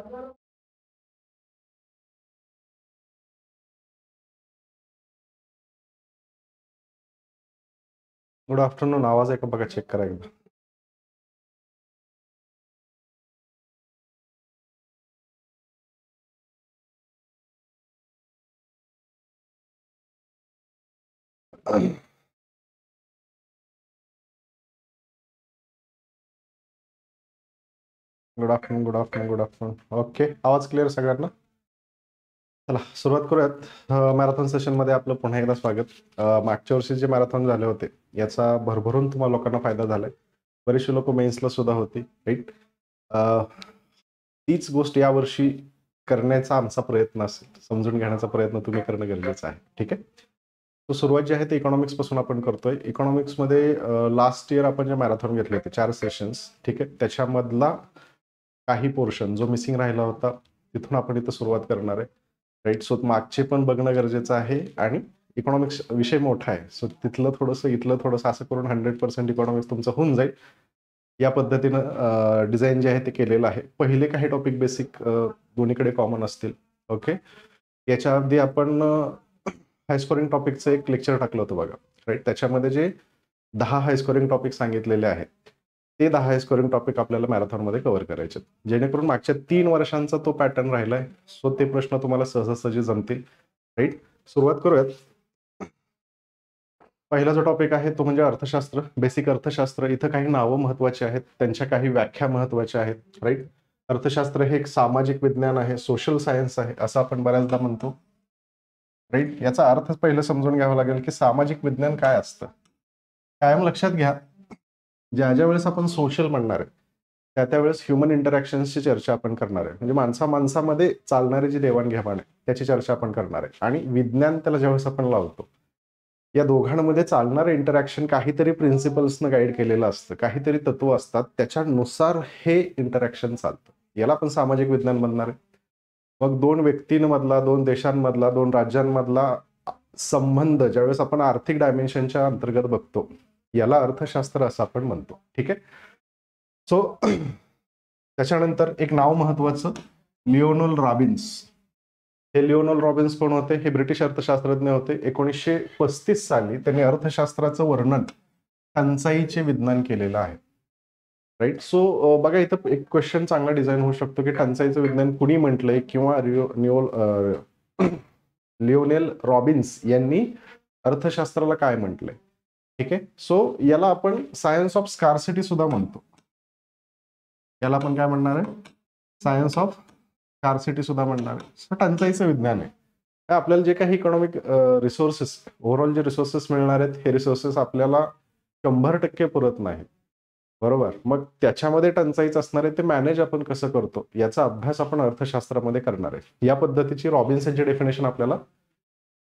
Good afternoon आवाज आहे का बघा चेक करा एकदा good afternoon good afternoon good afternoon okay आवाज क्लिअर सगळ्यांना चला सुरुवात करूयात मॅरेथॉन मध्ये आपलं पुन्हा एकदा स्वागत मागच्या वर्षी जे मॅरेथॉन झाले होते याचा भरभरून तुम्हाला लोकांना फायदा झालाय बरेचसे लोक मेन्सला सुद्धा होती राईट तीच गोष्ट यावर्षी करण्याचा आमचा प्रयत्न असेल समजून घेण्याचा प्रयत्न तुम्ही करणं गरजेचं आहे ठीक आहे तो सुरुवात जी आहे ते इकॉनॉमिक्स पासून आपण करतोय इकॉनॉमिक्स मध्ये लास्ट इयर आपण जे मॅरेथॉन घेतले होते चार सेशन्स ठीक आहे त्याच्यामधला काही पोर्शन जो मिसिंग राहिला होता तिथून आपण इथं सुरुवात करणार आहे राईट सो मागचे पण बघणं गरजेचं आहे आणि इकॉनॉमिक्स विषय मोठा आहे सो तिथलं थोडंसं इथलं थोडंसं असं करून हंड्रेड पर्सेंट इकॉनॉमिक्स तुमचं होऊन जाईल या पद्धतीनं डिझाईन जे आहे ते केलेलं आहे पहिले काही टॉपिक बेसिक दोन्हीकडे कॉमन असतील ओके याच्या आधी आपण हायस्कोरिंग टॉपिकचं एक लेक्चर टाकलं होतं बघा राईट त्याच्यामध्ये जे दहा हायस्कोरिंग टॉपिक सांगितलेले आहेत ते दहा स्कोरिंग टॉपिक आपल्याला मध्ये कव्हर करायचे जेणेकरून मागच्या तीन वर्षांचा तो पॅटर्न राहिलाय सो ते प्रश्न तुम्हाला सहजासहजी जमतील राईट सुरुवात करूयात पहिला जो टॉपिक आहे तो म्हणजे अर्थशास्त्र बेसिक अर्थशास्त्र इथं काही नावं महत्वाची आहेत त्यांच्या काही व्याख्या महत्वाच्या आहेत राईट अर्थशास्त्र हे एक सामाजिक विज्ञान आहे सोशल सायन्स आहे असं आपण बऱ्याचदा म्हणतो राईट याचा अर्थ पहिलं समजून घ्यावा लागेल की सामाजिक विज्ञान काय असतं कायम लक्षात घ्या ज्या ज्या वेळेस आपण सोशल म्हणणार आहे त्या त्यावेळेस ह्युमन इंटरॅक्शन्सची चर्चा आपण करणार आहे म्हणजे माणसा माणसामध्ये चालणारी जी देवाणघेवाण आहे त्याची चर्चा आपण करणार आहे आणि विज्ञान त्याला ज्यावेळेस आपण लावतो या दोघांमध्ये चालणारं इंटरॅक्शन काहीतरी प्रिन्सिपल्सनं गाईड केलेलं असतं काहीतरी तत्व असतात त्याच्यानुसार हे इंटरॅक्शन चालतं याला आपण सामाजिक विज्ञान म्हणणार आहे मग दोन व्यक्तींमधला दोन देशांमधला दोन राज्यांमधला संबंध ज्यावेळेस आपण आर्थिक डायमेन्शनच्या अंतर्गत बघतो याला अर्थशास्त्र असं आपण म्हणतो ठीक आहे सो त्याच्यानंतर एक नाव महत्वाचं लिओनोल रॉबिन्स हे लिओनोल रॉबिन्स कोण होते हे ब्रिटिश अर्थशास्त्रज्ञ होते एकोणीसशे पस्तीस साली त्यांनी अर्थशास्त्राचं वर्णन टंचाईचे विज्ञान केलेलं आहे राईट सो बघा इथं एक क्वेश्चन चांगला डिझाईन होऊ शकतो की टंचाईचं विज्ञान कुणी म्हटलंय किंवा रिओ लिओनेल रॉबिन्स यांनी अर्थशास्त्राला काय म्हटलंय ठीक आहे सो याला आपण सायन्स ऑफ स्कारसिटी सुद्धा म्हणतो याला आपण काय म्हणणार आहे सायन्स ऑफ स्कारसिटी सुद्धा म्हणणार आहे टंचाईचं विज्ञान आहे आपल्याला जे काही इकॉनॉमिक रिसोर्सेस ओव्हरऑल जे रिसोर्सेस मिळणार आहेत हे रिसोर्सेस आपल्याला शंभर टक्के पुरत नाही बरोबर मग त्याच्यामध्ये टंचाईच असणार आहे ते मॅनेज आपण कसं करतो याचा अभ्यास आपण अर्थशास्त्रामध्ये करणार आहे या पद्धतीची रॉबिन्सनचे डेफिनेशन आपल्याला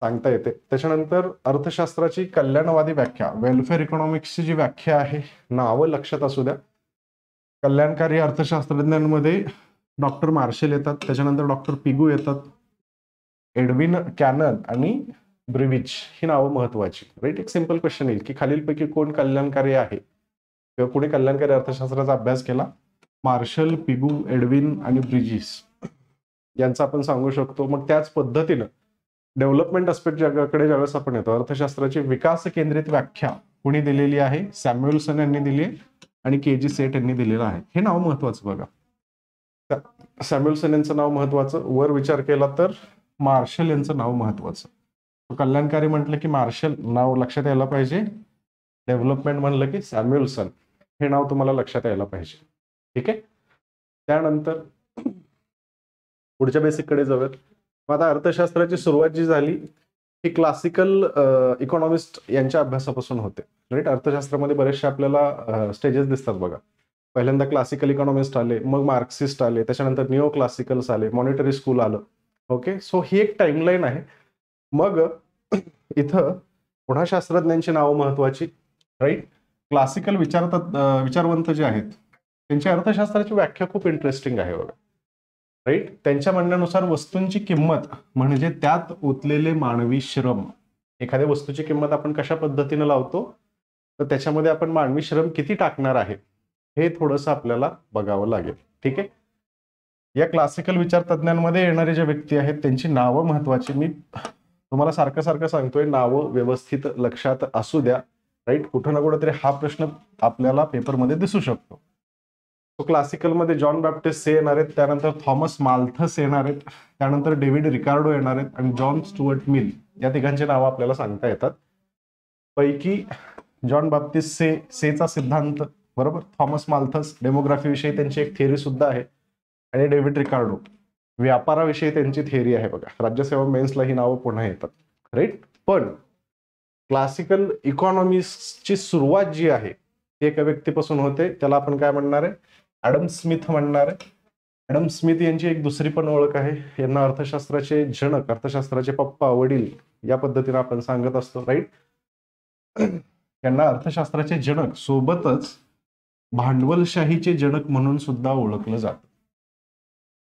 सांगता येते त्याच्यानंतर अर्थशास्त्राची कल्याणवादी व्याख्या वेलफेअर इकॉनॉमिक्सची जी व्याख्या आहे नावं लक्षात असू द्या कल्याणकारी अर्थशास्त्रज्ञांमध्ये डॉक्टर मार्शल येतात त्याच्यानंतर डॉक्टर पिगू येतात एडविन कॅनन आणि ब्रिविच ही नावं महत्वाची राईट एक सिम्पल क्वेश्चन येईल की खालीलपैकी कोण कल्याणकारी आहे किंवा कुणी कल्याणकारी अर्थशास्त्राचा अभ्यास केला मार्शल पिगू एडविन आणि ब्रिजिस यांचा आपण सांगू शकतो मग त्याच पद्धतीनं डेव्हलपमेंट जगाकडे ज्यावेळेस आपण येतो अर्थशास्त्राची विकास केंद्रित व्याख्या कुणी दिलेली आहे सॅम्युएलसन यांनी दिली आहे आणि के जी सेट यांनी दिलेलं आहे हे नाव महत्वाचं बघा सॅम्युएलसन यांचं नाव महत्वाचं वर विचार केला तर मार्शल यांचं नाव महत्वाचं कल्याणकारी म्हटलं की मार्शल नाव लक्षात यायला पाहिजे डेव्हलपमेंट म्हणलं की सॅम्युएलसन हे नाव तुम्हाला लक्षात यायला पाहिजे ठीक आहे त्यानंतर पुढच्या बेसिककडे जाऊयात आता अर्थशास्त्राची सुरुवात जी झाली ती क्लासिकल इकॉनॉमिस्ट यांच्या अभ्यासापासून होते राईट अर्थशास्त्रामध्ये बरेचसे आपल्याला स्टेजेस दिसतात बघा पहिल्यांदा क्लासिकल इकॉनॉमिस्ट आले मग मार्क्सिस्ट आले त्याच्यानंतर न्यू क्लासिकल्स आले मॉनिटरी स्कूल आलं ओके सो ही एक टाईमलाईन आहे मग इथं पुन्हा शास्त्रज्ञांची नावं महत्वाची राईट क्लासिकल विचारत विचारवंत जे आहेत त्यांची अर्थशास्त्राची व्याख्या खूप इंटरेस्टिंग आहे बघा राईट त्यांच्या म्हणण्यानुसार वस्तूंची किंमत म्हणजे त्यात ओतलेले मानवी श्रम एखाद्या वस्तूची किंमत आपण कशा पद्धतीनं लावतो तर त्याच्यामध्ये आपण मानवी श्रम किती टाकणार आहे हे थोडंसं आपल्याला बघावं लागेल ठीक आहे या क्लासिकल विचारतज्ञांमध्ये येणारे जे व्यक्ती आहेत त्यांची नावं महत्वाची मी तुम्हाला सारखं सारखं सांगतोय नावं व्यवस्थित लक्षात असू द्या राईट कुठं ना कुठं तरी हा प्रश्न आपल्याला पेपरमध्ये दिसू शकतो क्लासिकलमध्ये जॉन बॅप्टिस्ट से येणार आहेत त्यानंतर थॉमस माल्थस येणार आहेत त्यानंतर डेव्हिड रिकार्डो येणार आहेत आणि जॉन स्टुअर्ट मिल या तिघांची नावं आपल्याला सांगता येतात पैकी जॉन बॅप्टिस्ट से सेचा सिद्धांत बरोबर थॉमस माल्थस डेमोग्राफीविषयी त्यांची एक थेअरी सुद्धा आहे आणि डेव्हिड रिकार्डो व्यापाराविषयी त्यांची थेअरी आहे बघा राज्यसेवा मेन्सला ही नावं पुन्हा येतात राईट पण क्लासिकल ची सुरुवात जी आहे ती एका व्यक्तीपासून होते त्याला आपण काय म्हणणार आहे ॲडम स्मिथ म्हणणार आहे ॲडम स्मिथ यांची एक दुसरी पण ओळख आहे यांना अर्थशास्त्राचे जनक अर्थशास्त्राचे पप्पा वडील या पद्धतीने आपण सांगत असतो राईट यांना अर्थशास्त्राचे जनक सोबतच भांडवलशाहीचे जनक म्हणून सुद्धा ओळखलं जात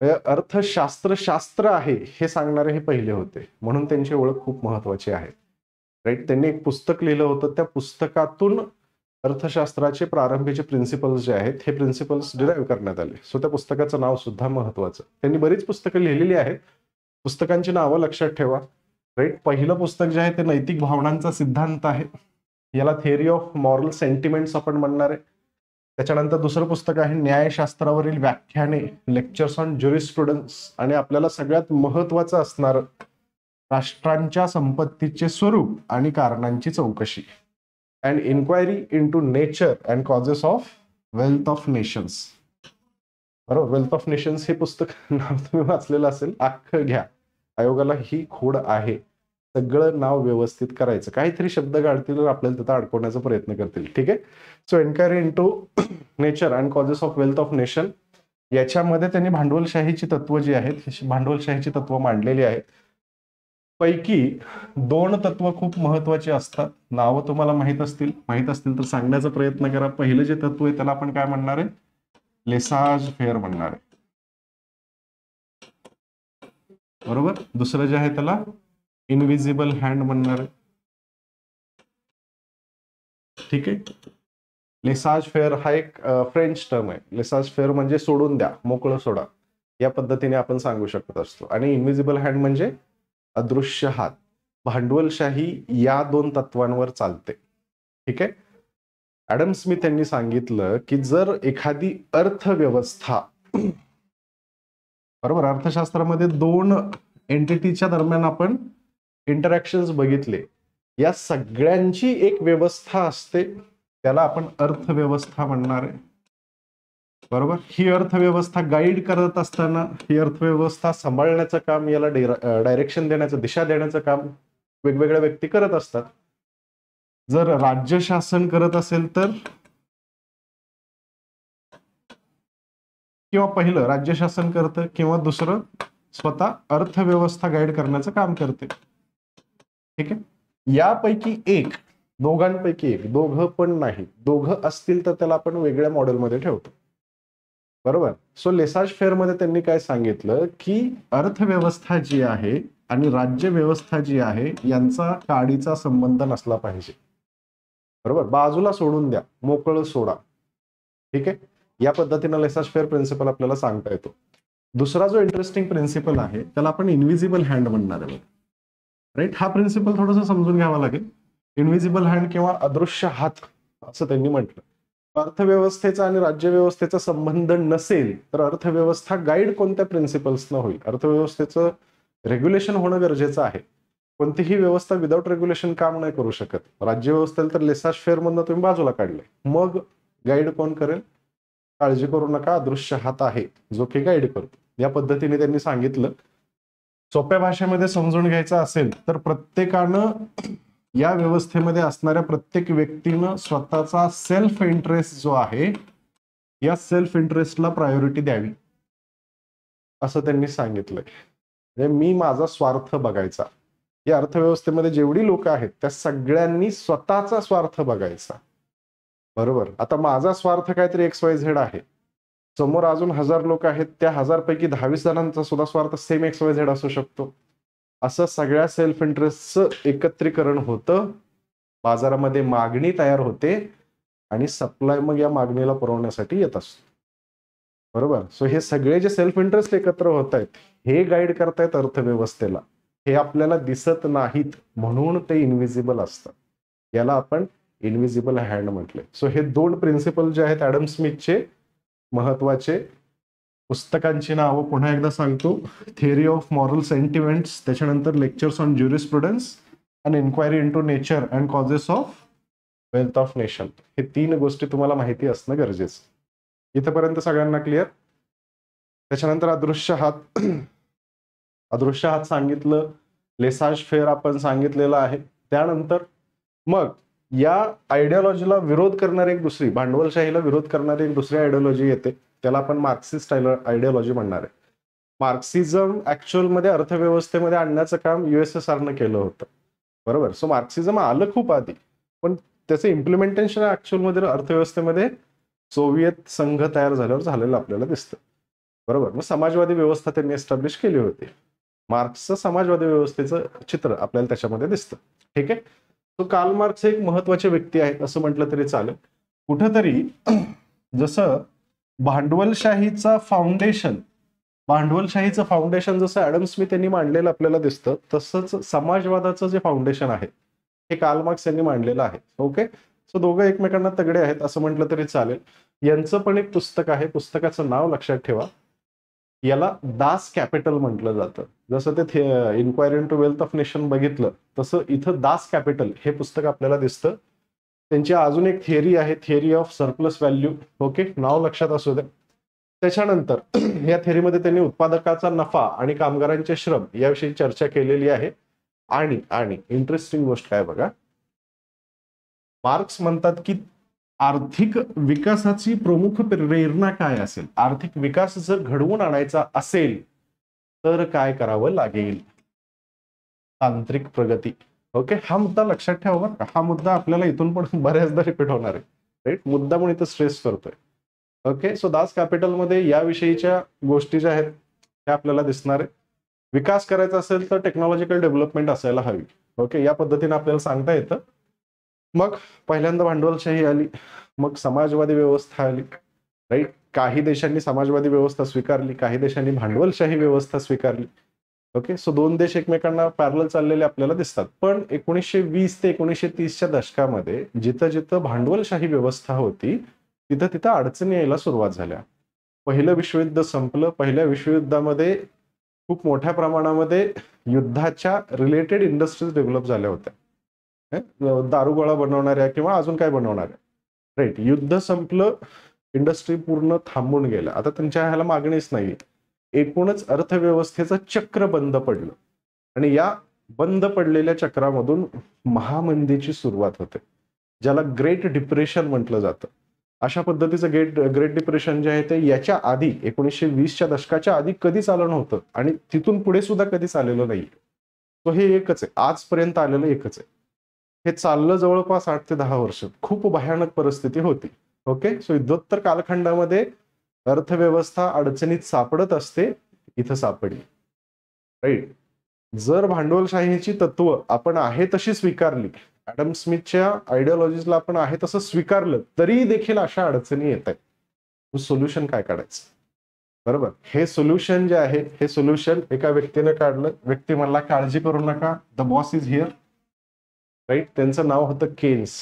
म्हणजे अर्थशास्त्र शास्त्र आहे हे सांगणारे हे पहिले होते म्हणून त्यांची ओळख खूप महत्वाची आहे राईट त्यांनी एक पुस्तक लिहिलं होतं त्या पुस्तकातून अर्थशास्त्राचे प्रारंभीचे प्रिन्सिपल्स जे आहेत हे प्रिन्सिपल्स डिराईव्ह करण्यात आले सो त्या पुस्तकाचं नाव सुद्धा महत्वाचं त्यांनी बरीच पुस्तकं लिहिलेली आहेत पुस्तकांची नावं लक्षात ठेवा राईट पहिलं पुस्तक जे आहे ते नैतिक भावनांचा सिद्धांत आहे याला थिअरी ऑफ मॉरल सेंटिमेंट्स आपण म्हणणार आहे त्याच्यानंतर दुसरं पुस्तक आहे न्यायशास्त्रावरील व्याख्याने लेक्चर्स ऑन ज्युरिस्टुडन्स आणि आपल्याला सगळ्यात महत्वाचं असणार राष्ट्रांच्या संपत्तीचे स्वरूप आणि कारणांची चौकशी and inquiry into nature and causes of wealth of nations बरोबर वेल्थ ऑफ नेशन्स हे पुस्तक नाव तुम्ही वाचलेलं असेल अख्खं घ्या आयोगाला ही खोड आहे सगळं नाव व्यवस्थित करायचं काहीतरी शब्द गाडतील आपल्याला त्याचा अडकवण्याचा प्रयत्न करतील ठीक आहे so enquiry into nature and causes of wealth of nation याच्यामध्ये त्यांनी भांडवलशाहीची तत्व जी आहेत भांडवलशाहीची तत्व मांडलेली आहेत पैकी दोन तत्व खूप महत्वाचे असतात नावं तुम्हाला माहीत असतील माहीत असतील तर सांगण्याचा प्रयत्न करा पहिलं जे तत्व आहे त्याला आपण काय म्हणणार आहे लेसाज फेअर म्हणणार आहे बरोबर दुसरं जे आहे त्याला इनविजिबल हँड म्हणणार आहे ठीक आहे लेसाज फेअर हा एक फ्रेंच टर्म आहे लेसाज फेअर म्हणजे सोडून द्या मोकळं सोडा या पद्धतीने आपण सांगू शकत असतो आणि इनविजिबल हँड म्हणजे अदृश्य हात भांडवलशाही या दोन तत्वांवर चालते ठीक आहे ऍडम स्मिथ यांनी सांगितलं की जर एखादी अर्थव्यवस्था बरोबर अर्थशास्त्रामध्ये दोन एंटिटीच्या दरम्यान आपण इंटरॅक्शन बघितले या सगळ्यांची एक व्यवस्था असते त्याला आपण अर्थव्यवस्था म्हणणार आहे बरोबर ही अर्थव्यवस्था गाईड करत असताना ही अर्थव्यवस्था सांभाळण्याचं काम याला डायरेक्शन देण्याचं दिशा देण्याचं काम वेगवेगळ्या व्यक्ती करत असतात जर राज्य शासन करत असेल तर किंवा पहिलं राज्य शासन करतं किंवा दुसरं स्वतः अर्थव्यवस्था गाईड करण्याचं काम करते ठीक आहे यापैकी एक दोघांपैकी एक दोघं पण नाही दोघं असतील तर त्याला आपण वेगळ्या मॉडेलमध्ये ठेवतो बरोबर सो लेसाज फेअरमध्ये त्यांनी काय सांगितलं की अर्थव्यवस्था जी आहे आणि राज्य व्यवस्था जी आहे यांचा काडीचा संबंध नसला पाहिजे बरोबर बाजूला सोडून द्या मोकळ सोडा ठीक आहे या पद्धतीनं लेसाज फेअर प्रिन्सिपल आपल्याला सांगता येतो दुसरा जो इंटरेस्टिंग प्रिन्सिपल आहे त्याला आपण इन्व्हिजिबल हँड म्हणणार आहे राईट हा प्रिन्सिपल थोडंसं समजून घ्यावा लागेल इन्व्हिजिबल हँड किंवा अदृश्य हात असं त्यांनी म्हटलं अर्थव्यवस्थेचा आणि राज्यव्यवस्थेचा संबंध नसेल तर अर्थव्यवस्था गाईड कोणत्या प्रिन्सिपल्सनं होईल अर्थव्यवस्थेचं रेग्युलेशन होणं गरजेचं आहे कोणतीही व्यवस्था विदाऊट रेग्युलेशन काम नाही करू शकत राज्यव्यवस्थेला तर लेसाश फेअरमधनं तुम्ही बाजूला काढले मग गाईड कोण करेल काळजी करू नका अदृश्य हात आहे जो की गाईड करतो या पद्धतीने त्यांनी सांगितलं सोप्या भाषेमध्ये समजून घ्यायचं असेल तर प्रत्येकानं या व्यवस्थेमध्ये असणाऱ्या प्रत्येक व्यक्तीनं स्वतःचा सेल्फ इंटरेस्ट जो आहे या सेल्फ इंटरेस्टला प्रायोरिटी द्यावी असं त्यांनी सांगितलंय म्हणजे मी माझा स्वार्थ बघायचा या अर्थव्यवस्थेमध्ये जेवढी लोक आहेत त्या सगळ्यांनी स्वतःचा स्वार्थ बघायचा बरोबर आता माझा स्वार्थ काहीतरी एक्स वाय झेड आहे समोर अजून हजार लोक आहेत त्या हजारपैकी दहावीस जणांचा सुद्धा स्वार्थ सेम एक्स वाय झेड असू शकतो असं सगळ्या सेल्फ इंटरेस्टचं एकत्रीकरण होतं बाजारामध्ये मागणी तयार होते आणि सप्लाय मग या मागणीला पुरवण्यासाठी येत असतो बरोबर सो हे सगळे जे सेल्फ इंटरेस्ट एकत्र होत आहेत हे गाईड करतायत अर्थव्यवस्थेला हे आपल्याला दिसत नाहीत म्हणून ते इनव्हिजिबल असतात याला आपण इनव्हिजिबल हँड म्हटले सो हे दोन प्रिन्सिपल जे आहेत ऍडम स्मिथचे महत्वाचे पुस्तकांची नावं पुन्हा एकदा सांगतो थिअरी ऑफ मॉरल सेंटिमेंट्स त्याच्यानंतर lectures on juris and inquiry into nature and causes of wealth of nation हे तीन गोष्टी तुम्हाला माहिती असणं गरजेचं इथंपर्यंत सगळ्यांना क्लिअर त्याच्यानंतर अदृश्य हात अदृश्य हात सांगितलं लेसाज फेअर आपण सांगितलेलं आहे त्यानंतर मग या आयडियॉलॉजीला विरोध करणारी एक दुसरी भांडवलशाहीला विरोध करणारी एक दुसरी आयडियॉलॉजी येते त्याला आपण मार्क्सिस्ट आयडिओलॉजी म्हणणार आहे मार्क्सिझम ऍक्च्युअलमध्ये अर्थव्यवस्थेमध्ये आणण्याचं काम युएसएसआरनं केलं होतं बरोबर सो मार्क्सिझम आलं खूप आधी पण त्याचं इम्प्लिमेंटेशन मध्ये अर्थव्यवस्थेमध्ये सोव्हिएत संघ तयार झाल्यावर झालेलं आपल्याला दिसतं बरोबर मग समाजवादी व्यवस्था त्यांनी एस्टॅब्लिश केली होती मार्क्सचं समाजवादी व्यवस्थेचं चित्र आपल्याला त्याच्यामध्ये दिसतं ठीक आहे सो काल मार्क्स एक महत्वाचे व्यक्ती आहेत असं म्हटलं तरी चालेल कुठंतरी जसं भांडवलशाहीचा फाउंडेशन भांडवलशाहीचं फाउंडेशन जसं ऍडम स्मिथ यांनी मांडलेलं आपल्याला दिसतं तसंच समाजवादाचं जे फाउंडेशन आहे हे कालमार्क्स यांनी मांडलेलं आहे ओके सो दोघं एकमेकांना तगडे आहेत असं म्हटलं तरी चालेल यांचं पण एक पुस्तक आहे पुस्तकाचं नाव लक्षात ठेवा याला दास कॅपिटल म्हटलं जातं जसं ते inquiry to wealth of nation बघितलं तसं इथं दास कॅपिटल हे पुस्तक आपल्याला दिसतं त्यांची अजून एक थिअरी आहे theory of surplus value okay नाव लक्षात असू द्या त्याच्यानंतर या थेअरीमध्ये त्यांनी उत्पादकाचा नफा आणि कामगारांचे श्रम याविषयी चर्चा केलेली आहे आणि आणि इंटरेस्टिंग गोष्ट काय बघा मार्क्स म्हणतात की आर्थिक विकासाची प्रमुख प्रेरणा काय असेल आर्थिक विकास जर घडवून आणायचा असेल तर काय करावं लागेल तांत्रिक प्रगती ओके हा मुद्दा लक्षात ठेवा बरं हा मुद्दा आपल्याला इथून पण बऱ्याचदा रिपीट होणार आहे राईट मुद्दा पण इथं स्ट्रेस करतोय ओके सो दास कॅपिटलमध्ये याविषयीच्या गोष्टी ज्या आहेत त्या आपल्याला दिसणार आहे विकास करायचा असेल तर टेक्नॉलॉजिकल डेव्हलपमेंट असायला हवी ओके या पद्धतीने आपल्याला सांगता येतं मग पहिल्यांदा भांडवलशाही आली मग समाजवादी व्यवस्था आली राईट काही देशांनी समाजवादी व्यवस्था स्वीकारली काही देशांनी भांडवलशाही व्यवस्था स्वीकारली ओके सो दोन देश एकमेकांना पॅरल चाललेले आपल्याला दिसतात पण एकोणीसशे वीस ते एकोणीसशे तीसच्या दशकामध्ये जिथं जिथं भांडवलशाही व्यवस्था होती तिथं तिथं अडचणी यायला सुरुवात झाल्या पहिलं विश्वयुद्ध संपलं पहिल्या विश्वयुद्धामध्ये खूप मोठ्या प्रमाणामध्ये युद्धाच्या रिलेटेड इंडस्ट्रीज डेव्हलप झाल्या होत्या दारुगोळा बनवणाऱ्या किंवा अजून काय बनवणाऱ्या राईट युद्ध संपलं इंडस्ट्री पूर्ण थांबून गेलं आता त्यांच्या ह्याला मागणीच नाही एकूणच अर्थव्यवस्थेचं चक्र बंद पडलं आणि या बंद पडलेल्या चक्रामधून महामंदीची सुरुवात होते ज्याला ग्रेट डिप्रेशन म्हटलं जातं अशा पद्धतीचं ग्रेट ग्रेट डिप्रेशन जे आहे ते याच्या आधी एकोणीसशे वीसच्या दशकाच्या आधी कधीच आलं नव्हतं आणि तिथून पुढे सुद्धा कधीच आलेलं नाही तो हे एकच आहे आजपर्यंत आलेलं एकच आहे हे चाललं जवळपास आठ ते दहा वर्ष खूप भयानक परिस्थिती होती ओके सो युद्धोत्तर कालखंडामध्ये अर्थव्यवस्था अडचणीत सापडत असते इथं सापडली राईट जर भांडवलशाहीची तत्व आपण आहे तशी स्वीकारली ऍडम स्मिथच्या आयडिओलॉजीजला आपण आहे तसं स्वीकारलं तरी देखील अशा अडचणी येत आहेत सोल्युशन काय काढायचं बरोबर हे सोल्युशन जे आहे हे सोल्युशन एका व्यक्तीने काढलं व्यक्ती म्हणला काळजी करू नका the boss is here right त्यांचं नाव होतं केन्स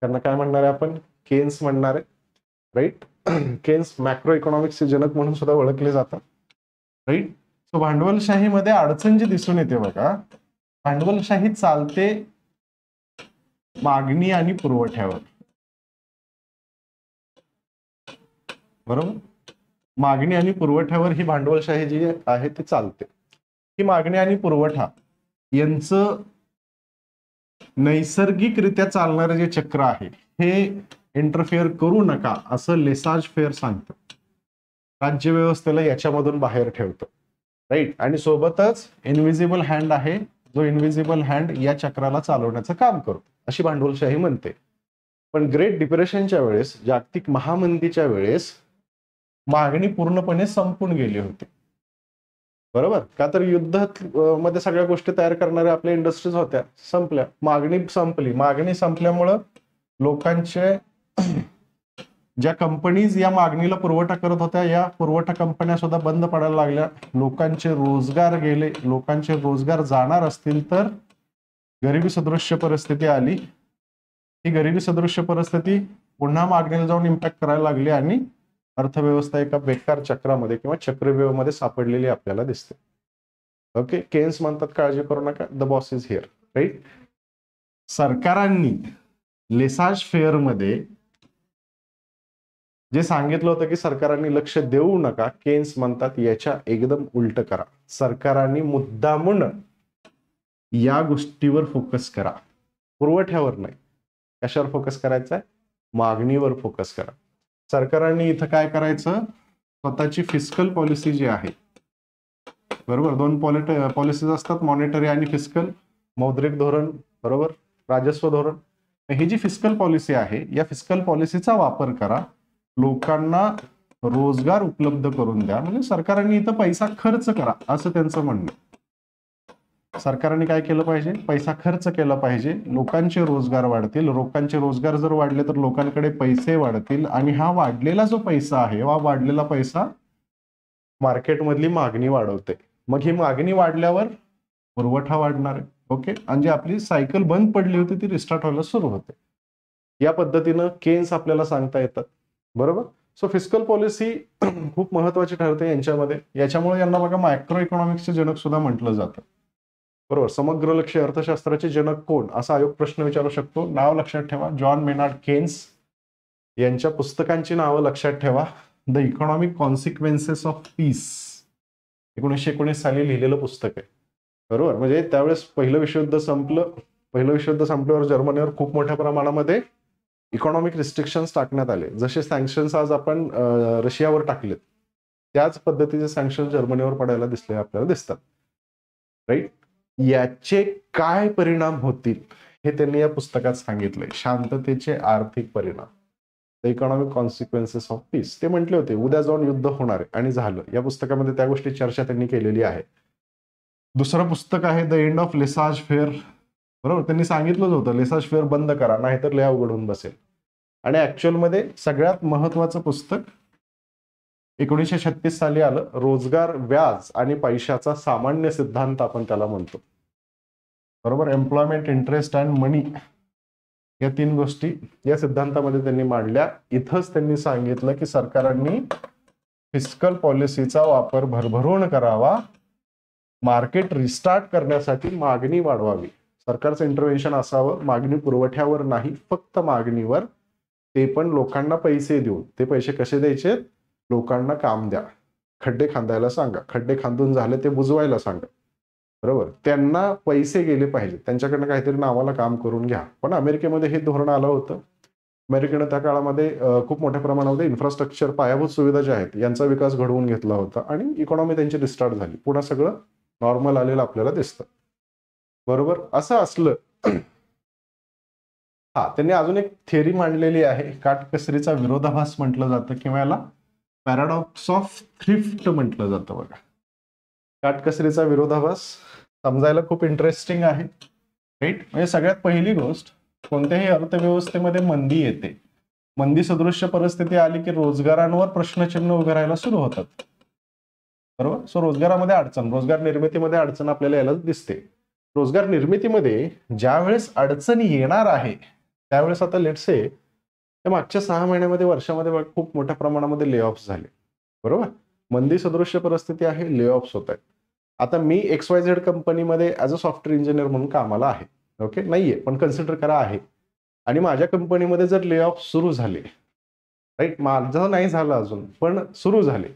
त्यांना काय म्हणणार आहे आपण केन्स म्हणणार आहे राईट केन्स मॅक्रो इकॉनॉमिक्सचे जनक म्हणून सुद्धा ओळखले जातात राईट सो भांडवलशाहीमध्ये अडचण जी दिसून येते बघा भांडवलशाही चालते मागणी आणि पुरवठ्यावर बरोबर मागणी आणि पुरवठ्यावर ही भांडवलशाही जी आहे ती चालते ही मागणी आणि पुरवठा यांचं नैसर्गिकरित्या चालणारे जे चक्र आहे हे इंटरफेअर करू नका असं लेसाज फेअर सांगतो राज्य व्यवस्थेला याच्यामधून बाहेर ठेवतो राईट आणि सोबतच इनव्हिजिबल हँड आहे जो इनव्हिजिबल हँड या चक्राला चालवण्याचं काम करतो अशी भांडवलशाही म्हणते पण ग्रेट डिप्रेशनच्या वेळेस जागतिक महामंदीच्या वेळेस मागणी पूर्णपणे संपून गेली होती बरोबर का तर युद्ध मध्ये सगळ्या गोष्टी तयार करणाऱ्या आपल्या इंडस्ट्रीज होत्या संपल्या मागणी संपली मागणी संपल्यामुळं लोकांचे ज्या कंपनीज या मागणीला पुरवठा करत होत्या या पुरवठा कंपन्या सुद्धा बंद पडायला लागल्या लोकांचे रोजगार गेले लोकांचे रोजगार जाणार असतील तर गरिबी सदृश्य परिस्थिती आली ही गरिबी सदृश्य परिस्थिती पुन्हा मागणीला जाऊन इम्पॅक्ट करायला लागली आणि अर्थव्यवस्था एका बेकार चक्रामध्ये किंवा चक्रव्यूहमध्ये सापडलेली आपल्याला दिसते ओके केन्स म्हणतात काळजी करू नका the boss is here right सरकारांनी लेसाज फेअरमध्ये जे सांगितलं होतं की सरकारांनी लक्ष देऊ नका केन्स म्हणतात याच्या एकदम उलट करा सरकारांनी मुद्दामून या गोष्टीवर फोकस करा पुरवठ्यावर नाही कशावर फोकस करायचा मागणीवर फोकस करा सरकारांनी इथं काय करायचं स्वतःची फिस्कल पॉलिसी जी आहे बरोबर दोन पॉलिट पॉलिसीज असतात मॉनिटरी आणि फिस्कल मौद्रिक धोरण बरोबर राजस्व धोरण ही जी फिस्कल पॉलिसी आहे या फिस्कल पॉलिसीचा वापर करा लोकांना रोजगार उपलब्ध करून द्या म्हणजे सरकारने इथं पैसा खर्च करा असं त्यांचं म्हणणं सरकारने काय केलं पाहिजे पैसा खर्च केला पाहिजे लोकांचे रोजगार वाढतील लोकांचे रोजगार जर वाढले तर लोकांकडे पैसे वाढतील आणि हा वाढलेला जो पैसा आहे हा वाढलेला पैसा मार्केटमधली मागणी वाढवते मग ही मागणी वाढल्यावर पुरवठा वाढणार आहे ओके आणि जी आपली सायकल बंद पडली होती ती रिस्टार्ट व्हायला सुरू होते या पद्धतीनं केन्स आपल्याला सांगता येतात बरोबर सो फिस्कल पॉलिसी खूप महत्वाची ठरते यांच्यामध्ये याच्यामुळे यांना बघा मायक्रो इकॉनॉमिक्सचे जनक सुद्धा म्हटलं जातं बरोबर समग्र लक्ष अर्थशास्त्राचे जनक कोण असा आयोग प्रश्न विचारू शकतो नाव लक्षात ठेवा जॉन मेनार्ड केन्स यांच्या पुस्तकांची नावं लक्षात ठेवा the economic consequences of peace एकोणीसशे एकोणीस साली लिहिलेलं पुस्तक आहे बरोबर म्हणजे त्यावेळेस पहिलं विश्वयुद्ध संपलं पहिलं विश्वयुद्ध संपल्यावर जर्मनीवर खूप मोठ्या प्रमाणामध्ये इकॉनॉमिक रिस्ट्रिक्शन्स टाकण्यात आले जसे सँक्शन्स आज आपण रशियावर टाकलेत त्याच पद्धतीचे सँक्शन जर्मनीवर पडायला दिसले आपल्याला दिसतात राईट याचे काय परिणाम होतील हे त्यांनी या पुस्तकात सांगितले शांततेचे आर्थिक परिणाम the economic consequences of peace ते म्हटले होते उद्या जाऊन युद्ध होणार आहे आणि झालं या पुस्तकामध्ये त्या गोष्टी चर्चा त्यांनी केलेली आहे दुसरं पुस्तक आहे the end of laissez faire बरोबर त्यांनी सांगितलंच होतं लेसा फेअर बंद करा नाहीतर लय उघडून बसेल आणि ॲक्च्युअलमध्ये सगळ्यात महत्वाचं पुस्तक एकोणीसशे छत्तीस साली आलं रोजगार व्याज आणि पैशाचा सामान्य सिद्धांत आपण त्याला म्हणतो बरोबर एम्प्लॉयमेंट इंटरेस्ट अँड मनी या तीन गोष्टी या सिद्धांतामध्ये त्यांनी मांडल्या इथंच त्यांनी सांगितलं की सरकारांनी फिस्कल पॉलिसीचा वापर भरभरून करावा मार्केट रिस्टार्ट करण्यासाठी मागणी वाढवावी सरकारचं इंटरव्हेन्शन असावं मागणी पुरवठ्यावर नाही फक्त मागणीवर ते पण लोकांना पैसे देऊन ते पैसे कसे द्यायचे लोकांना काम द्या खड्डे खांदायला सांगा खड्डे खांदून झाले ते बुजवायला सांगा बरोबर त्यांना पैसे गेले पाहिजे त्यांच्याकडनं काहीतरी नावाला काम करून घ्या पण अमेरिकेमध्ये हे धोरण आलं होतं अमेरिकेनं त्या काळामध्ये खूप मोठ्या प्रमाणामध्ये इन्फ्रास्ट्रक्चर पायाभूत सुविधा ज्या आहेत यांचा विकास घडवून घेतला होता आणि इकॉनॉमी त्यांची रिस्टार्ट झाली पुन्हा सगळं नॉर्मल आलेलं आपल्याला दिसतं बरोबर असं असलं हा त्यांनी अजून एक थिअरी मांडलेली आहे काटकसरीचा विरोधाभास म्हटलं जातं किंवा याला पॅराडॉक्स ऑफ थ्रिफ्ट म्हटलं जातं बघा काटकसरीचा विरोधाभास समजायला खूप इंटरेस्टिंग आहे राईट म्हणजे सगळ्यात पहिली गोष्ट कोणत्याही अर्थव्यवस्थेमध्ये मंदी येते मंदी सदृश्य परिस्थिती आली की रोजगारांवर प्रश्नचिन्ह उभे राहायला सुरू होतात बरोबर सो रोजगारामध्ये अडचण रोजगार निर्मितीमध्ये अडचण आपल्याला यायला दिसते रोजगार निर्मितीमध्ये ज्यावेळेस अडचणी येणार आहे त्यावेळेस आता लेटसे त्या मागच्या सहा महिन्यामध्ये वर्षामध्ये खूप मोठ्या प्रमाणामध्ये लेऑफ झाले बरोबर मंदी सदृश्य परिस्थिती आहे लेऑफ्स होत आहेत आता मी एक्स वाय झेड कंपनीमध्ये ॲज अ सॉफ्टवेअर इंजिनियर म्हणून कामाला आहे ओके नाहीये पण कन्सिडर करा आहे आणि माझ्या कंपनीमध्ये जर लेऑफ सुरू झाले राईट माझं नाही झालं अजून पण सुरू झाले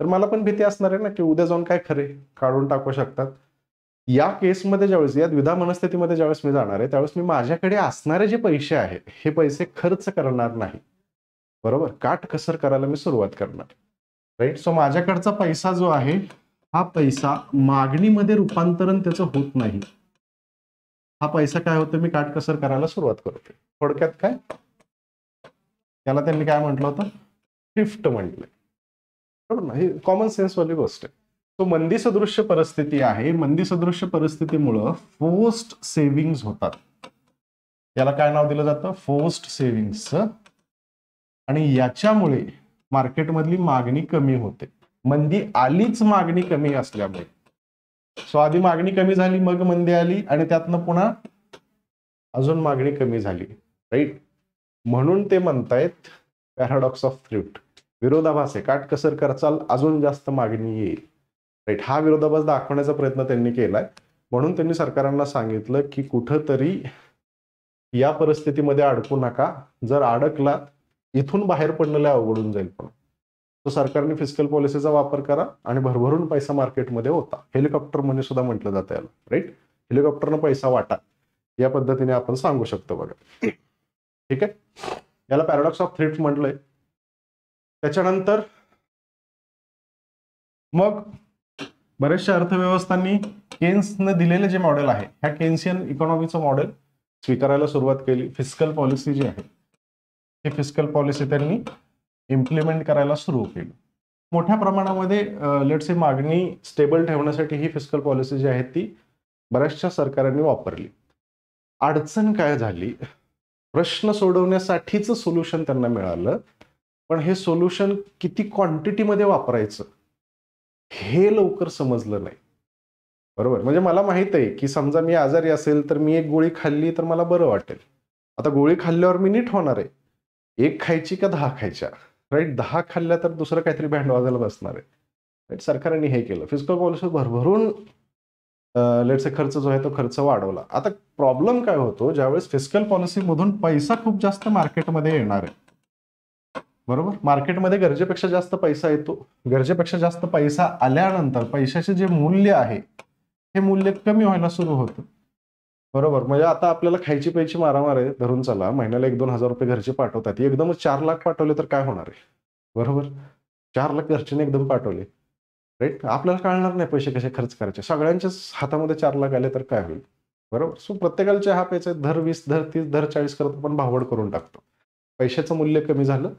तर मला पण भीती असणार आहे ना की उद्या जाऊन काय खरे काढून टाकू शकतात या केसमध्ये ज्यावेळेस या द्विधा मनस्थितीमध्ये ज्यावेळेस मी जाणार आहे त्यावेळेस मी माझ्याकडे असणारे जे पैसे आहेत हे पैसे खर्च करणार नाही बरोबर काट कसर करायला मी सुरुवात करणार राईट सो माझ्याकडचा पैसा जो आहे हा पैसा मागणीमध्ये रूपांतरण त्याचं होत नाही हा पैसा काय होतो मी काटकसर करायला सुरुवात करतो थोडक्यात काय त्याला त्यांनी काय म्हटलं होतं शिफ्ट म्हटलंय बरोबर ना ही कॉमन सेन्सवाली गोष्ट आहे तो मंदी सदृश्य परिस्थिती आहे मंदी सदृश्य परिस्थितीमुळं फोस्ट सेव्हिंग होतात याला काय नाव दिलं जातं फोस्ट सेव्हिंग्स आणि याच्यामुळे मार्केटमधली मागणी कमी होते मंदी आलीच मागणी कमी असल्यामुळे सो आधी मागणी कमी झाली मग मंदी आली आणि त्यातनं पुन्हा अजून मागणी कमी झाली राईट म्हणून ते म्हणतायत पॅराडॉक्स ऑफ थ्रिफ्ट विरोधाभास आहे काटकसर करचाल अजून जास्त मागणी येईल राईट हा विरोधाभास दाखवण्याचा प्रयत्न त्यांनी केलाय म्हणून त्यांनी सरकारांना सांगितलं की कुठंतरी या परिस्थितीमध्ये अडकू नका जर अडकला इथून बाहेर पडलेला अवघडून जाईल पण तो सरकारने फिजिकल पॉलिसीचा वापर करा आणि भरभरून पैसा मार्केटमध्ये होता हेलिकॉप्टर म्हणजे सुद्धा म्हटलं जातं याला राईट हेलिकॉप्टरनं पैसा वाटा या पद्धतीने आपण सांगू शकतो बघा ठीक आहे याला पॅराडॉक्स ऑफ थ्रिफ्ट म्हटलंय त्याच्यानंतर मग बऱ्याचशा अर्थव्यवस्थांनी केन्सनं दिलेले जे मॉडेल आहे ह्या केन्सियन इकॉनॉमीचं मॉडेल स्वीकारायला सुरुवात केली फिस्कल पॉलिसी जी आहे ही फिस्कल पॉलिसी त्यांनी इम्प्लिमेंट करायला सुरू केली मोठ्या प्रमाणामध्ये से मागणी स्टेबल ठेवण्यासाठी ही फिस्कल पॉलिसी जी आहे ती बऱ्याचशा सरकारांनी वापरली अडचण काय झाली प्रश्न सोडवण्यासाठीच सोल्युशन त्यांना मिळालं पण हे सोल्युशन किती क्वांटिटीमध्ये वापरायचं हे लवकर समजलं नाही बरोबर म्हणजे मला माहित आहे की समजा मी आजारी असेल तर मी एक गोळी खाल्ली तर मला बरं वाटेल आता गोळी खाल्ल्यावर मी नीट होणार आहे एक खायची का दहा खायच्या राईट दहा खाल्ल्या तर दुसरं काहीतरी बँड वाजायला बसणार आहे राईट सरकारने हे केलं फिजिकल पॉलिसी भरभरून लेटसे खर्च जो आहे तो खर्च वाढवला आता प्रॉब्लेम काय होतो ज्यावेळेस फिजिकल पॉलिसीमधून पैसा खूप जास्त मार्केटमध्ये येणार आहे बरोबर मार्केटमध्ये गरजेपेक्षा जास्त पैसा येतो गरजेपेक्षा जास्त पैसा आल्यानंतर पैशाचे जे मूल्य आहे हे मूल्य कमी व्हायला सुरू होतं बरोबर म्हणजे आता आपल्याला खायची प्यायची मारामार आहे धरून चला महिन्याला एक दोन हजार रुपये घरचे पाठवतात एकदमच चार लाख पाठवले तर काय होणार आहे बरोबर चार लाख घरच्याने एकदम पाठवले राईट आपल्याला कळणार नाही पैसे कसे खर्च करायचे सगळ्यांच्याच हातामध्ये चार लाख आले तर काय होईल बरोबर सो प्रत्येकाला चहा प्यायचे दर वीस दर तीस दर चाळीस करत आपण भावड करून टाकतो पैशाचं मूल्य कमी झालं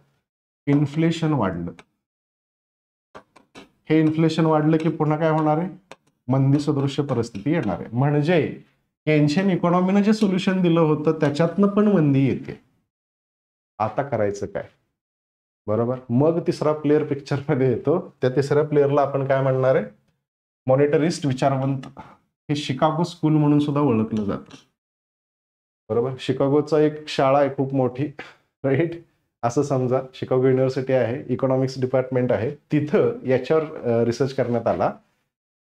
इन्फ्लेशन वाढलं हे इन्फ्लेशन वाढलं की पुन्हा काय होणार आहे मंदी सदृश्य परिस्थिती येणार आहे म्हणजे एन्शियन इकॉनॉमीनं जे सोल्युशन दिलं होतं त्याच्यातनं पण मंदी येते आता करायचं काय बरोबर मग तिसरा प्लेअर पिक्चरमध्ये येतो त्या तिसऱ्या प्लेअरला आपण काय म्हणणार आहे मॉनिटरिस्ट विचारवंत हे शिकागो स्कूल म्हणून सुद्धा ओळखलं जात बरोबर शिकागोचा एक शाळा आहे खूप मोठी राईट असं समजा शिकागो युनिव्हर्सिटी आहे इकॉनॉमिक्स डिपार्टमेंट आहे तिथं याच्यावर रिसर्च करण्यात आला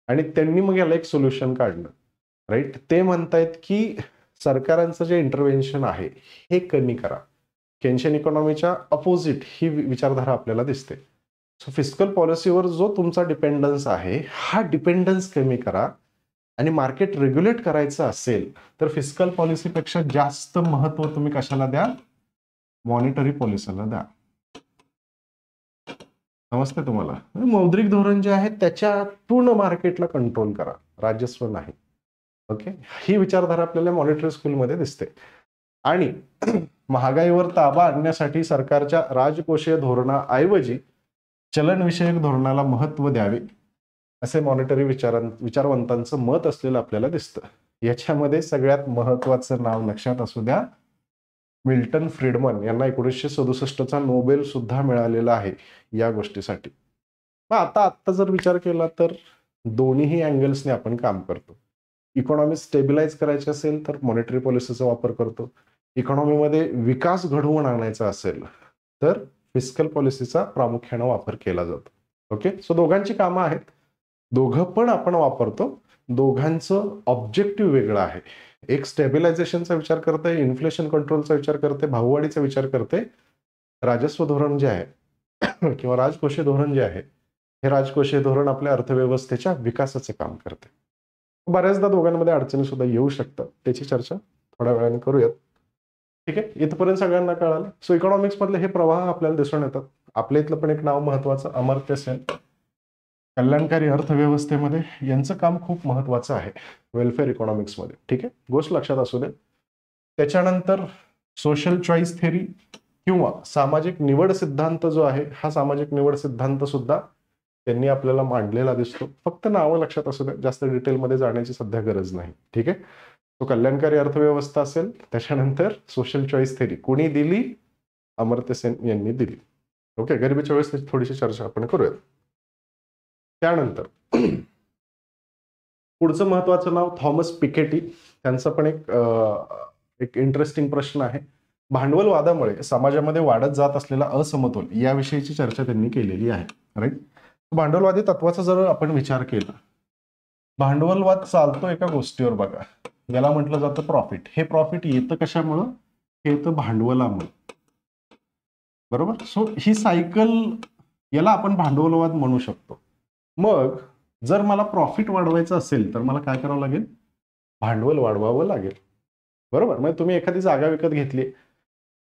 आणि त्यांनी मग याला एक सोल्युशन काढलं राईट ते म्हणतायत की सरकारांचं जे इंटरव्हेन्शन आहे हे कमी करा केन्शियन इकॉनॉमीच्या अपोजिट ही विचारधारा आपल्याला दिसते सो फिस्कल पॉलिसीवर जो तुमचा डिपेंडन्स आहे हा डिपेंडन्स कमी करा आणि मार्केट रेग्युलेट करायचं असेल तर फिस्कल पॉलिसीपेक्षा जास्त महत्त्व तुम्ही कशाला द्याल मॉनिटरी पॉलिसीला द्या नमस्ते तुम्हाला मौद्रिक धोरण जे आहे त्याच्यातून मार्केटला कंट्रोल करा राजस्व नाही ओके ही विचारधारा आपल्याला मॉनिटरी स्कूलमध्ये दिसते आणि महागाईवर ताबा आणण्यासाठी सरकारच्या राजकोषीय धोरणाऐवजी चलनविषयक धोरणाला महत्व द्यावे असे मॉनिटरी विचारां विचारवंतांचं मत असलेलं आपल्याला दिसतं याच्यामध्ये सगळ्यात महत्वाचं नाव लक्षात असू द्या मिल्टन फ्रीडमन यांना एकोणीसशे सदुसष्टचा नोबेल सुद्धा मिळालेला आहे या गोष्टीसाठी मग आता आत्ता जर विचार केला तर दोन्हीही अँगल्सने आपण काम करतो इकॉनॉमी स्टेबिलाइज करायची असेल तर मॉनिटरी पॉलिसीचा वापर करतो इकॉनॉमीमध्ये विकास घडवून आणायचा असेल तर फिस्कल पॉलिसीचा प्रामुख्यानं वापर केला जातो ओके सो दोघांची कामं आहेत दोघं पण आपण वापरतो दोघांचं ऑब्जेक्टिव्ह वेगळं आहे एक स्टेबिलायझेशनचा विचार करते इन्फ्लेशन कंट्रोलचा विचार करते भाऊवाडीचा विचार करते राजस्व धोरण जे आहे किंवा राजकोषीय धोरण जे आहे हे राजकोषीय धोरण आपल्या अर्थव्यवस्थेच्या विकासाचे काम करते बऱ्याचदा दोघांमध्ये अडचणी सुद्धा येऊ शकतात त्याची चर्चा थोड्या वेळाने करूयात ठीक आहे इथपर्यंत सगळ्यांना कळालं सो इकॉनॉमिक्स मधले हे प्रवाह आपल्याला दिसून येतात आपल्या इथलं पण एक नाव महत्वाचं अमर्त्य सेन कल्याणकारी अर्थव्यवस्थेमध्ये यांचं काम खूप महत्त्वाचं आहे वेलफेअर इकॉनॉमिक्समध्ये ठीक आहे गोष्ट लक्षात असू दे त्याच्यानंतर सोशल चॉईस थेरी किंवा सामाजिक निवड सिद्धांत जो आहे हा सामाजिक निवड सिद्धांत सुद्धा त्यांनी आपल्याला मांडलेला दिसतो फक्त नावं लक्षात असू दे जास्त डिटेलमध्ये जाण्याची सध्या गरज नाही ठीक आहे तो कल्याणकारी अर्थव्यवस्था असेल त्याच्यानंतर सोशल चॉईस थेरी कोणी दिली अमर्त्य सेन यांनी दिली ओके गरिबीच्या वेळेस थोडीशी चर्चा आपण करूयात त्यानंतर पुढचं महत्वाचं नाव थॉमस पिकेटी त्यांचा पण एक एक इंटरेस्टिंग प्रश्न आहे भांडवलवादामुळे समाजामध्ये वाढत जात असलेला असमतोल याविषयीची चर्चा त्यांनी केलेली आहे राईट भांडवलवादी तत्वाचा जर आपण विचार केला भांडवलवाद चालतो एका गोष्टीवर बघा याला म्हटलं जातं प्रॉफिट हे प्रॉफिट येतं कशामुळं हे येतं भांडवलामुळे बरोबर सो ही सायकल याला आपण भांडवलवाद म्हणू शकतो मग जर मला प्रॉफिट वाढवायचं असेल तर मला काय करावं लागेल भांडवल वाढवावं लागेल बरोबर म्हणजे तुम्ही एखादी जागा विकत घेतली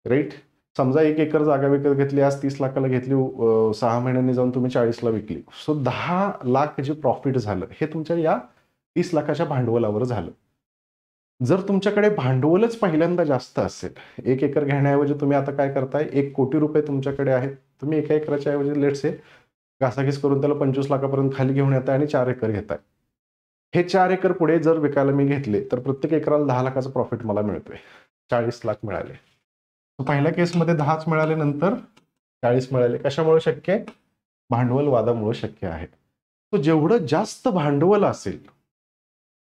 राईट समजा एक एकर जागा विकत घेतली आज तीस लाखाला घेतली सहा महिन्यांनी जाऊन तुम्ही चाळीसला विकली सो दहा लाख जे प्रॉफिट झालं हे तुमच्या या तीस लाखाच्या भांडवलावर झालं जर तुमच्याकडे भांडवलच पहिल्यांदा जास्त असेल एक एकर घेण्याऐवजी तुम्ही आता काय करताय एक कोटी रुपये तुमच्याकडे आहेत तुम्ही एका एकराच्या ऐवजी लेट्स घासाघीस करून त्याला पंचवीस लाखापर्यंत खाली घेऊन येत आहे आणि चार एकर घेत आहे हे चार एकर पुढे जर विकायला मी घेतले तर प्रत्येक एकराला दहा लाखाचा प्रॉफिट मला मिळतोय चाळीस लाख मिळाले पहिल्या केसमध्ये दहाच मिळाले नंतर चाळीस मिळाले कशामुळे शक्य भांडवल वादामुळे शक्य आहे तो जेवढं जास्त भांडवल असेल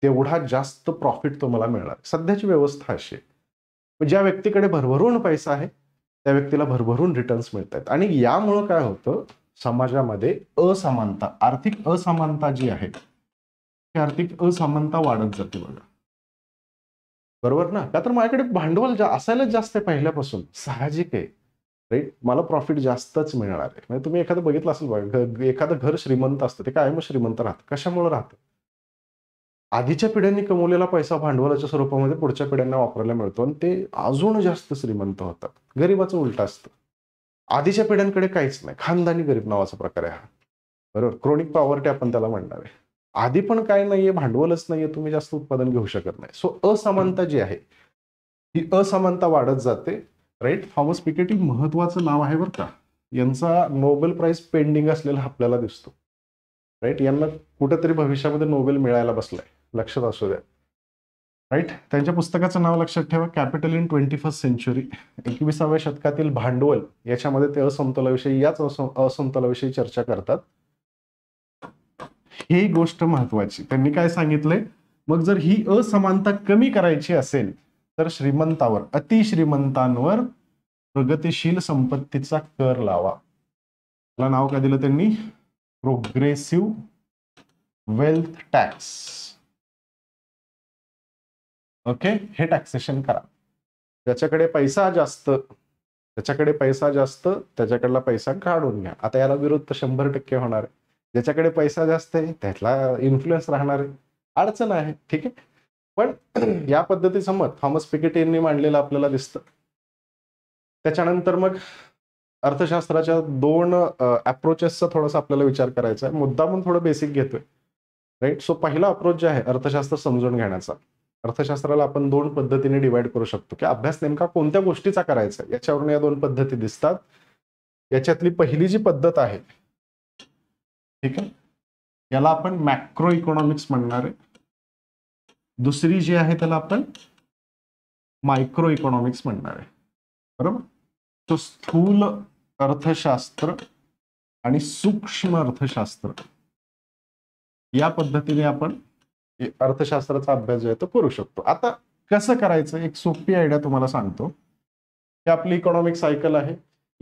तेवढा जास्त प्रॉफिट तुम्हाला मिळणार सध्याची व्यवस्था अशी आहे म्हणजे ज्या व्यक्तीकडे भरभरून पैसा आहे त्या व्यक्तीला भरभरून रिटर्न्स मिळत आहेत आणि यामुळं काय होतं समाजामध्ये असमानता आर्थिक असमानता जी आहे ती आर्थिक असमानता वाढत जाते बघा बरोबर ना का तर माझ्याकडे भांडवल जा असायलाच जास्त आहे पहिल्यापासून साहजिक आहे राईट मला प्रॉफिट जास्तच मिळणार आहे म्हणजे तुम्ही एखादं बघितलं असेल बघा एखादं घर श्रीमंत असतं ते कायम श्रीमंत राहतं कशामुळे राहतं आधीच्या पिढ्यांनी कमवलेला पैसा भांडवलाच्या स्वरूपामध्ये पुढच्या पिढ्यांना वापरायला मिळतो आणि ते अजून जास्त श्रीमंत होतात गरीबाचं उलट असतं आधीच्या पिढ्यांकडे काहीच नाही खानदानी गरीब नावाचा प्रकार आहे हा बरोबर क्रोनिक पॉवर्टी आपण त्याला म्हणणार आहे आधी पण काय नाहीये भांडवलच नाहीये तुम्ही जास्त उत्पादन घेऊ शकत नाही सो असमानता जी आहे ही असमानता वाढत जाते राईट थॉमस पिकेट महत्वाचं नाव आहे बरं का यांचा नोबेल प्राईज पेंडिंग असलेला आपल्याला दिसतो राईट यांना कुठेतरी भविष्यामध्ये नोबेल मिळायला बसलाय लक्षात असू द्या राईट त्यांच्या पुस्तकाचं नाव लक्षात ठेवा capital in twenty first century एकविसाव्या शतकातील भांडवल याच्यामध्ये ते असमतोलाविषयी याच असमतोलाविषयी चर्चा करतात ही गोष्ट महत्वाची त्यांनी काय सांगितलंय मग जर ही असमानता कमी करायची असेल तर श्रीमंतावर अतिश्रीमंतांवर प्रगतीशील संपत्तीचा कर लावा त्याला नाव काय दिलं त्यांनी प्रोग्रेसिव्ह वेल्थ टॅक्स ओके हे टॅक्सेशन करा ज्याच्याकडे पैसा जास्त त्याच्याकडे पैसा जास्त त्याच्याकडला पैसा काढून घ्या आता याला विरुद्ध शंभर टक्के होणार आहे ज्याच्याकडे पैसा जास्त आहे त्यातला इन्फ्लुएन्स राहणार आहे अडचण आहे ठीक आहे पण या पद्धतीचं मत थॉमस पिकेट यांनी मांडलेलं आपल्याला दिसत त्याच्यानंतर मग अर्थशास्त्राच्या दोन अप्रोचेसचा थोडासा आपल्याला विचार करायचा आहे मुद्दा पण थोडं बेसिक घेतोय राईट सो पहिला अप्रोच जे आहे अर्थशास्त्र समजून घेण्याचा अर्थशास्त्राला आपण दोन पद्धतीने डिवाइड करू शकतो की अभ्यास नेमका कोणत्या गोष्टीचा करायचा याच्यावरून या दोन पद्धती दिसतात याच्यातली पहिली जी पद्धत आहे ठीक आहे याला आपण मॅक्रो इकॉनॉमिक्स म्हणणार आहे दुसरी जी आहे त्याला आपण मायक्रो इकॉनॉमिक्स म्हणणार आहे बरोबर तो स्थूल अर्थशास्त्र आणि सूक्ष्म अर्थशास्त्र या पद्धतीने आपण अर्थशास्त्राचा अभ्यास जो आहे तो करू शकतो आता कसं करायचं एक सोपी आयडिया तुम्हाला सांगतो की आपली इकॉनॉमिक सायकल आहे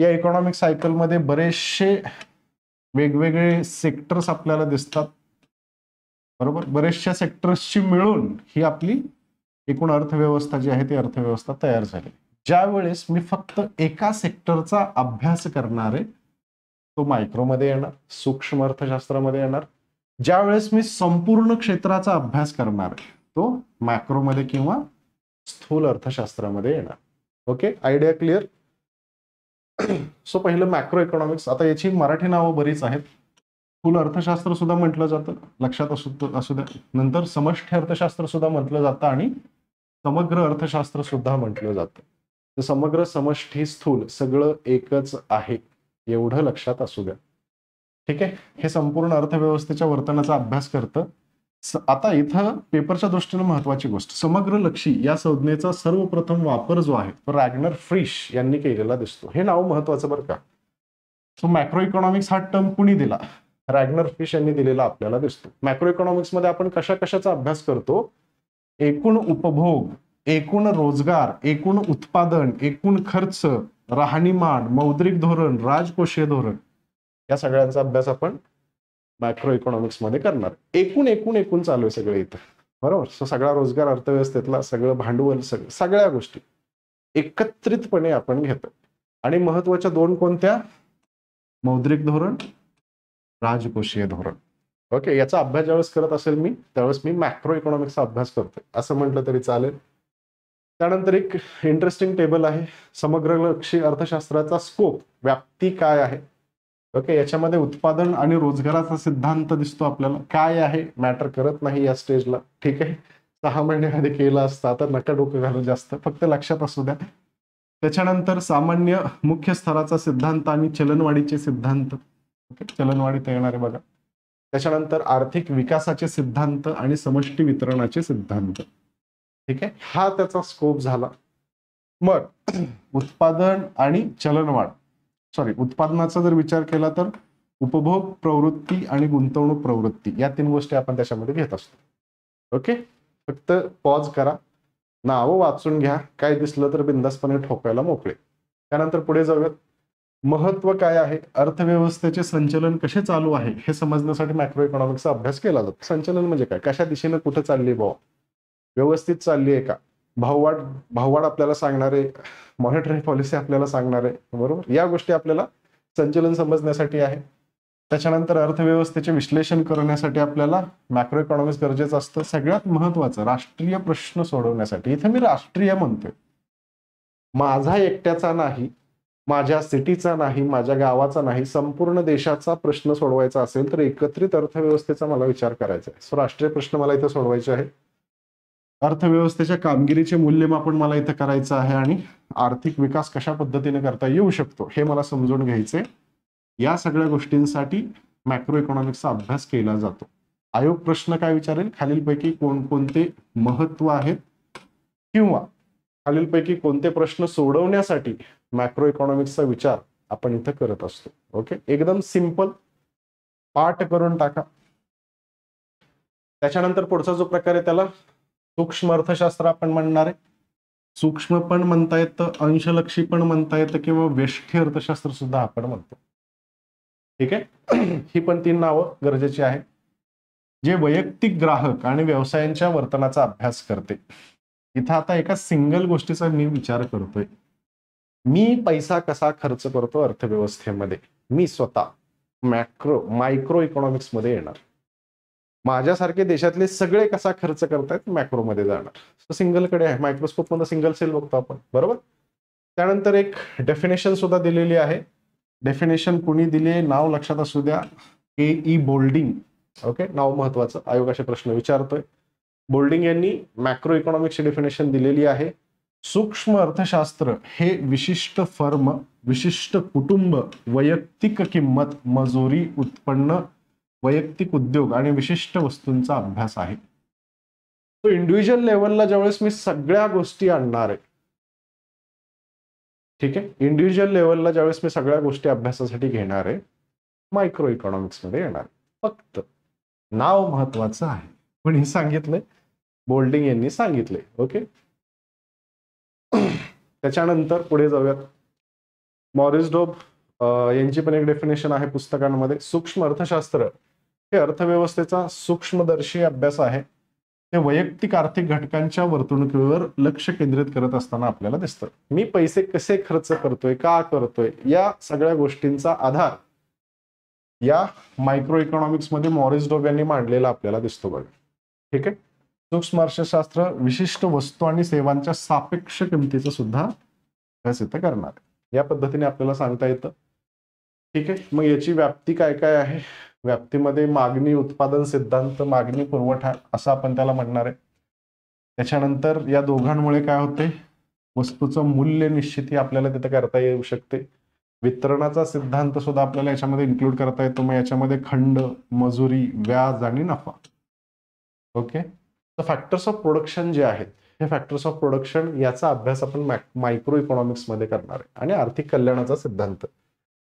या इकॉनॉमिक सायकलमध्ये बरेचसे वेगवेगळे सेक्टर्स आपल्याला दिसतात बरोबर बरेचशा सेक्टर्सची मिळून ही आपली एकूण अर्थव्यवस्था जी आहे ती अर्थव्यवस्था तयार झाली ज्यावेळेस मी फक्त एका सेक्टरचा अभ्यास करणार आहे तो मायक्रोमध्ये येणार सूक्ष्म अर्थशास्त्रामध्ये येणार ज्या वेळेस मी संपूर्ण क्षेत्राचा अभ्यास करणार तो मॅक्रोमध्ये किंवा स्थूल अर्थशास्त्रामध्ये येणार ओके आयडिया क्लिअर सो पहिलं मॅक्रो इकॉनॉमिक्स आता याची मराठी नावं बरीच आहेत स्थूल अर्थशास्त्र सुद्धा म्हटलं जातं लक्षात असू असू द्या नंतर समष्ट अर्थशास्त्र सुद्धा म्हटलं जातं आणि समग्र अर्थशास्त्र सुद्धा म्हटलं जातं तर समग्र समष्टी स्थूल सगळं एकच आहे एवढं लक्षात असू द्या ठीक आहे हे संपूर्ण अर्थव्यवस्थेच्या वर्तनाचा अभ्यास करतं आता इथं पेपरच्या दृष्टीनं महत्वाची गोष्ट समग्र लक्षी या संज्ञेचा सर्वप्रथम वापर जो आहे तो रॅग्नर फ्रिश यांनी केलेला दिसतो हे नाव महत्वाचं बरं का सो मॅक्रो इकॉनॉमिक्स हा टर्म कुणी दिला रॅग्नर फिश यांनी दिलेला आपल्याला दिसतो मॅक्रो इकॉनॉमिक्स मध्ये आपण कशा कशाचा अभ्यास करतो एकूण उपभोग एकूण रोजगार एकूण उत्पादन एकूण खर्च राहणीमान मौद्रिक धोरण राजकोषीय धोरण या सगळ्यांचा अभ्यास आपण मायक्रो इकॉनॉमिक्समध्ये करणार एकूण एकूण एकूण चालू आहे सगळे इथं बरोबर सो सगळा रोजगार अर्थव्यवस्थेतला सगळं भांडवल सगळं सगळ्या गोष्टी एकत्रितपणे आपण घेतो आणि महत्वाच्या दोन कोणत्या मौद्रिक धोरण राजकोषीय धोरण ओके याचा अभ्यास ज्यावेळेस करत असेल मी त्यावेळेस मी मॅक्रो इकॉनॉमिक्सचा अभ्यास करतोय असं म्हटलं तरी चालेल त्यानंतर एक इंटरेस्टिंग टेबल आहे समग्र लक्षी अर्थशास्त्राचा स्कोप व्याप्ती काय आहे ओके याच्यामध्ये उत्पादन आणि रोजगाराचा सिद्धांत दिसतो आपल्याला काय आहे मॅटर करत नाही या स्टेजला ठीक आहे सहा महिन्यामध्ये केला असता आता नका डोकं घालून जास्त फक्त लक्षात असू द्या त्याच्यानंतर सामान्य मुख्य स्तराचा सिद्धांत आणि चलनवाढीचे सिद्धांत ओके चलनवाढीत येणारे बघा त्याच्यानंतर आर्थिक विकासाचे सिद्धांत आणि समष्टी वितरणाचे सिद्धांत ठीक आहे हा त्याचा स्कोप झाला मग उत्पादन आणि चलनवाढ सॉरी उत्पादनाचा जर विचार केला तर उपभोग प्रवृत्ती आणि गुंतवणूक प्रवृत्ती या तीन गोष्टी आपण त्याच्यामध्ये घेत असतो ओके फक्त पॉज करा नावं वाचून घ्या काय दिसलं तर बिंदासपणे ठोकायला मोकळे त्यानंतर पुढे जाऊयात महत्व काय आहे अर्थव्यवस्थेचे संचलन कसे चालू आहे हे समजण्यासाठी मायक्रो इकॉनॉमिक्सचा अभ्यास केला जातो संचलन म्हणजे काय कशा दिशेने कुठं चालली बॉ व्यवस्थित चालली आहे का भाववाढ भाववाढ आपल्याला सांगणारे मॉनिटरी पॉलिसी आपल्याला सांगणारे बरोबर या गोष्टी आपल्याला संचलन समजण्यासाठी आहे त्याच्यानंतर अर्थव्यवस्थेचे विश्लेषण करण्यासाठी आपल्याला मॅक्रो इकॉनॉमिक्स गरजेचं असतं सगळ्यात महत्वाचं राष्ट्रीय प्रश्न सोडवण्यासाठी इथे मी राष्ट्रीय म्हणतोय माझा एकट्याचा नाही माझ्या सिटीचा नाही माझ्या गावाचा नाही संपूर्ण देशाचा प्रश्न सोडवायचा असेल तर एकत्रित अर्थव्यवस्थेचा मला विचार करायचा आहे सो राष्ट्रीय प्रश्न मला इथे सोडवायचे आहे अर्थव्यवस्थेच्या कामगिरीचे मूल्यमापन मला इथं करायचं आहे आणि आर्थिक विकास कशा पद्धतीने करता येऊ शकतो हे मला समजून घ्यायचे या सगळ्या गोष्टींसाठी मॅक्रो इकॉनॉमिक्सचा अभ्यास केला जातो आयोग प्रश्न काय विचारेल खालीलपैकी कोणकोणते महत्व आहेत किंवा खालीलपैकी कोणते प्रश्न सोडवण्यासाठी मॅक्रो इकॉनॉमिक्सचा विचार आपण इथं करत असतो ओके एकदम सिंपल पाठ करून टाका त्याच्यानंतर पुढचा जो प्रकार आहे त्याला सूक्ष्म अर्थशास्त्र आपण म्हणणार आहे सूक्ष्म पण म्हणता येतं अंशलक्षी पण म्हणता येतं किंवा वेष्ठी अर्थशास्त्र सुद्धा आपण म्हणतो ठीक आहे ही पण तीन नावं गरजेची आहे जे वैयक्तिक ग्राहक आणि व्यवसायांच्या वर्तनाचा अभ्यास करते इथं आता एका सिंगल गोष्टीचा मी विचार करतोय मी पैसा कसा खर्च करतो अर्थव्यवस्थेमध्ये मी स्वतः मॅक्रो मायक्रो इकॉनॉमिक्समध्ये येणार माझ्यासारखे देशातले सगळे कसा खर्च करतायत मॅक्रोमध्ये जाणार सिंगलकडे आहे मायक्रोस्कोप मध्ये सिंगल सेल बघतो आपण बरोबर त्यानंतर एक डेफिनेशन सुद्धा दिलेली आहे डेफिनेशन कुणी दिले नाव लक्षात असू द्या के ई बोल्डिंग ओके नाव महत्वाचं आयोगाचे प्रश्न विचारतोय बोल्डिंग यांनी मॅक्रो इकॉनॉमिक्सची डेफिनेशन दिलेली आहे सूक्ष्म अर्थशास्त्र हे विशिष्ट फर्म विशिष्ट कुटुंब वैयक्तिक किंमत मजुरी उत्पन्न वैयक्तिक उद्योग आणि विशिष्ट वस्तूंचा अभ्यास आहे तो इंडिव्हिज्युअल लेवलला ज्यावेळेस मी सगळ्या गोष्टी आणणार आहे ठीक आहे इंडिव्हिज्युअल लेवलला ज्यावेळेस मी सगळ्या गोष्टी अभ्यासासाठी घेणार आहे मायक्रो इकॉनॉमिक्समध्ये येणार फक्त नाव महत्वाचं आहे पण हे सांगितलंय बोल्डिंग यांनी सांगितले ओके त्याच्यानंतर पुढे जाऊयात मॉरिस डोब यांची पण एक डेफिनेशन आहे पुस्तकांमध्ये सूक्ष्म अर्थशास्त्र हे अर्थव्यवस्थेचा सूक्ष्मदर्शी अभ्यास आहे ते वैयक्तिक आर्थिक घटकांच्या वर्तणुकीवर लक्ष केंद्रित करत असताना आपल्याला दिसतं मी पैसे कसे खर्च करतोय का करतोय या सगळ्या गोष्टींचा आधार या मायक्रो इकॉनॉमिक्स मध्ये मॉरिस डोब यांनी मांडलेला आपल्याला दिसतो बघा ठीक आहे सूक्ष्म अर्थशास्त्र विशिष्ट वस्तू आणि सेवांच्या सापेक्ष किमतीचा सुद्धा अभ्यास इथं करणार या पद्धतीने आपल्याला सांगता येतं ठीक आहे मग याची व्याप्ती काय काय आहे व्याप्तीमध्ये मागणी उत्पादन सिद्धांत मागणी पुरवठा असं आपण त्याला म्हणणार आहे त्याच्यानंतर या दोघांमुळे काय होते वस्तूचं मूल्य निश्चिती आपल्याला तिथे करता येऊ शकते वितरणाचा सिद्धांत सुद्धा आपल्याला याच्यामध्ये इन्क्लूड करता येतो मग याच्यामध्ये खंड मजुरी व्याज आणि नफा ओके तर फॅक्टर्स ऑफ प्रोडक्शन जे आहेत हे फॅक्टर्स ऑफ प्रोडक्शन याचा अभ्यास आपण मायक्रो इकॉनॉमिक्समध्ये करणार आहे आणि आर्थिक कल्याणाचा सिद्धांत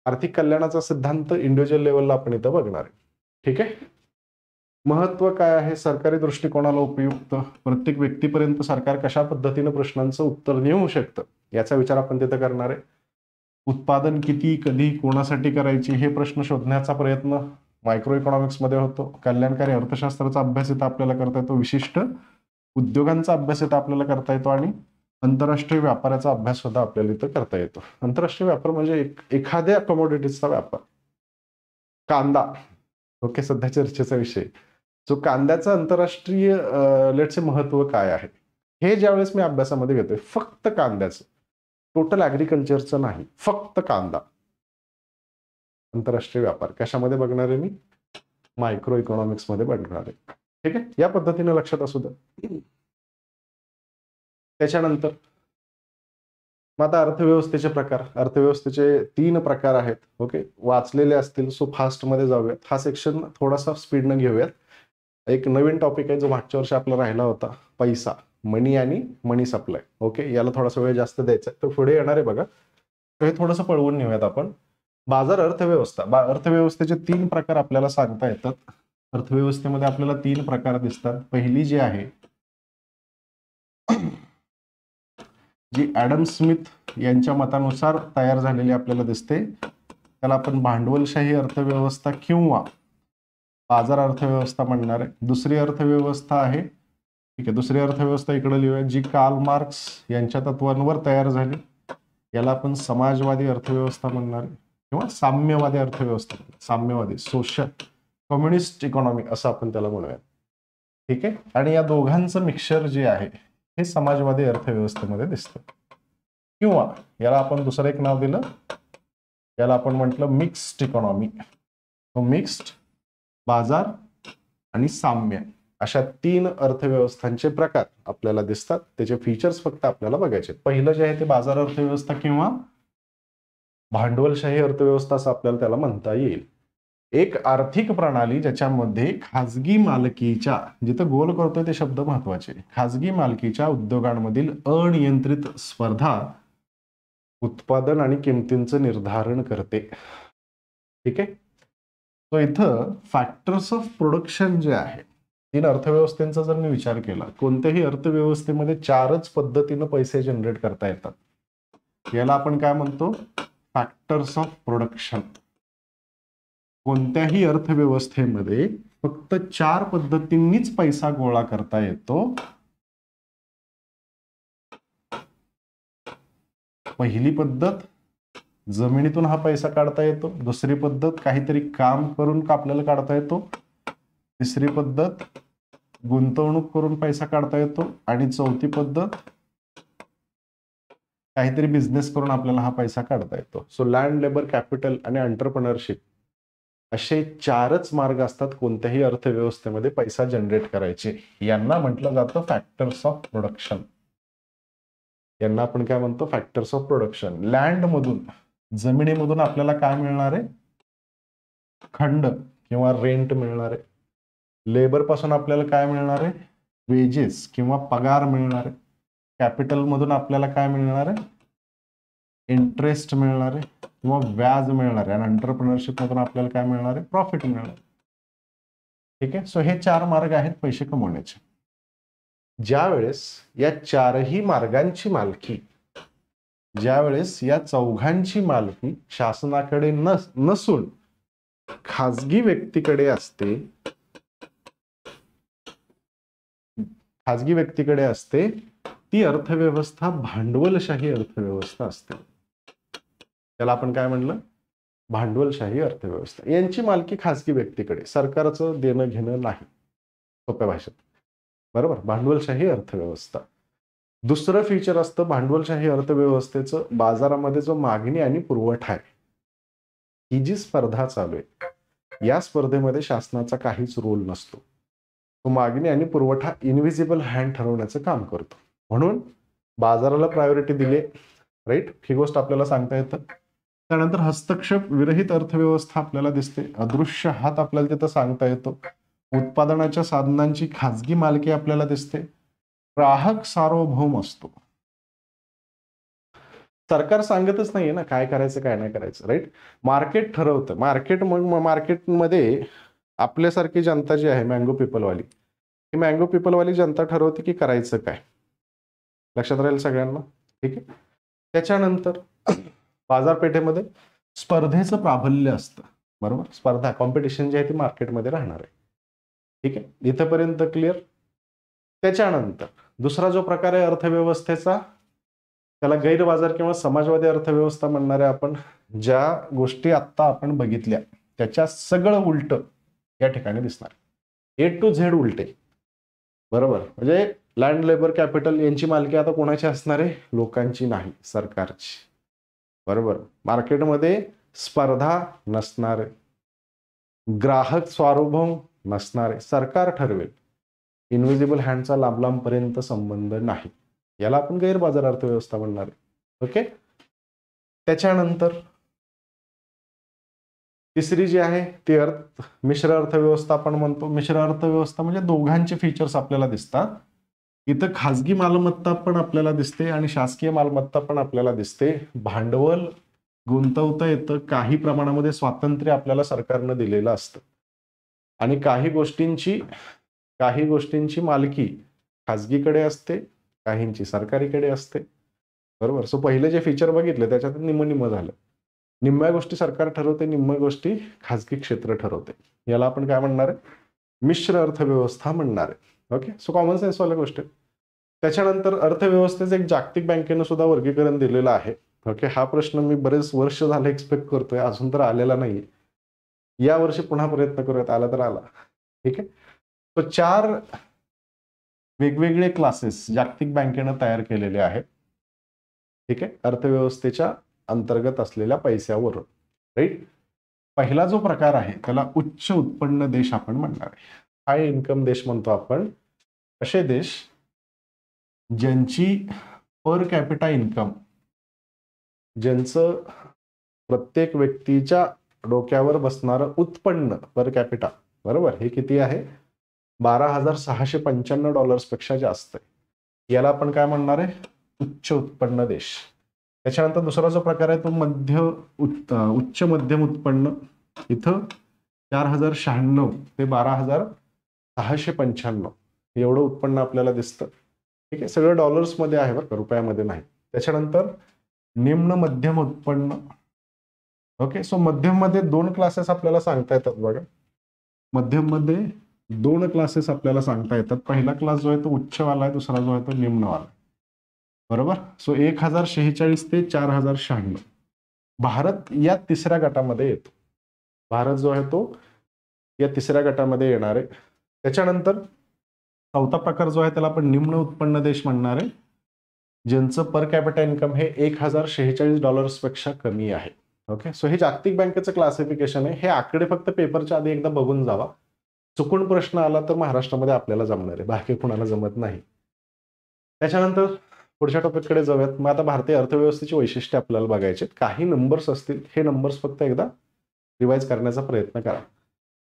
आर्थिक कल्याणाचा सिद्धांत इंडिव्हिज्युअल लेवलला आपण इथं बघणार आहे ठीक आहे महत्व काय आहे सरकारी दृष्टिकोनाला उपयुक्त प्रत्येक व्यक्तीपर्यंत सरकार कशा पद्धतीनं प्रश्नांचं उत्तर नेऊ शकतं याचा विचार आपण तिथं करणार आहे उत्पादन किती कधी कोणासाठी करायची हे प्रश्न शोधण्याचा प्रयत्न मायक्रो इकॉनॉमिक्समध्ये होतो कल्याणकारी अर्थशास्त्राचा अभ्यास इथं आपल्याला करता येतो विशिष्ट उद्योगांचा अभ्यास इथं आपल्याला करता येतो आणि आंतरराष्ट्रीय व्यापाराचा अभ्यास सुद्धा आपल्याला इथं करता येतो आंतरराष्ट्रीय व्यापार म्हणजे एक एखाद्या कमोडिटीजचा व्यापार कांदा ओके सध्या चर्चेचा विषय जो कांद्याचं आंतरराष्ट्रीय लेटचे महत्व काय आहे हे ज्यावेळेस मी अभ्यासामध्ये घेतोय फक्त कांद्याचं टोटल ऍग्रिकल्चरचं नाही फक्त कांदा आंतरराष्ट्रीय व्यापार कशामध्ये बघणार आहे मी मायक्रो इकॉनॉमिक्समध्ये बघणार आहे ठीक आहे या पद्धतीने लक्षात असू द्या त्याच्यानंतर मग आता अर्थव्यवस्थेचे प्रकार अर्थव्यवस्थेचे तीन प्रकार आहेत ओके वाचलेले असतील सो फास्टमध्ये जाऊयात हा सेक्शन थोडासा स्पीडनं घेऊयात एक नवीन टॉपिक आहे जो मागच्या वर्षी आपला राहिला होता पैसा मनी आणि मनी सप्लाय ओके याला थोडासा वेळ जास्त द्यायचा आहे तर पुढे येणार आहे बघा तर हे थोडंसं पळवून घेऊयात आपण बाजार अर्थव्यवस्था बा अर्थव्यवस्थेचे तीन प्रकार आपल्याला सांगता येतात अर्थव्यवस्थेमध्ये आपल्याला तीन प्रकार दिसतात पहिली जी आहे जी ॲडम स्मिथ यांच्या मतानुसार तयार झालेली आपल्याला दिसते त्याला आपण भांडवलशाही अर्थव्यवस्था किंवा बाजार अर्थव्यवस्था म्हणणार आहे दुसरी अर्थव्यवस्था आहे ठीक आहे दुसरी अर्थव्यवस्था इकडे लिहूया जी कार्ल मार्क्स यांच्या तत्वांवर तयार झाली याला आपण समाजवादी अर्थव्यवस्था म्हणणार किंवा साम्यवादी अर्थव्यवस्था साम्यवादी सोशल कम्युनिस्ट इकॉनॉमी असं आपण त्याला म्हणूया ठीक आहे आणि या दोघांचं मिक्सर जे आहे हे समाजवादी अर्थव्यवस्थेमध्ये दिसतं किंवा याला आपण दुसरं एक नाव दिलं याला आपण म्हटलं मिक्स्ड इकॉनॉमी मिक्स्ड बाजार आणि साम्य अशा तीन अर्थव्यवस्थांचे प्रकार आपल्याला दिसतात त्याचे फीचर्स फक्त आपल्याला बघायचे पहिलं जे आहे ते बाजार अर्थव्यवस्था किंवा भांडवलशाही अर्थव्यवस्था असं आपल्याला त्याला म्हणता येईल एक आर्थिक प्रणाली ज्याच्यामध्ये खाजगी मालकीच्या जिथं गोल करतोय ते शब्द महत्वाचे खाजगी मालकीच्या उद्योगांमधील अनियंत्रित स्पर्धा उत्पादन आणि किमतींचं निर्धारण करते ठीक आहे सो इथं फॅक्टर्स ऑफ प्रोडक्शन जे आहे तीन अर्थव्यवस्थेचा जर मी विचार केला कोणत्याही अर्थव्यवस्थेमध्ये चारच पद्धतीनं पैसे जनरेट करता येतात याला आपण काय म्हणतो फॅक्टर्स ऑफ प्रोडक्शन कोणत्याही अर्थव्यवस्थेमध्ये फक्त चार पद्धतींनीच पैसा गोळा करता येतो पहिली पद्धत जमिनीतून हा पैसा काढता येतो दुसरी पद्धत काहीतरी काम करून का आपल्याला काढता येतो तिसरी पद्धत गुंतवणूक करून पैसा काढता येतो आणि चौथी पद्धत काहीतरी बिझनेस करून आपल्याला हा पैसा काढता येतो सो लँड लेबर कॅपिटल आणि अंटरप्रनरशिप असे चारच मार्ग असतात कोणत्याही अर्थव्यवस्थेमध्ये पैसा जनरेट करायचे यांना म्हटलं जातं फॅक्टर्स ऑफ प्रोडक्शन यांना आपण काय म्हणतो फॅक्टर्स ऑफ प्रोडक्शन लँड मधून जमिनीमधून आपल्याला काय मिळणार आहे खंड किंवा रेंट मिळणार आहे लेबर पासून आपल्याला काय मिळणार आहे वेजेस किंवा पगार मिळणार आहे कॅपिटल मधून आपल्याला काय मिळणार आहे इंटरेस्ट मिळणार आहे किंवा व्याज मिळणार आहे आणि मधून आपल्याला काय मिळणार आहे प्रॉफिट मिळणार ठीक आहे सो हे चार मार्ग आहेत पैसे कमवण्याचे ज्या वेळेस या चारही मार्गांची मालकी ज्या वेळेस या चौघांची मालकी शासनाकडे नसून खाजगी व्यक्तीकडे असते खाजगी व्यक्तीकडे असते ती अर्थव्यवस्था भांडवलशाही अर्थव्यवस्था असते त्याला आपण काय म्हणलं भांडवलशाही अर्थव्यवस्था यांची मालकी खासगी व्यक्तीकडे सरकारचं देणं घेणं नाही सोप्या भाषेत बरोबर भांडवलशाही अर्थव्यवस्था दुसरं फीचर असतं भांडवलशाही अर्थव्यवस्थेचं बाजारामध्ये जो मागणी आणि पुरवठा आहे ही जी स्पर्धा चालू आहे या स्पर्धेमध्ये शासनाचा काहीच रोल नसतो तो मागणी आणि पुरवठा इनव्हिजिबल हँड ठरवण्याचं काम करतो म्हणून बाजाराला प्रायोरिटी दिली राईट ही गोष्ट आपल्याला सांगता येतं त्यानंतर हस्तक्षेप विरहित अर्थव्यवस्था आपल्याला दिसते अदृश्य हात आपल्याला तिथं सांगता येतो उत्पादनाच्या साधनांची खाजगी मालकी आपल्याला दिसते ग्राहक सार्वभौम असतो सरकार सांगतच नाहीये ना काय करायचं काय नाही करायचं राईट मार्केट ठरवतं मार्केट मार्केटमध्ये आपल्यासारखी जनता जी आहे मँगो पीपलवाली ही मँगो पीपलवाली जनता ठरवते की करायचं काय लक्षात राहील सगळ्यांना ठीक आहे त्याच्यानंतर बाजारपेठेमध्ये स्पर्धेचं प्राबल्य असतं बरोबर स्पर्धा कॉम्पिटिशन जी आहे ती मार्केटमध्ये राहणार आहे ठीक आहे इथंपर्यंत क्लिअर त्याच्यानंतर दुसरा जो प्रकार आहे अर्थव्यवस्थेचा त्याला गैरबाजार किंवा समाजवादी अर्थव्यवस्था म्हणणाऱ्या आपण ज्या गोष्टी आत्ता आपण बघितल्या त्याच्या सगळं उलट या ठिकाणी दिसणार ए टू झेड उलटे बरोबर म्हणजे लँड लेबर कॅपिटल यांची मालकी आता कोणाची असणार आहे लोकांची नाही सरकारची बरोबर मार्केटमध्ये स्पर्धा नसणारे ग्राहक स्वानुभव नसणारे सरकार ठरवेल इन्व्हिजिबल हँडचा लांब लांबपर्यंत संबंध नाही याला आपण गैरबाजार अर्थव्यवस्था म्हणणार ओके त्याच्यानंतर तिसरी जी आहे ती अर्थ मिश्र अर्थव्यवस्था आपण म्हणतो मिश्र अर्थव्यवस्था म्हणजे दोघांचे फीचर्स आपल्याला दिसतात इथं खाजगी मालमत्ता पण आपल्याला दिसते आणि शासकीय मालमत्ता पण आपल्याला दिसते भांडवल गुंतवता येतं काही प्रमाणामध्ये स्वातंत्र्य आपल्याला सरकारनं दिलेलं असतं आणि काही गोष्टींची काही गोष्टींची मालकी खाजगीकडे असते काहींची सरकारीकडे असते बरोबर सो पहिले जे फीचर बघितले त्याच्यात निम्म निम्म झालं निम्म्या गोष्टी सरकार ठरवते निम्म्या गोष्टी खाजगी क्षेत्र ठरवते याला आपण काय म्हणणार आहे मिश्र अर्थव्यवस्था म्हणणार आहे ओके सो कॉमन सेन्सवाल्या गोष्ट त्याच्यानंतर अर्थव्यवस्थेचं एक जागतिक बँकेनं सुद्धा वर्गीकरण दिलेलं आहे ओके हा प्रश्न मी बरेच वर्ष झालं एक्सपेक्ट करतोय अजून तर आलेला नाही या वर्षी पुन्हा प्रयत्न करूयात आला तर आला ठीक आहे तो चार वेगवेगळे क्लासेस जागतिक बँकेनं तयार केलेले आहेत ठीक आहे अर्थव्यवस्थेच्या अंतर्गत असलेल्या पैशावर राईट पहिला जो प्रकार आहे त्याला उच्च उत्पन्न देश आपण म्हणणार आहे हाय इन्कम देश म्हणतो आपण असे देश ज्यांची पर कॅपिटा इन्कम ज्यांचं प्रत्येक व्यक्तीच्या डोक्यावर बसणारं उत्पन्न पर कॅपिटा बरोबर हे किती आहे बारा हजार सहाशे पंच्याण्णव डॉलर्सपेक्षा जास्त आहे याला आपण काय म्हणणार आहे उच्च उत्पन्न देश त्याच्यानंतर दुसरा जो प्रकार आहे तो मध्य उच्च मध्यम उत्पन्न इथं चार हजार शहाण्णव ते बारा हजार सहाशे पंच्याण्णव एवढं उत्पन्न आपल्याला दिसतं ठीक आहे सगळं डॉलर्समध्ये आहे बरं रुपयामध्ये नाही त्याच्यानंतर निम्न मध्यम उत्पन्न ओके सो मध्यममध्ये दोन क्लासेस आपल्याला सांगता येतात बघा मध्यममध्ये दोन क्लासेस आपल्याला सांगता येतात पहिला क्लास जो आहे तो उच्चवाला आहे दुसरा जो आहे तो निम्नवाला बरोबर सो एक हजार शेहेचाळीस ते चार हजार शहाण्णव भारत या तिसऱ्या गटामध्ये येतो भारत जो आहे तो या तिसऱ्या गटामध्ये येणार आहे त्याच्यानंतर चौथा प्रकार जो आहे त्याला आपण निम्न उत्पन्न देश म्हणणार आहे ज्यांचं पर कॅपिटा इन्कम हे एक हजार शेहेचाळीस पेक्षा कमी आहे ओके सो हे जागतिक बँकेचं क्लासिफिकेशन आहे हे आकडे फक्त पेपरच्या आधी एकदा बघून जावा चुकून प्रश्न आला तर महाराष्ट्रामध्ये आपल्याला जमणार आहे बाकी कुणाला जमत नाही त्याच्यानंतर पुढच्या कडे जाऊयात मग आता भारतीय अर्थव्यवस्थेची वैशिष्ट्ये आपल्याला बघायचे काही नंबर्स असतील हे नंबर्स फक्त एकदा रिवाईज करण्याचा प्रयत्न करा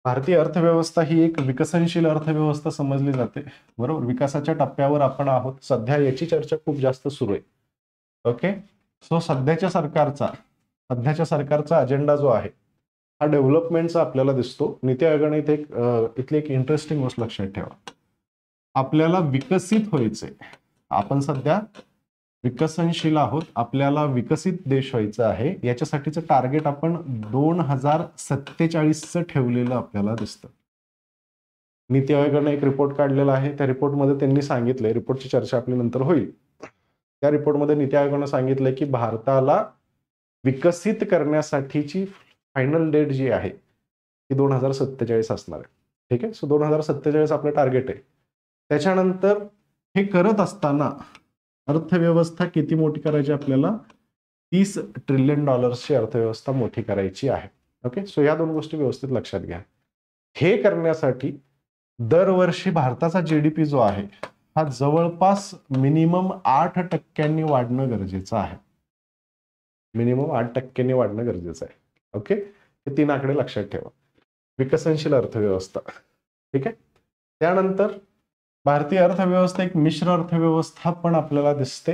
भारतीय अर्थव्यवस्था ही एक विकसनशील अर्थव्यवस्था समजली जाते बरोबर विकासाच्या टप्प्यावर आपण आहोत सध्या याची चर्चा खूप जास्त सुरू आहे ओके सो सध्याच्या सरकारचा सध्याच्या सरकारचा अजेंडा जो आहे हा डेव्हलपमेंटचा आपल्याला दिसतो नीती आयोगाने इथे एक इथली एक इंटरेस्टिंग गोष्ट लक्षात ठेवा आपल्याला विकसित व्हायचे आपण सध्या विकसनशील आहोत आपल्याला विकसित देश व्हायचं आहे याच्यासाठीचं टार्गेट आपण दोन हजार सत्तेचाळीसच ठेवलेलं आपल्याला दिसतं नीती आयोगानं एक रिपोर्ट काढलेला आहे त्या रिपोर्टमध्ये त्यांनी सांगितलंय रिपोर्टची चर्चा आपली नंतर होईल त्या रिपोर्टमध्ये नीती आयोगानं सांगितलंय की भारताला विकसित करण्यासाठीची फायनल डेट जी आहे ती दोन हजार सत्तेचाळीस असणार आहे ठीक आहे सो दोन हजार सत्तेचाळीस आपलं टार्गेट आहे त्याच्यानंतर हे करत असताना अर्थव्यवस्था किती मोठी करायची आपल्याला तीस ट्रिलियन डॉलर्सची अर्थव्यवस्था मोठी करायची आहे ओके सो या दोन गोष्टी व्यवस्थित लक्षात घ्या हे करण्यासाठी दरवर्षी भारताचा जी डी पी जो आहे हा जवळपास मिनिमम आठ टक्क्यांनी वाढणं गरजेचं आहे मिनिमम आठ टक्क्यांनी वाढणं गरजेचं आहे ओके हे तीन आकडे लक्षात ठेवा विकसनशील अर्थव्यवस्था ठीक आहे त्यानंतर भारतीय अर्थव्यवस्था एक मिश्र अर्थव्यवस्था पण आपल्याला दिसते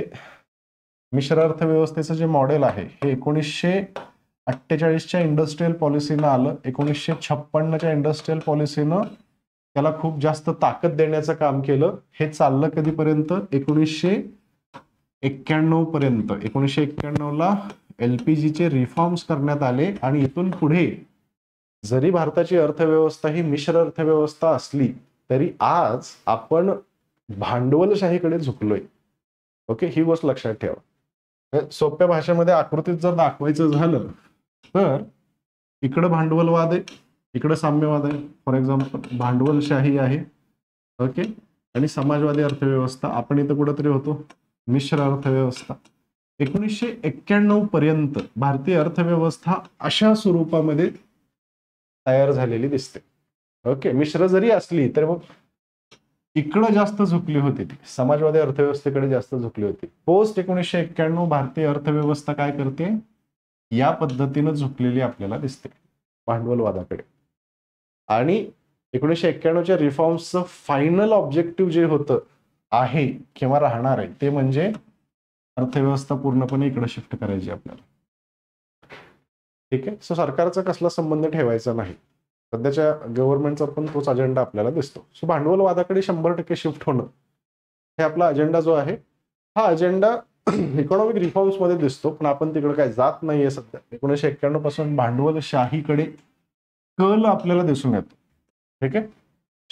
मिश्र अर्थव्यवस्थेचं जे मॉडेल आहे हे एकोणीसशे अठ्ठेचाळीसच्या इंडस्ट्रीयल पॉलिसीनं आलं एकोणीसशे छप्पन्नच्या इंडस्ट्रीयल पॉलिसीनं त्याला खूप जास्त ताकद देण्याचं काम केलं हे चाललं कधीपर्यंत एकोणीसशे एक्क्याण्णव पर्यंत एकोणीसशे एक्क्याण्णवला एल पी जीचे रिफॉर्म्स करण्यात आले आणि इथून पुढे जरी भारताची अर्थव्यवस्था ही मिश्र अर्थव्यवस्था असली तरी आज आपण भांडवलशाहीकडे झुकलोय ओके ही गोष्ट लक्षात ठेवा सोप्या भाषेमध्ये आकृतीत जर दाखवायचं झालं तर इकडं भांडवलवाद आहे इकडं साम्यवाद आहे फॉर एक्झाम्पल भांडवलशाही आहे ओके आणि समाजवादी अर्थव्यवस्था आपण इथं कुठंतरी होतो मिश्र अर्थव्यवस्था एकोणीसशे एक्क्याण्णव पर्यंत भारतीय अर्थव्यवस्था अशा स्वरूपामध्ये तयार झालेली दिसते ओके मिश्र जरी असली तर मग इकडं जास्त झुकली होती ती समाजवादी अर्थव्यवस्थेकडे जास्त झुकली होती पोस्ट एकोणीसशे एक्क्याण्णव भारतीय अर्थव्यवस्था काय करते या पद्धतीनं झुकलेली आपल्याला दिसते भांडवलवादाकडे आणि एकोणीसशे एक्क्याण्णवच्या रिफॉर्म्सचं फायनल ऑब्जेक्टिव्ह जे होतं आहे किंवा राहणार आहे ते म्हणजे अर्थव्यवस्था पूर्णपणे इकडे शिफ्ट करायची आपल्याला ठीक आहे सो सरकारचा कसला संबंध ठेवायचा नाही सध्याच्या गव्हर्नमेंटचा पण तोच अजेंडा आपल्याला दिसतो सो भांडवलवादाकडे शंभर टक्के शिफ्ट होणं हे आपला अजेंडा जो आहे हा अजेंडा इकॉनॉमिक मध्ये दिसतो पण आपण तिकडे काय जात नाहीये सध्या एकोणीसशे एक्क्याण्णव पासून भांडवलशाहीकडे कल आपल्याला दिसून येतो ठीक आहे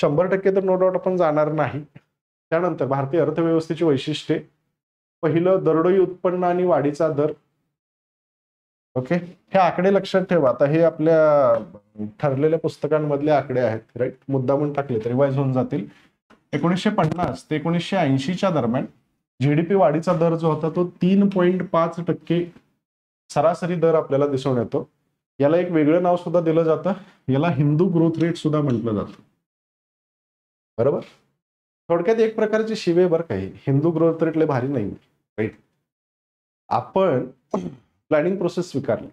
शंभर टक्के तर नो डाऊट आपण जाणार नाही त्यानंतर भारतीय अर्थव्यवस्थेची वैशिष्ट्ये पहिलं दरडोई उत्पन्न आणि वाढीचा दर ओके हे आकडे लक्षात ठेवा आता हे आपल्या ठरलेल्या पुस्तकांमधले आकडे आहेत राईट मुद्दा म्हणून टाकले तरी रिवाइज होऊन जातील एकोणीसशे पन्नास ते एकोणीसशे ऐंशीच्या दरम्यान जीडीपी वाढीचा दर जो होता तो तीन पॉईंट पाच टक्के सरासरी दर आपल्याला दिसून येतो याला एक वेगळं नाव सुद्धा दिलं जातं याला हिंदू ग्रोथ रेट सुद्धा म्हटलं जातं बरोबर थोडक्यात एक प्रकारची शिवे बरं काही हिंदू ग्रोथ रेटले भारी नाही राईट आपण प्लॅनिंग प्रोसेस स्वीकारली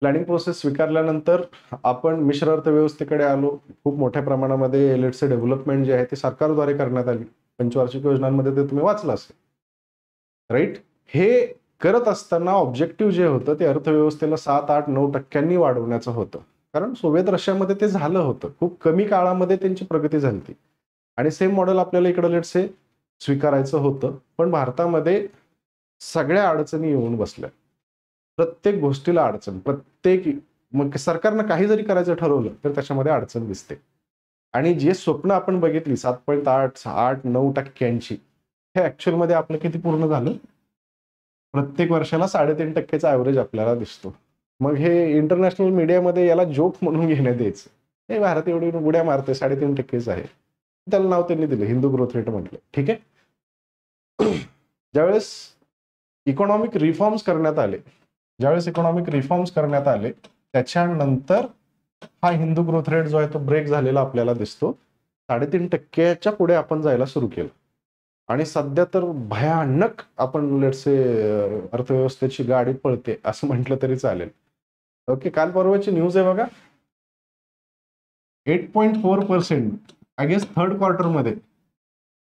प्लॅनिंग प्रोसेस स्वीकारल्यानंतर आपण मिश्र अर्थव्यवस्थेकडे आलो खूप मोठ्या प्रमाणामध्ये लेट्सचे e डेव्हलपमेंट जे आहे ते सरकारद्वारे करण्यात आली पंचवार्षिक योजनांमध्ये ते तुम्ही वाचलं असेल राईट हे करत असताना ऑब्जेक्टिव्ह जे होतं ते अर्थव्यवस्थेला सात आठ नऊ टक्क्यांनी वाढवण्याचं होतं कारण सोवियत रशियामध्ये ते झालं होतं खूप कमी काळामध्ये त्यांची प्रगती झाली होती आणि सेम मॉडेल आपल्याला इकडं लेटसे e स्वीकारायचं होतं पण भारतामध्ये सगळ्या अडचणी येऊन बसल्या प्रत्येक गोष्टीला अडचण प्रत्येक मग सरकारनं काही जरी करायचं ठरवलं तर त्याच्यामध्ये अडचण दिसते आणि जे स्वप्न आपण बघितली सात पॉईंट आठ आठ नऊ टक्क्यांची हे ऍक्च्युअल मध्ये आपलं किती पूर्ण झालं प्रत्येक वर्षाला साडेतीन टक्केचा ऍव्हरेज आपल्याला दिसतो मग हे इंटरनॅशनल मीडियामध्ये याला जोक म्हणून घेण्यात यायचं हे भारत एवढी उड्या मारते साडेतीन टक्केच आहे त्याला नाव त्यांनी दिलं हिंदू ग्रोथ रेट म्हटलं ठीक आहे ज्यावेळेस इकॉनॉमिक रिफॉर्म्स करण्यात आले ज्यावेळेस इकॉनॉमिक रिफॉर्म्स करण्यात आले त्याच्यानंतर हा हिंदू ग्रोथ रेट जो आहे तो ब्रेक झालेला आपल्याला दिसतो साडेतीन टक्क्याच्या पुढे आपण जायला सुरू केलं आणि सध्या तर भयानक आपण लेटसे अर्थव्यवस्थेची गाडी पळते असं म्हटलं तरी चालेल ओके काल परवाची न्यूज आहे बघा eight point four percent I guess third क्वार्टरमध्ये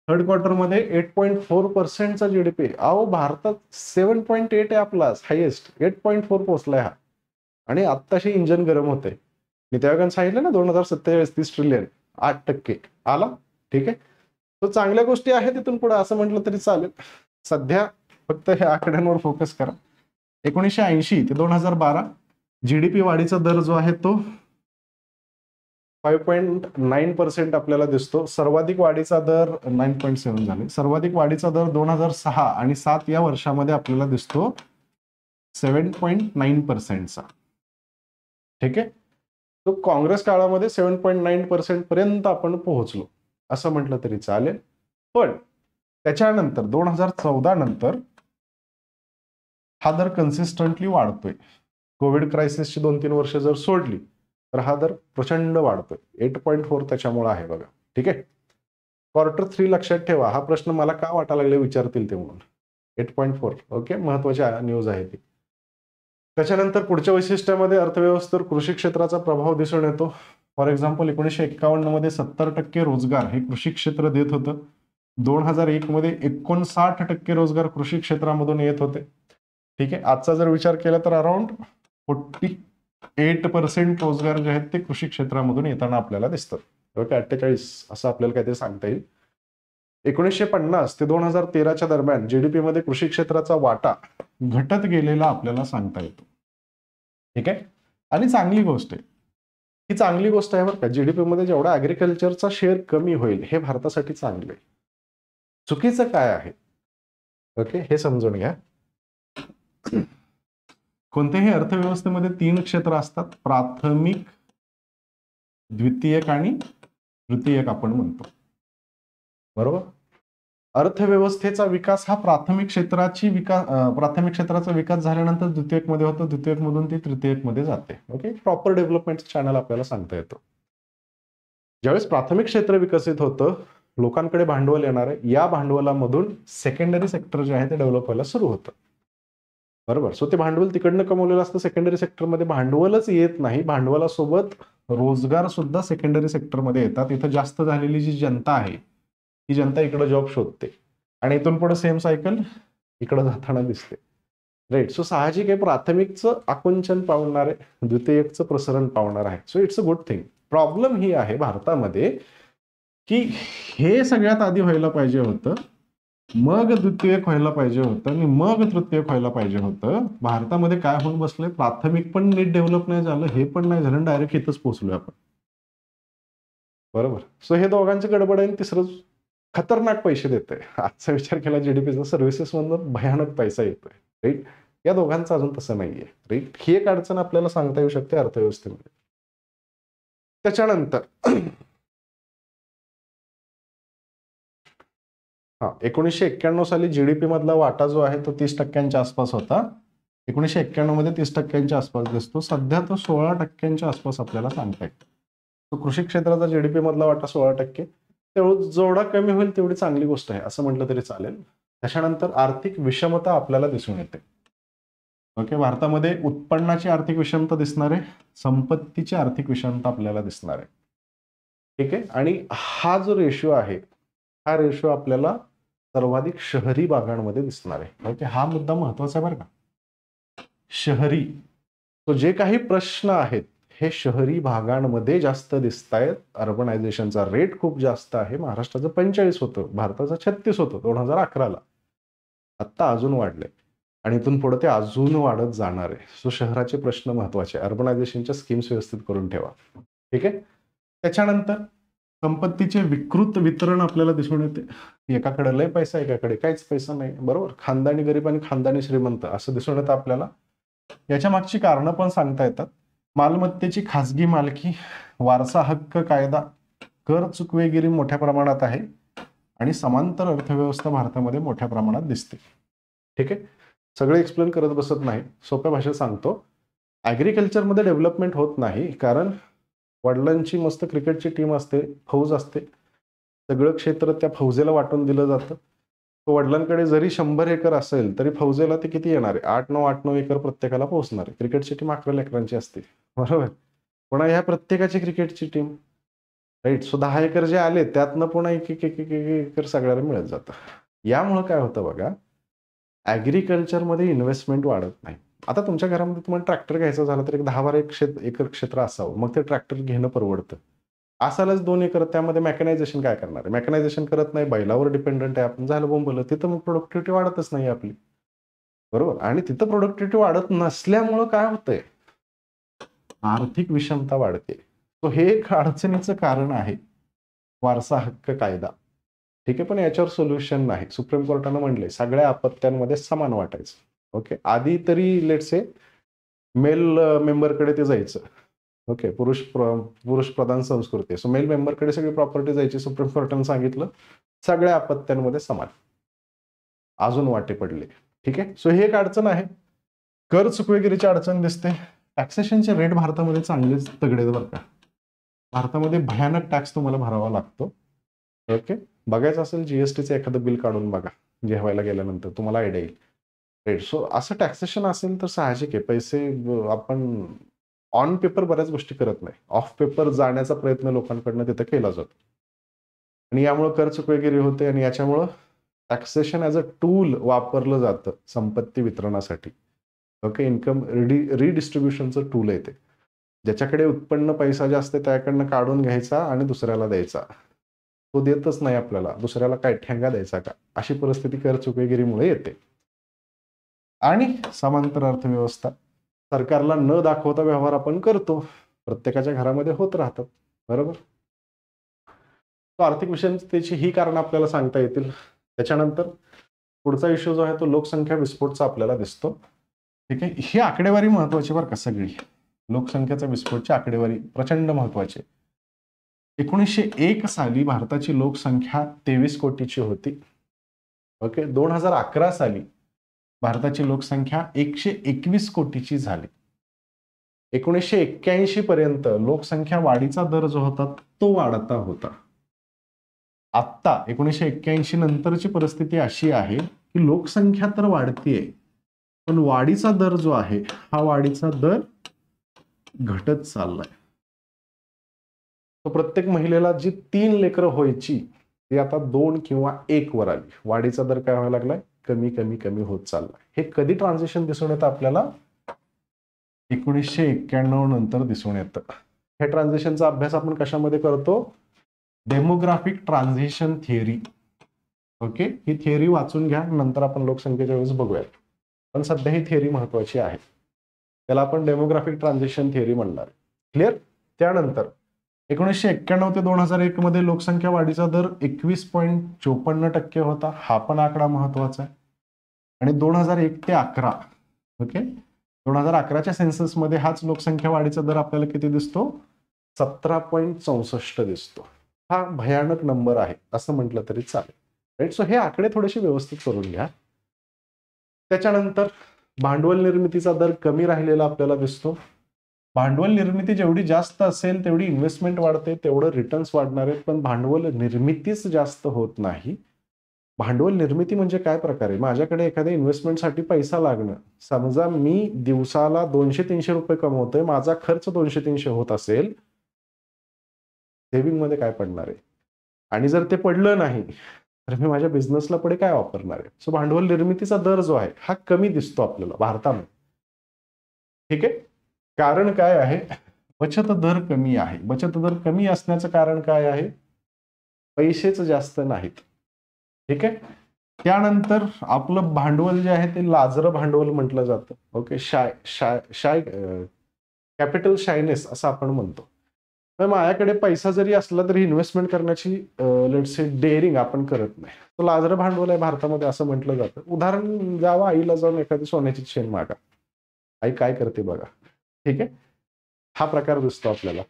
थर्ड क्वार्टरमध्ये एट पॉईंट फोर पर्सेंटचा जी डी अहो भारतात सेवन पॉईंट एट आहे आपला हायेस्ट एट पॉईंट फोर पोहोचलाय हा आणि आत्ताशी इंजन गरम होते मी त्यावेळेला सांगितलं ना दोन हजार सत्तेचाळीस तीस ट्रिलियन आठ टक्के आला ठीक आहे तो चांगल्या गोष्टी आहेत तिथून पुढे असं म्हटलं तरी चालेल सध्या फक्त ह्या आकड्यांवर फोकस करा एकोणीसशे ऐंशी ते दोन हजार बारा जी वाढीचा दर जो आहे तो फाईव्ह पॉईंट नाईन पर्सेंट आपल्याला दिसतो सर्वाधिक वाढीचा दर नाईन पॉईंट सेव्हन झाले सर्वाधिक वाढीचा दर दोन हजार सहा आणि सात या वर्षामध्ये आपल्याला दिसतो सेव्हन पॉईंट नाईन पर्सेंटचा ठीक आहे तो काँग्रेस काळामध्ये सेव्हन पॉईंट नाईन पर्सेंट पर्यंत आपण पोहोचलो असं म्हटलं तरी चालेल पण त्याच्यानंतर दोन हजार चौदा नंतर हा दर कन्सिस्टंटली वाढतोय कोविड क्रायसिसची दोन तीन वर्ष जर सोडली तर हा दर प्रचंड वाढतोय एट पॉईंट फोर त्याच्यामुळे आहे बघा ठीक आहे क्वार्टर थ्री लक्षात ठेवा हा प्रश्न मला का वाटा लागले विचारतील ते म्हणून एट पॉईंट फोर ओके महत्वाची न्यूज आहे ती त्याच्यानंतर पुढच्या वैशिष्ट्यामध्ये अर्थव्यवस्थेवर कृषी क्षेत्राचा प्रभाव दिसून येतो फॉर एक्झाम्पल एकोणीसशे मध्ये सत्तर टक्के रोजगार हे कृषी क्षेत्र देत होतं दोन हजार एकमध्ये एकोणसाठ टक्के रोजगार कृषी क्षेत्रामधून येत होते ठीक आहे आजचा जर विचार केला तर अराउंड फोर्टी एट पर्सेंट रोजगार जे आहेत ते कृषी क्षेत्रामधून येताना आपल्याला दिसतात ओके अठ्ठेचाळीस असं आपल्याला काहीतरी सांगता येईल एकोणीसशे पन्नास ते दोन हजार तेराच्या दरम्यान जीडीपी मध्ये कृषी क्षेत्राचा वाटा घटत गेलेला आपल्याला सांगता येतो ठीक आहे आणि चांगली गोष्ट आहे ही चांगली गोष्ट आहे बरं का जीडीपी मध्ये जेवढा ऍग्रिकल्चरचा शेअर कमी होईल हे भारतासाठी चांगले चुकीचं काय आहे ओके हे समजून घ्या कोणत्याही अर्थव्यवस्थेमध्ये तीन क्षेत्र असतात प्राथमिक द्वितीयक आणि तृतीयक आपण म्हणतो बरोबर अर्थव्यवस्थेचा विकास हा प्राथमिक क्षेत्राची विकास प्राथमिक क्षेत्राचा विकास झाल्यानंतर द्वितीयक मध्ये होतो द्वितीयक मधून ती तृतीयक मध्ये जाते ओके प्रॉपर डेव्हलपमेंट चॅनल आपल्याला सांगता येतो ज्यावेळेस प्राथमिक क्षेत्र विकसित होतं लोकांकडे भांडवल येणार आहे या भांडवलामधून सेकंडरी सेक्टर जे आहे ते डेव्हलप व्हायला सुरू होतं बरोबर सो ते भांडवल तिकडनं कमवलेलं असतं सेकंडरी सेक्टरमध्ये भांडवलच येत नाही भांडवलासोबत रोजगार सुद्धा सेकंडरी सेक्टरमध्ये येतात इथं जास्त झालेली जी जनता आहे ती जनता इकडं जॉब शोधते आणि इथून पुढे सेम सायकल इकडं जाताना दिसते राईट सो साहजिक आहे प्राथमिकचं आकुंचन पावणार आहे द्वितीयकचं प्रसरण पावणार आहे so it's a good thing problem ही आहे भारतामध्ये की हे सगळ्यात आधी व्हायला पाहिजे होतं मग द्वितीयक व्हायला पाहिजे होतं आणि मग तृतीय व्हायला पाहिजे होतं भारतामध्ये काय होऊन बसलंय प्राथमिक पण नीट डेव्हलप नाही झालं हे पण नाही झालं डायरेक्ट इथंच पोहोचलोय आपण बरोबर सो हे दोघांची गडबड आहे तिसरं खतरनाक पैसे आहे आजचा विचार केला जीडीपीचा सर्व्हिसेस मधून भयानक पैसा येतोय राईट या दोघांचं अजून तसं नाहीये राईट ही एक अडचण आपल्याला सांगता येऊ शकते अर्थव्यवस्थेमध्ये त्याच्यानंतर हा एकोणीसशे एक्क्याण्णव साली जी डी वाटा जो आहे तो तीस टक्क्यांच्या आसपास होता एकोणीसशे मध्ये तीस टक्क्यांच्या आसपास दिसतो सध्या तो सोळा टक्क्यांच्या आसपास आपल्याला सांगता तो कृषी क्षेत्राचा जी डी वाटा सोळा टक्के तेवढं जेवढा कमी होईल तेवढी चांगली गोष्ट आहे असं म्हटलं तरी चालेल त्याच्यानंतर आर्थिक विषमता आपल्याला दिसून येते ओके भारतामध्ये उत्पन्नाची आर्थिक विषमता दिसणार आहे संपत्तीची आर्थिक विषमता आपल्याला दिसणार आहे ठीक आहे आणि हा जो रेशिओ आहे हा रेशो आपल्याला सर्वाधिक शहरी भागांमध्ये दिसणार आहे म्हणजे हा मुद्दा महत्वाचा आहे बरं का शहरी तो जे काही प्रश्न आहेत हे शहरी भागांमध्ये जास्त दिसत आहेत अर्बनायझेशनचा रेट खूप जास्त आहे महाराष्ट्राचं पंचेचाळीस होतं भारताचं छत्तीस होतं दोन हजार अकराला आत्ता अजून वाढले आणि इथून पुढे ते अजून वाढत जाणार आहे सो शहराचे प्रश्न महत्वाचे अर्बनायझेशनच्या स्कीम्स व्यवस्थित करून ठेवा ठीक आहे त्याच्यानंतर संपत्तीचे विकृत वितरण आपल्याला दिसून येते एकाकडे लय पैसा एकाकडे काहीच पैसा नाही बरोबर खानदानी गरीब आणि खानदानी श्रीमंत असं दिसून येतं आपल्याला याच्या मागची कारणं पण सांगता येतात मालमत्तेची खासगी मालकी वारसा हक्क कायदा कर चुकवेगिरी मोठ्या प्रमाणात आहे आणि समांतर अर्थव्यवस्था भारतामध्ये मोठ्या प्रमाणात दिसते ठीक आहे सगळे एक्सप्लेन करत बसत नाही सोप्या भाषेत सांगतो ऍग्रिकल्चरमध्ये डेव्हलपमेंट होत नाही कारण वडिलांची मस्त क्रिकेटची टीम असते फौज असते सगळं क्षेत्र त्या फौजेला वाटून दिलं जातं तो वडिलांकडे जरी शंभर एकर असेल तरी फौजेला ते किती येणार आहे आठ नऊ आठ नऊ एकर प्रत्येकाला पोहोचणार आहे क्रिकेटची टीम अकरा लेकरांची असते बरोबर पुन्हा ह्या प्रत्येकाची क्रिकेटची टीम राईट सो दहा एकर जे आले त्यातनं पुन्हा एक एक एक एक एकर सगळ्याला मिळत जातं यामुळं काय होतं बघा ॲग्रिकल्चरमध्ये इन्व्हेस्टमेंट वाढत नाही आता तुमच्या घरामध्ये तुम्हाला ट्रॅक्टर घ्यायचं झालं तर एक दहा बारा एक क्षेत्र एकर क्षेत्र असावं मग ते ट्रॅक्टर घेणं परवडतं असायलाच दोन एकर त्यामध्ये मॅकनायझेशन काय करणार आहे मेकॅनायझेशन करत नाही बैलावर डिपेंडंट आहे आपण झालं बोंबलं तिथं मग प्रोडक्टिव्हिटी वाढतच नाही आपली बरोबर आणि तिथं प्रोडक्टिव्हिटी वाढत नसल्यामुळं काय होतंय आर्थिक विषमता वाढते तो हे एक अडचणीचं कारण आहे वारसा हक्क कायदा ठीक आहे पण याच्यावर सोल्युशन नाही सुप्रीम कोर्टानं म्हणले सगळ्या आपत्त्यांमध्ये समान वाटायचं ओके आधी तरी से मेल मेंबरकडे ते जायचं ओके पुरुष पुरुष प्रधान संस्कृती सो मेल मेंबरकडे सगळी प्रॉपर्टी जायची सुप्रीम कोर्टानं सांगितलं सगळ्या आपत्त्यांमध्ये समान अजून वाटे पडले ठीक आहे सो ही एक अडचण आहे कर चुकवेगिरीची अडचण दिसते टॅक्सेशनचे रेट भारतामध्ये चांगलेच तगडे बरं का भारतामध्ये भयानक टॅक्स तुम्हाला भरावा लागतो ओके बघायचं असेल जीएसटीचं एखादं बिल काढून बघा जेवायला गेल्यानंतर तुम्हाला आयडिया येईल राईट सो असं टॅक्सेशन असेल तर साहजिक आहे पैसे आपण ऑन पेपर बऱ्याच गोष्टी करत नाही ऑफ पेपर जाण्याचा प्रयत्न लोकांकडनं तिथं केला जातो आणि यामुळे कर चुकवेगिरी होते आणि याच्यामुळं टॅक्सेशन ऍज अ टूल वापरलं जातं संपत्ती वितरणासाठी ओके इन्कम रिडी रिडिस्ट्रीब्युशनचं टूल आहे ते ज्याच्याकडे उत्पन्न पैसा जास्त त्याकडनं काढून घ्यायचा आणि दुसऱ्याला द्यायचा तो देतच नाही आपल्याला दुसऱ्याला काय ठेंगा द्यायचा का अशी परिस्थिती कर चुकवेगिरीमुळे येते आणि समांतर अर्थव्यवस्था सरकारला न दाखवता व्यवहार आपण करतो प्रत्येकाच्या घरामध्ये होत राहतात बरोबर तो आर्थिक विषमतेची ही कारण आपल्याला सांगता येतील त्याच्यानंतर पुढचा इश्यू जो आहे तो लोकसंख्या विस्फोटचा आपल्याला दिसतो ठीक आहे ही आकडेवारी महत्वाची बरं का सगळी लोकसंख्येचा विस्फोटची आकडेवारी प्रचंड महत्वाची एकोणीसशे एक साली भारताची लोकसंख्या तेवीस कोटीची होती ओके दोन हजार अकरा साली भारताची लोकसंख्या एकशे एकवीस कोटीची झाली एकोणीसशे एक्क्याऐंशी पर्यंत लोकसंख्या वाढीचा दर जो होता तो वाढता होता आत्ता एकोणीसशे एक्क्याऐंशी नंतरची परिस्थिती अशी आहे की लोकसंख्या तर वाढतीये पण वाढीचा दर जो आहे हा वाढीचा दर घटत चाललाय तो प्रत्येक महिलेला जी तीन लेकरं व्हायची ती आता दोन किंवा एक वर आली वाढीचा दर काय व्हायला लागलाय कमी कमी कमी होत चालला हे कधी ट्रान्झेक्शन दिसून येतं आपल्याला एकोणीसशे एक्क्याण्णव नंतर दिसून येतं हे ट्रान्झेक्शनचा अभ्यास आपण कशामध्ये करतो डेमोग्राफिक ट्रान्झेक्शन थिअरी ओके ही थिअरी वाचून घ्या नंतर आपण लोकसंख्येच्या वेळेस बघूयात पण सध्या ही थिअरी महत्वाची आहे त्याला आपण डेमोग्राफिक ट्रान्झेक्शन थिअरी म्हणणार क्लिअर त्यानंतर एकोणीसशे एक्क्याण्णव ते दोन हजार एक मध्ये लोकसंख्या वाढीचा दर एकवीस पॉईंट चोपन्न टक्के होता हा पण आकडा महत्वाचा आहे आणि दोन हजार एक ते अकरा ओके दोन हजार अकराच्या सेन्ससमध्ये हाच लोकसंख्या वाढीचा दर आपल्याला किती दिसतो सतरा पॉईंट चौसष्ट दिसतो हा भयानक नंबर आहे असं म्हटलं तरी चालेल राईट सो हे आकडे थोडेसे व्यवस्थित करून घ्या त्याच्यानंतर भांडवल निर्मितीचा दर कमी राहिलेला आपल्याला दिसतो भांडवल निर्मिती जेवढी जास्त असेल तेवढी इन्व्हेस्टमेंट वाढते तेवढं रिटर्न्स वाढणार आहेत पण भांडवल निर्मितीच जास्त होत नाही भांडवल निर्मिती म्हणजे काय प्रकारे माझ्याकडे एखाद्या इन्व्हेस्टमेंटसाठी पैसा लागणं समजा मी दिवसाला दोनशे तीनशे रुपये कमवतोय माझा खर्च दोनशे तीनशे होत असेल मध्ये काय पडणार आहे आणि जर ते पडलं नाही तर मी माझ्या बिझनेसला पुढे काय वापरणार आहे सो भांडवल निर्मितीचा दर जो आहे हा कमी दिसतो आपल्याला भारतामध्ये ठीक आहे कारण काय आहे बचत दर कमी आहे बचत दर कमी असण्याचं कारण काय आहे पैसेच जास्त नाहीत ठीक आहे त्यानंतर आपलं भांडवल जे आहे ते लाजरं भांडवल म्हटलं जातं okay shy shy shy capital shyness असं आपण म्हणतो तर माझ्याकडे पैसा जरी असला तरी इन्व्हेस्टमेंट करण्याची लेट्स डेअरिंग आपण करत नाही तो लाजरं भांडवल आहे भारतामध्ये असं म्हटलं जातं उदाहरण जावा आईला जाऊन एखादी सोन्याची चेन मागा आई काय करते बघा ठीक आहे हा प्रकार दिसतो आपल्याला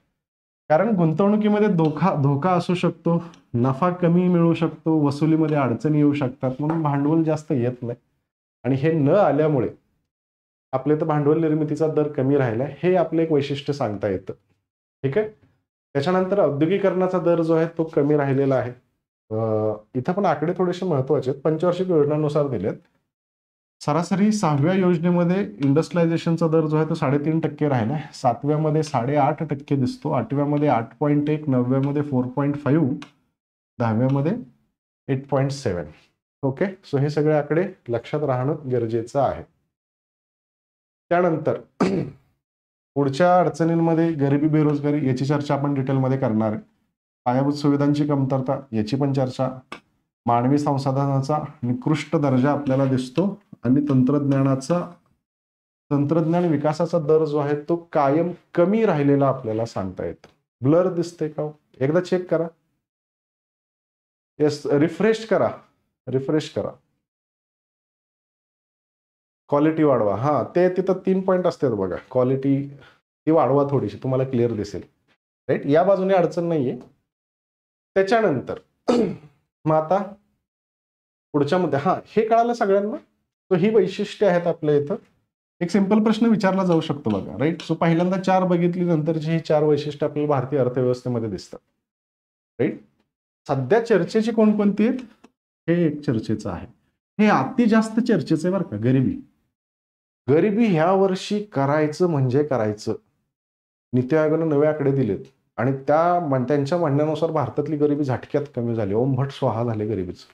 कारण गुंतवणुकीमध्ये धोका धोका असू शकतो नफा कमी मिळू शकतो वसुलीमध्ये अडचणी येऊ शकतात म्हणून भांडवल जास्त येत नाही आणि हे न आल्यामुळे आपले तर भांडवल निर्मितीचा दर कमी राहिला हे आपलं एक वैशिष्ट्य सांगता येतं ठीक आहे त्याच्यानंतर औद्योगिकरणाचा दर जो आहे तो कमी राहिलेला आहे इथं पण आकडे थोडेसे महत्वाचे आहेत पंचवार्षिक योजनानुसार दिलेत सरासरी सहाव्या योजनेमध्ये इंडस्ट्रियलायझेशनचा दर जो आहे तो साडेतीन टक्के राहिला आहे सातव्यामध्ये साडेआठ टक्के दिसतो आठव्यामध्ये आठ पॉईंट एक नवव्यामध्ये फोर पॉईंट फाईव्ह दहाव्यामध्ये eight point seven okay so हे सगळे आकडे लक्षात राहणं गरजेचं आहे त्यानंतर पुढच्या अडचणींमध्ये गरिबी बेरोजगारी याची चर्चा आपण डिटेलमध्ये करणार आहे पायाभूत सुविधांची कमतरता याची पण चर्चा मानवी संसाधनाचा निकृष्ट दर्जा आपल्याला दिसतो आणि तंत्रज्ञानाचा तंत्रज्ञान विकासाचा दर जो आहे तो कायम कमी राहिलेला आपल्याला सांगता येतो ब्लर दिसते का हो? एकदा चेक करा येस रिफ्रेश करा रिफ्रेश करा क्वालिटी वाढवा हा ते तिथं तीन पॉईंट असतात बघा क्वालिटी ती वाढवा थोडीशी तुम्हाला क्लिअर दिसेल राईट या बाजूने अडचण नाहीये त्याच्यानंतर मग आता पुढच्या मुद्दे हा हे कळालं सगळ्यांना ही वैशिष्ट्य आहेत आपल्या इथं एक सिंपल प्रश्न विचारला जाऊ शकतो बघा राईट सो पहिल्यांदा चार बघितली नंतरची ही चार वैशिष्ट्य आपल्याला भारतीय अर्थव्यवस्थेमध्ये दिसतात राईट सध्या चर्चेची कोणकोणती आहेत हे एक चर्चेचं आहे हे अति जास्त चर्चेचं आहे बरं का गरिबी गरिबी ह्या वर्षी करायचं म्हणजे करायचं नीती आयोगानं नवे आकडे दिलेत आणि त्या त्यांच्या म्हणण्यानुसार भारतातली गरिबी झटक्यात कमी झाली ओमभट स्वाहा झाले गरिबीचं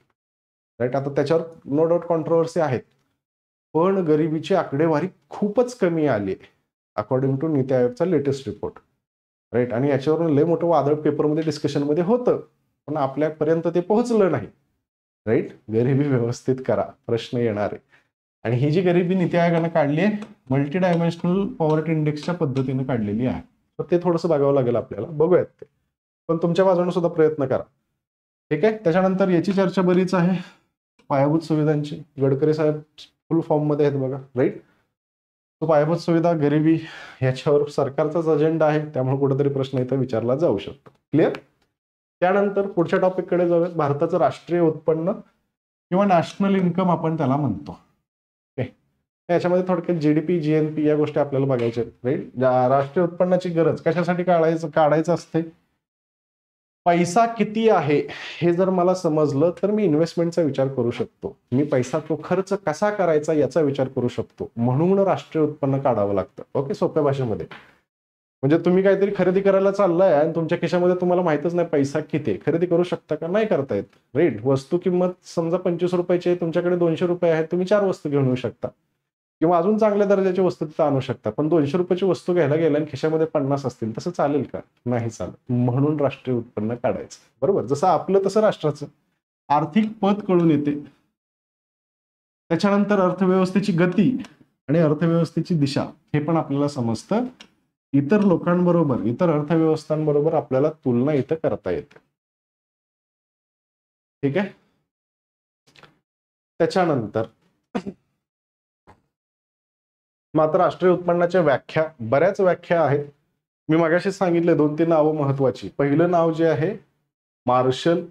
राईट आता त्याच्यावर नो डाऊट कॉन्ट्रोवर्सी आहेत पण गरिबीची आकडेवारी खूपच कमी आली आहे अकॉर्डिंग टू नीती आयोगचा लेटेस्ट रिपोर्ट राईट आणि याच्यावरून लय मोठं वादळ पेपरमध्ये डिस्कशनमध्ये होतं पण आपल्यापर्यंत ते पोहोचलं नाही राईट गरिबी व्यवस्थित करा प्रश्न येणार आहे आणि ही जी गरिबी नीती आयोगानं काढली आहे मल्टी डायमेन्शनल पॉवर्टी इंडेक्सच्या पद्धतीनं काढलेली आहे तर ते थोडंसं बघावं लागेल आपल्याला बघूयात ते पण तुमच्या बाजूने सुद्धा प्रयत्न करा ठीक आहे त्याच्यानंतर याची चर्चा बरीच आहे पायाभूत सुविधांची गडकरी साहेब फुल मध्ये आहेत बघा राईट तो पायाभूत सुविधा गरिबी याच्यावर सरकारचाच अजेंडा आहे त्यामुळे कुठेतरी प्रश्न इथं विचारला जाऊ शकतो क्लिअर त्यानंतर पुढच्या टॉपिककडे जाऊयात भारताचं राष्ट्रीय उत्पन्न किंवा नॅशनल इन्कम आपण त्याला म्हणतो याच्यामध्ये थोडक्यात GDP GNP G N P या गोष्टी आपल्याला बघायच्या आहेत राईट राष्ट्रीय उत्पन्नाची गरज कशासाठी काढायचं काढायचं असते पैसा किती आहे हे जर मला समजलं तर मी इन्व्हेस्टमेंटचा विचार करू शकतो मी पैसा तो खर्च कसा करायचा याचा विचार करू शकतो म्हणून राष्ट्रीय उत्पन्न काढावं लागतं ओके सोप्या भाषेमध्ये म्हणजे तुम्ही काहीतरी खरेदी करायला चाललाय आणि तुमच्या खिशामध्ये तुम्हाला माहितच नाही पैसा किती खरेदी करू शकता का नाही करता येत रेट वस्तू किंमत समजा पंचवीस रुपयाची आहे तुमच्याकडे दोनशे रुपये आहेत तुम्ही चार वस्तू घेऊन येऊ शकता किंवा अजून चांगल्या दर्जाची वस्तू तिथं आणू शकता पण दोनशे रुपयाची वस्तू घ्यायला गेल्या आणि खिशामध्ये पन्नास असतील तसं चालेल का नाही चालेल म्हणून राष्ट्रीय उत्पन्न काढायचं बरोबर जसं आपलं तसं राष्ट्राचं आर्थिक पद कळून येते त्याच्यानंतर अर्थव्यवस्थेची गती आणि अर्थव्यवस्थेची दिशा हे पण आपल्याला समजतं इतर लोकांबरोबर इतर अर्थव्यवस्थांबरोबर आपल्याला तुलना इथं करता येते ठीक आहे त्याच्यानंतर मात्र राष्ट्रीय उत्पन्नाच्या व्याख्या बऱ्याच व्याख्या आहेत मी मागाशीच सांगितले दोन तीन नावं महत्वाची पहिलं नाव जे आहे मार्शल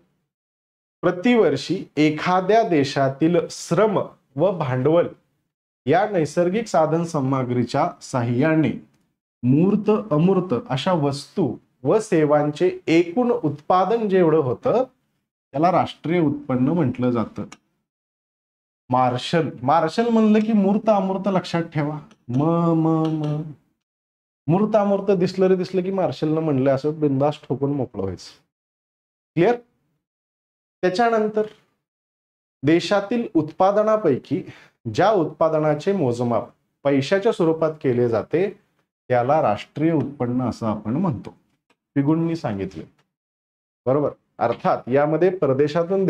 प्रतिवर्षी एखाद्या देशातील श्रम व भांडवल या नैसर्गिक साधन सामग्रीच्या साह्याने मूर्त अमूर्त अशा वस्तू व सेवांचे एकूण उत्पादन जेवढं होतं त्याला राष्ट्रीय उत्पन्न म्हटलं जातं मार्शल मार्शल म्हणलं की मूर्त अमूर्त लक्षात ठेवा म म म मूर्त अमूर्त दिसलं रे दिसलं की मार्शल न म्हणलं असं बिंदास ठोकून मोकळं व्हायचं क्लिअर त्याच्यानंतर देशातील उत्पादनापैकी ज्या उत्पादनाचे मोजमाप पैशाच्या स्वरूपात केले जाते त्याला राष्ट्रीय उत्पन्न असं आपण म्हणतो पिगुणनी सांगितले बरोबर अर्थात यामध्ये परदेशातून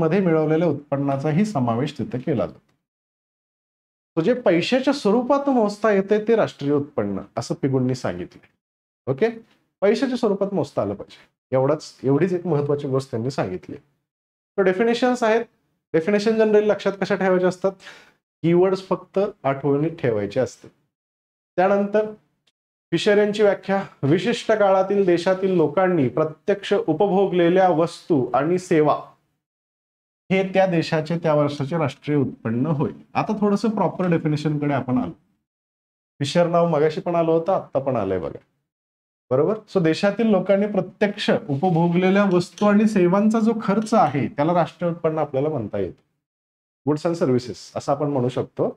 मध्ये मिळवलेल्या उत्पन्नाचाही समावेश तिथे केला जातो जे पैशाच्या स्वरूपात मोजता येते ते राष्ट्रीय उत्पन्न असं पिगुंनी सांगितले ओके पैशाच्या स्वरूपात मोजता आलं पाहिजे एवढाच एवढीच एक महत्वाची गोष्ट त्यांनी सांगितली तर डेफिनेशन्स आहेत डेफिनेशन जनरली लक्षात कशा ठेवायच्या असतात कीवर्ड्स फक्त आठवणीत ठेवायचे असते त्यानंतर फिशर व्याख्या विशिष्ट काळातील देशातील लोकांनी प्रत्यक्ष उपभोगलेल्या वस्तू आणि सेवा हे त्या देशाचे त्या वर्षाचे राष्ट्रीय उत्पन्न होय आता थोडस प्रॉपर डेफिनेशन कडे आपण आलो फिशर नाव मगाशी पण आलो होतं आत्ता पण आलंय बघा बरोबर सो देशातील लोकांनी प्रत्यक्ष उपभोगलेल्या वस्तू आणि सेवांचा जो खर्च आहे त्याला राष्ट्रीय उत्पन्न आपल्याला म्हणता येतो गुड्स अँड सर्व्हिसेस असं आपण म्हणू शकतो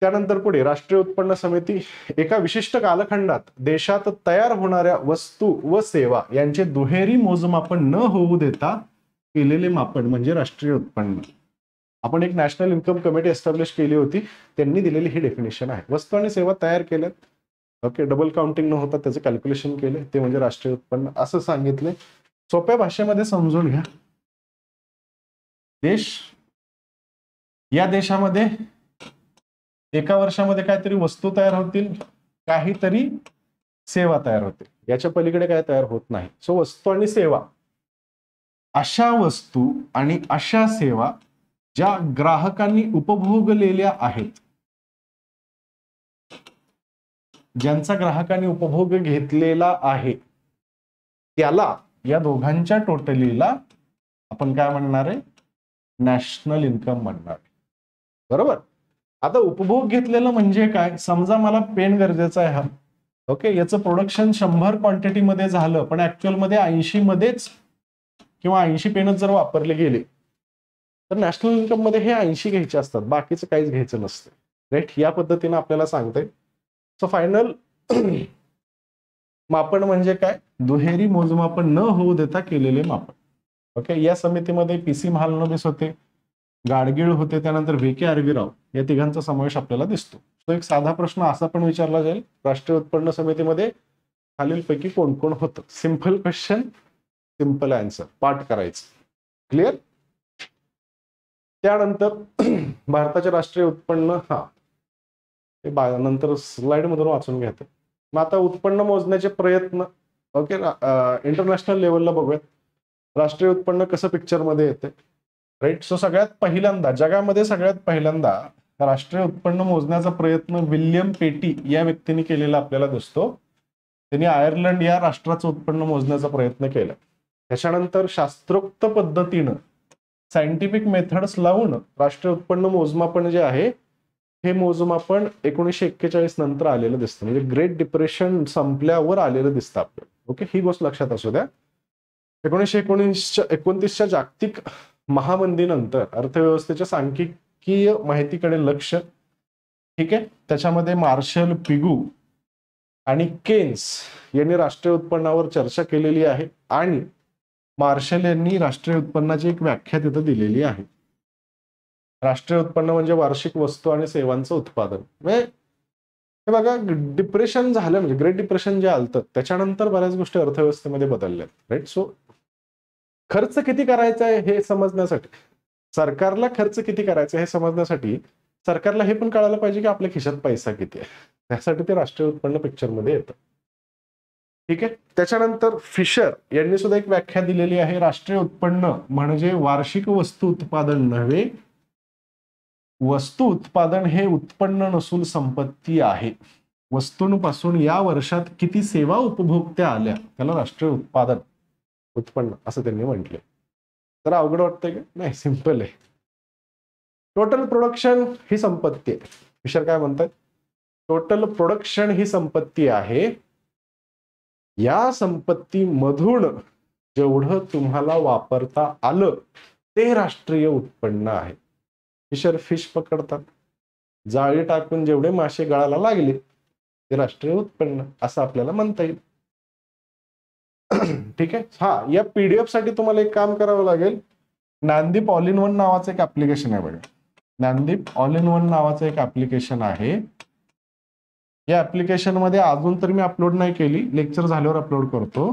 त्यानंतर पुढे राष्ट्रीय उत्पन्न समिती एका विशिष्ट कालखंडात देशात तयार होणाऱ्या वस्तू व सेवा यांचे दुहेरी मोजमापन न होऊ देता केलेले मापन म्हणजे राष्ट्रीय उत्पन्न आपण एक नॅशनल इन्कम कमिटी एस्टॅब्लिश केली होती त्यांनी दिलेली ही डेफिनेशन आहे वस्तू आणि सेवा तयार केल्यात ओके डबल काउंटिंग न होता त्याचं कॅल्क्युलेशन केले ते म्हणजे राष्ट्रीय उत्पन्न असं सांगितले सोप्या भाषेमध्ये समजून घ्या देश या देशामध्ये एका वर्षामध्ये काहीतरी वस्तू तयार होतील काहीतरी सेवा तयार होतील याच्या पलीकडे काय तयार होत नाही सो वस्तू आणि सेवा अशा वस्तू आणि अशा सेवा ज्या ग्राहकांनी उपभोगलेल्या आहेत ज्यांचा ग्राहकांनी उपभोग घेतलेला आहे त्याला या दोघांच्या टोटलीला आपण काय म्हणणार आहे नॅशनल इन्कम म्हणणार बरोबर आता उपभोग घेतलेलं म्हणजे काय समजा मला पेन गरजेचा आहे हा ओके याचं प्रोडक्शन शंभर क्वांटिटीमध्ये झालं पण मध्ये ऐंशी मध्येच किंवा ऐंशी पेनच जर वापरले गेले तर नॅशनल इन्कम मध्ये हे ऐंशी घ्यायचे असतात बाकीचं काहीच घ्यायचं नसतं राईट या पद्धतीने आपल्याला सांगते सो फायनल मापन म्हणजे काय दुहेरी मोजमापन न होऊ देता केलेले मापन ओके या समितीमध्ये पी सी महालनोबिस होते गाडगीळ होते त्यानंतर व्ही के आरवीराव या तिघांचा समावेश आपल्याला दिसतो तो एक साधा प्रश्न असा पण विचारला जाईल राष्ट्रीय उत्पन्न समितीमध्ये खालीलपैकी कोण कोण होतं सिम्पल क्वेश्चन सिम्पल आन्सर पाठ करायचं क्लिअर त्यानंतर भारताचे राष्ट्रीय उत्पन्न हा ते नंतर स्लाइड मधून वाचून घेत मग आता उत्पन्न मोजण्याचे प्रयत्न ओके इंटरनॅशनल लेवलला बघूयात राष्ट्रीय उत्पन्न कसं पिक्चरमध्ये येते राईट सो सगळ्यात पहिल्यांदा जगामध्ये सगळ्यात पहिल्यांदा राष्ट्रीय उत्पन्न मोजण्याचा प्रयत्न विल्यम पेटी या व्यक्तीने केलेला आपल्याला दिसतो त्यांनी आयर्लंड या राष्ट्राचं उत्पन्न मोजण्याचा प्रयत्न केला त्याच्यानंतर शास्त्रोक्त पद्धतीनं सायंटिफिक मेथड्स लावून राष्ट्रीय उत्पन्न मोजमापन जे आहे हे मोजमापन एकोणीसशे एक्केचाळीस नंतर आलेलं दिसतं म्हणजे ग्रेट डिप्रेशन संपल्यावर आलेलं दिसतं आपलं ओके ही गोष्ट लक्षात असू द्या एकोणीसशे एकोणीसच्या एकोणतीसच्या जागतिक महामंदीनंतर अर्थव्यवस्थेच्या सांख्यिकीय माहितीकडे लक्ष ठीक आहे त्याच्यामध्ये मार्शल पिगू आणि केन्स यांनी राष्ट्रीय उत्पन्नावर चर्चा केलेली आहे आणि मार्शल यांनी राष्ट्रीय उत्पन्नाची एक व्याख्या तिथं दिलेली आहे राष्ट्रीय उत्पन्न म्हणजे वार्षिक वस्तू आणि सेवांचं उत्पादन म्हणजे हे बघा डिप्रेशन झालं म्हणजे ग्रेट डिप्रेशन जे आलतं त्याच्यानंतर बऱ्याच गोष्टी अर्थव्यवस्थेमध्ये बदलल्या राईट सो खर्च किती करायचा आहे हे समजण्यासाठी सरकारला खर्च किती करायचा हे समजण्यासाठी सरकारला हे पण कळायला पाहिजे की आपल्या खिशात पैसा किती आहे त्यासाठी ते राष्ट्रीय उत्पन्न पिक्चरमध्ये येतं ठीक आहे त्याच्यानंतर फिशर यांनी सुद्धा एक व्याख्या दिलेली आहे राष्ट्रीय उत्पन्न म्हणजे वार्षिक वस्तू उत्पादन नव्हे वस्तू उत्पादन हे उत्पन्न नसून संपत्ती आहे वस्तूंपासून या वर्षात किती सेवा उपभोगत्या आल्या त्याला राष्ट्रीय उत्पादन उत्पन्न असं त्यांनी म्हटलं तर अवघड वाटतंय का नाही सिम्पल आहे टोटल प्रोडक्शन ही संपत्ती आहे फिशर काय म्हणतात टोटल प्रोडक्शन ही संपत्ती आहे या संपत्तीमधून जेवढं तुम्हाला वापरता आलं ते राष्ट्रीय उत्पन्न आहे फिशर फिश पकडतात जाळी टाकून जेवढे मासे गळाला लागले ते राष्ट्रीय उत्पन्न असं आपल्याला म्हणता येईल ठीक आहे हा या पीडीएफ साठी तुम्हाला एक काम करावं लागेल नांदीप ऑल इन वन नावाचं एक ऍप्लिकेशन आहे बघा नांदीप ऑल इन वन नावाचं एक ऍप्लिकेशन आहे या ऍप्लिकेशन मध्ये अजून तर मी अपलोड नाही केली लेक्चर झाल्यावर अपलोड करतो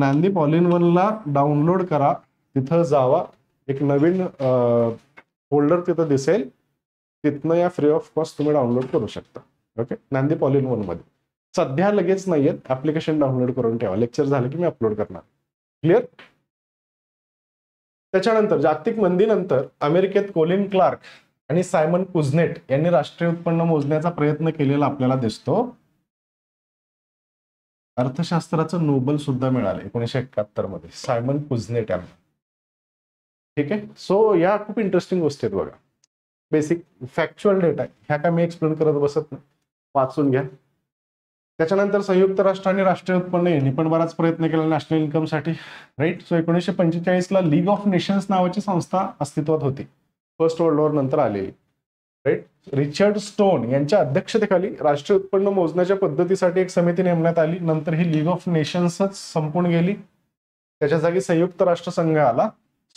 नांदीप ऑल इन वनला डाउनलोड करा तिथं जावा एक नवीन फोल्डर तिथं दिसेल तिथनं या फ्री ऑफ कॉस्ट तुम्ही डाउनलोड करू शकता ओके नांदीप ऑल इन वनमध्ये सध्या लगेच नाही आहेत ऍप्लिकेशन डाउनलोड करून ठेवा लेक्चर झालं की मी अपलोड करणार क्लिअर त्याच्यानंतर जागतिक मंदीनंतर अमेरिकेत कोलिन क्लार्क आणि सायमन कुझनेट यांनी राष्ट्रीय उत्पन्न मोजण्याचा प्रयत्न केलेला आपल्याला दिसतो अर्थशास्त्राचं नोबल सुद्धा मिळालं एकोणीशे एकाहत्तर मध्ये सायमन कुझनेट यांना ठीक आहे सो या खूप इंटरेस्टिंग गोष्टी आहेत बघा बेसिक फॅक्च्युअल डेटा ह्या काय मी एक्सप्लेन करत बसत नाही वाचून घ्या त्याच्यानंतर संयुक्त राष्ट्राने राष्ट्रीय उत्पन्न यांनी पण बराच प्रयत्न केला नॅशनल इन्कमसाठी राईट सो एकोणीसशे पंचेचाळीसला लीग ऑफ नेशन्स नावाची संस्था अस्तित्वात होती फर्स्ट वर्ल्ड वॉर नंतर आले राईट रिचर्ड स्टोन यांच्या अध्यक्षतेखाली राष्ट्रीय उत्पन्न मोजण्याच्या पद्धतीसाठी एक समिती नेमण्यात आली नंतर ही लीग ऑफ नेशन्सच संपून गेली त्याच्या जागी संयुक्त राष्ट्रसंघ आला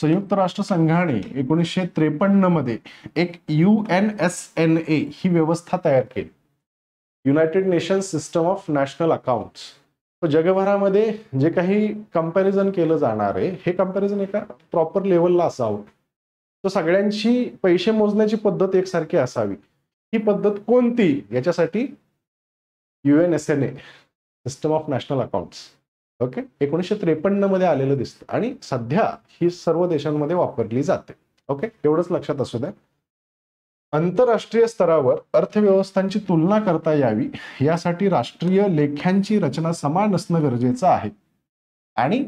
संयुक्त राष्ट्रसंघाने एकोणीसशे त्रेपन्न मध्ये एक U N S N A ही व्यवस्था तयार केली united nation system of national accounts जगभरामध्ये जे काही कंपॅरिझन केलं जाणार आहे हे कंपॅरिझन एका प्रॉपर लेवलला असावं तो सगळ्यांची पैसे मोजण्याची पद्धत एकसारखी असावी ही पद्धत कोणती याच्यासाठी U N S N A system of national accounts okay एकोणीसशे त्रेपन्न मध्ये आलेलं दिसतं आणि सध्या ही सर्व देशांमध्ये वापरली जाते ओके एवढंच लक्षात असू द्या आंतरराष्ट्रीय स्तरावर अर्थव्यवस्थांची तुलना करता यावी यासाठी राष्ट्रीय लेख्यांची रचना समान असणं गरजेचं आहे आणि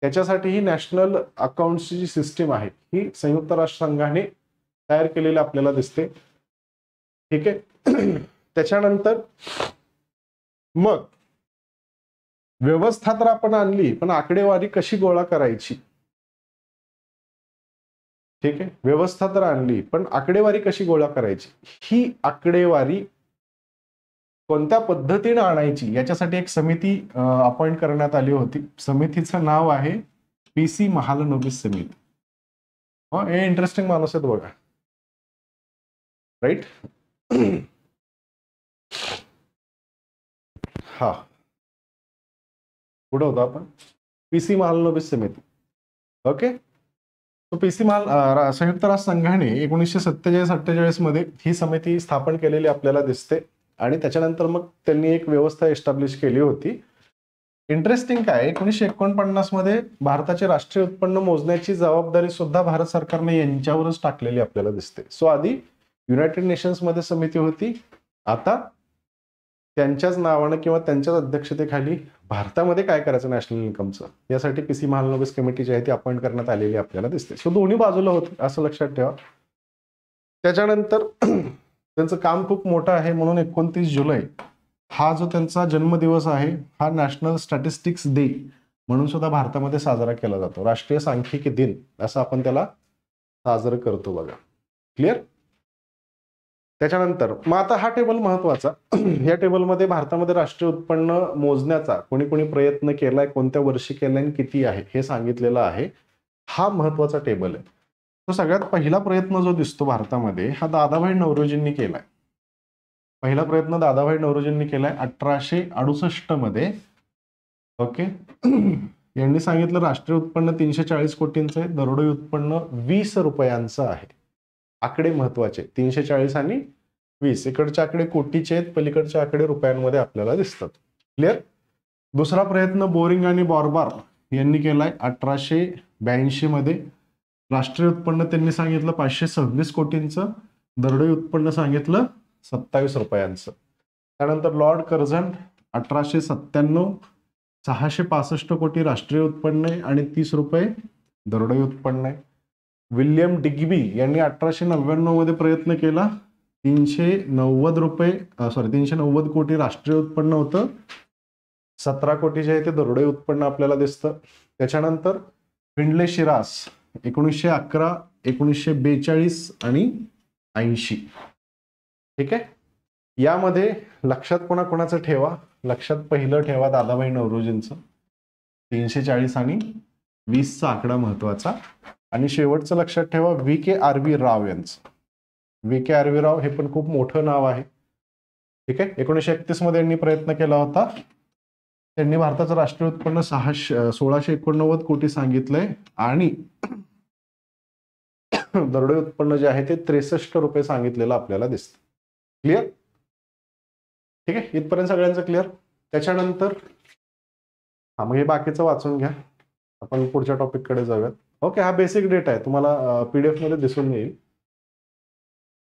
त्याच्यासाठी ही नॅशनल अकाउंटची जी सिस्टीम आहे ही संयुक्त राष्ट्र संघाने तयार केलेली आपल्याला दिसते ठीक आहे त्याच्यानंतर मग व्यवस्था तर आपण आणली पण आकडेवारी कशी गोळा करायची ठीक आहे व्यवस्था तर आणली पण आकडेवारी कशी गोळा करायची ही आकडेवारी कोणत्या पद्धतीने आणायची याच्यासाठी एक समिती अपॉइंट करण्यात आली होती समितीचं नाव आहे पी सी महालनोबिस समिती हे इंटरेस्टिंग माणूस आहेत बघा राईट हा कुठं होतो आपण पी सी महालनोबिस समिती ओके माल संयुक्त राष्ट्र संघाने एकोणीसशे सत्तेचाळीस अठ्ठेचाळीस मध्ये ही समिती स्थापन केलेली आपल्याला दिसते आणि त्याच्यानंतर मग त्यांनी एक व्यवस्था एस्टॅब्लिश केली होती इंटरेस्टिंग काय एकोणीसशे एकोणपन्नास मध्ये भारताचे राष्ट्रीय उत्पन्न मोजण्याची जबाबदारी सुद्धा भारत सरकारने यांच्यावरच टाकलेली आपल्याला दिसते सो आधी युनायटेड नेशन्स मध्ये समिती होती आता त्यांच्याच नावानं किंवा त्यांच्याच अध्यक्षतेखाली भारतामध्ये काय करायचं नॅशनल इन्कमचं यासाठी पी सी महालनोबिस कमिटी जी आहे ती अपॉइंट करण्यात आलेली आपल्याला दिसते सो दोन्ही बाजूला होते असं लक्षात ठेवा त्याच्यानंतर त्यांचं काम खूप मोठं आहे म्हणून एकोणतीस जुलै हा जो त्यांचा जन्मदिवस आहे हा नॅशनल स्टॅटिस्टिक्स डे म्हणून सुद्धा भारतामध्ये साजरा केला जातो राष्ट्रीय सांख्यिकी दिन असं आपण त्याला साजरं करतो बघा क्लिअर त्याच्यानंतर मग आता हा टेबल महत्वाचा या टेबलमध्ये भारतामध्ये राष्ट्रीय उत्पन्न मोजण्याचा कोणी कोणी प्रयत्न केलाय कोणत्या वर्षी केलाय आणि किती आहे हे सांगितलेलं आहे हा महत्वाचा टेबल आहे तो सगळ्यात पहिला प्रयत्न जो दिसतो भारतामध्ये हा दादाभाई नवरोजींनी केलाय पहिला प्रयत्न दादाभाई नवरोजींनी केलाय अठराशे अडुसष्ट मध्ये ओके यांनी सांगितलं राष्ट्रीय उत्पन्न तीनशे चाळीस कोटींचं आहे दरोडी उत्पन्न वीस रुपयांचं आहे आकडे महत्वाचे तीनशे चाळीस आणि वीस इकडचे आकडे कोटीचे आहेत पलीकडचे आकडे रुपयांमध्ये आपल्याला दिसतात क्लिअर दुसरा प्रयत्न बोरिंग आणि बॉरबार यांनी केलाय अठराशे ब्याऐंशी मध्ये राष्ट्रीय उत्पन्न त्यांनी सांगितलं पाचशे सव्वीस कोटींचं दरडोई उत्पन्न सांगितलं सत्तावीस रुपयांचं त्यानंतर लॉर्ड कर्झन अठराशे सत्त्याण्णव सहाशे पासष्ट कोटी राष्ट्रीय उत्पन्न आहे आणि तीस रुपये दरडोई उत्पन्न आहे विल्यम डिग्बी यांनी अठराशे मध्ये प्रयत्न केला तीनशे नव्वद रुपये सॉरी तीनशे नव्वद कोटी राष्ट्रीय उत्पन्न होतं सतरा कोटी जे आहे ते दरोडे उत्पन्न आपल्याला दिसतं त्याच्यानंतर फिंडले शिरास एकोणीसशे अकरा एकोणीसशे बेचाळीस आणि ऐंशी ठीक आहे यामध्ये लक्षात कोणाकोणाचं ठेवा लक्षात पहिलं ठेवा दादाभाई नवरोजींचं तीनशे चाळीस आणि वीसचा आकडा महत्वाचा आणि शेवटचं लक्षात ठेवा V K R V Rao यांचं V K R V Rao हे पण खूप मोठं नाव आहे ठीक आहे एकोणीसशे मध्ये यांनी प्रयत्न केला होता त्यांनी भारताचं राष्ट्रीय उत्पन्न सहाशे सोळाशे एकोणनव्वद कोटी सांगितलंय आणि दरोडे उत्पन्न जे आहे ते त्रेसष्ट रुपये सांगितलेलं आपल्याला दिसत क्लिअर ठीक आहे इथपर्यंत सगळ्यांचं क्लिअर त्याच्यानंतर हा मग हे बाकीचं वाचून घ्या आपण पुढच्या टॉपिक कडे जाऊयात ओके हा बेसिक डेटा आहे तुम्हाला पी डी एफमध्ये दिसून येईल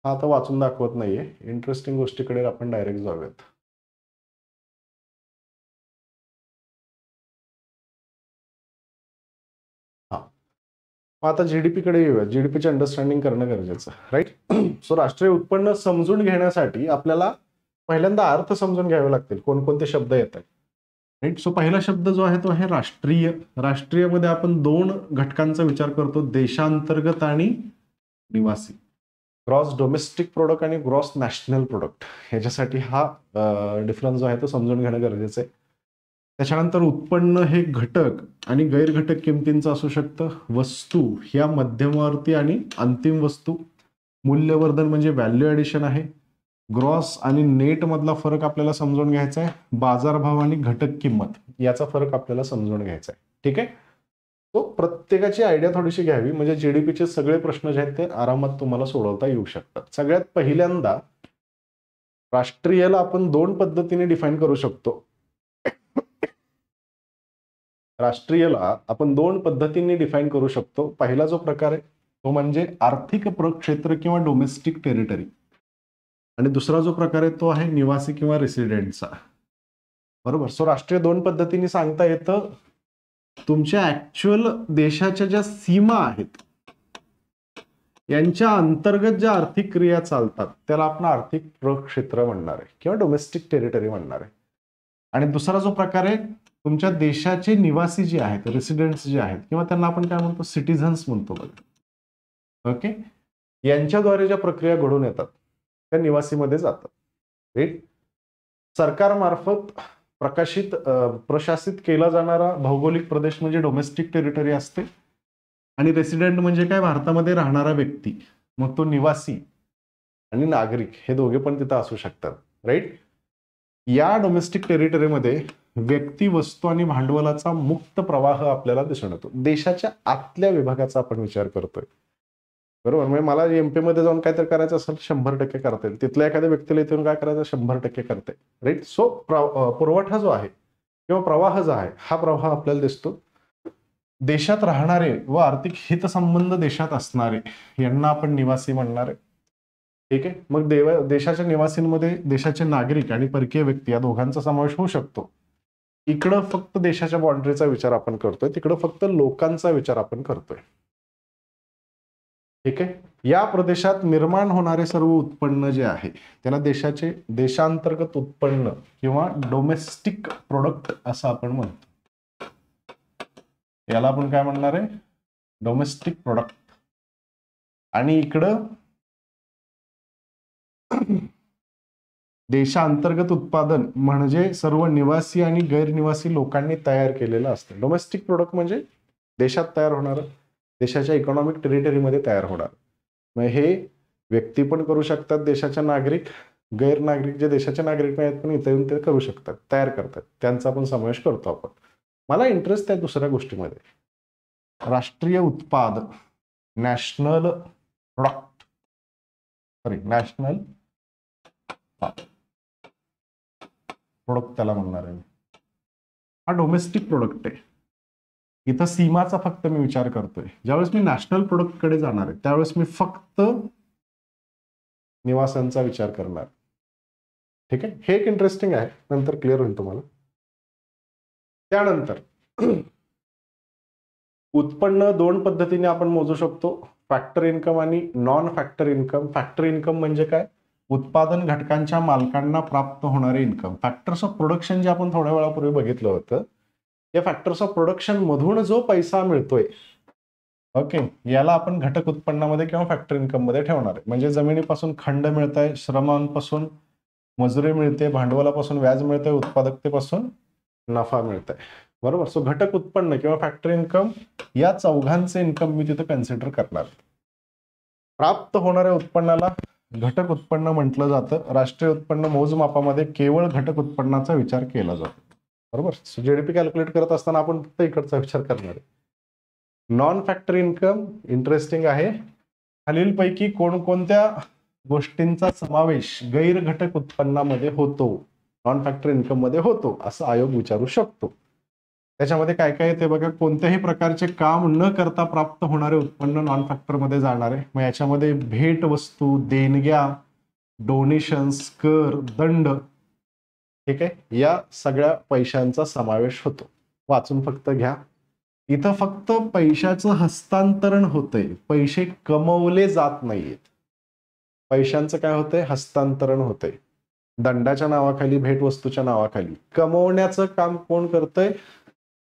हा आता वाचून दाखवत नाही आहे इंटरेस्टिंग गोष्टीकडे आपण डायरेक्ट जाऊयात हा आता जी डी पीकडे येऊया जी डी पीचे अंडरस्टँडिंग करणं गरजेचं राईट सो राष्ट्रीय उत्पन्न समजून घेण्यासाठी आपल्याला पहिल्यांदा अर्थ समजून घ्यावे लागतील कोणकोणते शब्द येत आहेत राईट सो पहिला शब्द जो आहे तो आहे राष्ट्रीय राष्ट्रीय मध्ये आपण दोन घटकांचा विचार करतो देशांतर्गत आणि निवासी ग्रॉस डोमेस्टिक प्रोडक्ट आणि ग्रॉस नॅशनल प्रोडक्ट ह्याच्यासाठी हा डिफरन्स जो आहे तो समजून घेणं गरजेचं आहे त्याच्यानंतर उत्पन्न हे घटक आणि गैरघटक किमतींचं असू शकतं वस्तू ह्या मध्यमवर्ती आणि अंतिम वस्तू मूल्यवर्धन म्हणजे व्हॅल्यू ॲडिशन आहे ग्रॉस आणि नेट मधला फरक आपल्याला समजून घ्यायचा आहे बाजारभाव आणि घटक किंमत याचा फरक आपल्याला समजून घ्यायचा आहे ठीक आहे तो प्रत्येकाची आयडिया थोडीशी घ्यावी म्हणजे जीडीपीचे सगळे प्रश्न जे आहेत ते आरामात तुम्हाला सोडवता येऊ शकतात सगळ्यात पहिल्यांदा राष्ट्रीयला आपण दोन पद्धतीने डिफाईन करू शकतो राष्ट्रीयला आपण दोन पद्धतींनी डिफाईन करू शकतो पहिला जो प्रकार आहे तो म्हणजे आर्थिक प्रक्षेत्र किंवा डोमेस्टिक टेरिटरी आणि दुसरा जो प्रकार आहे तो आहे निवासी किंवा रेसिडेंटचा बरोबर सो राष्ट्रीय दोन पद्धतीने सांगता येतं तुमच्या ऍक्च्युअल देशाच्या ज्या सीमा आहेत यांच्या अंतर्गत ज्या आर्थिक क्रिया चालतात त्याला आपण आर्थिक प्रक्षेत्र म्हणणार आहे किंवा डोमेस्टिक टेरिटरी म्हणणार आहे आणि दुसरा जो प्रकार आहे तुमच्या देशाचे निवासी जे आहेत रेसिडेंट्स जे आहेत किंवा त्यांना आपण काय म्हणतो सिटीझन्स म्हणतो बघ ओके यांच्याद्वारे ज्या प्रक्रिया घडून येतात त्या निवासीमध्ये जातात राईट सरकारमार्फत प्रकाशित प्रशासित केला जाणारा भौगोलिक प्रदेश म्हणजे डोमेस्टिक टेरिटरी असते आणि रेसिडेंट म्हणजे काय भारतामध्ये राहणारा व्यक्ती मग तो निवासी आणि नागरिक हे दोघे पण तिथं असू शकतात राईट या डोमेस्टिक टेरिटरीमध्ये व्यक्ती वस्तू आणि भांडवलाचा मुक्त प्रवाह आपल्याला दिसून येतो देशाच्या आतल्या विभागाचा आपण विचार करतोय बरोबर म्हणजे मला एमपी मध्ये जाऊन काहीतरी करायचं असेल शंभर टक्के करता येईल तिथल्या एखाद्या व्यक्तीला इथून काय करायचं शंभर टक्के करते राईट सो पुरवठा जो आहे किंवा प्रवाह जो आहे हा प्रवाह आपल्याला दिसतो देशात राहणारे व आर्थिक हितसंबंध देशात असणारे यांना आपण निवासी म्हणणार आहे ठीक आहे मग देव देशाच्या निवासींमध्ये देशाचे नागरिक आणि परकीय व्यक्ती या दोघांचा समावेश होऊ शकतो इकडं फक्त देशाच्या बाउंड्रीचा विचार आपण करतोय तिकडं फक्त लोकांचा विचार आपण करतोय ठीक आहे या प्रदेशात निर्माण होणारे सर्व उत्पन्न जे आहे त्याला देशाचे देशांतर्गत उत्पन्न किंवा डोमेस्टिक प्रोडक्ट असं आपण म्हणतो याला आपण काय म्हणणार आहे डोमेस्टिक प्रोडक्ट आणि इकडं देशांतर्गत उत्पादन म्हणजे सर्व निवासी आणि गैरनिवासी लोकांनी तयार केलेलं असतं डोमेस्टिक प्रोडक्ट म्हणजे देशात तयार होणारं देशाच्या इकॉनॉमिक टेरिटरीमध्ये तयार होणार मग हे व्यक्ती पण करू शकतात देशाच्या नागरिक गैरनागरिक जे देशाचे नागरिक आहेत पण इथे येऊन ते करू शकतात तयार करतात त्यांचा पण समावेश करतो आपण मला इंटरेस्ट त्या दुसऱ्या गोष्टीमध्ये राष्ट्रीय उत्पाद national product sorry national product त्याला म्हणणार आहे हा डोमेस्टिक प्रोडक्ट आहे इथं सीमाचा फक्त मी विचार करतोय ज्यावेळेस मी नॅशनल कडे जाणार आहे त्यावेळेस मी फक्त निवासांचा विचार करणार ठीक आहे हे एक इंटरेस्टिंग आहे नंतर क्लिअर होईल तुम्हाला त्यानंतर उत्पन्न दोन पद्धतीने आपण मोजू शकतो फॅक्टर इन्कम आणि non factor income factor income म्हणजे काय उत्पादन घटकांच्या मालकांना प्राप्त होणारे इन्कम फॅक्टर्स ऑफ प्रोडक्शन जे आपण थोड्या वेळापूर्वी बघितलं होतं या फॅक्टर्स ऑफ प्रोडक्शन मधून जो पैसा मिळतोय ओके याला आपण घटक उत्पन्नामध्ये किंवा फॅक्टर इन्कम मध्ये ठेवणार आहे म्हणजे जमिनीपासून खंड मिळत आहे श्रमांपासून मजुरी मिळते भांडवलापासून व्याज मिळतंय उत्पादकतेपासून नफा मिळत आहे बरोबर सो घटक उत्पन्न किंवा फॅक्टर इन्कम या चौघांचे इन्कम मी तिथे कन्सिडर करणार प्राप्त होणाऱ्या उत्पन्नाला घटक उत्पन्न म्हटलं जातं राष्ट्रीय उत्पन्न मोजमापामध्ये केवळ घटक उत्पन्नाचा विचार केला जातो बरोबर जीडीपी कॅल्क्युलेट करत असताना आपण फक्त इकडचा विचार करणार आहे नॉन फॅक्टर इन्कम इंटरेस्टिंग आहे खालीलपैकी कोणकोणत्या गोष्टींचा समावेश गैरघटक उत्पन्नामध्ये होतो नॉन फॅक्टर इन्कम मध्ये होतो असं आयोग विचारू शकतो त्याच्यामध्ये काय काय ते बघा कोणत्याही प्रकारचे काम न करता प्राप्त होणारे उत्पन्न नॉन फॅक्टरमध्ये जाणार आहे मग याच्यामध्ये भेट वस्तू देणग्या डोनेशन्स कर दंड ठीक आहे या सगळ्या पैशांचा समावेश होतो वाचून फक्त घ्या इथं फक्त पैशाचं हस्तांतरण होतंय पैसे कमवले जात नाहीयेत पैशांचं काय होतंय हस्तांतरण होतंय दंडाच्या नावाखाली भेटवस्तूच्या नावाखाली कमवण्याचं काम कोण करतंय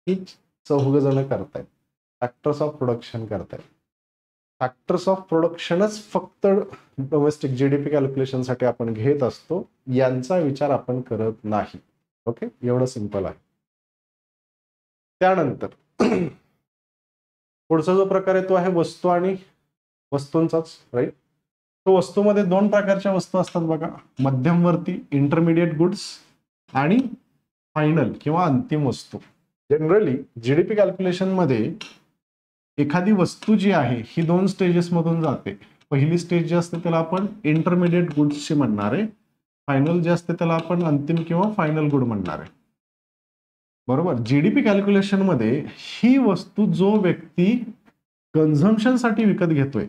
ही चौघ जण करतायत ऍक्टर्स ऑफ प्रोडक्शन करतायत फॅक्टर्स ऑफ प्रोडक्शनच फक्त डोमेस्टिक जी डी पी कॅल्क्युलेशनसाठी आपण घेत असतो यांचा विचार आपण करत नाही ओके एवढं सिंपल आहे त्यानंतर पुढचा जो प्रकार आहे तो आहे वस्तू आणि वस्तूंचाच राईट तो वस्तूमध्ये दोन प्रकारच्या वस्तू असतात बघा मध्यमवर्ती इंटरमिडिएट गुड्स आणि फायनल किंवा अंतिम वस्तू जनरली जीडीपी कॅल्क्युलेशनमध्ये एखादी वस्तू जी आहे ही दोन स्टेजेसमधून जाते पहिली स्टेज जी असते त्याला आपण इंटरमिडिएट गुड्सची म्हणणार आहे फायनल जे असते त्याला आपण अंतिम किंवा फायनल गुड म्हणणार आहे बरोबर जी डी पी कॅल्क्युलेशनमध्ये ही वस्तू जो व्यक्ती साठी विकत घेतोय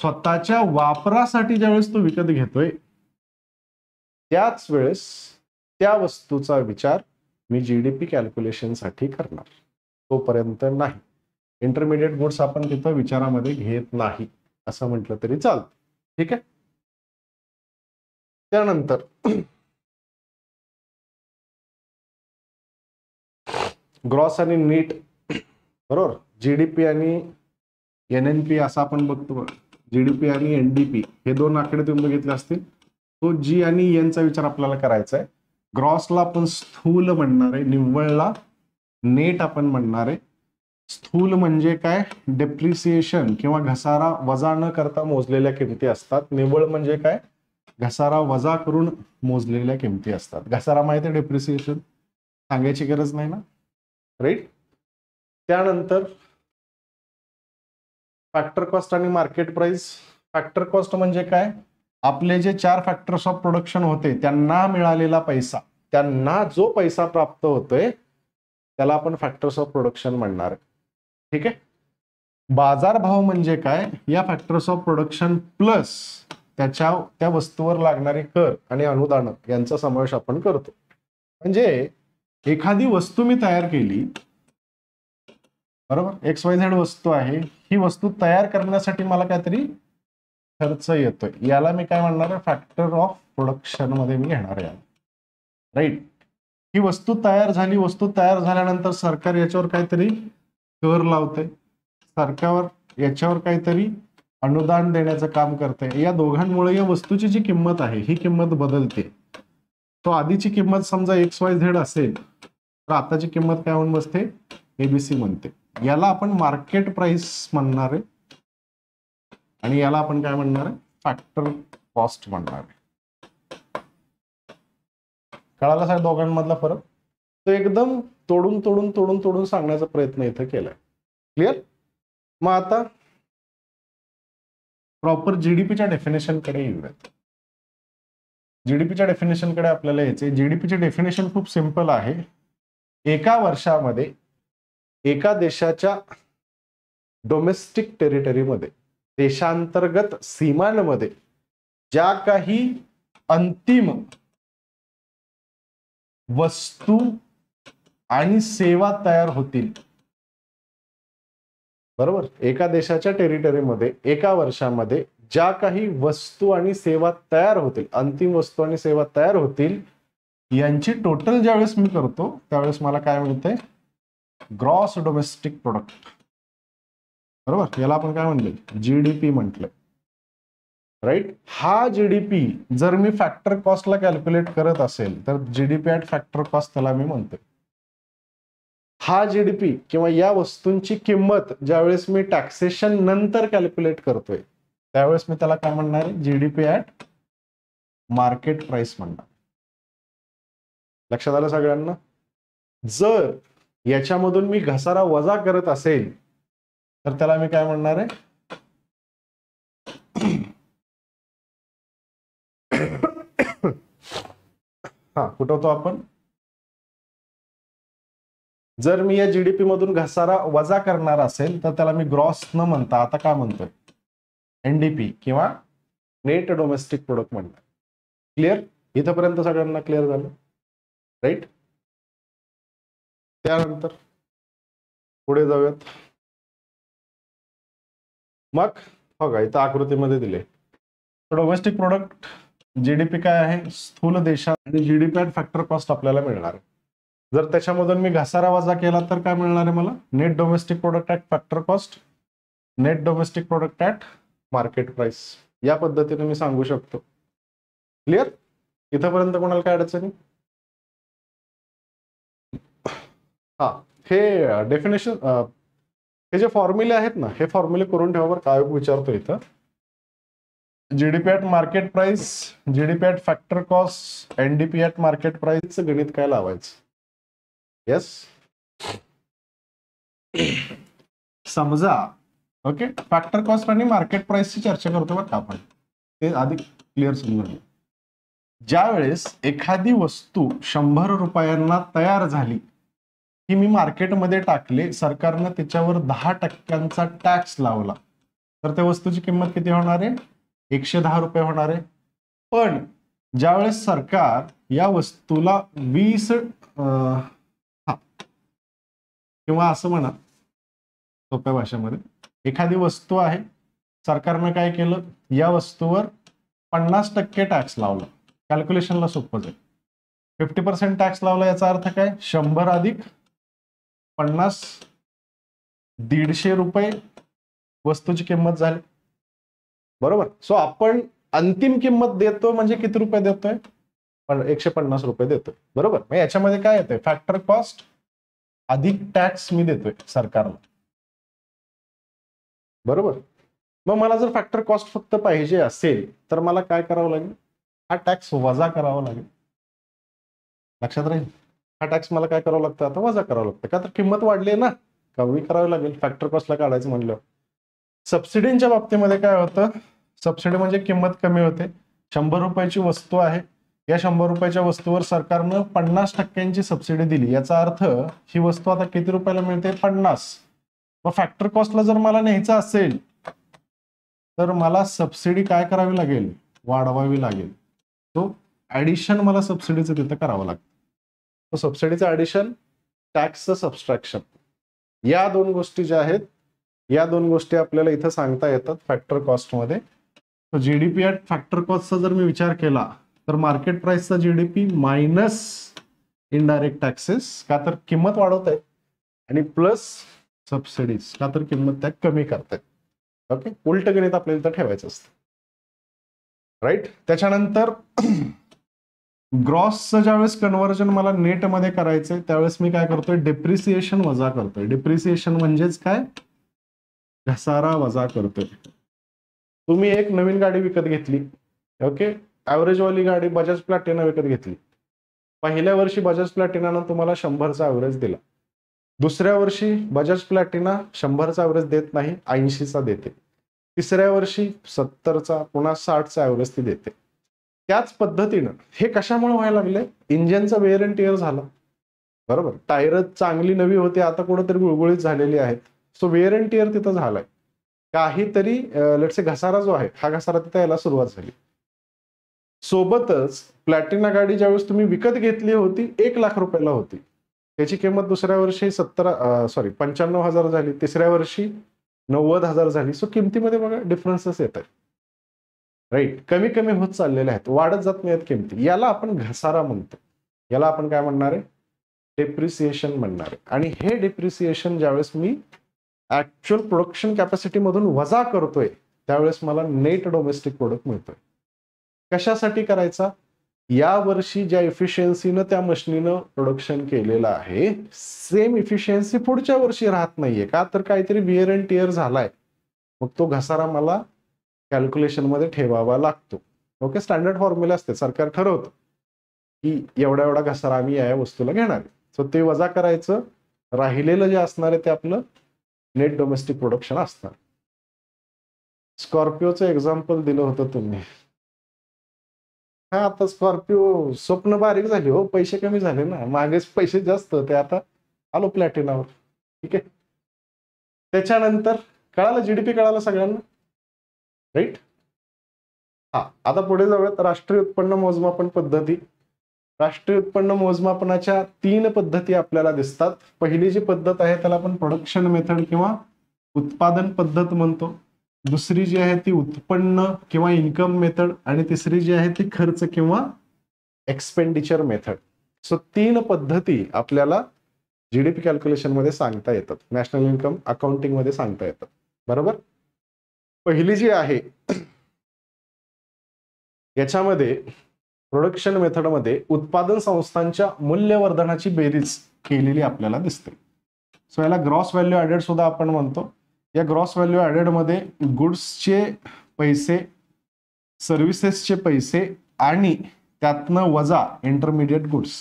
स्वतःच्या वापरासाठी ज्यावेळेस तो विकत घेतोय त्याच वेळेस त्या वस्तूचा विचार मी जी डी पी कॅल्क्युलेशनसाठी करणार तोपर्यंत नाही इंटरमिडिएट गुड्स आपण तिथं विचारामध्ये घेत नाही असं म्हटलं तरी चालतं ठीक आहे त्यानंतर ग्रॉस आणि नीट बरोबर जी डी पी आणि एन एन पी असं आपण बघतो जी डी पी आणि एन डी पी हे दोन आकडे तुम्ही बघितले असतील तो जी आणि एनचा विचार आपल्याला करायचा आहे ग्रॉसला आपण स्थूल म्हणणार आहे निव्वळला नेट आपण म्हणणार आहे स्थूल म्हणजे काय डेप्रिसिएशन किंवा घसारा वजा न करता मोजलेल्या किमती असतात निव्वळ म्हणजे काय घसारा वजा करून मोजलेल्या किमती असतात घसारा माहिती आहे डेप्रिसिएशन सांगायची गरज नाही ना राईट त्यानंतर फॅक्टर कॉस्ट आणि मार्केट प्राइस फॅक्टर कॉस्ट म्हणजे काय आपले जे चार फॅक्टर्स ऑफ प्रोडक्शन होते त्यांना मिळालेला पैसा त्यांना जो पैसा प्राप्त होतोय त्याला आपण फॅक्टर्स ऑफ प्रोडक्शन म्हणणार ठीक आहे बाजार भाव म्हणजे काय या फॅक्टर्स ऑफ प्रोडक्शन प्लस त्याच्या त्या वस्तूवर लागणारे कर आणि अनुदान यांचा समावेश आपण करतो म्हणजे एखादी वस्तू मी तयार केली बरोबर एक्स वाय झेड वस्तू आहे ही वस्तू तयार करण्यासाठी मला काहीतरी खर्च येतोय याला मी काय म्हणणार आहे फॅक्टर ऑफ प्रोडक्शन मध्ये मी घेणार आहे राईट ही वस्तू तयार झाली वस्तू तयार झाल्यानंतर सरकार याच्यावर काहीतरी कर लावते सरकार याच्यावर काहीतरी अनुदान देण्याचं काम करते या दोघांमुळे या वस्तूची जी किंमत आहे ही किंमत बदलते तो आधीची किंमत समजा एक्स वाय झेड असेल तर आताची किंमत काय होऊन बसते एबीसी म्हणते याला आपण मार्केट प्राइस म्हणणार आहे आणि याला आपण काय म्हणणार आहे फॅक्टर कॉस्ट म्हणणार आहे कळाला सगळ्या दोघांमधला फरक तो एकदम तोडून तोडून तोडून तोडून सांगण्याचा प्रयत्न इथं केलाय क्लिअर मग आता प्रॉपर जीडीपीच्या डेफिनेशनकडे येऊयात जीडीपीच्या डेफिनेशनकडे आपल्याला यायचे जीडीपीचे डेफिनेशन खूप सिम्पल आहे एका वर्षामध्ये एका देशाच्या डोमेस्टिक टेरिटरीमध्ये देशांतर्गत सीमांमध्ये ज्या काही अंतिम वस्तू आणि सेवा तयार होतील बरोबर एका देशाच्या टेरिटरीमध्ये एका वर्षामध्ये ज्या काही वस्तू आणि सेवा तयार होतील अंतिम वस्तू आणि सेवा तयार होतील यांची टोटल ज्यावेळेस मी करतो त्यावेळेस मला काय म्हणते ग्रॉस डोमेस्टिक प्रोडक्ट बरोबर याला आपण काय म्हणले जीडीपी म्हटलंय राईट हा जी डी पी जर मी फॅक्टर कॉस्टला कॅल्क्युलेट करत असेल तर GDP D P at factor cost त्याला मी म्हणतो हा जी डी पी किंवा या वस्तूंची किंमत ज्यावेळेस मी टॅक्सेशन नंतर कॅल्क्युलेट करतोय त्यावेळेस मी त्याला काय म्हणणार आहे G D P at market price म्हणणार लक्षात आलं सगळ्यांना जर याच्यामधून मी घसारा वजा करत असेल तर त्याला मी काय म्हणणार आहे हा कुठं होतो आपण जर मी या जीडीपी मधून घसारा वजा करणार असेल तर त्याला मी ग्रॉस न म्हणता आता काय म्हणतोय एनडीपी किंवा नेट डोमेस्टिक प्रोडक्ट म्हणतात क्लिअर इथपर्यंत सगळ्यांना क्लिअर झालं राईट त्यानंतर पुढे जाऊयात मग बघा इथं आकृतीमध्ये दिले डोमेस्टिक प्रोडक्ट जीडीपी काय आहे स्थूल देशात आणि जीडीपी अँड फॅक्टर कॉस्ट आपल्याला मिळणार जर त्याच्यामधून मी घसारा वाजा केला तर काय मिळणार आहे मला net domestic product at factor cost net domestic product at market price या पद्धतीने मी सांगू शकतो क्लिअर इथंपर्यंत कोणाला काय अडचणी हा हे डेफिनेशन हे जे फॉर्म्युले आहेत ना हे फॉर्म्युले करून ठेवा बरं काय विचारतो इथं at market price GDP at factor cost NDP at market प्राइसचं गणित काय लावायचं येस समजा ओके फॅक्टर कॉस्ट आणि मार्केट प्राइसची चर्चा करतो बघा आपण ते आधी क्लिअर समजून ज्या वेळेस एखादी वस्तू शंभर रुपयांना तयार झाली की मी मार्केटमध्ये टाकले सरकारनं त्याच्यावर दहा टक्क्यांचा टॅक्स लावला तर त्या वस्तूची किंमत किती होणार आहे एकशे दहा रुपये होणार आहे पण ज्यावेळेस सरकार या वस्तूला वीस किंवा असं म्हणा सोप्या भाषेमध्ये एखादी वस्तू आहे सरकारनं काय केलं या वस्तूवर पन्नास टक्के टॅक्स लावला कॅल्क्युलेशनला सोपं जाईल फिफ्टी पर्सेंट टॅक्स लावला याचा अर्थ काय शंभर अधिक पन्नास दीडशे रुपये वस्तूची किंमत झाली बरोबर सो आपण अंतिम किंमत देतो म्हणजे किती रुपये देतोय पण एकशे पन्नास रुपये देतोय बरोबर मग याच्यामध्ये काय येतोय फॅक्टर कॉस्ट अधिक टॅक्स मी देतोय सरकारला बरोबर मग मला जर फॅक्टर कॉस्ट फक्त पाहिजे असेल तर मला काय करावं लागेल हा टॅक्स वजा करावा लागेल लक्षात राहील हा टॅक्स मला काय करावं लागतं आता वजा करावं लागतं का तर किंमत वाढली आहे ना कमी करावी लागेल फॅक्टर कॉस्टला काढायचं म्हणलं सबसिडींच्या बाबतीमध्ये काय होतं सबसिडी म्हणजे किंमत कमी होते शंभर रुपयाची वस्तू आहे या शंभर रुपयाच्या वस्तूवर सरकारनं पन्नास टक्क्यांची सबसिडी दिली याचा अर्थ ही वस्तू आता किती रुपयाला मिळते पन्नास व फॅक्टर कॉस्टला जर मला न्यायचं असेल तर मला सबसिडी काय करावी लागेल वाढवावी लागेल तो ऍडिशन मला सबसिडीचं तिथं करावं लागतं तो सबसिडीचं ऍडिशन टॅक्सचं सबस्ट्रॅक्शन या दोन गोष्टी ज्या आहेत या दोन गोष्टी आपल्याला इथं सांगता येतात फॅक्टर कॉस्टमध्ये G D P at factor कॉस्टचा जर मी विचार केला तर मार्केट प्राइसचा G D P minus indirect taxes का तर किंमत वाढवत आहे आणि प्लस सबसिडीज का तर किंमत त्या कमी करतायत ओके उलट गणित आपल्याला इथं ठेवायचं असतं राईट त्याच्यानंतर ग्रॉसचं ज्यावेळेस कन्वर्जन मला नेटमध्ये करायचंय त्यावेळेस मी काय करतोय डेप्रिसिएशन वजा करतोय डेप्रिसिएशन म्हणजेच काय घसारा वजा करतोय तुम्ही एक नवीन गाडी विकत घेतली ओके वाली गाडी बजाज प्लॅटिना विकत घेतली पहिल्या वर्षी बजाज प्लॅटिनानं तुम्हाला शंभरचा ॲव्हरेज दिला दुसऱ्या वर्षी बजाज प्लॅटिना शंभरचा ॲव्हरेज देत नाही ऐंशीचा देते तिसऱ्या वर्षी सत्तरचा पुन्हा साठचा ॲव्हरेज ती देते त्याच पद्धतीनं हे कशामुळे व्हायला लागले इंजिनचा वेअर अँड झाला बरोबर टायर चांगली नवी होती आता कुठंतरी गुळगुळीत झालेली आहेत सो वेअर अँड तिथं झालाय काहीतरी लटसे घसारा जो आहे हा घसारा तिथं यायला सुरुवात झाली सोबतच प्लॅटिना गाडी ज्यावेळेस तुम्ही विकत घेतली होती एक लाख रुपयाला होती त्याची किंमत दुसऱ्या वर्षी सत्तर सॉरी पंच्याण्णव हजार झाली तिसऱ्या वर्षी नव्वद हजार झाली सो किमतीमध्ये बघा डिफरन्सेस येत आहेत राईट कमी कमी होत चाललेले आहेत वाढत जात नाहीत किमती याला आपण घसारा म्हणतो याला आपण काय म्हणणार आहे डेप्रिसिएशन म्हणणार आहे आणि हे डेप्रिसिएशन ज्यावेळेस मी ऍक्च्युअल प्रोडक्शन कॅपॅसिटी मधून वजा करतोय त्यावेळेस मला नेट डोमेस्टिक प्रोडक्ट मिळतोय कशासाठी करायचा या वर्षी ज्या इफिशियन्सीनं त्या मशिनीनं प्रोडक्शन केलेलं आहे सेम इफिशियन्सी पुढच्या वर्षी राहत नाहीये का तर काहीतरी वियर अँड टिअर झालाय मग तो घसारा मला कॅल्क्युलेशनमध्ये ठेवावा लागतो ओके स्टँडर्ड फॉर्म्युला असते सरकार ठरवतं की एवढा एवढा घसारा आम्ही या वस्तूला घेणार सो ते वजा करायचं राहिलेलं जे असणार आहे ते आपलं नेट डोमेस्टिक प्रोडक्शन असणार स्कॉर्पिओचं एक्झाम्पल दिलं होतं तुम्ही हा आता स्कॉर्पिओ स्वप्न बारीक झाली हो पैसे कमी झाले ना मागेच पैसे जास्त ते आता आलो प्लॅटिनावर ठीक आहे त्याच्यानंतर कळालं जीडीपी कळालं सगळ्यांना राईट हा आता पुढे जाऊयात राष्ट्रीय उत्पन्न मोजमापन पद्धती राष्ट्रीय उत्पन्न मोजमापनाच्या तीन पद्धती आपल्याला दिसतात पहिली जी पद्धत आहे त्याला आपण प्रोडक्शन मेथड किंवा उत्पादन पद्धत म्हणतो दुसरी जी आहे ती उत्पन्न किंवा इन्कम मेथड आणि तिसरी जी आहे ती खर्च किंवा एक्सपेंडिचर मेथड सो तीन पद्धती आपल्याला जीडीपी कॅल्क्युलेशन मध्ये सांगता येतात नॅशनल इन्कम अकाउंटिंग मध्ये सांगता येतात बरोबर पहिली जी आहे याच्यामध्ये प्रोडक्शन मेथडमध्ये उत्पादन संस्थांच्या मूल्यवर्धनाची बेरीज केलेली आपल्याला दिसते सो याला ग्रॉस व्हॅल्यू ॲडेड सुद्धा आपण म्हणतो या ग्रॉस व्हॅल्यू मध्ये गुड्सचे पैसे सर्व्हिसेसचे पैसे आणि त्यातनं वजा इंटरमिडिएट गुड्स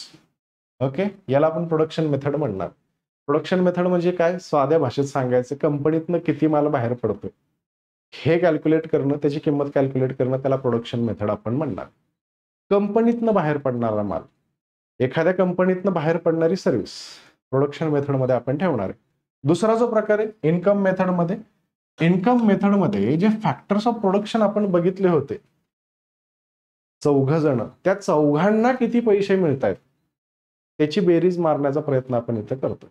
ओके याला आपण प्रोडक्शन मेथड म्हणणार प्रोडक्शन मेथड म्हणजे काय साध्या भाषेत सांगायचं कंपनीतनं किती माल बाहेर पडतोय हे कॅल्क्युलेट करणं त्याची किंमत कॅल्क्युलेट करणं त्याला प्रोडक्शन मेथड आपण म्हणणार कंपनीतनं बाहेर पडणारा माल एखाद्या कंपनीतनं बाहेर पडणारी सर्व्हिस प्रोडक्शन मेथडमध्ये आपण ठेवणार आहे दुसरा जो प्रकार आहे इन्कम मेथडमध्ये इन्कम मेथडमध्ये जे फॅक्टर्स ऑफ प्रोडक्शन आपण बघितले होते चौघ जण त्या चौघांना किती पैसे मिळत आहेत त्याची बेरीज मारण्याचा प्रयत्न आपण इथं करतोय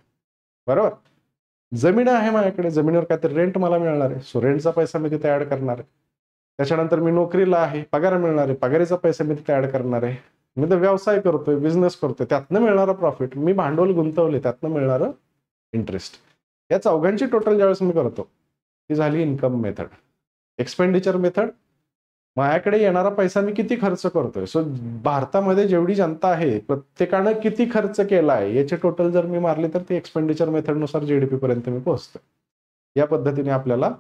बरोबर जमीन आहे माझ्याकडे जमिनीवर काहीतरी रेंट मला मिळणार आहे सो रेंटचा पैसा मी तिथे ऍड करणार आहे त्याच्यानंतर मी नोकरीला आहे पगार मिळणार आहे पगारीचा पैसा मी तिथे ऍड करणार आहे मी तर व्यवसाय करतोय बिझनेस करतोय त्यातनं मिळणारा प्रॉफिट मी भांडवल गुंतवले त्यातनं मिळणार इंटरेस्ट या चौघांची टोटल ज्यावेळेस मी करतो ती झाली इन्कम मेथड एक्सपेंडिचर मेथड माझ्याकडे येणारा पैसा मी किती खर्च करतोय सो भारतामध्ये जेवढी जनता आहे प्रत्येकानं किती खर्च केला आहे याचे टोटल जर मी मारले तर ते एक्सपेंडिचर मेथडनुसार जी डी पी पर्यंत मी पोहोचतोय या पद्धतीने आपल्याला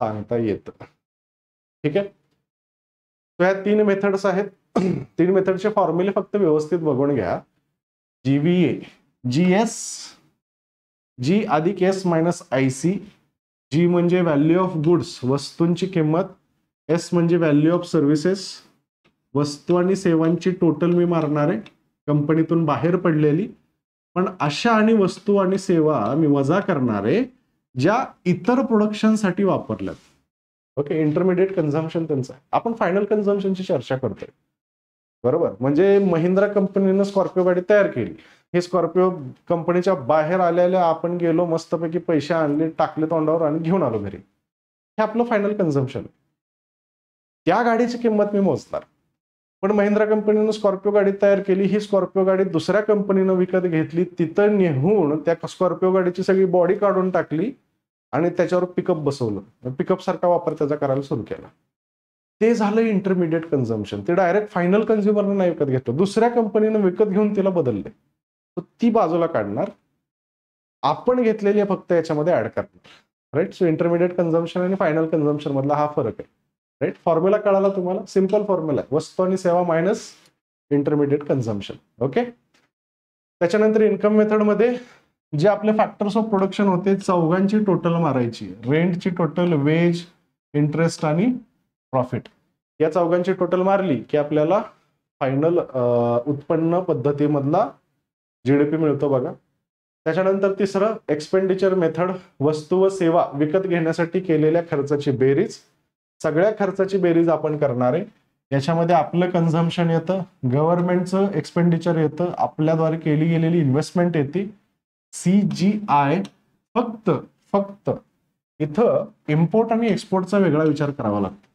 सांगता येतं ठीक आहे तीन मेथड्स आहेत तीन मेथडचे फॉर्म्युले फक्त व्यवस्थित बघून घ्या ए जी एस जी अधिक S minus I C G म्हणजे व्हॅल्यू ऑफ गुड्स वस्तूंची किंमत एस म्हणजे व्हॅल्यू ऑफ सर्व्हिसेस वस्तू आणि सेवांची टोटल मी मारणार कंपनीतून बाहेर पडलेली पण अशा आणि वस्तू आणि सेवा मी वजा करणारे ज्या इतर प्रोडक्शनसाठी वापरल्यात ओके इंटरमिडिएट कन्झम्पन त्यांचं आहे आपण फायनल कन्झम्पनची चर्चा करतोय बरोबर म्हणजे महिंद्रा कंपनीनं स्कॉर्पिओ गाडी तयार केली हे स्कॉर्पिओ कंपनीच्या बाहेर आलेल्या आपण गेलो मस्तपैकी पैसे आणले टाकले तोंडावर आणि घेऊन आलो घरी हे आपलं फायनल कन्झम्पन त्या गाडीची किंमत मी मोजणार पण महिंद्रा कंपनीनं स्कॉर्पिओ गाडी तयार केली ही स्कॉर्पिओ गाडी दुसऱ्या कंपनीनं विकत घेतली तिथं नेहून त्या स्कॉर्पिओ गाडीची सगळी बॉडी काढून टाकली आणि त्याच्यावर पिकअप बसवलं पिकअप सारखा वापर त्याचा करायला सुरू केला ते झालं इंटरमिडिएट कन्झम्पन ते डायरेक्ट फायनल कन्झ्युमरनं नाही विकत घेतलं दुसऱ्या कंपनीनं विकत घेऊन तिला बदलले ती बाजूला काढणार आपण घेतलेली फक्त याच्यामध्ये ऍड करणार राईट सो इंटरमिडिएट कन्झम्पन आणि फायनल कन्झम्पन मधला हा फरक आहे राईट फॉर्म्युला कळाला तुम्हाला सिम्पल फॉर्म्युला आहे वस्तू आणि सेवा मायनस इंटरमिडिएट कन्झम्पन ओके त्याच्यानंतर इन्कम मेथडमध्ये जे आपले फॅक्टर्स ऑफ प्रोडक्शन होते चौघांची टोटल मारायची रेंटची टोटल वेज इंटरेस्ट आणि प्रॉफिट या चौघांची टोटल मारली की आपल्याला फायनल उत्पन्न पद्धतीमधला जीडीपी मिळतो बघा त्याच्यानंतर तिसरं एक्सपेंडिचर मेथड वस्तू व सेवा विकत घेण्यासाठी केलेल्या खर्चाची बेरीज सगळ्या खर्चाची बेरीज आपण करणार आहे याच्यामध्ये आपलं कन्झम्पन येतं गव्हर्नमेंटचं एक्सपेंडिचर येतं आपल्याद्वारे केली गेलेली इन्व्हेस्टमेंट येते सी जी आय फक्त फक्त इथं इम्पोर्ट आणि एक्सपोर्टचा वेगळा विचार करावा लागतो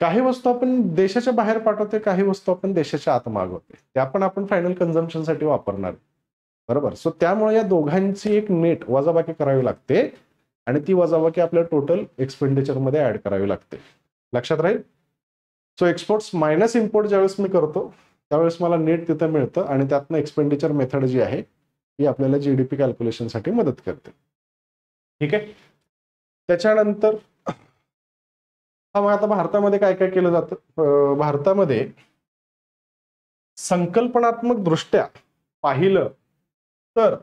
काही वस्तू आपण देशाच्या बाहेर पाठवते काही वस्तू आपण देशाच्या आत मागवते त्या पण आपण फायनल साठी वापरणार बरोबर सो त्यामुळे या दोघांची एक नेट वजाबाकी करावी लागते आणि ती वजाबाकी आपल्या टोटल एक्सपेंडिचरमध्ये ऍड करावी लागते लक्षात राहील सो एक्सपोर्ट्स मायनस इम्पोर्ट ज्यावेळेस मी करतो त्यावेळेस मला नेट तिथं मिळतं आणि त्यातनं एक्सपेंडिचर मेथड जी आहे ही आपल्याला जी डी पी कॅल्क्युलेशनसाठी मदत करते ठीक आहे त्याच्यानंतर हा मग आता भारतामध्ये काय काय केलं जातं भारतामध्ये संकल्पनात्मक दृष्ट्या पाहिलं तर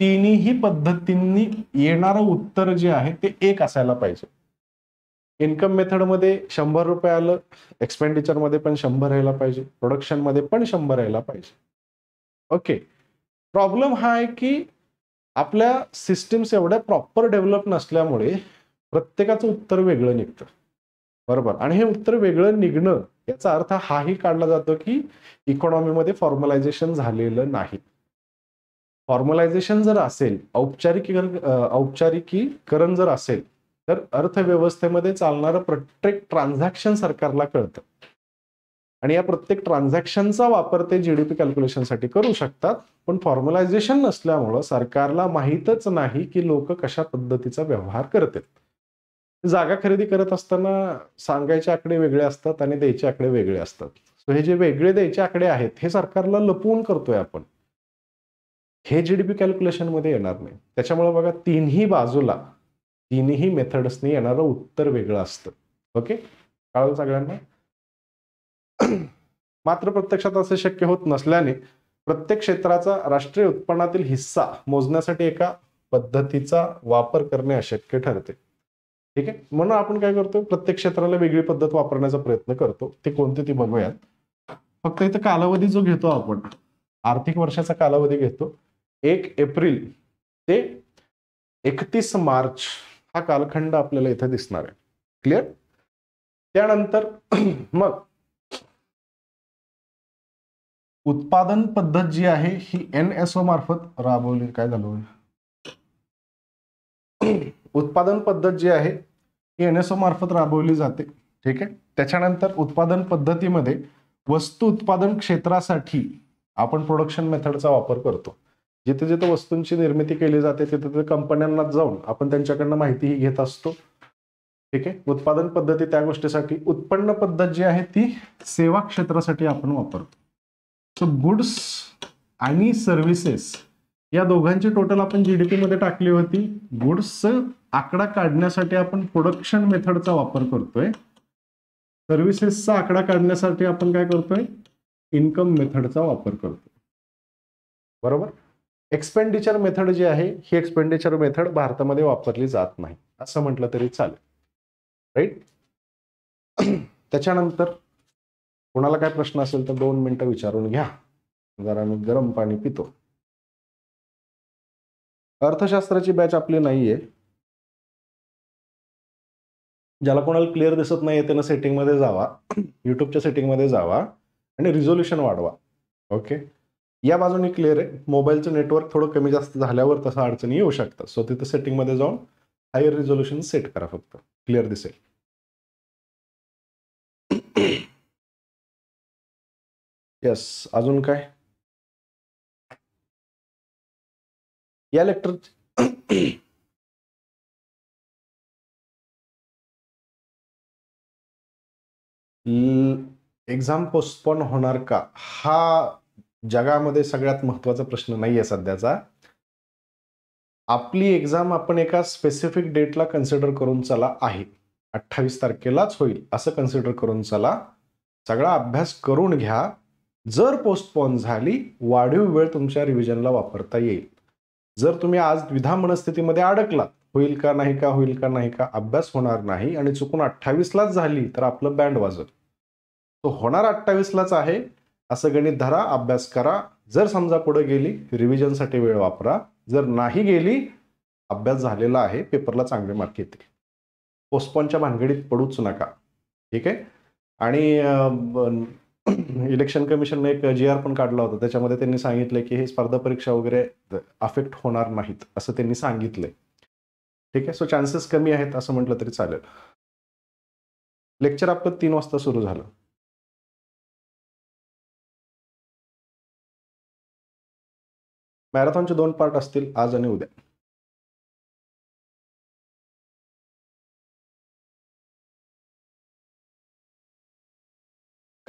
तिन्ही पद्धतींनी येणारं उत्तर जे आहे ते एक असायला पाहिजे इन्कम मेथडमध्ये शंभर रुपये आलं एक्सपेंडिचरमध्ये पण शंभर यायला पाहिजे प्रोडक्शनमध्ये पण शंभर यायला पाहिजे ओके प्रॉब्लेम हा आहे की आपल्या सिस्टीम्स एवढ्या प्रॉपर डेव्हलप नसल्यामुळे प्रत्येकाचं उत्तर वेगळं निघतं बरोबर आणि हे उत्तर वेगळं निघणं याचा अर्थ हाही काढला जातो की इकॉनॉमीमध्ये फॉर्मलायझेशन झालेलं नाही फॉर्मलायझेशन जर असेल औपचारिकीकरण औपचारिकीकरण जर असेल तर अर्थव्यवस्थेमध्ये चालणारं प्रत्येक ट्रान्झॅक्शन सरकारला कळतं आणि या प्रत्येक ट्रान्झॅक्शनचा वापर ते जी डी पी कॅल्क्युलेशनसाठी करू शकतात पण फॉर्मलायझेशन नसल्यामुळं सरकारला माहीतच नाही की लोक कशा पद्धतीचा व्यवहार करतात जागा खरेदी करत असताना सांगायचे आकडे वेगळे असतात आणि द्यायचे आकडे वेगळे असतात सो हे जे वेगळे द्यायचे आकडे आहेत हे सरकारला लपवून करतोय आपण हे जी डी पी कॅल्क्युलेशनमध्ये येणार नाही त्याच्यामुळे बघा तीनही बाजूला तीनही मेथड्सनी येणारं उत्तर वेगळं असतं ओके कळलं सगळ्यांना मात्र प्रत्यक्षात असे शक्य होत नसल्याने प्रत्येक क्षेत्राचा राष्ट्रीय उत्पन्नातील हिस्सा मोजण्यासाठी एका पद्धतीचा वापर करणे अशक्य ठरते ठीक आहे म्हणून आपण काय करतो प्रत्येक क्षेत्राला वेगळी पद्धत वापरण्याचा प्रयत्न करतो ते कोणती ती बघूयात फक्त इथं कालावधी जो घेतो आपण आर्थिक वर्षाचा कालावधी घेतो एक एप्रिल ते एकतीस मार्च हा कालखंड आपल्याला इथे दिसणार आहे क्लिअर त्यानंतर मग उत्पादन पद्धत जी आहे ही एन एस ओ मार्फत राबवली काय झालं उत्पादन पद्धत जी आहे ही एन एस ओ मार्फत राबवली जाते ठीक आहे त्याच्यानंतर उत्पादन पद्धतीमध्ये वस्तू उत्पादन क्षेत्रासाठी आपण प्रोडक्शन मेथडचा वापर करतो जिथे जिथे वस्तूंची निर्मिती केली जाते तिथे तिथे कंपन्यांना जाऊन आपण त्यांच्याकडनं माहितीही घेत असतो ठीक आहे उत्पादन पद्धती त्या गोष्टीसाठी उत्पन्न पद्धत जी आहे ती सेवा क्षेत्रासाठी आपण वापरतो सो गुड्स आणि सर्व्हिसेस या दोघांची टोटल आपण जी डी टाकली होती गुड्स आकडा काढण्यासाठी आपण प्रोडक्शन मेथडचा वापर करतोय सर्व्हिसेसचा आकडा काढण्यासाठी आपण काय करतोय इन्कम मेथडचा वापर करतोय बरोबर एक्सपेंडिचर मेथड जे आहे ही एक्सपेंडिचर मेथड भारतामध्ये वापरली जात नाही असं म्हटलं तरी चालेल राईट त्याच्यानंतर कोणाला काय प्रश्न असेल तर दोन मिनिटं विचारून घ्या जरा मी गरम पाणी पितो अर्थशास्त्राची बॅच आपली नाहीये ज्याला कोणाला क्लिअर दिसत नाही त्यानं सेटिंगमध्ये जावा युट्यूबच्या सेटिंगमध्ये जावा आणि रिझोल्युशन वाढवा ओके या बाजूने क्लिअर आहे मोबाईलचं नेटवर्क थोडं कमी जास्त झाल्यावर तसं अडचणी येऊ शकतात सो तिथं सेटिंगमध्ये जाऊन हायर रिझोल्युशन सेट करा फक्त क्लिअर दिसेल यस अजून काय या लेक्टर एक्झाम पोस्टपोन होणार का हा जगामध्ये सगळ्यात महत्वाचा प्रश्न नाही आहे सध्याचा आपली एक्झाम आपण एका स्पेसिफिक डेटला कन्सिडर करून चला आहे अठ्ठावीस तारखेलाच होईल असं कन्सिडर करून चला सगळा अभ्यास करून घ्या जर पोस्टपोन झाली वाढीव वेळ तुमच्या रिव्हिजनला वापरता येईल जर तुम्ही आज द्विधा मनस्थितीमध्ये अडकलात होईल का नाही का होईल का नाही का अभ्यास होणार नाही आणि चुकून अठ्ठावीसलाच झाली तर आपलं बँड वाजव तो होणार अठ्ठावीसलाच आहे असं गणित धरा अभ्यास करा जर समजा पुढे गेली रिव्हिजनसाठी वेळ वापरा जर नाही गेली अभ्यास झालेला आहे पेपरला चांगले मार्क येतील पोस्टपोनच्या भानगडीत पडूच नका ठीक आहे आणि इलेक्शन कमिशनने एक जी आर पण काढला होता त्याच्यामध्ये त्यांनी सांगितलं की हे स्पर्धा परीक्षा वगैरे अफेक्ट होणार नाहीत असं त्यांनी सांगितलंय ठीक आहे सो चान्सेस कमी आहेत असं म्हटलं तरी चालेल लेक्चर आपलं तीन वाजता सुरू झालं मॅरेथॉनचे दोन पार्ट असतील आज आणि उद्या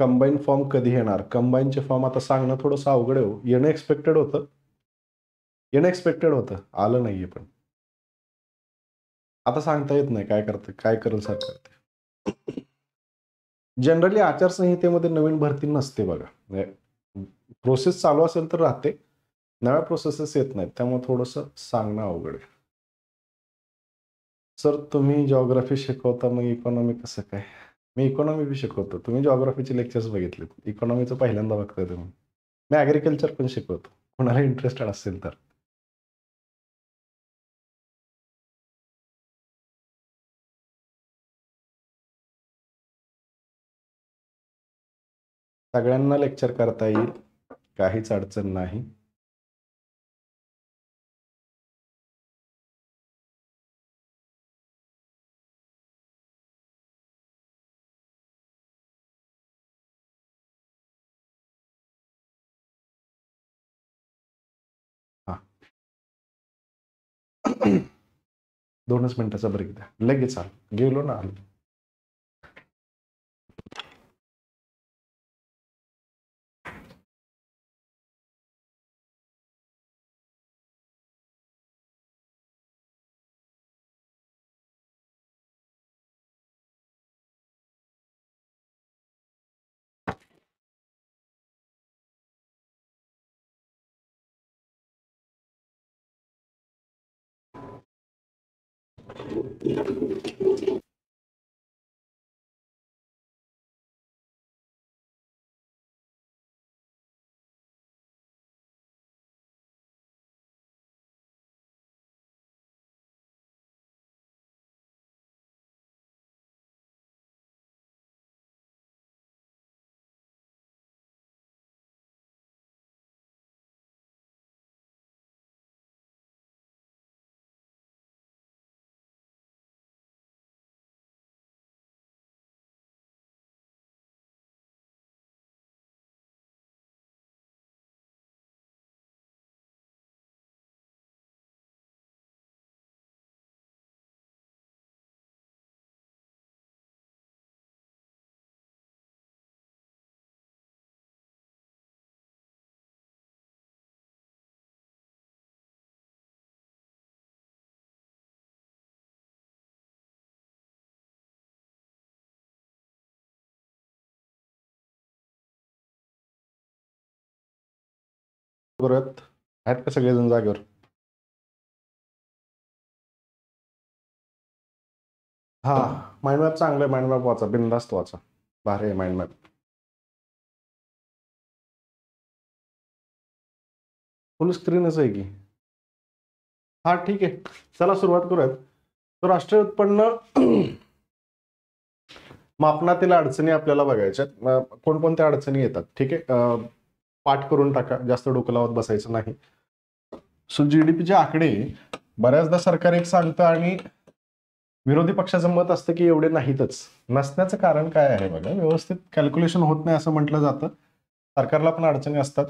कंबाईन फॉर्म कधी येणार कंबाईनचे फॉर्म आता सांगणं थोडंसं अवघड हो येणं एक्सपेक्टेड होतं येणं एक्सपेक्टेड होतं आलं नाहीये पण आता सांगता येत नाही काय करतं काय करेल सरकार जनरली आचारसंहितेमध्ये नवीन भरती नसते बघा प्रोसेस म्हणजे चालू असेल तर राहते नव्या प्रोसेसेस येत नाहीत त्यामुळे थोडस सांगणं अवघड आहे सर तुम्ही जॉग्राफी शिकवता मग इकॉनॉमी कसं काय मी इकॉनॉमी बी शिकवतो तुम्ही जॉग्राफीचे लेक्चर्स बघितलेत इकॉनॉमीचं पहिल्यांदा बघताय तुम्ही मी ॲग्रिकल्चर पण शिकवतो कोणाला इंटरेस्टेड असेल तर सगळ्यांना लेक्चर करता येईल काहीच अडचण नाही दोनच मिनटाचा ब्रेक द्या लगेच आलो गेलो ना आलो Thank you. परत आहेत का सगळेजण जागेवर हा माइंड मॅप चांगलं आहे माइंड मॅप वाचा बिनधास्त वाचा भारी आहे माइंड मॅप फुल स्क्रीनच आहे की हा ठीक आहे चला सुरुवात करूयात तर राष्ट्रीय उत्पन्न मापनातील अडचणी आपल्याला बघायच्यात कोणकोणत्या अडचणी येतात ठीक आहे पाठ करून टाका जास्त डोकं लावत बसायचं नाही सो जी डी पीचे आकडे बऱ्याचदा सरकार एक सांगतं आणि विरोधी पक्षाचं मत असतं की एवढे नाहीतच नसण्याचं कारण काय आहे बघा व्यवस्थित कॅल्क्युलेशन होत नाही असं म्हटलं जातं सरकारला पण अडचणी असतात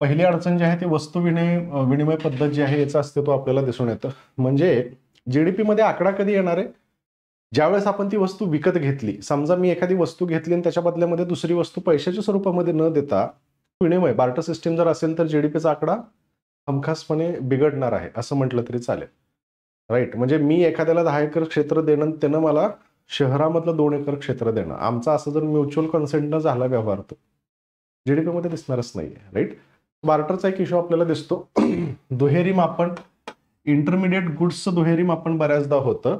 पहिली अडचण जी आहे ती वस्तू विनय विनिमय पद्धत जी आहे याचं अस्तित्व आपल्याला दिसून येतं म्हणजे जी डी पीमध्ये आकडा कधी येणार आहे ज्यावेळेस आपण ती वस्तू विकत घेतली समजा मी एखादी वस्तू घेतली आणि त्याच्या बदल्यामध्ये दुसरी वस्तू पैशाच्या स्वरूपामध्ये न देता विनिमय बार्टर सिस्टीम जर असेल तर जीडीपीचा आकडा हमखासपणे बिघडणार आहे असं म्हटलं तरी चालेल राईट म्हणजे मी एखाद्याला दहा एकर क्षेत्र देणं त्यानं मला शहरामधलं दोन एकर क्षेत्र देणं आमचा असं जर म्युच्युअल कन्सेंट न झाला व्यवहार तो मध्ये दिसणारच नाही आहे राईट बार्टरचा एक इश्यू आपल्याला दिसतो दुहेरी मापन इंटरमिडिएट गुड्सचं दुहेरी मापन बऱ्याचदा होतं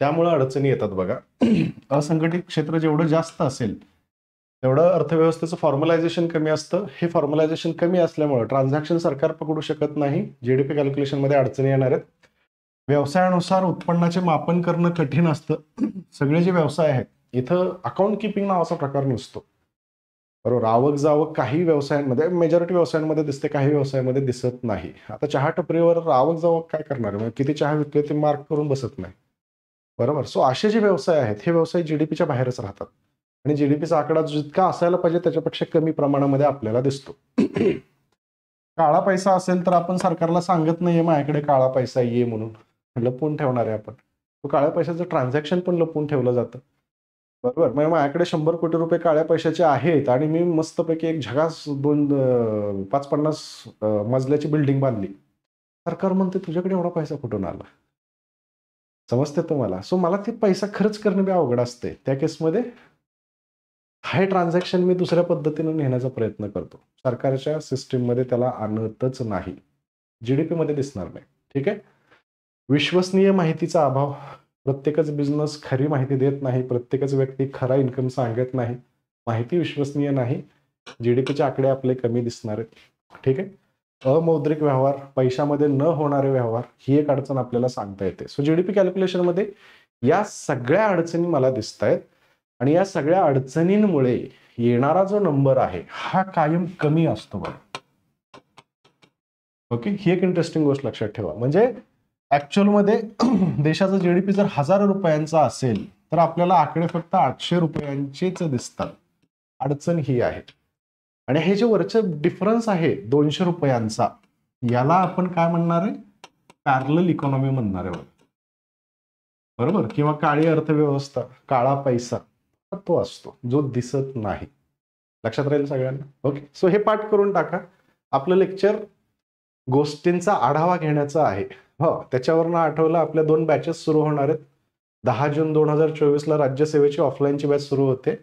त्यामुळे अडचणी येतात बघा असंघटित क्षेत्र जेवढं जास्त असेल तेवढं अर्थव्यवस्थेचं फॉर्मलायझेशन कमी असतं हे फॉर्मलायझेशन कमी असल्यामुळं ट्रान्झॅक्शन सरकार पकडू शकत नाही जीडीपी डी पी कॅल्क्युलेशनमध्ये अडचणी येणार आहेत व्यवसायानुसार उत्पन्नाचे मापन करणं कठीण असतं सगळे जे व्यवसाय आहेत इथं अकाउंट किपिंग नावाचा प्रकार नसतो बरोबर आवक जावक काही व्यवसायांमध्ये मेजॉरिटी व्यवसायांमध्ये दिसते काही व्यवसायामध्ये दिसत नाही आता चहा टपरीवर आवक जावक काय करणार आहे किती चहा विकले ते मार्क करून बसत नाही बरोबर सो असे जे व्यवसाय आहेत हे व्यवसाय जी डी पीच्या बाहेरच राहतात आणि जी डी पीचा आकडा जितका असायला पाहिजे त्याच्यापेक्षा कमी प्रमाणामध्ये आपल्याला दिसतो काळा पैसा असेल तर आपण सरकारला सांगत नाहीये माझ्याकडे काळा पैसा ये म्हणून लपवून ठेवणार आहे आपण तो काळ्या पैशाचं ट्रान्झॅक्शन पण लपवून ठेवलं जातं बरोबर म्हणजे माझ्याकडे शंभर कोटी रुपये काळ्या पैशाचे आहेत आणि मी मस्तपैकी एक झगास दोन पाच पन्नास मजल्याची बिल्डिंग बांधली सरकार म्हणते तुझ्याकडे एवढा पैसा कुठून आला समजते तुम्हाला सो मला ते पैसा खर्च करणे बी अवघड असते त्या केसमध्ये हाय ट्रान्झॅक्शन मी दुसऱ्या पद्धतीनं नेण्याचा प्रयत्न करतो सरकारच्या सिस्टीममध्ये त्याला आणतच नाही जी डी मध्ये दिसणार नाही ठीक आहे विश्वसनीय माहितीचा अभाव प्रत्येकच बिझनेस खरी माहिती देत नाही प्रत्येकच व्यक्ती खरा इन्कम सांगत नाही माहिती विश्वसनीय नाही जी डी पीचे आकडे आपले कमी दिसणार आहेत ठीक आहे अमौद्रिक व्यवहार पैशामध्ये न होणारे व्यवहार ही एक अडचण आपल्याला सांगता येते सो जी डी पी कॅल्क्युलेशनमध्ये या सगळ्या अडचणी मला दिसत आहेत आणि या सगळ्या अडचणींमुळे येणारा जो नंबर आहे हा कायम कमी असतो बघा ओके ही एक इंटरेस्टिंग गोष्ट लक्षात ठेवा म्हणजे ऍक्च्युअल मध्ये देशाचा जीडीपी जर हजार रुपयांचा असेल तर आपल्याला आकडे फक्त आठशे रुपयांचेच दिसतात अडचण ही आहे आणि हे जे वरचे डिफरन्स आहे दोनशे रुपयांचा याला आपण काय म्हणणार आहे पॅरल इकॉनॉमी म्हणणार आहे बरोबर किंवा काळी अर्थव्यवस्था काळा पैसा तो असतो जो दिसत नाही लक्षात राहील सगळ्यांना ओके सो हे पाठ करून टाका आपलं लेक्चर गोष्टींचा आढावा घेण्याचा आहे हो त्याच्यावरनं आठवलं आपल्या दोन बॅचेस सुरू होणार आहेत दहा जून दोन हजार चोवीसला राज्यसेवेची ऑफलाईनची बॅच सुरू होते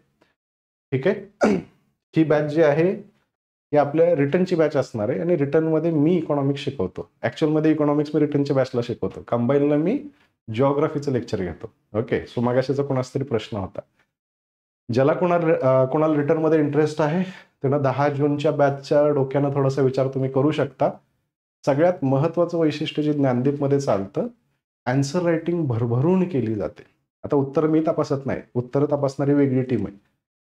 ठीक आहे ही बॅच जी आहे ही आपल्या रिटर्नची बॅच असणार आहे आणि रिटर्न मध्ये मी इकॉनॉमिक्स शिकवतो मध्ये इकॉनॉमिक्स मी रिटर्नच्या बॅचला शिकवतो कंबाईनला मी जिओग्राफीचं लेक्चर घेतो ओके सो मागाशीचा कोणाचा तरी प्रश्न होता ज्याला कोणाला कोणाला रिटर्नमध्ये इंटरेस्ट आहे त्यांना दहा जूनच्या बॅचच्या डोक्यानं थोडासा विचार तुम्ही करू शकता सगळ्यात महत्त्वाचं वैशिष्ट्य जे ज्ञानदीपमध्ये चालतं ॲन्सर रायटिंग भरभरून केली जाते आता उत्तर मी तपासत नाही उत्तर तपासणारी वेगळी टीम आहे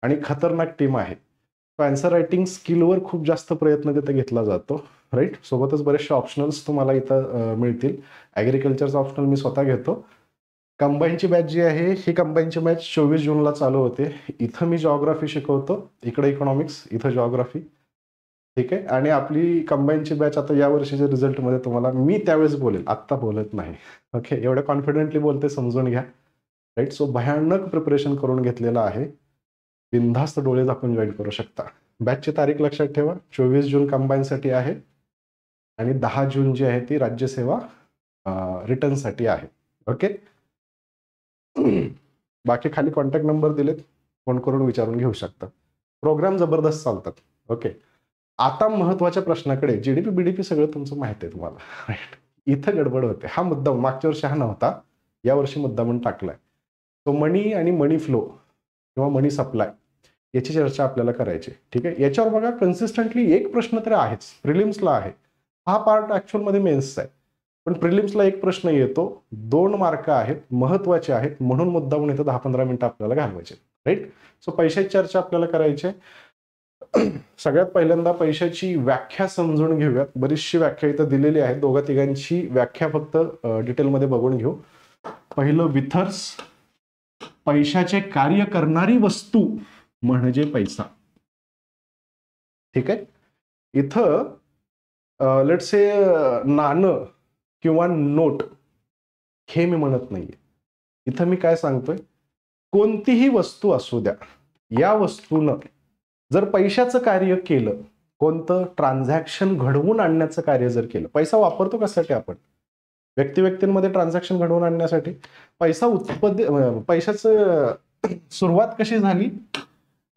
आणि खतरनाक टीम आहे तो अँसर रायटिंग स्किलवर खूप जास्त प्रयत्न तिथे घेतला जातो राईट सोबतच बरेचसे ऑप्शनल्स तुम्हाला इथं मिळतील ॲग्रिकल्चरचा ऑप्शनल मी स्वतः घेतो कंबाईनची बॅच जी आहे ही कंबाईनची बॅच चोवीस जूनला चालू होते इथं मी जॉग्राफी शिकवतो इकडे इकॉनॉमिक्स इथं जॉग्राफी ठीक आहे आणि आपली कंबाईनची बॅच आता या वर्षीच्या रिझल्टमध्ये तुम्हाला मी त्यावेळेस बोलेल आत्ता बोलत नाही ओके एवढं कॉन्फिडेंटली बोलते समजून घ्या राईट सो भयानक प्रिपरेशन करून घेतलेलं आहे बिनधास्त डोळे आपण जॉईन करू शकता बॅचची तारीख लक्षात ठेवा चोवीस जून कंबाईनसाठी आहे आणि दहा जून जी आहे ती राज्यसेवा रिटर्नसाठी आहे ओके बाकी खाली कॉन्टॅक्ट नंबर दिलेत फोन करून विचारून घेऊ शकता प्रोग्राम जबरदस्त चालतात ओके आता महत्वाच्या प्रश्नाकडे जीडीपी बीडीपी सगळं तुमचं माहिती आहे तुम्हाला राईट इथं गडबड होते हा मुद्दा मागच्या वर्षी हा नव्हता या वर्षी मुद्दा म्हणून टाकलाय तो मनी आणि मनी फ्लो किंवा मनी सप्लाय याची चर्चा आपल्याला करायची ठीक आहे याच्यावर बघा कन्सिस्टंटली एक प्रश्न तरी आहेच प्रिलिम्सला आहे हा पार्ट मध्ये मेन्सचा आहे पण प्रिलिम्सला एक प्रश्न येतो दोन मार्क आहेत महत्वाचे आहेत म्हणून मुद्दाहून इथं दहा पंधरा मिनिटं आपल्याला घालवायचे राईट सो पैशाची चर्चा आपल्याला करायची सगळ्यात पहिल्यांदा पैशाची व्याख्या समजून घेऊयात बरीचशी व्याख्या इथं दिलेली आहे दोघा तिघांची व्याख्या फक्त डिटेलमध्ये बघून घेऊ पहिलं विथर्स पैशाचे कार्य करणारी वस्तू म्हणजे पैसा ठीक आहे इथं लेट से नाणं किंवा नोट हे मी म्हणत नाही इथं मी काय सांगतोय कोणतीही वस्तू असू द्या या वस्तून जर पैशाचं कार्य केलं कोणतं ट्रान्झॅक्शन घडवून आणण्याचं कार्य जर केलं पैसा वापरतो कशासाठी आपण व्यक्ती व्यक्तींमध्ये ट्रान्झॅक्शन घडवून आणण्यासाठी पैसा उत्पन्न पैशाचं सुरुवात कशी झाली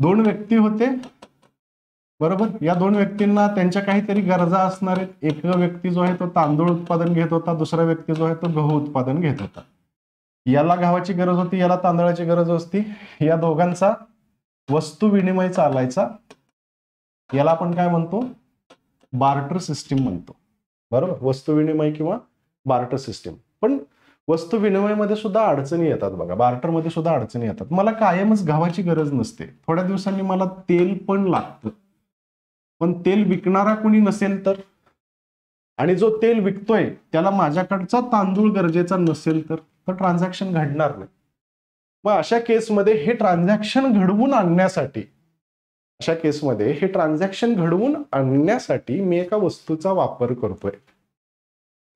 दोन व्यक्ती होते बरोबर या दोन व्यक्तींना त्यांच्या काहीतरी गरजा असणार आहेत एक व्यक्ती जो आहे तो तांदूळ उत्पादन घेत होता दुसरा व्यक्ती जो आहे तो गहू उत्पादन घेत होता याला घावाची गरज होती याला तांदळाची गरज असती या दोघांचा वस्तू विनिमय चालायचा याला आपण काय म्हणतो बार्टर सिस्टीम म्हणतो बरोबर वस्तू विनिमय किंवा बार्टर सिस्टीम पण वस्तू विनिमयमध्ये सुद्धा अडचणी येतात बघा बार्टरमध्ये सुद्धा अडचणी येतात मला कायमच घावाची गरज नसते थोड्या दिवसांनी मला तेल पण लागतं पण तेल विकणारा कुणी नसेल तर आणि जो तेल विकतोय त्याला माझ्याकडचा तांदूळ गरजेचा नसेल तर तो ट्रान्झॅक्शन घडणार नाही मग अशा केसमध्ये हे ट्रान्झॅक्शन घडवून आणण्यासाठी अशा केसमध्ये हे ट्रान्झॅक्शन घडवून आणण्यासाठी मी एका वस्तूचा वापर करतोय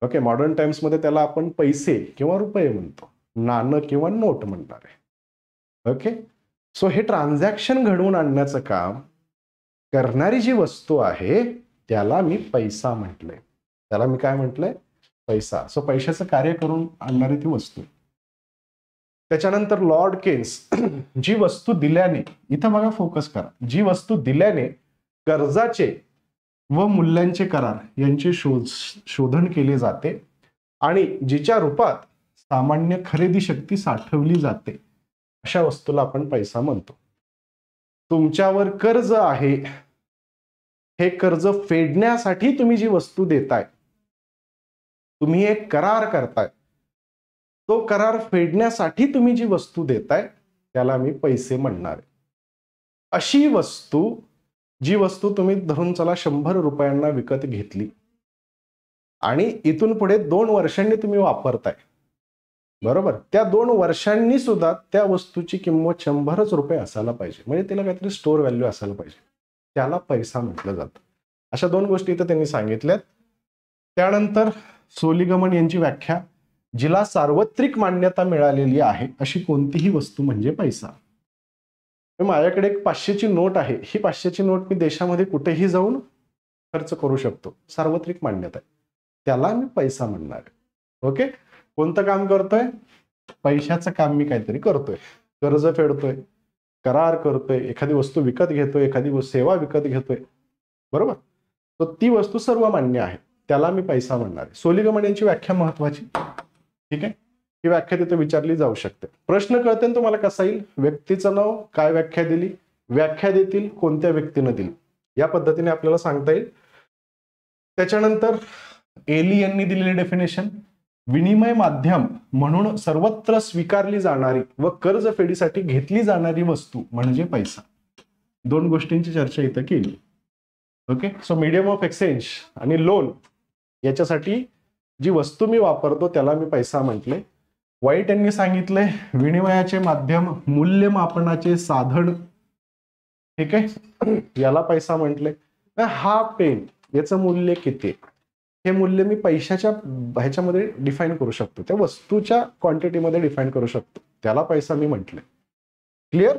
ओके मॉडर्न टाइम्स मध्ये त्याला आपण पैसे किंवा रुपये म्हणतो नाणं किंवा नोट म्हणणार आहे ओके सो हे ट्रान्झॅक्शन घडवून आणण्याचं काम करणारी जी वस्तू आहे त्याला मी पैसा म्हटलंय त्याला मी काय म्हटलंय पैसा सो पैशाचं कार्य करून आणणारी ती वस्तू त्याच्यानंतर लॉर्ड केन्स जी वस्तू दिल्याने इथं बघा फोकस करा जी वस्तू दिल्याने कर्जाचे व मूल्यांचे करार यांचे शोध शोधन केले जाते आणि जिच्या रूपात सामान्य खरेदी शक्ती साठवली जाते अशा वस्तूला आपण पैसा म्हणतो तुमच्यावर कर्ज आहे हे कर्ज फेडण्यासाठी तुम्ही जी वस्तू देताय तुम्ही एक करार करताय तो करार फेडण्यासाठी तुम्ही जी वस्तू देताय त्याला मी पैसे म्हणणार आहे अशी वस्तू जी वस्तू तुम्ही धरून चला शंभर रुपयांना विकत घेतली आणि इथून पुढे दोन वर्षांनी तुम्ही वापरताय बरोबर त्या दोन वर्षांनी सुद्धा त्या वस्तूची किंमत शंभरच रुपये असायला पाहिजे म्हणजे तिला काहीतरी स्टोर व्हॅल्यू असायला पाहिजे त्याला पैसा म्हटलं जातं अशा दोन गोष्टी इथं त्यांनी सांगितल्यात त्यानंतर सोलिगमन यांची व्याख्या जिला सार्वत्रिक मान्यता मिळालेली आहे अशी कोणतीही वस्तू म्हणजे पैसा माझ्याकडे एक पाचशेची नोट आहे ही पाचशेची नोट मी देशामध्ये कुठेही जाऊन खर्च करू शकतो सार्वत्रिक मान्यता आहे त्याला मी पैसा म्हणणार ओके कोणतं काम करतोय पैशाचं काम मी काहीतरी करतोय कर्ज फेडतोय करार करतोय एखादी वस्तू विकत घेतोय एखादी सेवा विकत घेतोय बरोबर तर ती वस्तू सर्व मान्य आहे त्याला मी पैसा म्हणणार आहे सोलिगमन यांची व्याख्या महत्वाची ठीक आहे ही व्याख्या तिथे विचारली जाऊ शकते प्रश्न कळते तुम्हाला कसा येईल व्यक्तीचं नाव काय व्याख्या दिली व्याख्या देतील कोणत्या व्यक्तीनं दिली या पद्धतीने आपल्याला सांगता येईल त्याच्यानंतर एली यांनी दिलेली डेफिनेशन विनिमय माध्यम म्हणून सर्वत्र स्वीकारली जाणारी व कर्ज फेडीसाठी घेतली जाणारी वस्तू म्हणजे पैसा दोन गोष्टींची चर्चा इथं केली okay so medium of exchange आणि लोन याच्यासाठी जी वस्तू मी वापरतो त्याला मी पैसा म्हटले वाईट यांनी सांगितले विनिमयाचे माध्यम मूल्यमापनाचे साधन ठीक आहे याला पैसा म्हटले हा पेन याचं मूल्य किती हे मूल्य मी पैशाच्या ह्याच्यामध्ये डिफाईन करू शकतो त्या वस्तूच्या क्वांटिटीमध्ये डिफाईन करू शकतो त्याला पैसा मी म्हंटले क्लिअर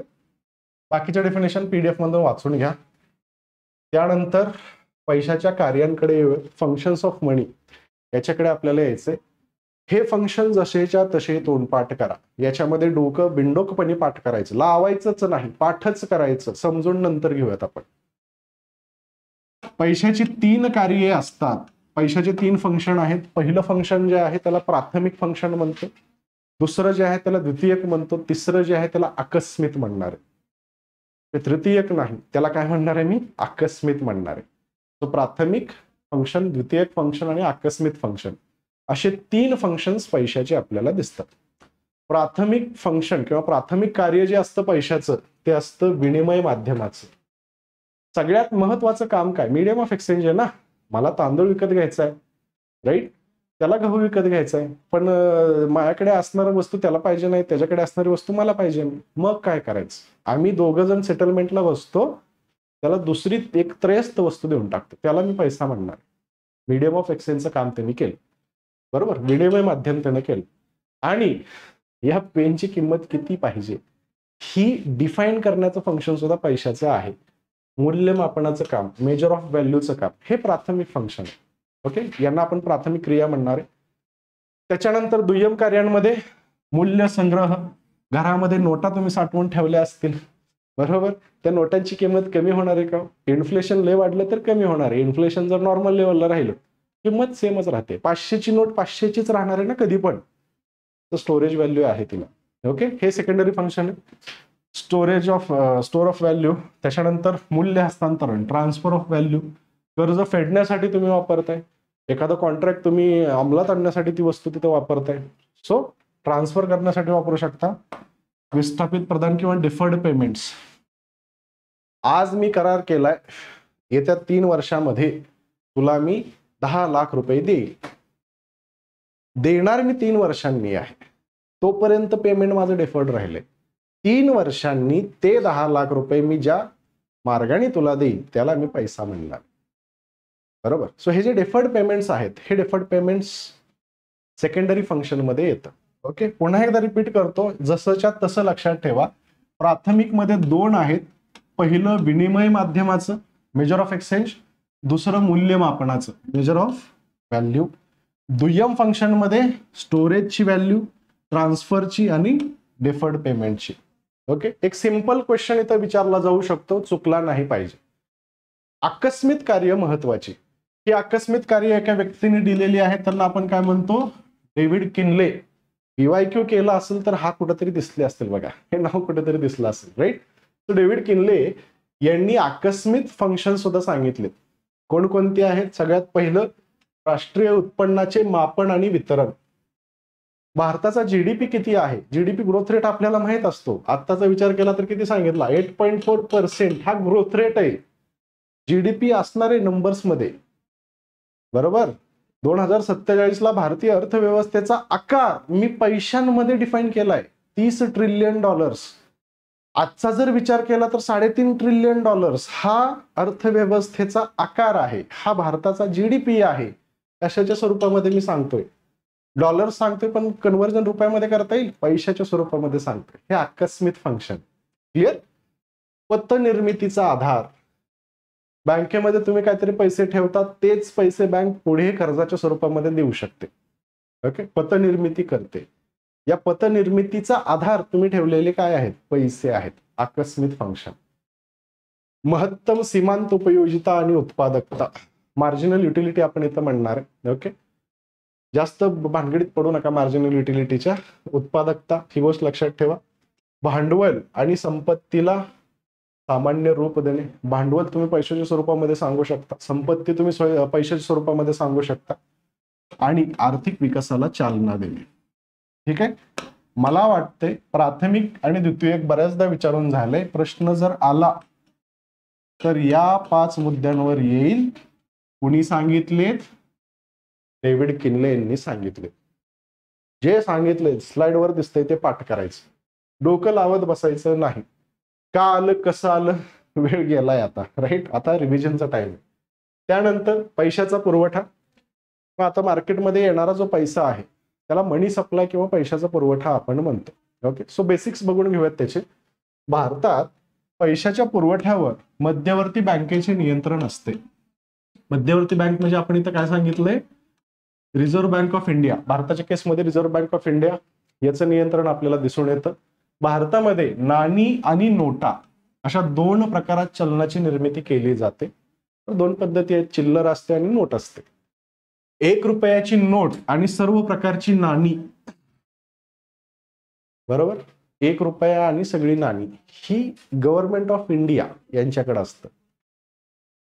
बाकीच्या डेफिनेशन पीडीएफ मधून वाचून घ्या त्यानंतर पैशाच्या कार्यांकडे फंक्शन्स ऑफ मनी याच्याकडे आपल्याला यायचे हे फंक्शन जसेच्या तसे तोंडपाठ करा याच्यामध्ये डोकं बिंडोकपणे पाठ करायचं लावायचंच नाही पाठच करायचं समजून नंतर घेऊयात आपण पैशाची तीन कार्ये असतात पैशाचे तीन फंक्शन आहेत पहिलं फंक्शन जे आहे त्याला प्राथमिक फंक्शन म्हणतो दुसरं जे आहे त्याला द्वितीयक म्हणतो तिसरं जे आहे त्याला आकस्मित म्हणणार आहे तृतीयक नाही त्याला काय म्हणणार आहे मी आकस्मित म्हणणार आहे सो प्राथमिक फंक्शन द्वितीयक फंक्शन आणि आकस्मित फंक्शन असे तीन फंक्शन्स पैशाचे आपल्याला दिसतात प्राथमिक फंक्शन किंवा प्राथमिक कार्य जे असतं पैशाचं ते असतं विनिमय माध्यमाचं सगळ्यात महत्वाचं काम काय मीडियम ऑफ एक्सचेंज आहे ना मला तांदूळ विकत घ्यायचा आहे राईट त्याला गहू विकत घ्यायचा आहे पण माझ्याकडे असणार वस्तू त्याला पाहिजे नाही त्याच्याकडे असणारी वस्तू मला पाहिजे मग काय करायचं आम्ही दोघं जण सेटलमेंटला बसतो त्याला दुसरी एक त्रयस्थ वस्तू देऊन टाकतो त्याला मी पैसा म्हणणार मीडियम ऑफ एक्सचेंजचं काम त्यांनी केलं बरोबर विनिमय माध्यम त्याने केलं आणि या पेनची किंमत किती पाहिजे ही डिफाईन करण्याचं फंक्शन सुद्धा पैशाचं आहे मूल्यमापनाचं काम मेजर ऑफ व्हॅल्यूचं काम हे प्राथमिक फंक्शन आहे ओके यांना आपण प्राथमिक क्रिया म्हणणार आहे त्याच्यानंतर दुय्यम कार्यांमध्ये मूल्य संग्रह घरामध्ये नोटा तुम्ही साठवून ठेवल्या असतील बरोबर त्या नोटांची किंमत कमी होणार आहे का इन्फ्लेशन लय वाढलं तर कमी होणार आहे इन्फ्लेशन जर नॉर्मल लेवलला राहिलं किंमत सेमच राहते पाचशेची नोट पाचशेचीच राहणार आहे ना कधी पण स्टोरेज व्हॅल्यू आहे तिला ओके हे सेकंडरी फंक्शन आहे storage of store of value त्याच्यानंतर मूल्य हस्तांतरण ट्रान्सफर ऑफ व्हॅल्यू कर्ज फेडण्यासाठी तुम्ही वापरताय एखादा कॉन्ट्रॅक्ट तुम्ही अंमलात आणण्यासाठी ती वस्तू तिथे वापरताय सो ट्रान्सफर करण्यासाठी वापरू शकता विस्थापित प्रदान किंवा डिफर्ड पेमेंट्स आज मी करार केलाय येत्या तीन वर्षामध्ये तुला मी दहा लाख रुपये देईल देणार मी तीन वर्षांनी आहे तोपर्यंत पेमेंट माझं डिफर्ड राहिले तीन वर्षांनी ते दहा लाख रुपये मी ज्या मार्गाने तुला देईन त्याला मी पैसा म्हणणार बरोबर सो हे जे डेफर्ड पेमेंट्स आहेत हे डेफर्ड पेमेंट्स सेकंडरी फंक्शनमध्ये येतं ओके पुन्हा एकदा रिपीट करतो जसंच्या तसं लक्षात ठेवा प्राथमिकमध्ये दोन आहेत पहिलं विनिमय माध्यमाचं मेजर ऑफ एक्सचेंज दुसरं मूल्यमापनाचं मेजर ऑफ व्हॅल्यू दुय्यम फंक्शनमध्ये स्टोरेजची व्हॅल्यू ट्रान्सफरची आणि डेफर्ड पेमेंटची ओके एक सिंपल क्वेश्चन इथं विचारला जाऊ शकतो चुकला नाही पाहिजे आकस्मित कार्य महत्वाची ही आकस्मित कार्य एका व्यक्तीने दिलेली आहे त्यांना आपण काय म्हणतो डेव्हिड किनले बीवाय क्यू केला असेल तर हा कुठेतरी दिसले असतील बघा हे नाव कुठेतरी दिसलं असेल राईट तर डेव्हिड किनले यांनी आकस्मित फंक्शन सुद्धा सांगितलेत कोणकोणती आहेत सगळ्यात पहिलं राष्ट्रीय उत्पन्नाचे मापन आणि वितरण भारताचा जीडीपी किती आहे जीडीपी ग्रोथ रेट आपल्याला माहित असतो आत्ताचा विचार केला तर किती सांगितला एट पॉईंट फोर पर्सेंट हा ग्रोथ रेट आहे जीडीपी असणारे मध्ये बरोबर दोन हजार सत्तेचाळीसला भारतीय अर्थव्यवस्थेचा आकार मी पैशांमध्ये डिफाईन केलाय तीस ट्रिलियन डॉलर्स आजचा जर विचार केला तर साडेतीन ट्रिलियन डॉलर्स हा अर्थव्यवस्थेचा आकार आहे हा भारताचा जीडीपी आहे कशाच्या स्वरूपामध्ये मी सांगतोय डॉलर सांगतोय पण कन्वर्जन रुपयामध्ये करता येईल पैशाच्या स्वरूपामध्ये सांगतोय हे आकस्मित फंक्शन क्लिअर पतनिर्मितीचा आधार बँकेमध्ये तुम्ही काहीतरी पैसे ठेवता तेच पैसे बँक पुढे कर्जाच्या स्वरूपामध्ये देऊ शकते ओके पतनिर्मिती करते या पतनिर्मितीचा आधार तुम्ही ठेवलेले काय आहेत पैसे आहेत आकस्मित फंक्शन महत्तम सीमांत उपयोजिता आणि उत्पादकता मार्जिनल युटिलिटी आपण इथं म्हणणार आहे ओके जास्त भांडगडीत पडू नका मार्जिनल युटिलिटीच्या उत्पादकता ही गोष्ट लक्षात ठेवा भांडवल आणि संपत्तीला सामान्य रूप देणे भांडवल तुम्ही पैशाच्या स्वरूपामध्ये सांगू शकता संपत्ती तुम्ही पैशाच्या स्वरूपामध्ये सांगू शकता आणि आर्थिक विकासाला चालना देणे ठीक आहे मला वाटते प्राथमिक आणि द्वितीयक बऱ्याचदा विचारून झालंय प्रश्न जर आला तर या पाच मुद्द्यांवर येईल कुणी सांगितलेत डेव्हिड किनले यांनी सांगितले जे सांगितले स्लाइडवर दिसतंय ते पाठ करायचं डोकं लावत बसायचं नाही का आलं कसं आलं वेळ गेलाय आता राईट आता रिव्हिजनचा टाइम आहे त्यानंतर पैशाचा पुरवठा आता मार्केटमध्ये येणारा जो पैसा आहे त्याला मनी सप्लाय किंवा पैशाचा पुरवठा आपण म्हणतो ओके सो बेसिक्स बघून घेऊयात त्याचे भारतात पैशाच्या पुरवठ्यावर मध्यवर्ती बँकेचे नियंत्रण असते मध्यवर्ती बँक म्हणजे आपण इथं काय सांगितलंय रिझर्व्ह बँक ऑफ इंडिया भारताच्या केसमध्ये रिझर्व्ह बँक ऑफ इंडिया याचं नियंत्रण आपल्याला दिसून येतं भारतामध्ये नाणी आणि नोटा अशा दोन प्रकारात चलनाची निर्मिती केली जाते दोन पद्धती आहेत चिल्लर असते आणि नोट असते एक रुपयाची नोट आणि सर्व प्रकारची नाणी बरोबर एक रुपया आणि सगळी नाणी ही गव्हर्नमेंट ऑफ इंडिया यांच्याकडे असतं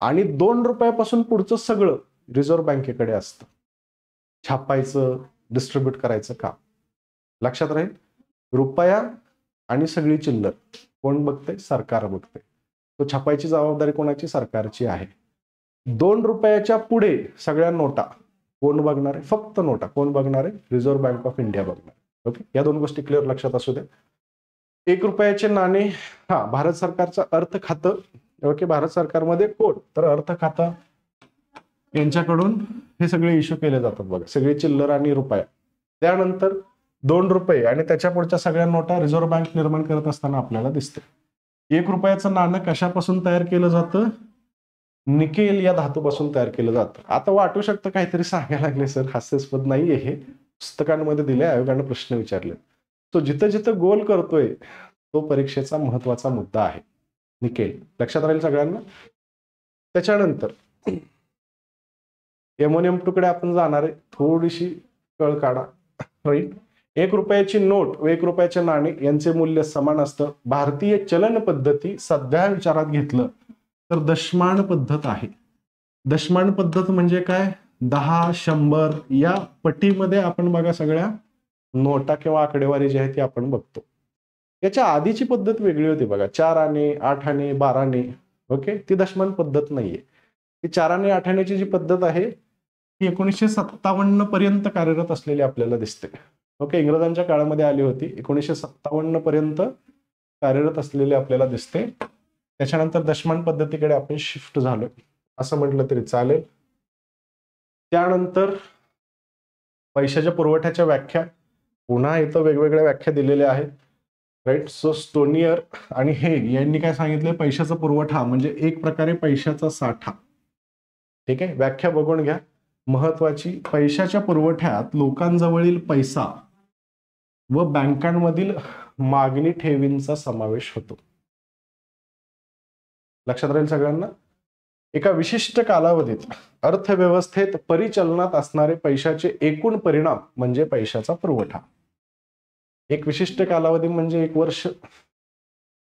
आणि दोन रुपयापासून पुढचं सगळं रिझर्व्ह बँकेकडे असतं छापायचं डिस्ट्रीब्युट करायचं काम लक्षात राहील रुपया आणि सगळी चिल्लर कोण बघते सरकार बघते तो छापायची जबाबदारी कोणाची सरकारची आहे दोन रुपयाच्या पुढे सगळ्या नोटा कोण बघणार आहे फक्त नोटा कोण बघणार आहे रिझर्व्ह बँक ऑफ इंडिया बघणार ओके या दोन गोष्टी क्लिअर लक्षात असू द्या एक रुपयाचे नाणे हा भारत सरकारचं अर्थ खातं ओके भारत सरकारमध्ये कोण तर अर्थ खातं यांच्याकडून हे सगळे इश्यू केले जातात बघा सगळे चिल्लर आणि रुपया त्यानंतर दोन रुपये आणि त्याच्या पुढच्या सगळ्या नोटा रिझर्व्ह बँक निर्माण करत असताना आपल्याला दिसते एक रुपयाचं नाणं कशापासून तयार केलं जातं निकेल या धातूपासून तयार केलं जातं आता वाटू शकतं काहीतरी सांगायला लागले सर हास्यास्पद नाहीये हे पुस्तकांमध्ये दिले आयोगानं प्रश्न विचारले तो जिथं जिथं गोल करतोय तो परीक्षेचा महत्वाचा मुद्दा आहे निकेल लक्षात राहील सगळ्यांना त्याच्यानंतर एमोनियम कडे आपण जाणार आहे थोडीशी कळ काढा राईट एक रुपयाची नोट व एक रुपयाचे नाणे यांचे मूल्य समान असतं भारतीय चलन पद्धती सध्या विचारात घेतलं तर दशमान पद्धत आहे दशमान पद्धत म्हणजे काय दहा शंभर या पटीमध्ये आपण बघा सगळ्या नोटा किंवा आकडेवारी जी आहे ती आपण बघतो याच्या आधीची पद्धत वेगळी होती बघा चार आणे आठ आणे बाराने ओके ती दशमान पद्धत नाहीये ती आठ आठाण्याची जी पद्धत आहे ही एकोणीसशे सत्तावन्न पर्यंत कार्यरत असलेली आपल्याला दिसते ओके इंग्रजांच्या काळामध्ये आली होती एकोणीसशे सत्तावन्न पर्यंत कार्यरत असलेली आपल्याला दिसते त्याच्यानंतर दशमान पद्धतीकडे आपण शिफ्ट झालो असं म्हटलं तरी चालेल त्यानंतर पैशाच्या पुरवठ्याच्या व्याख्या पुन्हा इथं वेगवेगळ्या व्याख्या दिलेल्या आहेत राईट सो स्टोनियर आणि हे यांनी काय सांगितले पैशाचा पुरवठा म्हणजे एक प्रकारे पैशाचा साठा ठीक आहे व्याख्या बघून घ्या महत्वाची पैशाच्या पुरवठ्यात लोकांजवळील पैसा व बँकांमधील मागणी ठेवींचा समावेश होतो लक्षात राहील सगळ्यांना एका विशिष्ट कालावधीत अर्थव्यवस्थेत परिचलनात असणारे पैशाचे एकूण परिणाम म्हणजे पैशाचा पुरवठा एक विशिष्ट कालावधी म्हणजे एक वर्ष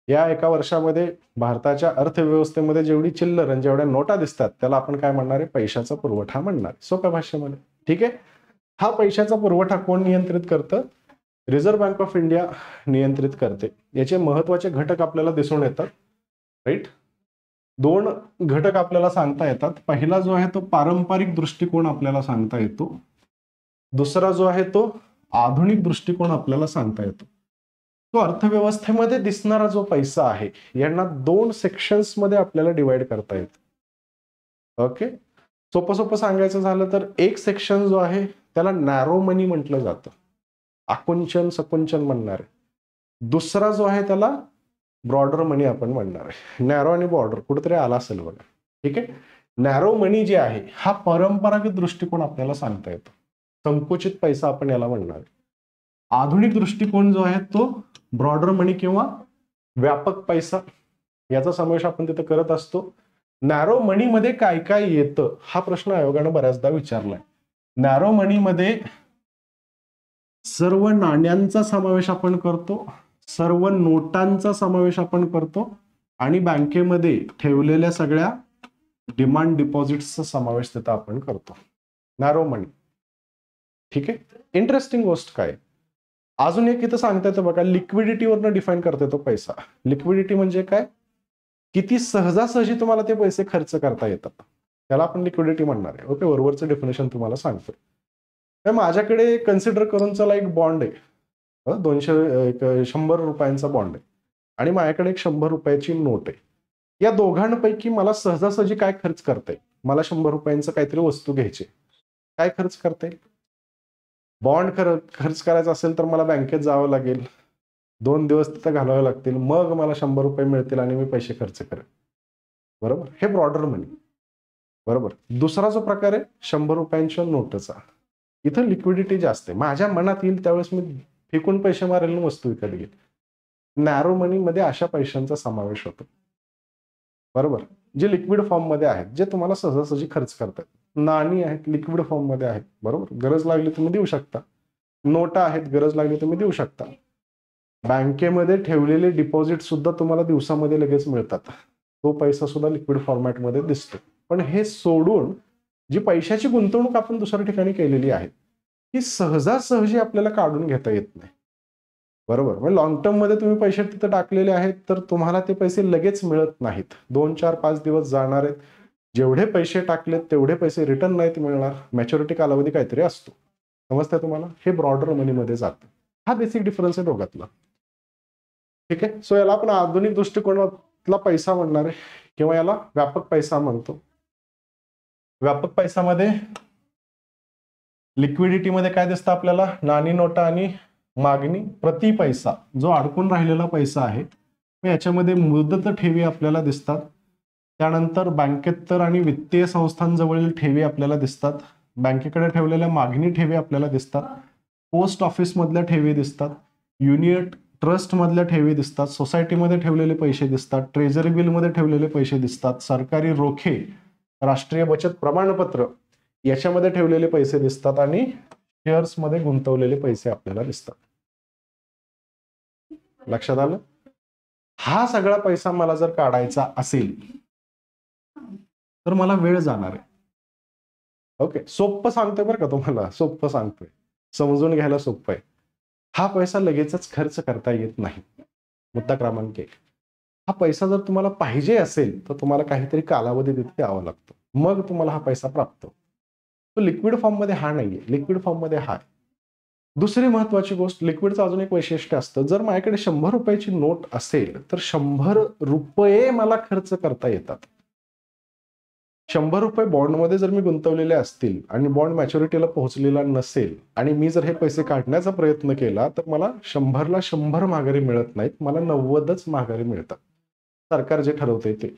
या एका वर्षामध्ये भारताच्या अर्थव्यवस्थेमध्ये जेवढी चिल्लर आणि जेवढ्या नोटा दिसतात त्याला आपण काय म्हणणार आहे पैशाचा पुरवठा म्हणणार सोप्या भाषेमध्ये ठीक आहे हा पैशाचा पुरवठा कोण नियंत्रित करतं रिझर्व्ह बँक ऑफ इंडिया नियंत्रित करते याचे महत्वाचे घटक आपल्याला दिसून येतात राईट दोन घटक आपल्याला सांगता येतात पहिला जो आहे तो पारंपरिक दृष्टिकोन आपल्याला सांगता येतो दुसरा जो आहे तो आधुनिक दृष्टिकोन आपल्याला सांगता येतो तो अर्थव्यवस्थेमध्ये दिसणारा जो पैसा आहे यांना दोन मध्ये आपल्याला डिवाइड करता येत ओके सोपं सोपं सांगायचं झालं तर एक सेक्शन जो आहे त्याला नॅरो मनी म्हटलं जातं आकुंचन सकुंचन म्हणणार आहे दुसरा जो आहे त्याला ब्रॉडर मनी आपण म्हणणार आहे नॅरो आणि बॉर्डर कुठेतरी आला असेल बघा ठीक आहे नॅरो मनी जे आहे हा परंपरागत दृष्टिकोन आपल्याला सांगता येतो संकुचित पैसा आपण याला म्हणणार आहे आधुनिक दृष्टिकोन जो आहे तो ब्रॉडर मनी किंवा व्यापक पैसा याचा समावेश आपण तिथं करत असतो नॅरो मनीमध्ये काय काय येतं हा प्रश्न आयोगानं बऱ्याचदा विचारलाय नॅरो मनीमध्ये सर्व नाण्यांचा समावेश आपण करतो सर्व नोटांचा समावेश आपण करतो आणि बँकेमध्ये ठेवलेल्या सगळ्या डिमांड डिपॉझिटचा समावेश तिथं आपण करतो नॅरो मनी ठीक आहे इंटरेस्टिंग गोष्ट काय अजून एक इथं सांगता येतं बघा लिक्विडिटीवरनं डिफाईन करता येतो पैसा लिक्विडिटी म्हणजे काय किती सहजासहजी तुम्हाला ते पैसे खर्च करता येतात त्याला आपण लिक्विडिटी म्हणणार आहे ओके वरवरचं डेफिनेशन तुम्हाला सांगतो माझ्याकडे कन्सिडर करून चला एक बॉन्ड आहे दोनशे एक शंभर रुपयांचा बॉन्ड आहे आणि माझ्याकडे एक शंभर रुपयाची नोट आहे या दोघांपैकी मला सहजासहजी काय खर्च करते मला शंभर रुपयांचं काहीतरी वस्तू घ्यायची काय खर्च करता येईल बॉन्ड खर खर्च करायचा असेल तर मला बँकेत जावं लागेल दोन दिवस तिथं घालावे लागतील मग मला शंभर रुपये मिळतील आणि मी पैसे खर्च करेन बरोबर हे ब्रॉडर मनी बरोबर दुसरा जो प्रकार आहे शंभर रुपयांच्या नोटचा इथं लिक्विडिटी जास्त आहे माझ्या मनात येईल त्यावेळेस मी फेकून पैसे मारेल वस्तू विकत घेईल नॅरो मनीमध्ये अशा पैशांचा समावेश होतो बरोबर जे लिक्विड फॉर्ममध्ये आहेत जे तुम्हाला सहजासहजी खर्च करतात नाणी आहेत लिक्विड फॉर्म मध्ये आहेत बरोबर गरज लागली तुम्ही देऊ शकता नोटा आहेत गरज लागली तुम्ही देऊ शकता बँकेमध्ये ठेवलेले डिपॉझिट सुद्धा तुम्हाला दिवसामध्ये लगेच मिळतात तो पैसा सुद्धा लिक्विड फॉर्मॅटमध्ये दिसतो पण हे सोडून जी पैशाची गुंतवणूक आपण दुसऱ्या ठिकाणी केलेली आहे ती सहजासहजी आपल्याला काढून घेता येत नाही बरोबर म्हणजे लॉंग मध्ये तुम्ही पैसे तिथे टाकलेले आहेत तर तुम्हाला ते पैसे लगेच मिळत नाहीत दोन चार पाच दिवस जाणार आहेत जेवढे पैसे टाकलेत तेवढे पैसे रिटर्न नाही मिळणार मॅच्युरिटी कालावधी काहीतरी असतो समजतंय तुम्हाला हे ब्रॉडर मनीमध्ये जातं हा बेसिक डिफरन्स आहे दोघातला ठीक आहे सो याला आपण आधुनिक दृष्टिकोनातला पैसा म्हणणार आहे किंवा याला व्यापक पैसा म्हणतो व्यापक पैसामध्ये लिक्विडिटीमध्ये काय दिसतं आपल्याला नाणी नोटा आणि मागणी प्रति पैसा जो अडकून राहिलेला पैसा आहे याच्यामध्ये मुदत ठेवी आपल्याला दिसतात त्यानंतर बँकेतर आणि वित्तीय संस्थांजवळील ठेवी आपल्याला दिसतात बँकेकडे ठेवलेल्या मागणी ठेवी आपल्याला दिसतात पोस्ट ऑफिसमधल्या ठेवी दिसतात युनियट ट्रस्टमधल्या ठेवी दिसतात सोसायटीमध्ये ठेवलेले पैसे दिसतात ट्रेझरी बिलमध्ये ठेवलेले पैसे दिसतात सरकारी रोखे राष्ट्रीय बचत प्रमाणपत्र याच्यामध्ये ठेवलेले पैसे दिसतात आणि मध्ये गुंतवलेले पैसे आपल्याला दिसतात लक्षात आलं हा सगळा पैसा मला जर काढायचा असेल तर मला वेळ जाणार आहे ओके सोपं सांगतोय बरं का तुम्हाला सोपं सांगतोय समजून घ्यायला सोपं आहे हा पैसा लगेचच खर्च करता येत नाही मुद्दा क्रमांक एक हा पैसा जर तुम्हाला पाहिजे असेल तर तुम्हाला काहीतरी कालावधी तिथे यावा लागतो मग तुम्हाला हा पैसा प्राप्त तो लिक्विड फॉर्ममध्ये हा नाहीये लिक्विड फॉर्म मध्ये हा दुसरी महत्वाची गोष्ट लिक्विडचं अजून एक वैशिष्ट्य असतं जर माझ्याकडे शंभर रुपयाची नोट असेल तर शंभर रुपये मला खर्च करता येतात शंभर रुपये बॉन्डमध्ये जर मी गुंतवलेले असतील आणि बॉन्ड मॅच्युरिटीला पोहोचलेला नसेल आणि मी जर हे पैसे काढण्याचा प्रयत्न केला तर मला शंभरला शंभर माघारी मिळत नाहीत मला नव्वदच माघारी मिळतात सरकार जे ठरवते ते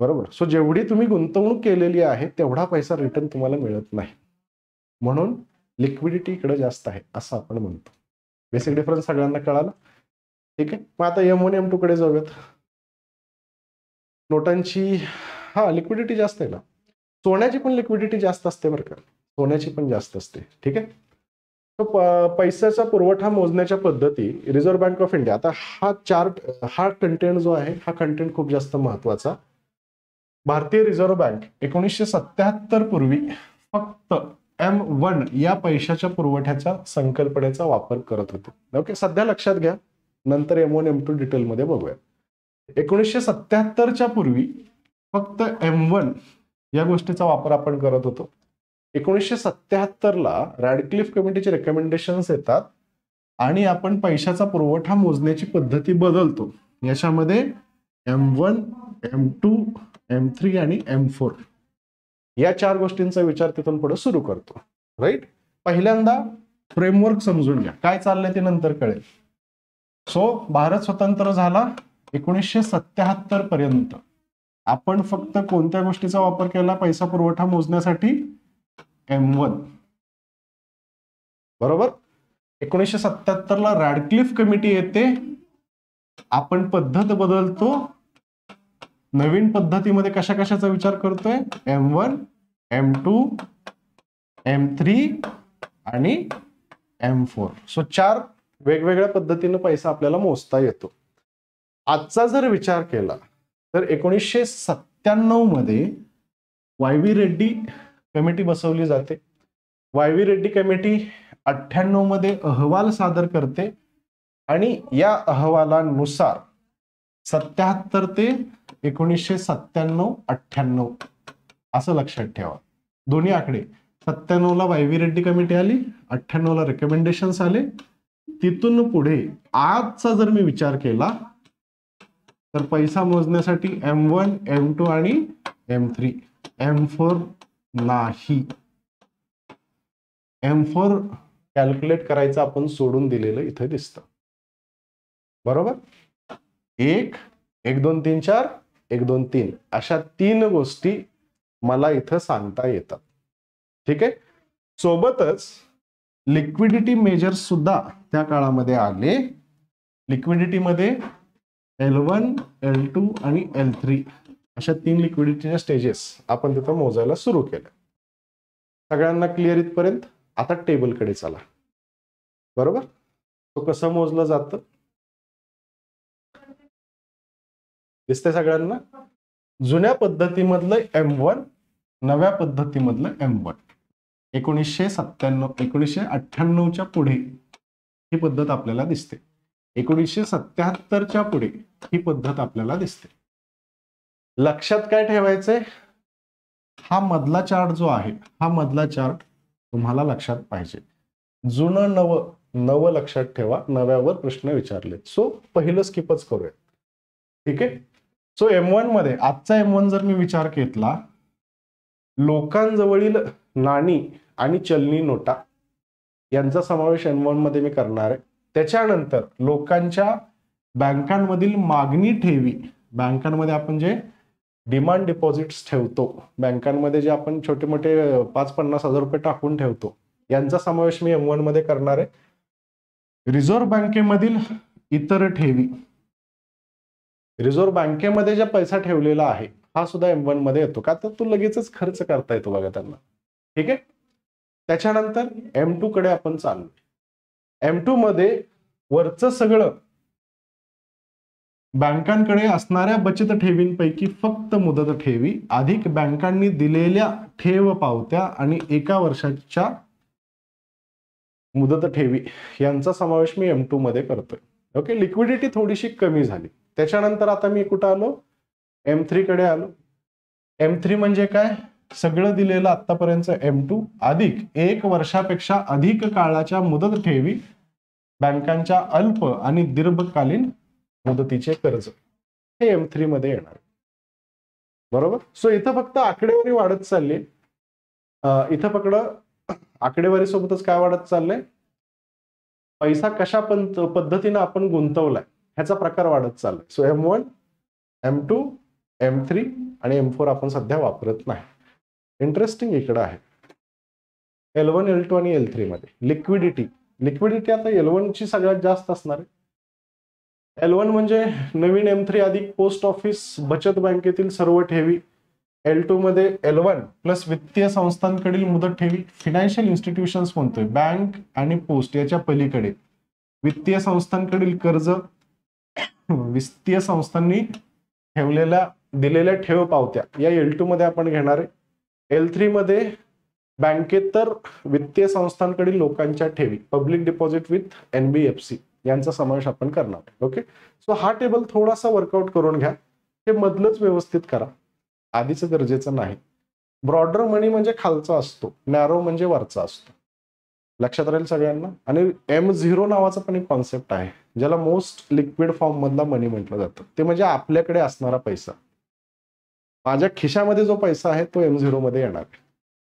बरोबर सो जेवढी तुम्ही गुंतवणूक केलेली आहे तेवढा पैसा रिटर्न तुम्हाला मिळत नाही म्हणून लिक्विडिटी इकडे जास्त आहे असं आपण म्हणतो बेसिक डिफरन्स सगळ्यांना कळाला ठीक आहे मग आता एम वन एम टू कडे जाऊयात नोटांची हा लिक्विडिटी जास्त आहे ना सोन्याची पण लिक्विडिटी जास्त असते बरं का सोन्याची पण जास्त असते ठीक आहे तर पैशाचा पुरवठा मोजण्याच्या पद्धती रिझर्व्ह बँक ऑफ इंडिया आता हा चार्ट हा कंटेंट जो आहे हा कंटेंट खूप जास्त महत्वाचा भारतीय रिझर्व्ह बँक एकोणीसशे सत्याहत्तर पूर्वी फक्त एम वन या पैशाच्या पुरवठ्याच्या संकल्पनेचा वापर करत होते ओके सध्या लक्षात घ्या नंतर एम वन एम टू डिटेलमध्ये बघूया एकोणीसशे सत्याहत्तरच्या पूर्वी फक्त एम वन या गोष्टीचा वापर आपण करत होतो एकोणीसशे सत्त्याहत्तरला रॅडक्लिफ कमिटीचे रेकमेंडेशन्स येतात आणि आपण पैशाचा पुरवठा मोजण्याची पद्धती बदलतो याच्यामध्ये M one M two M three आणि एम फोर या चार गोष्टींचा विचार तिथून पुढे सुरू करतो राईट पहिल्यांदा फ्रेमवर्क समजून घ्या काय चाललंय ते नंतर कळेल सो भारत स्वतंत्र झाला एकोणीसशे सत्याहत्तर पर्यंत आपण फक्त कोणत्या गोष्टीचा वापर केला पैसा पुरवठा मोजण्यासाठी एम वन बरोबर एकोणीसशे सत्याहत्तर ला रॅडक्लिफ कमिटी येते आपण पद्धत बदलतो नवीन पद्धतीमध्ये कशा कशाचा विचार करतोय M one M two M three आणि एम फोर सो चार वेगवेगळ्या पद्धतीने पैसा आपल्याला मोजता येतो आजचा जर विचार केला तर एकोणीसशे सत्त्याण्णवमध्ये वाय व्ही रेड्डी कमिटी बसवली जाते वाय व्ही रेड्डी कमिटी अठ्ठ्याण्णव मध्ये अहवाल सादर करते आणि या अहवालानुसार सत्याहत्तर ते एकोणीसशे सत्त्याण्णव अठ्ठ्याण्णव असं लक्षात ठेवा दोन्ही आकडे सत्त्याण्णवला वाय व्ही रेड्डी कमिटी आली अठ्ठ्याण्णवला रेकमेंडेशन्स आले तिथून पुढे आजचा जर मी विचार केला तर पैसा मोजण्यासाठी एम वन एम टू आणि एम थ्री एम फोर नाही एम फोर कॅल्क्युलेट करायचं आपण सोडून दिलेलं इथं दिसत बरोबर एक एक दोन तीन चार एक दोन तीन अशा तीन गोष्टी मला इथं सांगता येतात ठीक आहे सोबतच लिक्विडिटी मेजर सुद्धा त्या काळामध्ये आले लिक्विडिटीमध्ये एल वन एल टू आणि एल थ्री अशा तीन लिक्विडिटीच्या स्टेजेस आपण तिथं मोजायला सुरू केलं सगळ्यांना क्लिअर इथपर्यंत आता टेबलकडे चला बरोबर तो कसं मोजलं जातं दिसतंय सगळ्यांना जुन्या पद्धतीमधलं एम वन नव्या पद्धतीमधलं एम वन एकोणीसशे सत्त्याण्णव एकोणीसशे अठ्ठ्याण्णवच्या पुढे ही पद्धत आपल्याला दिसते एकोणीसशे सत्याहत्तरच्या पुढे ही पद्धत आपल्याला दिसते लक्षात काय ठेवायचंय हा मधला चार्ट जो आहे हा मधला चार्ट तुम्हाला लक्षात पाहिजे जुनं नव नव लक्षात ठेवा नव्यावर प्रश्न विचारले सो पहिलं स्किपच करूया ठीक आहे सो एम वन मध्ये आजचा एम वन जर मी विचार घेतला लोकांजवळील नाणी आणि चलनी नोटा यांचा समावेश एम वन मध्ये मी करणार आहे त्याच्यानंतर लोकांच्या बँकांमधील मागणी ठेवी बँकांमध्ये आपण जे डिमांड डिपॉझिट्स ठेवतो बँकांमध्ये जे आपण छोटे मोठे पाच पन्नास हजार रुपये टाकून ठेवतो यांचा समावेश मी एम वन मध्ये करणार आहे रिझर्व्ह बँकेमधील इतर ठेवी रिझर्व्ह बँकेमध्ये ज्या पैसा ठेवलेला आहे हा सुद्धा एम वन मध्ये येतो का तर तो लगेचच खर्च करता येतो बघा त्यांना ठीक आहे त्याच्यानंतर एम टू कडे आपण चाललो एम टू मध्ये वरच सगळं बँकांकडे असणाऱ्या बचत ठेवींपैकी फक्त मुदत ठेवी अधिक बँकांनी दिलेल्या ठेव पावत्या आणि एका वर्षाच्या मुदत ठेवी यांचा समावेश मी एम टू मध्ये करतोय ओके लिक्विडिटी थोडीशी कमी झाली त्याच्यानंतर आता मी कुठं आलो एम थ्रीकडे आलो एम थ्री म्हणजे काय सगळं दिलेलं आतापर्यंत एम टू अधिक एक वर्षापेक्षा अधिक काळाच्या मुदत ठेवी बँकांच्या अल्प आणि दीर्घकालीन मुदतीचे कर्ज हे एम थ्री मध्ये येणार बरोबर सो इथं फक्त आकडेवारी वाढत चालली इथं फक्त आकडेवारी सोबतच काय वाढत चाललंय पैसा कशा पंत पद्धतीनं आपण गुंतवलाय ह्याचा प्रकार वाढत चाललाय so M one M two M three आणि एम फोर आपण सध्या वापरत नाही इंटरेस्टिंग इकडं आहे एल वन एल टू आणि एल मध्ये लिक्विडिटी लिक्विडिटी आता एल ची सगळ्यात जास्त असणार आहे एल वन म्हणजे नवीन एम थ्री अधिक पोस्ट ऑफिस बचत बँकेतील सर्व ठेवी एल टू मध्ये एल वन प्लस वित्तीय संस्थांकडील मुदत ठेवी फिनान्शियल इन्स्टिट्यूशन्स म्हणतोय बँक आणि पोस्ट याच्या पलीकडे वित्तीय संस्थांकडील कर्ज वित्तीय संस्थांनी ठेवलेल्या दिलेल्या ठेव पावत्या या एल टू मध्ये आपण घेणार आहे एल थ्रीमध्ये बँकेतर वित्तीय संस्थांकडील लोकांच्या ठेवी पब्लिक डिपॉझिट विथ एनबीएफसी यांचा समावेश आपण करणार ओके सो हा टेबल थोडासा वर्कआउट करून घ्या हे मधलंच व्यवस्थित करा आधीच गरजेचं नाही ब्रॉडर मनी म्हणजे खालचा असतो नॅरो म्हणजे वरचा असतो लक्षात राहील सगळ्यांना आणि एम झिरो नावाचा पण एक कॉन्सेप्ट आहे ज्याला मोस्ट लिक्विड फॉर्म मधला मनी म्हटलं जातं ते म्हणजे आपल्याकडे असणारा पैसा माझ्या खिशामध्ये जो पैसा आहे तो एम मध्ये येणार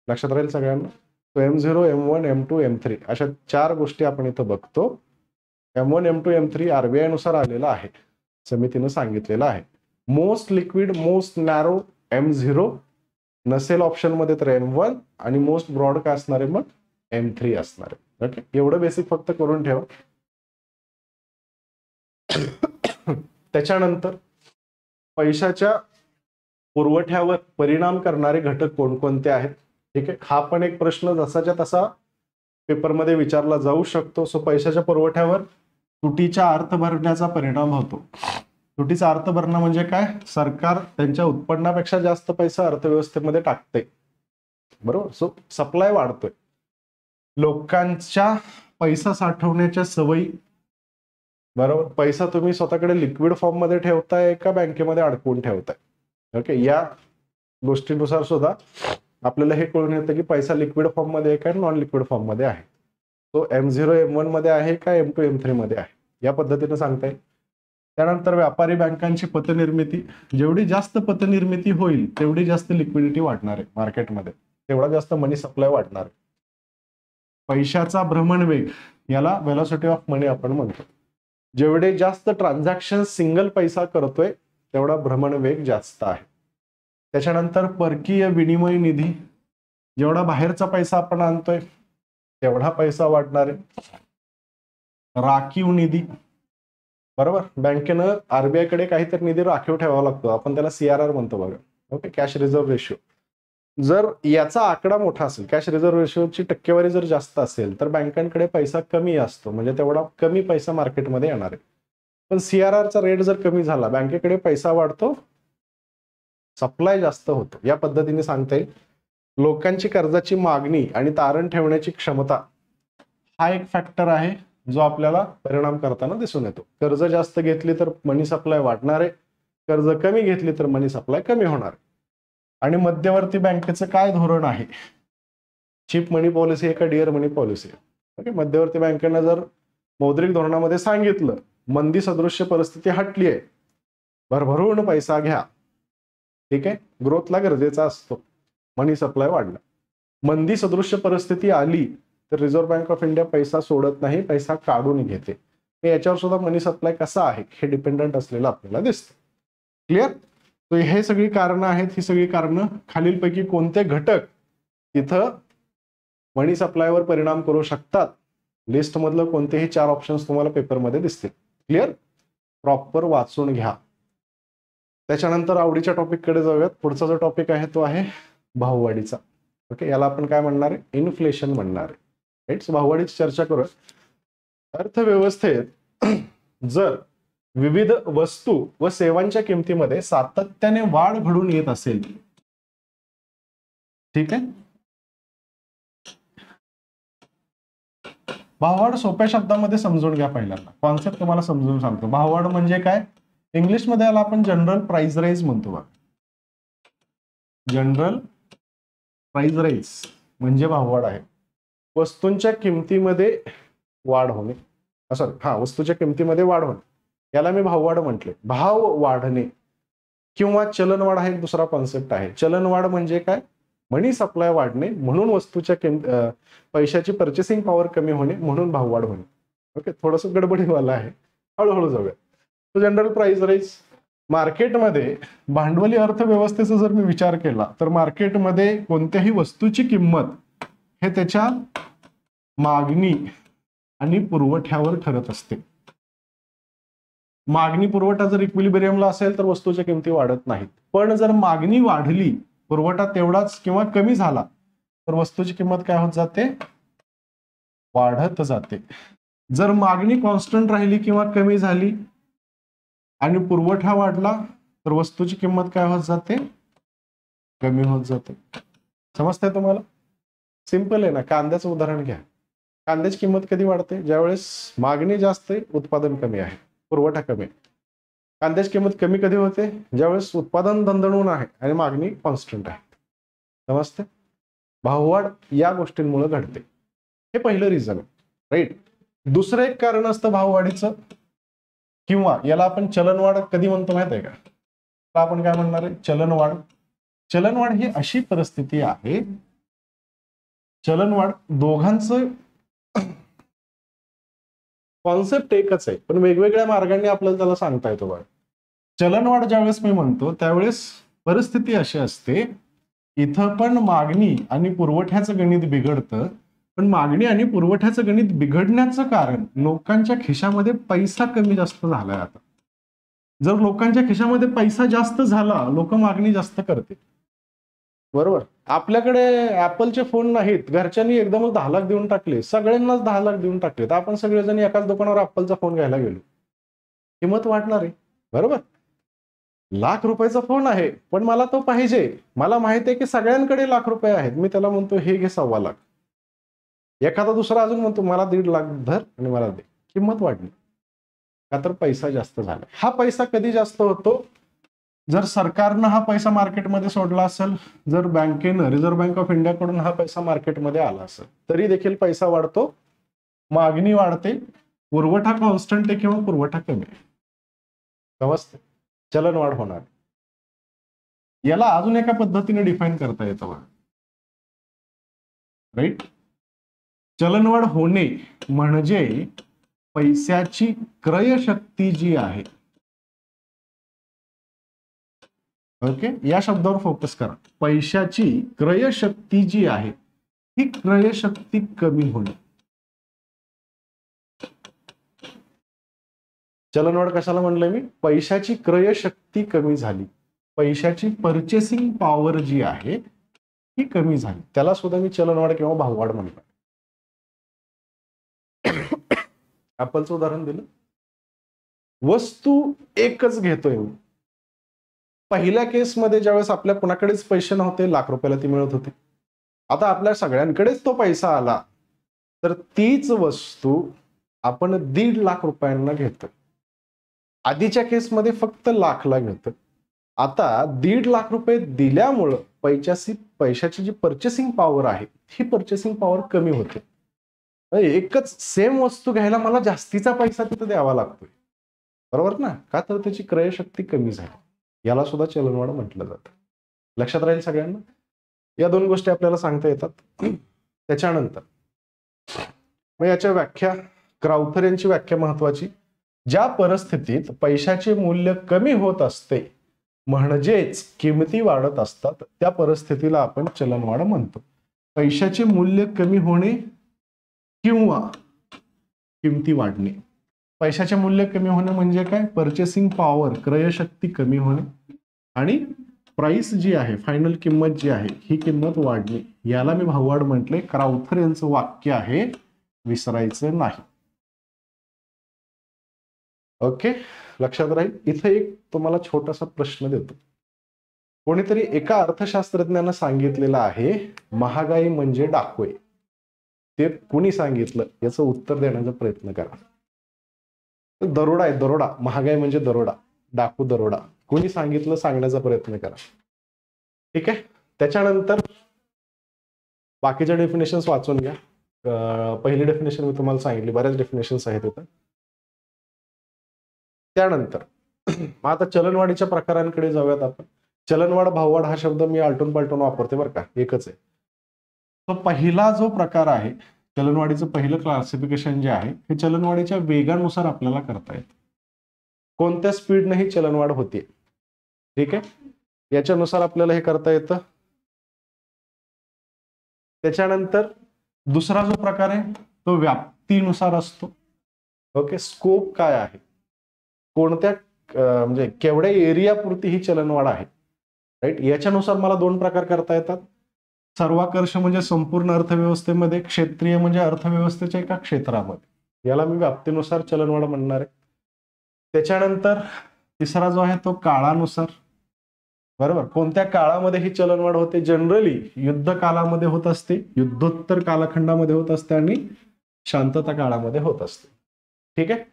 लक्षात राहील सगळ्यांना तो M zero M one M two M three अशा चार गोष्टी आपण इथं बघतो M one M two M three RBI नुसार आलेला आहे समितीनं सांगितलेलं आहे most liquid most narrow M zero नसेल मध्ये तर एम वन आणि मोस्ट ब्रॉड काय असणार आहे मग एम थ्री असणार आहे ओके एवढं बेसिक फक्त करून ठेवा त्याच्यानंतर पैशाच्या पुरवठ्यावर परिणाम करणारे घटक कोणकोणते आहेत ठीक आहे हा पण एक प्रश्न जसाच्या तसा पेपरमध्ये विचारला जाऊ शकतो सो पैशाच्या पुरवठ्यावर तुटीच्या अर्थ भरण्याचा परिणाम होतो तुटीचा अर्थ भरणं म्हणजे काय सरकार त्यांच्या उत्पन्नापेक्षा जास्त पैसा अर्थव्यवस्थेमध्ये टाकते बरोबर सो सप्लाय वाढतोय लोकांच्या पैसा साठवण्याच्या सवयी बरोबर पैसा तुम्ही स्वतःकडे लिक्विड फॉर्म मध्ये ठेवताय का बँकेमध्ये अडकवून ठेवताय ओके या गोष्टीनुसार सुद्धा आपल्याला हे कळून येतं की पैसा लिक्विड मध्ये आहे का नॉन लिक्विड फॉर्म मध्ये आहे तो एम झिरो एम वन मध्ये आहे का एम टू एम थ्री मध्ये आहे या पद्धतीने सांगता येईल त्यानंतर व्यापारी बँकांची पतनिर्मिती जेवढी जास्त पतनिर्मिती होईल तेवढी जास्त लिक्विडिटी वाढणार आहे मार्केटमध्ये तेवढा जास्त मनी सप्लाय वाढणार आहे पैशाचा वेग याला वेलॉसिटी ऑफ मनी आपण म्हणतो जेवढे जास्त ट्रान्झॅक्शन सिंगल पैसा करतोय तेवढा भ्रमण वेग जास्त आहे त्याच्यानंतर परकीय विनिमय निधी जेवढा बाहेरचा पैसा आपण आणतोय तेवढा पैसा वाढणार आहे राखीव निधी बरोबर बँकेनं आरबीआय कडे काहीतरी निधी राखीव ठेवावा लागतो आपण त्याला सीआरआर म्हणतो बघा ओके कॅश रिझर्व्ह रेशो जर याचा आकडा मोठा असेल कॅश रिझर्व्ह रेशोची टक्केवारी जर जास्त असेल तर बँकांकडे पैसा कमी असतो म्हणजे तेवढा कमी पैसा मार्केटमध्ये येणार आहे पण सीआरआरचा रेट जर कमी झाला बँकेकडे पैसा वाढतो सप्लाय जास्त होतो या पद्धतीने सांगता येईल लोकांची कर्जाची मागणी आणि तारण ठेवण्याची क्षमता हा एक फॅक्टर आहे जो आपल्याला परिणाम करताना दिसून येतो कर्ज जास्त घेतली तर मनी सप्लाय वाढणार आहे कर्ज कमी घेतली तर मनी सप्लाय कमी होणार आणि मध्यवर्ती बँकेचं काय धोरण आहे चीप मनी पॉलिसी आहे का डिअर मनी पॉलिसी आहे ओके मध्यवर्ती बँकेनं जर मौद्रिक धोरणामध्ये सांगितलं मंदी सदृश्य परिस्थिती हटली आहे भरभरून पैसा घ्या ठीक आहे ग्रोथला गरजेचा असतो मनी सप्लाय वाढला मंदी सदृश्य परिस्थिती आली तर रिझर्व्ह बँक ऑफ इंडिया पैसा सोडत नाही पैसा काढून घेते याच्यावर सुद्धा मनी सप्लाय कसा आहे हे डिपेंडंट असलेलं आपल्याला दिसतं क्लिअर हे सगळी कारणं आहेत ही सगळी कारणं खालीलपैकी कोणते घटक तिथं मनी सप्लायवर परिणाम करू शकतात लिस्टमधलं कोणतेही चार ऑप्शन्स तुम्हाला पेपरमध्ये दिसतील क्लिअर प्रॉपर वाचून घ्या त्याच्यानंतर आवडीच्या टॉपिककडे जाऊयात पुढचा जो टॉपिक आहे तो आहे भाऊवाडीचा ओके याला आपण काय म्हणणार आहे इन्फ्लेशन म्हणणार आहे राईट भाऊवाडीची चर्चा करूया अर्थव्यवस्थेत जर विविध वस्तू व सेवांच्या किमतीमध्ये सातत्याने वाढ घडून येत असेल ठीक आहे भाववाड सोप्या शब्दामध्ये समजून घ्या पहिल्यांदा कॉन्सेप्ट तुम्हाला समजून सांगतो भाववाड म्हणजे काय मध्ये याला आपण जनरल प्राइस राईज म्हणतो बघा जनरल प्राइस राईज म्हणजे भाववाड आहे वस्तूंच्या किमतीमध्ये वाढ होणे सॉरी हा वस्तूच्या किमतीमध्ये वाढ होणे याला मी भाववाड म्हटले भाव वाढणे किंवा चलनवाढ हा एक दुसरा कॉन्सेप्ट आहे चलनवाढ म्हणजे काय मनी सप्लाय वाढणे म्हणून वस्तूच्या किम पैशाची पर्चेसिंग पॉवर कमी होणे म्हणून वाढ होणे ओके थोडंसं गडबडीवाला आहे हळूहळू जाऊया तो जनरल प्राइस राईज मार्केटमध्ये भांडवली अर्थव्यवस्थेचा जर मी विचार केला तर मार्केटमध्ये कोणत्याही वस्तूची किंमत हे त्याच्या मागणी आणि पुरवठ्यावर ठरत असते मागणी पुरवठा जर इक्विलिबेरियमला असेल तर वस्तूच्या किमती वाढत नाहीत पण जर मागणी वाढली पुरवठा तेवढाच किंवा कमी झाला तर वस्तूची किंमत काय होत जाते वाढत जाते जर मागणी कॉन्स्टंट राहिली किंवा कमी झाली आणि पुरवठा वाढला तर वस्तूची किंमत काय होत जाते कमी होत जाते समजतंय तुम्हाला सिंपल आहे ना कांद्याचं उदाहरण घ्या कांद्याची किंमत कधी वाढते ज्यावेळेस मागणी जास्त उत्पादन कमी आहे पुरवठा कमी आहे कांद्याची किंमत कमी कधी होते ज्यावेळेस उत्पादन दणदणून आहे आणि मागणी कॉन्स्टंट आहे समजते भाववाढ या गोष्टींमुळे घडते हे पहिलं रिझन आहे राईट दुसरं एक कारण असतं भाववाढीचं किंवा याला आपण चलनवाढ कधी म्हणतो माहित आहे का आपण काय म्हणणार आहे चलनवाढ चलनवाढ ही अशी परिस्थिती आहे चलनवाढ दोघांचं कॉन्सेप्ट एकच आहे पण वेगवेगळ्या मार्गाने आपल्याला त्याला सांगता येतो बघा चलनवाढ ज्यावेळेस मी म्हणतो त्यावेळेस परिस्थिती अशी असते इथं पण मागणी आणि पुरवठ्याचं गणित बिघडतं पण मागणी आणि पुरवठ्याचं गणित बिघडण्याचं कारण लोकांच्या खिशामध्ये पैसा कमी जास्त झालाय आता जर लोकांच्या खिशामध्ये पैसा जास्त झाला लोक मागणी जास्त करते बरोबर आपल्याकडे ऍपलचे फोन नाहीत घरच्यांनी एकदमच दहा लाख देऊन टाकले सगळ्यांनाच दहा लाख देऊन टाकले तर आपण सगळेजण एकाच दुकानावर ऍपलचा फोन घ्यायला गेलो किंमत वाटणार आहे बरोबर लाख रुपयाचा फोन आहे पण मला तो पाहिजे मला माहिती आहे की सगळ्यांकडे लाख रुपये आहेत मी त्याला म्हणतो हे घे सव्वा लाख एखादा दुसरा अजून म्हणतो मला दीड लाख धर आणि मला दे किंमत वाढली का तर पैसा जास्त झाला हा पैसा कधी जास्त होतो जर सरकारनं हा पैसा मार्केटमध्ये सोडला असेल जर बँकेनं रिझर्व्ह बँक ऑफ इंडियाकडून हा पैसा मार्केटमध्ये आला असेल तरी देखील पैसा वाढतो मागणी वाढते पुरवठा कॉन्स्टंट आहे किंवा पुरवठा कमी आहे समजते चलनवाढ होणार याला अजून एका पद्धतीने डिफाईन करता येतं बघा राईट चलनवाढ होणे म्हणजे पैशाची क्रयशक्ती जी आहे ओके या शब्दावर फोकस करा पैशाची क्रयशक्ती जी आहे ही क्रयशक्ती कमी होणे चलनवाढ कशाला म्हणलंय मी पैशाची क्रयशक्ती कमी झाली पैशाची परचेसिंग पॉवर जी आहे ही कमी झाली त्याला सुद्धा मी चलनवाढ किंवा भाववाढ म्हणतो ऍपलचं उदाहरण दिलं वस्तू एकच घेतोय पहिल्या केसमध्ये ज्यावेळेस आपल्या कुणाकडेच पैसे नव्हते लाख रुपयाला ती मिळत होती आता आपल्या सगळ्यांकडेच तो पैसा आला तर तीच वस्तू आपण दीड लाख रुपयांना घेतो आधीच्या केसमध्ये फक्त लाखला घेतो आता दीड लाख रुपये दिल्यामुळं पैशाची पैशाची जी पर्चेसिंग पॉवर आहे ही पर्चेसिंग पॉवर कमी होते म्हणजे एकच सेम वस्तू घ्यायला मला जास्तीचा पैसा तिथं द्यावा लागतोय बरोबर ना का तर त्याची क्रयशक्ती कमी झाली याला सुद्धा चलनवाढ म्हटलं जात लक्षात राहील सगळ्यांना या दोन गोष्टी आपल्याला सांगता येतात त्याच्यानंतर मग याच्या व्याख्या क्राउथर यांची व्याख्या महत्वाची ज्या परिस्थितीत पैशाचे मूल्य कमी होत असते म्हणजेच किमती वाढत असतात त्या परिस्थितीला आपण चलनवाढ म्हणतो पैशाचे मूल्य कमी होणे किंवा किमती वाढणे पैशाचे मूल्य कमी होणं म्हणजे काय परचेसिंग पॉवर क्रयशक्ती कमी होणे आणि प्राइस जी आहे फायनल किंमत जी आहे ही किंमत वाढणे याला मी भाववाढ म्हटले क्राउथर यांचं वाक्य आहे विसरायचं नाही ओके लक्षात राहील इथे एक तुम्हाला छोटासा प्रश्न देतो कोणीतरी एका अर्थशास्त्रज्ञानं सांगितलेलं आहे महागाई म्हणजे डाकोय ते कुणी सांगितलं याचं उत्तर देण्याचा प्रयत्न करा दरोडा आहे दरोडा महागाई म्हणजे दरोडा डाकू दरोडा कोणी सांगितलं सांगण्याचा प्रयत्न करा ठीक आहे त्याच्यानंतर बाकीच्या डेफिनेशन्स वाचून घ्या पहिली डेफिनेशन मी तुम्हाला सांगितली बऱ्याच डेफिनेशन्स आहेत तिथं त्यानंतर मग आता चलनवाढीच्या प्रकारांकडे जाऊयात आपण चलनवाढ भाववाढ हा शब्द मी आलटून पालटून वापरते बरं का एकच आहे तो पहिला जो प्रकार आहे चलनवाढीचं पहिलं क्लासिफिकेशन जे आहे हे चलनवाढीच्या वेगानुसार आपल्याला करता येतं कोणत्या स्पीडनं ही चलनवाढ होते ठीक आहे याच्यानुसार आपल्याला हे करता येतं त्याच्यानंतर दुसरा जो प्रकार आहे तो व्याप्तीनुसार असतो ओके स्कोप काय आहे कोणत्या म्हणजे केवढ्या एरियापुरती ही चलनवाढ आहे राईट याच्यानुसार मला दोन प्रकार करता येतात सर्वाकर्ष म्हणजे संपूर्ण अर्थव्यवस्थेमध्ये क्षेत्रीय म्हणजे अर्थव्यवस्थेच्या एका क्षेत्रामध्ये याला मी व्याप्तीनुसार चलनवाढ म्हणणार आहे त्याच्यानंतर तिसरा जो आहे तो काळानुसार बरोबर कोणत्या काळामध्ये ही चलनवाढ होते जनरली युद्ध काळामध्ये होत असते युद्धोत्तर कालखंडामध्ये होत असते आणि शांतता काळामध्ये होत असते ठीक आहे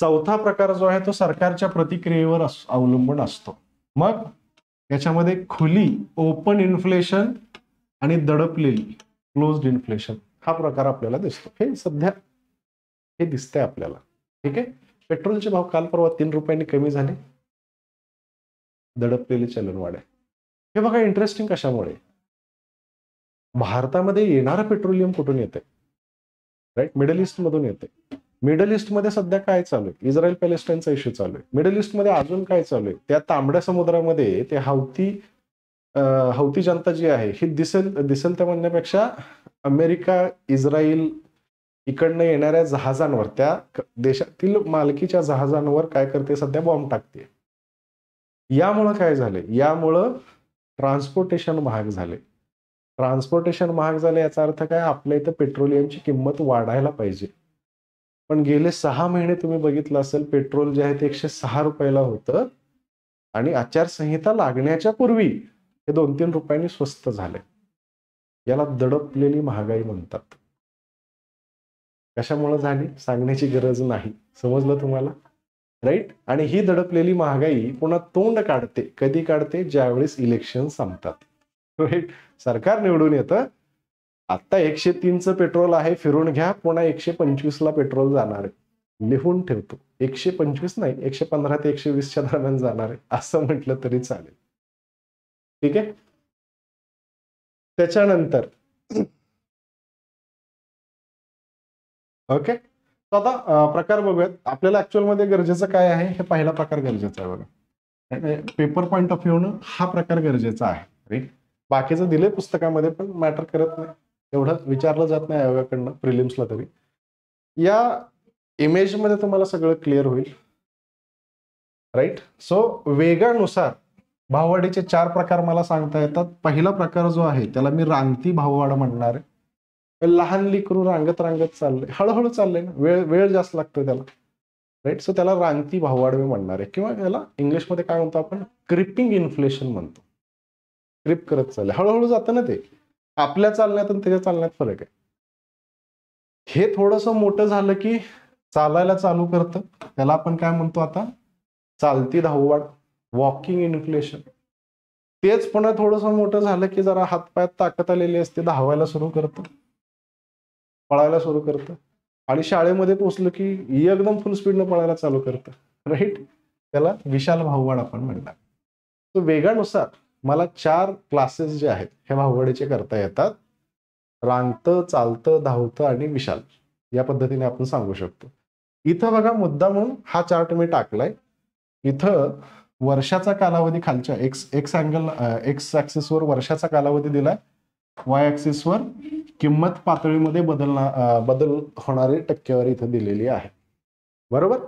चौथा प्रकार जो आहे तो सरकारच्या प्रतिक्रियेवर अवलंबून असतो मग याच्यामध्ये खुली ओपन इन्फ्लेशन आणि दडपलेली क्लोज इन्फ्लेशन हा प्रकार आपल्याला दिसतो हे सध्या हे दिसतंय आपल्याला ठीक आहे पेट्रोलचे भाव काल परवा तीन रुपयांनी कमी झाले दडपलेले चलनवाढ आहे हे बघा इंटरेस्टिंग कशामुळे भारतामध्ये येणारं पेट्रोलियम कुठून येते राईट मिडल मधून येते मिडल मध्ये सध्या काय चालू आहे इस्रायल पॅलेस्टाईनचा इश्यू चालू आहे मिडल मध्ये अजून काय चालू आहे त्या तांबड्या समुद्रामध्ये ते हौती हौती जनता जी आहे ही दिसेल दिसेल त्या म्हणण्यापेक्षा अमेरिका इस्रायल इकडनं येणाऱ्या जहाजांवर त्या देशातील मालकीच्या जहाजांवर काय करते सध्या बॉम्ब टाकते यामुळं काय झाले यामुळं ट्रान्सपोर्टेशन महाग झाले ट्रान्सपोर्टेशन महाग झाले याचा अर्थ काय आपल्या इथं पेट्रोलियमची किंमत वाढायला पाहिजे पण गेले सहा महिने तुम्ही बघितलं असेल पेट्रोल जे आहे ते एकशे सहा रुपयाला होतं आणि आचारसंहिता लागण्याच्या पूर्वी हे दोन तीन रुपयांनी स्वस्त झाले याला दडपलेली महागाई म्हणतात कशामुळं झाली सांगण्याची गरज नाही समजलं तुम्हाला राईट आणि ही दडपलेली महागाई पुन्हा तोंड काढते कधी काढते ज्यावेळेस इलेक्शन संपतात राईट सरकार निवडून येतं आत्ता एकशे तीनच पेट्रोल आहे फिरून घ्या पुन्हा एकशे पंचवीसला पेट्रोल जाणार आहे लिहून ठेवतो एकशे पंचवीस नाही एकशे पंधरा ते एकशे वीसच्या दरम्यान जाणार आहे असं म्हटलं तरी चालेल ठीक आहे त्याच्यानंतर ओके आता प्रकार बघूयात आपल्याला ऍक्च्युअलमध्ये गरजेचं काय आहे हे पहिला प्रकार गरजेचा आहे बघा पेपर पॉईंट ऑफ व्ह्यू हा प्रकार गरजेचा आहे बाकीचं दिले पुस्तकामध्ये पण मॅटर करत नाही एवढं विचारलं जात नाही आयोगाकडनं प्रिलिम्सला तरी या इमेजमध्ये तुम्हाला सगळं क्लिअर होईल राईट सो वेगानुसार भाववाडीचे चार प्रकार मला सांगता येतात पहिला प्रकार जो आहे त्याला मी रांगती भाववाडा म्हणणार आहे लहान लिकरू रांगत रांगत चालले हळूहळू चालले ना वेळ वेळ जास्त लागतो त्याला राईट सो त्याला रांगती भाववाड मी म्हणणार आहे किंवा त्याला इंग्लिशमध्ये काय म्हणतो आपण क्रिपिंग इन्फ्लेशन म्हणतो क्रिप करत चालले हळूहळू जातं ना ते आपल्या चालण्यात आणि त्याच्या चालण्यात फरक आहे हे थोडंसं मोठं झालं की चालायला चालू करतं त्याला आपण काय म्हणतो आता चालती धाववाड वॉकिंग इन्क्लेशन तेच पुन्हा थोडंसं मोठं झालं की जरा हातपायात ताकद आलेली असते धावायला सुरू करतं पळायला सुरू करतं आणि शाळेमध्ये पोचलं की एकदम फुल स्पीडनं पळायला चालू करतं राईट त्याला विशाल भाववाड आपण म्हणणार तो वेगानुसार मला चार क्लासेस जे आहेत हे भाववाडीचे करता येतात रांगतं चालतं धावतं आणि विशाल या पद्धतीने आपण सांगू शकतो इथं बघा मुद्दा म्हणून हा चार्ट मी टाकलाय इथं वर्षाचा कालावधी खालच्या एक्स एक्स अँगल एक्स ऍक्सिसवर वर्षाचा कालावधी दिलाय वाय ऍक्सिसवर किंमत पातळीमध्ये बदलणार बदल होणारी टक्केवारी इथं दिलेली आहे बरोबर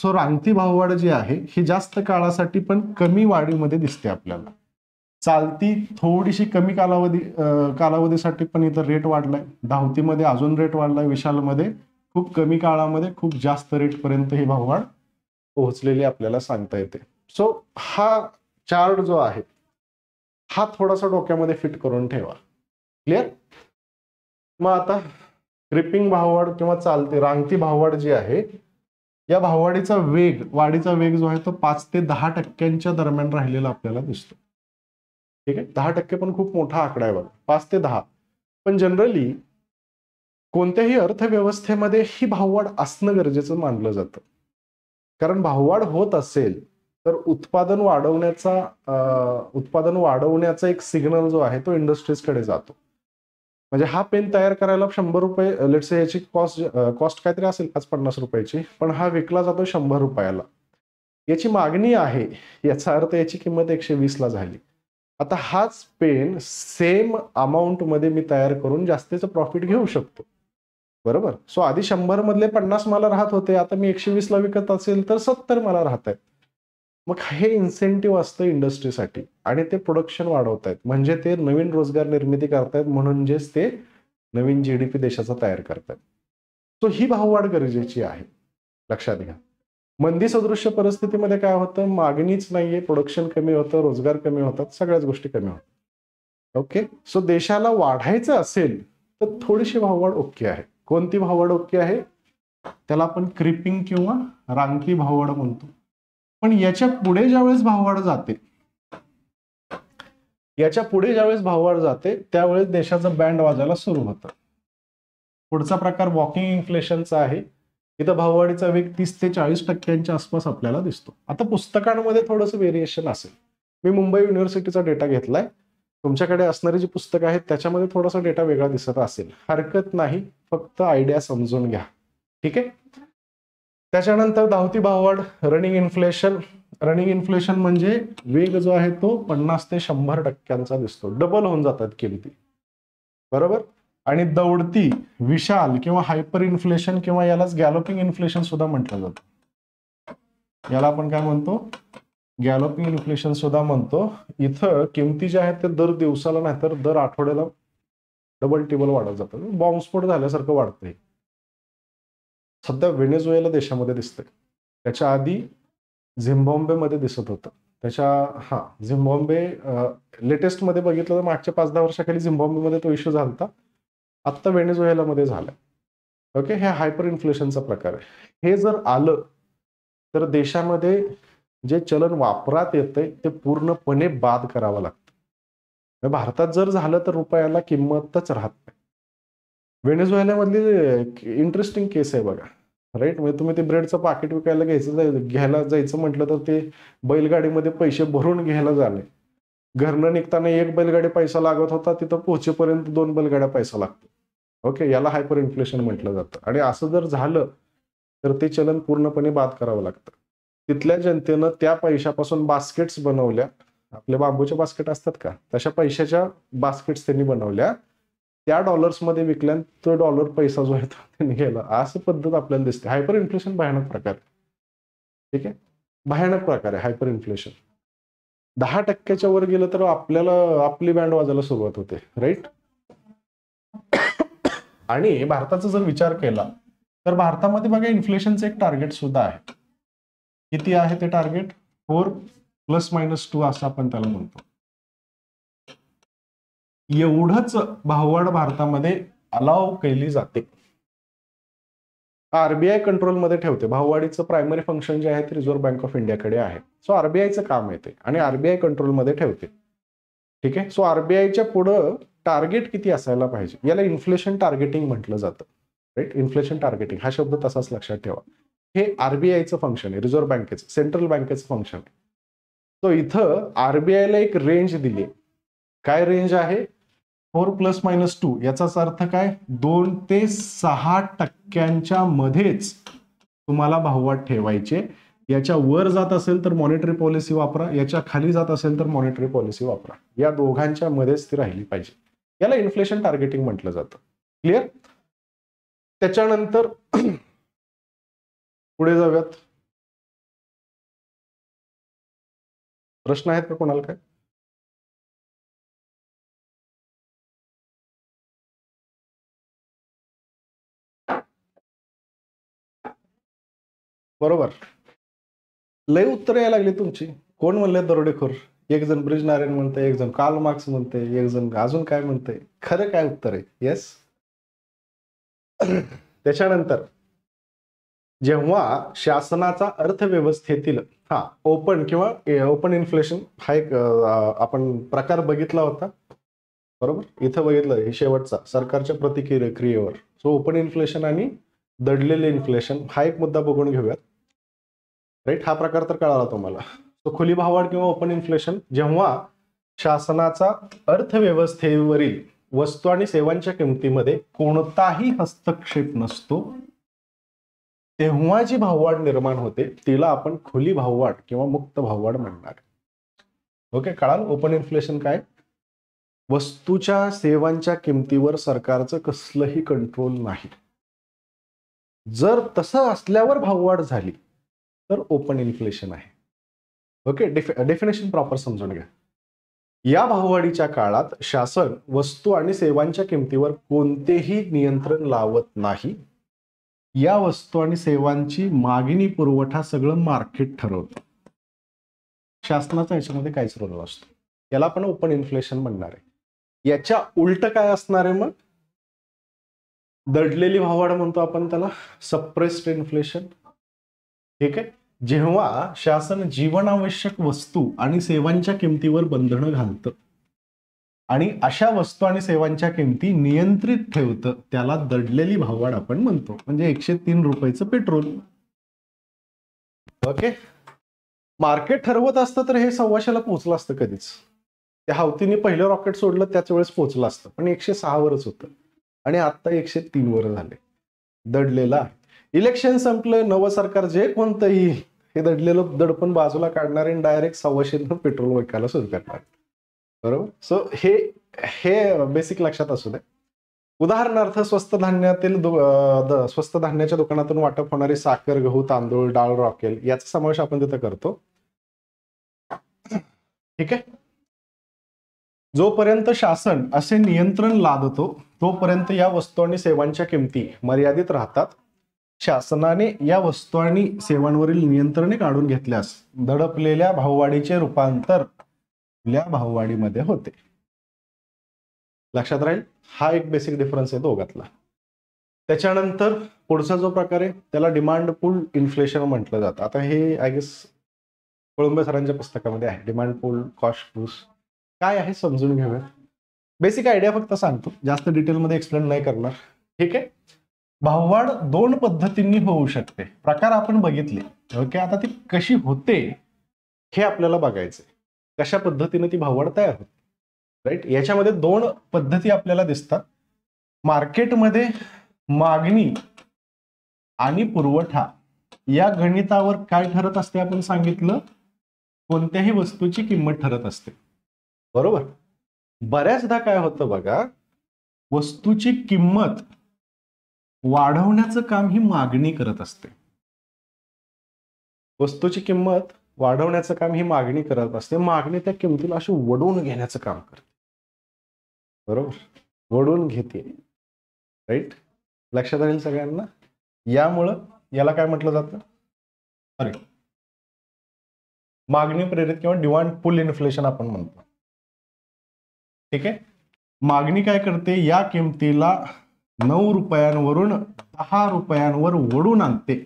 सो रांगती भाववाढ जी आहे ही जास्त काळासाठी पण कमी वाढीमध्ये दिसते आपल्याला चालती थोडीशी कमी कालावधी कालावधीसाठी पण इथं रेट वाढलाय धावतीमध्ये अजून रेट वाढलाय विशालमध्ये खूप कमी काळामध्ये खूप जास्त रेटपर्यंत ही भाववाढ पोहोचलेली आपल्याला सांगता येते सो हा चार्ट जो आहे हा थोडासा डोक्यामध्ये फिट करून ठेवा क्लिअर मग आता क्रिपिंग भाववाड किंवा चालते रांगती भाववाड जी आहे या भाववाडीचा वेग वाढीचा वेग जो आहे तो पाच ते दहा टक्क्यांच्या दरम्यान राहिलेला आपल्याला दिसतो ठीक आहे दहा टक्के पण खूप मोठा आकडा आहे बघा पाच ते दहा पण जनरली कोणत्याही अर्थव्यवस्थेमध्ये ही भाववाढ असणं गरजेचं मानलं जातं कारण भाववाढ होत असेल तर उत्पादन वाढवण्याचा उत्पादन वाढवण्याचा एक सिग्नल जो आहे तो इंडस्ट्रीजकडे जातो म्हणजे हा पेन तयार करायला शंभर रुपये लेट्स याची कॉस्ट कॉस्ट काहीतरी असेल पाच पन्नास रुपयाची पण हा विकला जातो शंभर रुपयाला याची मागणी आहे याचा अर्थ याची किंमत एकशे वीसला झाली आता हाच पेन सेम अमाऊंटमध्ये मी तयार करून जास्तीचं प्रॉफिट घेऊ शकतो बरोबर सो आधी शंभर मधले पन्नास मला राहत होते आता मी एकशे वीसला विकत असेल तर सत्तर मला राहत आहेत मग हे इन्सेंटिव्ह असतं इंडस्ट्रीसाठी आणि ते प्रोडक्शन वाढवत आहेत म्हणजे ते नवीन रोजगार निर्मिती करतायत म्हणजेच ते नवीन जी डी पी देशाचा तयार करतायत सो ही भाववाढ गरजेची आहे लक्षात घ्या मंदी सदृश्य परिस्थितीमध्ये काय होतं मागणीच नाहीये प्रोडक्शन कमी होतं रोजगार कमी होतात सगळ्याच गोष्टी कमी होतात ओके सो देशाला वाढायचं असेल तर थोडीशी भाववाढ ओके आहे कोणती ओके आहे त्याला आपण क्रिपिंग किंवा रांकी भावड म्हणतो पण याच्या पुढे ज्यावेळेस भाववाड जाते याच्या पुढे ज्यावेळेस भाववाड जाते त्यावेळेस देशाचं बँड वाजायला सुरू होतं पुढचा प्रकार वॉकिंग इन्फ्लेशनचा आहे इथं भाववाढीचा वेग तीस ते चाळीस टक्क्यांच्या आसपास आपल्याला दिसतो आता पुस्तकांमध्ये थोडस व्हेरिएशन असेल मी मुंबई युनिव्हर्सिटीचा डेटा घेतलाय तुमच्याकडे असणारी जी पुस्तकं आहेत त्याच्यामध्ये थोडासा डेटा वेगळा दिसत असेल हरकत नाही फक्त आयडिया समजून घ्या ठीक आहे त्याच्यानंतर धावती भावड रनिंग इन्फ्लेशन रनिंग इन्फ्लेशन म्हणजे वेग जो आहे तो पन्नास ते शंभर टक्क्यांचा दिसतो डबल होऊन जातात किमती बरोबर आणि दौडती विशाल किंवा हायपर इन्फ्लेशन किंवा यालाच गॅलोपिंग इन्फ्लेशन सुद्धा म्हटलं जातं याला आपण काय म्हणतो गॅलोपिंग इन्फ्लेशन सुद्धा म्हणतो इथं किमती ज्या आहेत ते दर दिवसाला नाही तर दर आठवड्याला डबल टेबल वाढत जातं बॉम्बस्फोट झाल्यासारखं वाढतंय सध्या वेनेझुएला देशामध्ये दिसतंय त्याच्या आधी मध्ये दिसत होतं त्याच्या हा झिम्बॉम्बे लेटेस्टमध्ये बघितलं तर मागच्या पाच दहा वर्षाखाली मध्ये तो इश्यू झाला होता आत्ता मध्ये झाला ओके हे हायपर इन्फ्लेशनचा प्रकार आहे हे जर आलं तर देशामध्ये जे चलन वापरात येतंय ते पूर्णपणे बाद करावं लागतं म्हणजे भारतात जर झालं तर रुपयाला किंमतच राहत नाही मधली इंटरेस्टिंग केस आहे बघा राईट म्हणजे तुम्ही ते ब्रेडचं पाकिट विकायला घ्यायचं घ्यायला जायचं म्हटलं तर ते बैलगाडीमध्ये पैसे भरून घ्यायला झाले घरनं निघताना एक बैलगाडी पैसा लागत होता तिथं पोहोचेपर्यंत दोन बैलगाड्या पैसा लागतो ओके याला हायपर इन्फ्लेशन म्हटलं जातं आणि असं जर झालं तर ते चलन पूर्णपणे बाद करावं लागतं तिथल्या जनतेनं त्या पैशापासून बास्केट्स बनवल्या आपले बांबूच्या बास्केट असतात का तशा पैशाच्या बास्केट्स त्यांनी बनवल्या त्या डॉलर्समध्ये विकल्या तो डॉलर पैसा जो आहे तो त्यांनी गेला असं पद्धत आपल्याला दिसते हायपर इन्फ्लेशन भयानक प्रकार ठीक आहे भयानक प्रकार आहे हायपर इन्फ्लेशन दहा टक्क्याच्या वर गेलं तर आपल्याला आपली बँड वाजायला सुरुवात होते राईट आणि भारताचा जर विचार केला तर भारतामध्ये बघा इन्फ्लेशनचे एक टार्गेट सुद्धा आहे किती आहे ते target four plus minus two असं आपण त्याला म्हणतो एवढंच भाववाढ भारतामध्ये अलाव केली जाते आरबीआय कंट्रोलमध्ये ठेवते भाववाढीचं प्रायमरी फंक्शन जे आहे ते रिझर्व्ह बँक ऑफ इंडियाकडे आहे सो आरबीआयचं काम येते आणि आरबीआय कंट्रोलमध्ये ठेवते ठीक आहे सो आरबीआयच्या पुढं टार्गेट किती असायला पाहिजे याला इन्फ्लेशन टार्गेटिंग म्हटलं जातं राईट इन्फ्लेशन टार्गेटिंग हा शब्द तसाच लक्षात ठेवा हे आरबीआयचं फंक्शन आहे रिझर्व्ह बँकेचं सेंट्रल बँकेचं फंक्शन आहे तो इथं आरबीआयला एक रेंज दिली काय रेंज आहे फोर प्लस मायनस टू याचाच अर्थ काय दोन ते सहा टक्क्यांच्या मध्येच तुम्हाला भाववाट ठेवायचे याच्या वर जात असेल तर मॉनिटरी पॉलिसी वापरा याच्या खाली जात असेल तर मॉनिटरी पॉलिसी वापरा या दोघांच्या मध्येच ती राहिली पाहिजे याला इन्फ्लेशन टार्गेटिंग म्हटलं जातं क्लिअर त्याच्यानंतर पुढे जाऊयात प्रश्न आहेत का कोणाला काय बरोबर लय उत्तर यायला लागली तुमची कोण म्हणले दरोडेखोर एक जण ब्रिज नारायण म्हणते एक जण काल मार्क्स म्हणते एक जण अजून काय म्हणते खरं काय उत्तर आहे येस त्याच्यानंतर जेव्हा शासनाचा अर्थव्यवस्थेतील हा ओपन किंवा ओपन इन्फ्लेशन हा एक आपण प्रकार बघितला होता बरोबर इथं बघितलं हे शेवटचा सरकारच्या प्रतिक्रियेवर सो ओपन इन्फ्लेशन आणि दडलेले इन्फ्लेशन हा एक मुद्दा बघून घेऊयात राईट हा प्रकार तर कळाला तुम्हाला सो खुली भाववाढ किंवा ओपन इन्फ्लेशन जेव्हा शासनाचा अर्थव्यवस्थेवरील वस्तू आणि सेवांच्या किमतीमध्ये कोणताही हस्तक्षेप नसतो तेव्हा जी भाववाढ निर्माण होते तिला आपण खुली भाववाढ किंवा मुक्त भाववाढ म्हणणार ओके कळाल ओपन इन्फ्लेशन काय वस्तूच्या सेवांच्या किमतीवर सरकारचं कसलंही कंट्रोल नाही जर तसं असल्यावर भाववाढ झाली तर ओपन इन्फ्लेशन आहे ओके डेफिनेशन प्रॉपर समजून घ्या या भाववाढीच्या काळात शासन वस्तू आणि सेवांच्या किमतीवर कोणतेही नियंत्रण लावत नाही या वस्तू आणि सेवांची मागणी पुरवठा सगळं मार्केट ठरवत शासनाचा याच्यामध्ये काहीच रोल असतो याला आपण ओपन इन्फ्लेशन म्हणणार आहे याच्या उलट काय असणार आहे मग दडलेली भाववाढ म्हणतो आपण त्याला सप्रेस्ड इन्फ्लेशन ठीक आहे जेव्हा शासन जीवनावश्यक वस्तू आणि सेवांच्या किमतीवर बंधनं घालतं आणि अशा वस्तू आणि सेवांच्या किमती नियंत्रित ठेवतं त्याला दडलेली भाववाढ आपण म्हणतो म्हणजे एकशे तीन रुपयाचं पेट्रोल ओके मार्केट ठरवत असतं तर हे सव्वाशेला पोहोचलं असतं कधीच त्या हवतीने पहिलं रॉकेट सोडलं त्याच वेळेस पोहोचलं असतं पण एकशे सहावरच होतं आणि आत्ता एकशे वर झाले दडलेला इलेक्शन संपलं नवं सरकार जे कोणतंही हे दडलेलं दडपण बाजूला काढणार आणि डायरेक्ट सव्वाशे पेट्रोल विकायला सुरू करणार बरोबर सो हे हे बेसिक लक्षात असू दे उदाहरणार्थ स्वस्त धान्यातील स्वस्त धान्याच्या दुकानातून वाटप होणारे साखर गहू तांदूळ डाळ रॉकेल याचा समावेश आपण तिथं करतो ठीक आहे जोपर्यंत शासन असे नियंत्रण लादतो तोपर्यंत या वस्तू आणि सेवांच्या किमती मर्यादित राहतात शासनाने या वस्तू आणि सेवांवरील नियंत्रणे काढून घेतल्यास दडपलेल्या भाववाढीचे रूपांतर भाववाडीमध्ये भाववाढीमध्ये होते लक्षात राहील हा एक बेसिक डिफरन्स आहे दोघातला त्याच्यानंतर पुढचा जो प्रकार आहे त्याला डिमांड पूल इन्फ्लेशन म्हटलं जातं आता हे आय गेस कोळंबे सरांच्या पुस्तकामध्ये आहे डिमांड पूल कॉस्ट प्लूस काय आहे समजून घेऊया बेसिक आयडिया फक्त सांगतो जास्त डिटेलमध्ये एक्सप्लेन नाही करणार ठीक आहे भाववाढ दोन पद्धतींनी होऊ शकते प्रकार आपण बघितले ओके आता ती कशी होते हे आपल्याला बघायचं कशा पद्धतीने ती भावड तयार होते राईट याच्यामध्ये दोन पद्धती आपल्याला दिसतात मार्केटमध्ये मागणी आणि पुरवठा या गणितावर काय ठरत असते आपण सांगितलं कोणत्याही वस्तूची किंमत ठरत असते बरोबर बऱ्याचदा काय होतं बघा वस्तूची किंमत वाढवण्याचं काम ही मागणी करत असते वस्तूची किंमत वाढवण्याचं काम ही मागणी करत असते मागणी त्या किमतीला अशी वडून घेण्याचं काम करते बरोबर वडून घेते राईट लक्षात राहील सगळ्यांना यामुळं याला काय म्हटलं जात अरे मागणी प्रेरित किंवा डिमांड पुल इन्फ्लेशन आपण म्हणतो ठीक आहे मागणी काय करते या किमतीला नऊ रुपयांवरून दहा रुपयांवर वडून आणते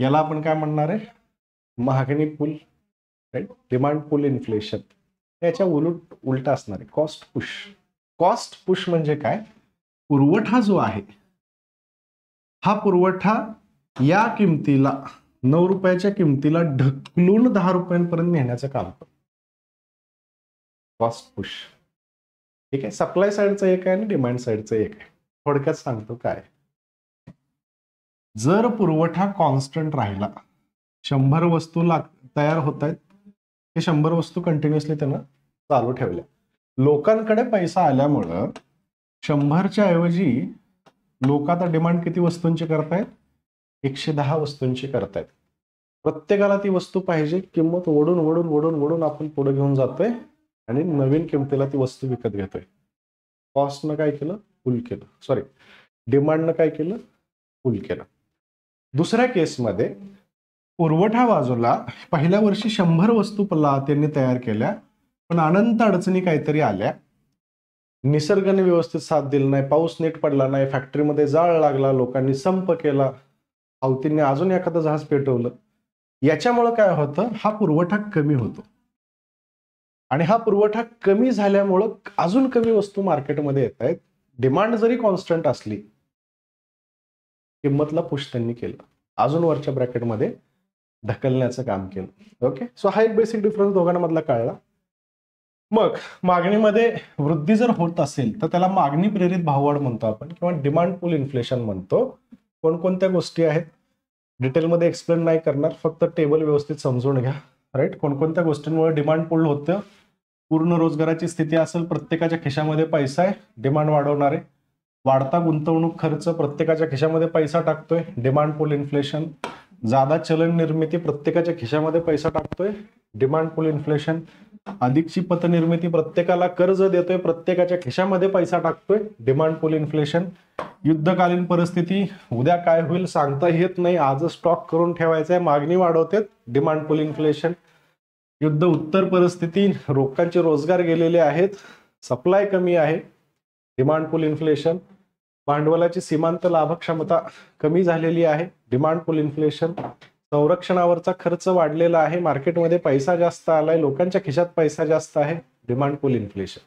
याला आपण काय म्हणणार आहे महागणी pull right demand pull inflation याच्या उलट उलटा असणार आहे कॉस्ट पुश कॉस्ट पुश म्हणजे काय पुरवठा जो आहे हा पुरवठा या किमतीला नऊ रुपयाच्या किमतीला ढकलून दहा रुपयांपर्यंत नेण्याचं काम करतो कॉस्ट पुश ठीक आहे सप्लाय साईडचं एक आहे आणि डिमांड साईडचं एक आहे थोडक्यात सांगतो काय जर पुरवठा कॉन्स्टंट राहिला शंभर वस्तू लाग तयार होत आहेत हे शंभर वस्तू कंटिन्युअसली त्यांना चालू ठेवल्या लोकांकडे पैसा आल्यामुळं शंभरच्या ऐवजी लोक आता डिमांड किती वस्तूंची करतायत एकशे दहा वस्तूंची करतायत प्रत्येकाला ती वस्तू पाहिजे किंमत ओढून ओढून ओढून ओढून आपण पुढे घेऊन जातोय आणि नवीन किमतीला ती वस्तू विकत घेतोय कॉस्टनं काय केलं फुल केलं सॉरी डिमांडनं काय केलं फुल केलं दुसऱ्या केसमध्ये पुरवठा बाजूला पहिल्या वर्षी शंभर वस्तू पल्ला त्यांनी तयार केल्या पण अनंत अडचणी काहीतरी आल्या निसर्गाने व्यवस्थित साथ दिला नाही पाऊस नीट पडला नाही फॅक्टरीमध्ये जाळ लागला लोकांनी संप केला अवतींनी अजून एखादं जहाज पेटवलं याच्यामुळं काय होतं हा पुरवठा कमी होतो आणि हा पुरवठा कमी झाल्यामुळं अजून कमी वस्तू मार्केटमध्ये येत आहेत डिमांड जरी कॉन्स्टंट असली किंमतला पुश त्यांनी केलं अजून वरच्या ब्रॅकेटमध्ये ढकलण्याचं काम केलं ओके सो हा एक बेसिक डिफरन्स दोघांमधला कळला मग मागणीमध्ये वृद्धी जर होत असेल तर त्याला मागणी प्रेरित भाववाढ म्हणतो आपण किंवा डिमांड पूल इन्फ्लेशन म्हणतो कोणकोणत्या गोष्टी आहेत डिटेलमध्ये एक्सप्लेन नाही करणार फक्त टेबल व्यवस्थित समजून घ्या राईट कोणकोणत्या गोष्टींमुळे डिमांड पूल होतं पूर्ण रोजगाराची स्थिती असेल प्रत्येकाच्या खिशामध्ये पैसा आहे डिमांड वाढवणारे वाढता गुंतवणूक खर्च प्रत्येकाच्या खिशामध्ये पैसा टाकतोय डिमांड पूल इन्फ्लेशन जादा चलन निर्मिती प्रत्येकाच्या खिशामध्ये पैसा टाकतोय डिमांड पुल इन्फ्लेशन अधिकची पतनिर्मिती प्रत्येकाला कर्ज देतोय प्रत्येकाच्या खिशामध्ये पैसा टाकतोय डिमांड पुल इन्फ्लेशन युद्धकालीन परिस्थिती उद्या काय होईल सांगता येत नाही आज स्टॉक करून ठेवायचा आहे मागणी वाढवते डिमांड पुल इन्फ्लेशन युद्ध उत्तर परिस्थिती लोकांचे रोजगार गेलेले आहेत सप्लाय कमी आहे डिमांड पुल इन्फ्लेशन भांडवलाची सीमांत लाभक्षमता कमी झालेली आहे डिमांड पुल इन्फ्लेशन संरक्षणावरचा खर्च वाढलेला आहे मार्केटमध्ये पैसा जास्त आलाय लोकांच्या खिशात पैसा जास्त आहे डिमांड पुल इन्फ्लेशन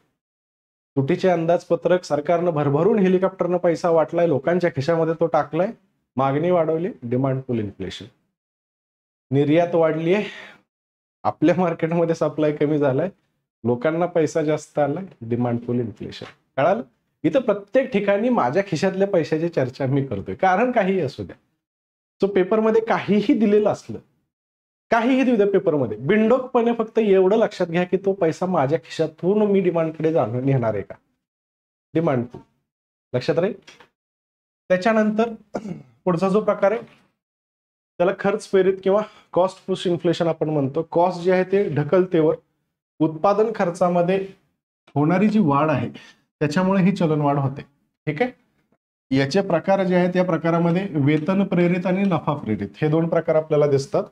तुटीचे अंदाजपत्रक सरकारनं भरभरून हेलिकॉप्टरनं पैसा वाटलाय लोकांच्या खिशामध्ये तो टाकलाय मागणी वाढवली डिमांड पुल इन्फ्लेशन निर्यात वाढली आहे आपल्या मार्केटमध्ये सप्लाय कमी झालाय लोकांना पैसा जास्त आलाय डिमांड पुल इन्फ्लेशन कळालं इथं प्रत्येक ठिकाणी माझ्या खिशातल्या पैशाची चर्चा मी करतोय कारण काहीही असू द्या सो पेपरमध्ये काहीही दिलेलं असलं काहीही देऊ द्या पेपरमध्ये बिंडोकपणे फक्त एवढं लक्षात घ्या की तो पैसा माझ्या खिशातून मी डिमांडकडे जाणून घेणार आहे का डिमांड तू लक्षात राहील त्याच्यानंतर पुढचा जो प्रकार आहे त्याला खर्च फेरीत किंवा कॉस्ट पुश इन्फ्लेशन आपण म्हणतो कॉस्ट जे आहे ते ढकलतेवर उत्पादन खर्चामध्ये होणारी जी वाढ आहे त्याच्यामुळे ही चलनवाढ होते ठीक आहे याचे प्रकार जे आहेत या प्रकारामध्ये वेतन प्रेरित आणि नफा प्रेरित हे दोन प्रकार आपल्याला दिसतात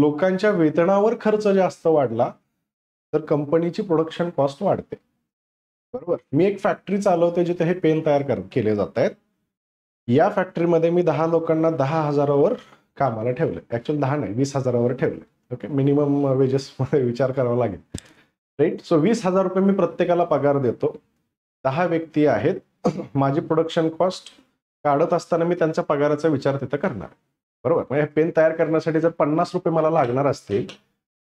लोकांच्या वेतनावर खर्च जास्त वाढला तर कंपनीची प्रोडक्शन कॉस्ट वाढते बरोबर मी एक फॅक्टरी चालवते जिथे हे पेन तयार कर केले जात आहेत या फॅक्टरीमध्ये मी दहा लोकांना दहा हजारावर कामाला ठेवले ऍक्च्युअल दहा नाही वीस हजारावर ठेवले ओके मिनिमम वेजेस मध्ये विचार करावा लागेल राईट सो वीस हजार रुपये मी प्रत्येकाला पगार देतो दहा व्यक्ती आहेत माझी प्रोडक्शन कॉस्ट काढत असताना मी त्यांचा पगाराचा विचार तिथं करणार बरोबर म्हणजे पेन तयार करण्यासाठी जर पन्नास रुपये मला लागणार असतील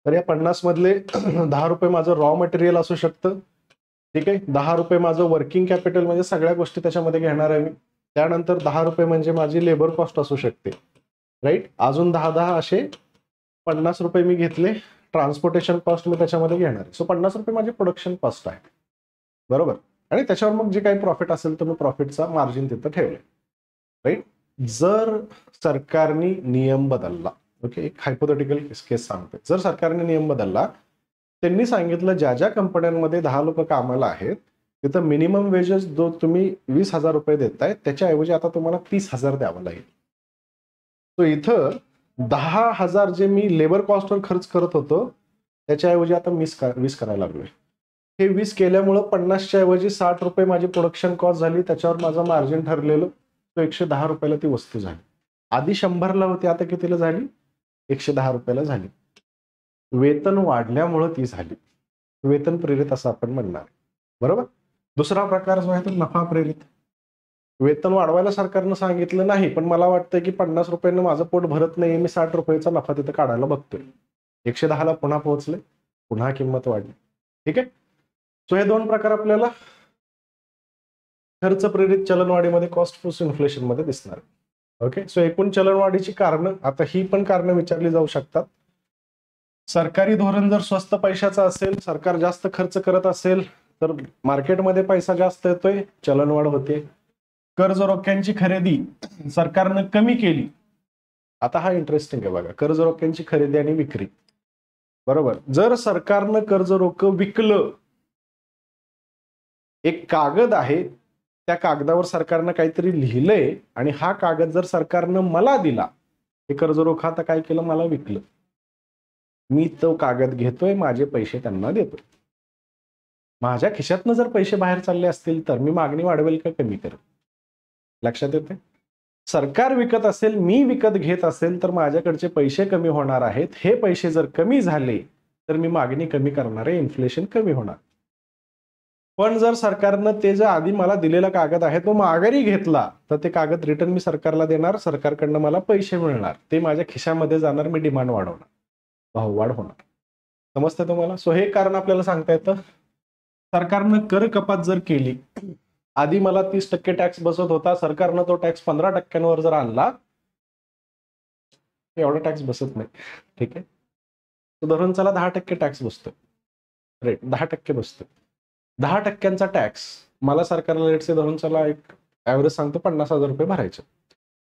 तर या पन्नास मधले दहा रुपये माझं रॉ मटेरियल असू शकतं ठीक आहे दहा रुपये माझं वर्किंग कॅपिटल म्हणजे सगळ्या गोष्टी त्याच्यामध्ये घेणार आहे मी त्यानंतर दहा रुपये म्हणजे माझी लेबर कॉस्ट असू शकते राईट अजून दहा दहा असे पन्नास रुपये मी घेतले ट्रान्सपोर्टेशन कॉस्ट मी त्याच्यामध्ये घेणार आहे सो पन्नास रुपये माझी प्रोडक्शन कॉस्ट आहे बरोबर आणि त्याच्यावर मग जे काही प्रॉफिट असेल तर मी प्रॉफिटचा मार्जिन तिथं ठेवले राईट जर सरकारने नियम बदलला ओके एक हायपोथेटिकल केस सांगते जर सरकारने नियम बदलला त्यांनी सांगितलं ज्या ज्या कंपन्यांमध्ये दहा लोक कामाला आहेत तिथं मिनिमम वेजेस जो तुम्ही वीस हजार रुपये देताय त्याच्याऐवजी आता तुम्हाला तीस हजार द्यावं लागेल तो इथं दहा हजार जे मी लेबर कॉस्टवर खर्च करत होतो त्याच्याऐवजी आता मीस वीस करायला लागलोय हे वीस केल्यामुळं पन्नासच्या ऐवजी साठ रुपये माझी प्रोडक्शन कॉस्ट झाली त्याच्यावर माझं मार्जिन ठरलेलं तो एकशे दहा रुपयाला ती वस्तू झाली आधी शंभरला होती आता कितीला झाली एकशे दहा रुपयाला झाली वेतन वाढल्यामुळं ती झाली वेतन प्रेरित असं आपण म्हणणार बरोबर दुसरा प्रकार जो आहे तो नफा प्रेरित वेतन वाढवायला सरकारनं सांगितलं नाही पण मला वाटतं की पन्नास रुपयानं माझं पोट भरत नाही मी साठ रुपयाचा नफा तिथं काढायला बघतोय एकशे दहाला पुन्हा पोहोचले पुन्हा किंमत वाढली ठीक आहे सो हे दोन प्रकार आपल्याला खर्च प्रेरित चलनवाढीमध्ये कॉस्ट प्लस इन्फ्लेशन मध्ये दिसणार ओके सो एकूण चलनवाढीची कारणं आता ही पण कारणं विचारली जाऊ शकतात सरकारी धोरण जर स्वस्त पैशाचं असेल सरकार जास्त खर्च करत असेल तर मार्केटमध्ये पैसा जास्त येतोय चलनवाढ होते कर्ज रोख्यांची खरेदी सरकारनं कमी केली आता हा इंटरेस्टिंग आहे बघा कर्ज रोख्यांची खरेदी आणि विक्री बरोबर जर सरकारनं कर्ज रोख विकलं एक कागद आहे त्या कागदावर सरकारनं काहीतरी लिहिलंय आणि हा कागद जर सरकारनं मला दिला हे कर्जरोख आता काय केलं मला विकलं मी तो कागद घेतोय माझे पैसे त्यांना देतोय माझ्या खिशातनं जर पैसे बाहेर चालले असतील तर मी मागणी वाढवेल का कमी करेल लक्षात येते सरकार विकत असेल मी विकत घेत असेल तर माझ्याकडचे पैसे कमी होणार आहेत हे पैसे जर कमी झाले तर मी मागणी कमी करणार आहे इन्फ्लेशन कमी होणार पण जर सरकारनं ते जे आधी मला दिलेला कागद आहे तो माघारी घेतला तर ते कागद रिटर्न मी सरकारला देणार सरकारकडनं मला पैसे मिळणार ते माझ्या खिशामध्ये जाणार मी डिमांड वाढवणार भाव वाढ होणार समजतंय तुम्हाला सो हे कारण आपल्याला सांगता येतं सरकारनं कर कपात जर केली आधी मला तीस टक्के टॅक्स बसत होता सरकारनं तो टॅक्स पंधरा टक्क्यांवर जर आणला एवढा टॅक्स बसत नाही ठीक आहे तो धरून चला दहा टक्के टॅक्स बसतो रेट दहा टक्के बसतो दहा टक्क्यांचा टॅक्स मला सरकारला रेटसे धरून चला एक ॲव्हरेज सांगतो पन्नास हजार रुपये भरायचे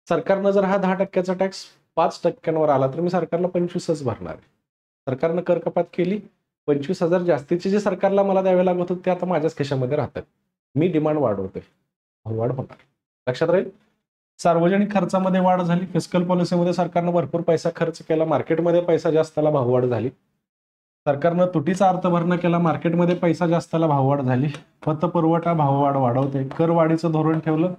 सरकारनं जर हा दहा टक्क्याचा टॅक्स पाच टक्क्यांवर आला तर मी सरकारला पंचवीसच भरणार आहे सरकारनं कर कपात केली पंचवीस हजार जास्तीचे जे सरकारला मला द्यावे लागत होते ते आता माझ्याच खिशामध्ये राहतात मी डिमांड वाढवते वाढ होणार लक्षात राहील सार्वजनिक खर्चामध्ये वाढ झाली फिस्कल पॉलिसीमध्ये सरकारनं भरपूर पैसा खर्च केला मार्केटमध्ये पैसा जास्त भाववाढ झाली सरकारनं तुटीचा भरणा केला मार्केटमध्ये पैसा जास्तला भाववाढ झाली फक्त पुरवठा भाववाढ वाढवते कर वाढीचं धोरण ठेवलं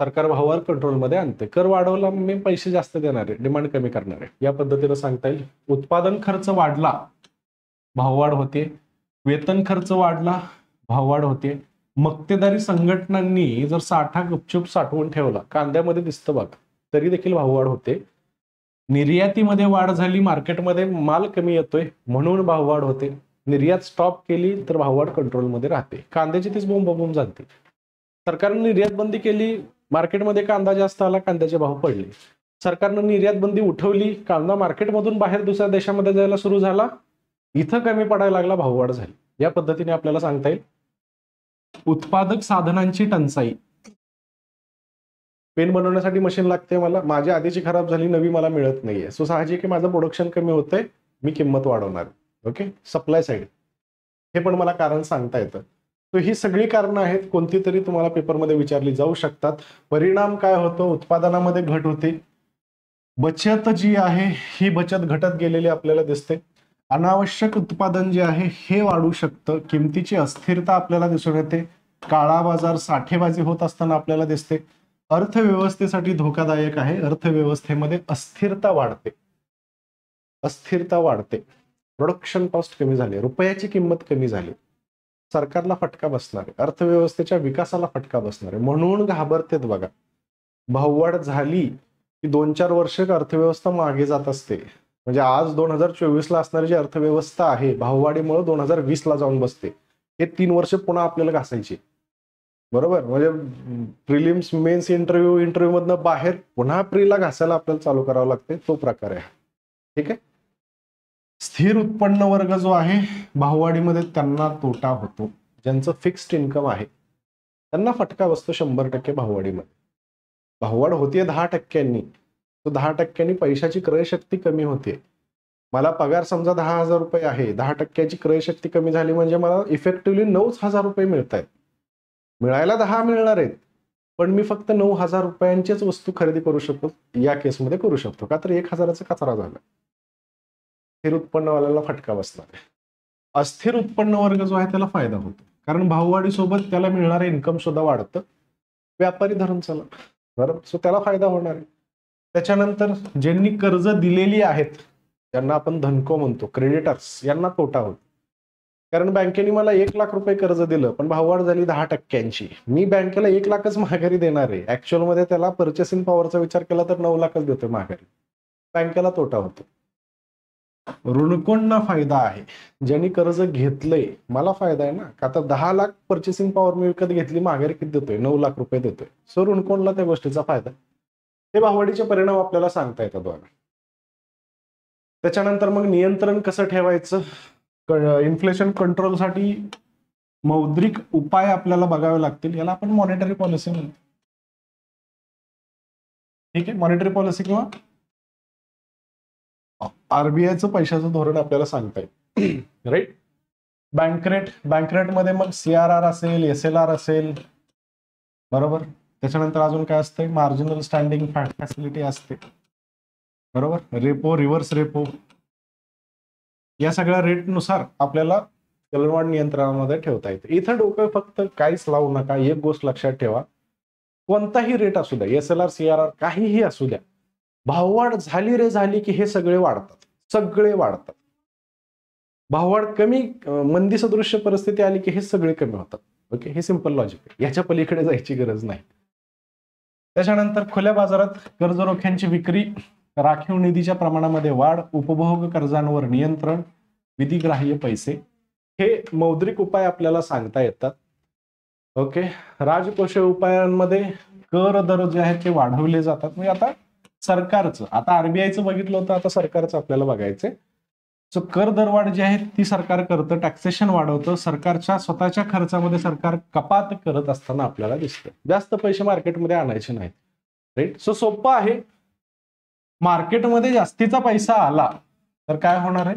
सरकार भाववार कंट्रोलमध्ये आणते कर वाढवला मी पैसे जास्त देणार आहे डिमांड कमी करणार आहे या पद्धतीनं सांगता येईल उत्पादन खर्च वाढला भाववाढ होते वेतन खर्च वाढला भाववाढ होते मक्तेदारी संघटनांनी जर साठा गुपचूप साठवून ठेवला कांद्यामध्ये दिसतं बघ तरी देखील भाववाढ होते निर्यातीमध्ये वाढ झाली मार्केटमध्ये माल कमी येतोय म्हणून भाववाढ होते निर्यात स्टॉप केली तर भाववाढ कंट्रोलमध्ये राहते कांद्याची तीच बोंब जाते सरकारनं निर्यात बंदी केली मार्केटमध्ये कांदा जास्त आला कांद्याचे भाव पडले सरकारनं निर्यात बंदी उठवली कांदा मार्केटमधून बाहेर दुसऱ्या देशामध्ये जायला सुरू झाला इथं कमी पडायला लागला भाववाढ झाली या पद्धतीने आपल्याला सांगता येईल उत्पादक साधनांची टंचाई पेन बनवण्यासाठी मशीन लागते मला माझ्या आधीची खराब झाली नवी मला मिळत नाहीये सो साहजिक की माझं प्रोडक्शन कमी होतंय मी किंमत वाढवणार ओके सप्लाय साईड हे पण मला कारण सांगता येतं तो ही सगळी कारणं आहेत कोणती तरी तुम्हाला पेपरमध्ये विचारली जाऊ शकतात परिणाम काय होतो उत्पादनामध्ये घट होते बचत जी आहे ही बचत घटत गेलेली आपल्याला दिसते अनावश्यक उत्पादन जे आहे हे वाढू शकतं किमतीची अस्थिरता आपल्याला दिसून येते काळा बाजार साठेबाजी होत असताना आपल्याला दिसते अर्थव्यवस्थेसाठी धोकादायक आहे अर्थव्यवस्थेमध्ये अस्थिरता वाढते अस्थिरता वाढते प्रोडक्शन कॉस्ट कमी झाली रुपयाची किंमत कमी झाली सरकारला फटका बसणार आहे अर्थव्यवस्थेच्या विकासाला फटका बसणार आहे म्हणून घाबरतेत बघा भाववाढ झाली की दोन चार वर्ष अर्थव्यवस्था मागे जात असते म्हणजे आज दोन हजार चोवीस ला असणारी जी अर्थव्यवस्था आहे भाववाढीमुळे दोन हजार वीस ला जाऊन बसते हे तीन वर्ष पुन्हा आपल्याला घासायचे बरोबर म्हणजे प्रिलिम्स मेन्स इंटरव्ह्यू इंटरव्ह्यू मधनं बाहेर पुन्हा प्रीला घासायला आपल्याला चालू करावं लागते तो प्रकार आहे ठीक आहे स्थिर उत्पन्न वर्ग जो आहे भाऊवाडीमध्ये त्यांना तोटा होतो ज्यांचं फिक्स्ड इन्कम आहे त्यांना फटका बसतो शंभर टक्के भाऊवाडीमध्ये भाववाड होतीये दहा टक्क्यांनी तो दहा टक्क्यांनी पैशाची क्रयशक्ती कमी होते मला पगार समजा दहा हजार रुपये आहे दहा टक्क्याची क्रयशक्ती कमी झाली म्हणजे मला इफेक्टिव्हली नऊच हजार रुपये मिळत आहेत मिळायला दहा मिळणार आहेत पण मी फक्त नऊ हजार रुपयांचीच वस्तू खरेदी करू शकतो या केसमध्ये करू शकतो का तर एक हजाराचा कचरा झाला स्थिर उत्पन्नवाल्याला फटका बसला अस्थिर उत्पन्न वर्ग जो आहे त्याला फायदा होतो कारण सोबत त्याला मिळणारं इन्कम सुद्धा वाढतं व्यापारी धरण चला बरोबर सो त्याला फायदा होणार आहे त्याच्यानंतर ज्यांनी कर्ज दिलेली आहेत त्यांना आपण धनको म्हणतो क्रेडिटर्स यांना तोटा होतो कारण बँकेने मला एक लाख रुपये कर्ज दिलं पण भाववाढ झाली दहा टक्क्यांची मी बँकेला एक लाखच महागारी देणार आहे ऍक्च्युअल मध्ये त्याला पर्चेसिंग पॉवरचा विचार केला तर नऊ लाखच देतोय महागारी बँकेला तोटा होतो ऋणकोंना फायदा आहे ज्यांनी कर्ज घेतलंय मला फायदा आहे ना का तर दहा लाख पर्चेसिंग पॉवर मी विकत घेतली महागारी किती देतोय नऊ लाख रुपये देतोय सो ऋणकोणला त्या गोष्टीचा फायदा हे भाववाडीचे परिणाम आपल्याला सांगता येतात त्याच्यानंतर मग नियंत्रण कसं ठेवायचं इन्फ्लेशन कंट्रोलसाठी मौद्रिक उपाय आपल्याला बघावे लागतील याला आपण मॉनिटरी पॉलिसी म्हणतो ठीक आहे मॉनिटरी पॉलिसी किंवा आरबीआयचं पैशाचं धोरण आपल्याला सांगताय राईट बँकरेट बँकरेटमध्ये मग सीआरआर असेल एस एल आर असेल बरोबर त्याच्यानंतर अजून काय असतंय मार्जिनल स्टँडिंग फॅसिलिटी असते बरोबर रेपो रिव्हर्स रेपो या सगळ्या रेटनुसार आपल्याला चलनवाढ नियंत्रणामध्ये ठेवता येते इथं डोकं फक्त काहीच लावू नका एक गोष्ट लक्षात ठेवा कोणताही रेट असू द्या S L R C R R काहीही असू द्या भाववाढ झाली रे झाली की हे सगळे वाढतात सगळे वाढतात भाववाढ कमी मंदी सदृश्य परिस्थिती आली की हे सगळे कमी होतात ओके हे सिंपल लॉजिक आहे याच्या पलीकडे जायची गरज नाही त्याच्यानंतर खुल्या बाजारात कर्जरोख्यांची विक्री राखीव निधीच्या प्रमाणामध्ये वाढ उपभोग कर्जांवर नियंत्रण विधिग्राह्य पैसे हे मौद्रिक उपाय आपल्याला सांगता येतात ओके राजकोषीय उपायांमध्ये कर दर जे आहेत ते वाढवले जातात म्हणजे आता सरकारचं आता आरबीआयचं बघितलं होतं आता सरकारचं आपल्याला बघायचंय सो कर दरवाढ जी आहे ती सरकार करतं टॅक्सेशन वाढवतं सरकारच्या स्वतःच्या खर्चामध्ये सरकार कपात करत असताना आपल्याला दिसतं जास्त पैसे मार्केटमध्ये आणायचे नाहीत राईट सो सोपं आहे मार्केटमध्ये जास्तीचा पैसा आला तर काय होणार आहे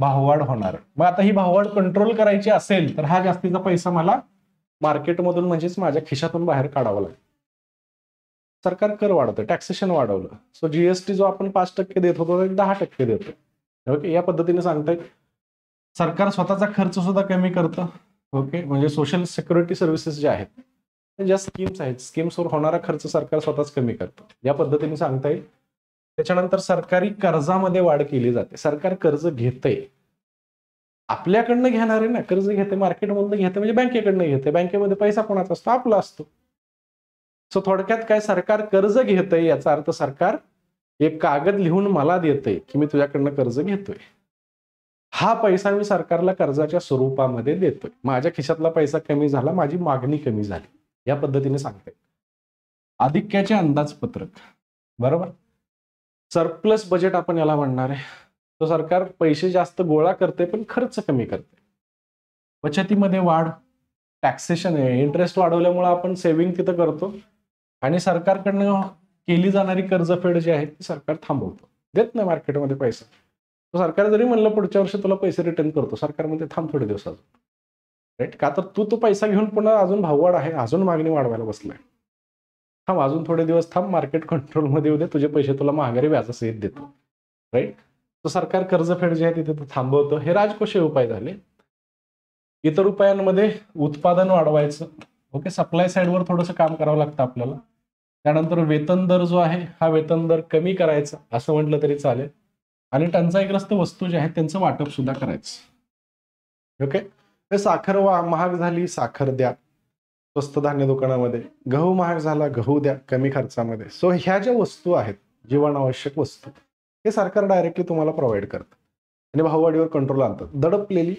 भाववाढ होणार आहे मग आता ही भाववाढ कंट्रोल करायची असेल तर हा जास्तीचा पैसा मला मार्केटमधून म्हणजेच माझ्या खिशातून बाहेर काढावा लागेल सरकार कर वाढवतं टॅक्सेशन वाढवलं सो जीएसटी जो आपण पाच टक्के देत होतो एक दहा टक्के देतो ओके या पद्धतीने सांगताय सरकार स्वतःचा खर्च सुद्धा कमी करतं ओके म्हणजे सोशल सिक्युरिटी सर्व्हिसेस ज्या आहेत ज्या स्कीम्स आहेत स्कीम्सवर होणारा खर्च सरकार स्वतःच कमी करतं या पद्धतीने सांगता येईल त्याच्यानंतर सरकारी कर्जामध्ये वाढ केली जाते सरकार कर्ज घेते आपल्याकडनं घेणार आहे ना कर्ज घेते मार्केटमधनं घेते म्हणजे बँकेकडनं घेते बँकेमध्ये पैसा कोणाचा असतो आपला असतो सो थोडक्यात काय सरकार कर्ज घेते याचा अर्थ सरकार एक कागद लिहून मला देते की मी तुझ्याकडनं कर्ज घेतोय हा पैसा मी सरकारला कर्जाच्या स्वरूपामध्ये देतोय माझ्या खिशातला पैसा कमी झाला माझी मागणी कमी झाली या पद्धतीने सांगते आधिक्याचे अंदाजपत्रक बरोबर सरप्लस बजेट आपण याला म्हणणार आहे तो सरकार पैसे जास्त गोळा करते पण खर्च कमी करते बचतीमध्ये वाढ टॅक्सेशन आहे इंटरेस्ट वाढवल्यामुळे आपण सेव्हिंग तिथं करतो आणि सरकारकडनं केली जाणारी कर्जफेड जी आहे ती सरकार थांबवतो देत नाही मार्केटमध्ये पैसा तो सरकार जरी म्हणलं पुढच्या वर्षी तुला पैसे रिटर्न करतो सरकारमध्ये थांब थोडे दिवस राईट का तर तू तो पैसा घेऊन पुन्हा अजून भाववाढ आहे अजून मागणी वाढवायला बसलाय थांब अजून थोडे दिवस थांब मार्केट कंट्रोलमध्ये उद्या तुझे पैसे तुला महागारी व्याजासहित देतो राईट तर सरकार फेड जे आहे तिथे ते थांबवतं हे राजकोषीय उपाय झाले इतर उपायांमध्ये उत्पादन वाढवायचं ओके सप्लाय साईडवर थोडंसं काम करावं लागतं आपल्याला त्यानंतर वेतन दर जो आहे हा वेतन दर कमी करायचा असं म्हटलं तरी चालेल आणि टंचाईग्रस्त वस्तू ज्या आहेत त्यांचं वाटप सुद्धा करायचं ओके ते साखर वा महाग झाली साखर द्या स्वस्त धान्य दुकानामध्ये गहू महाग झाला गहू द्या कमी खर्चामध्ये सो ह्या ज्या वस्तू आहेत जीवनावश्यक वस्तू हे सरकार डायरेक्टली तुम्हाला प्रोव्हाइड करत आणि भाववाढीवर कंट्रोल आणतात दडपलेली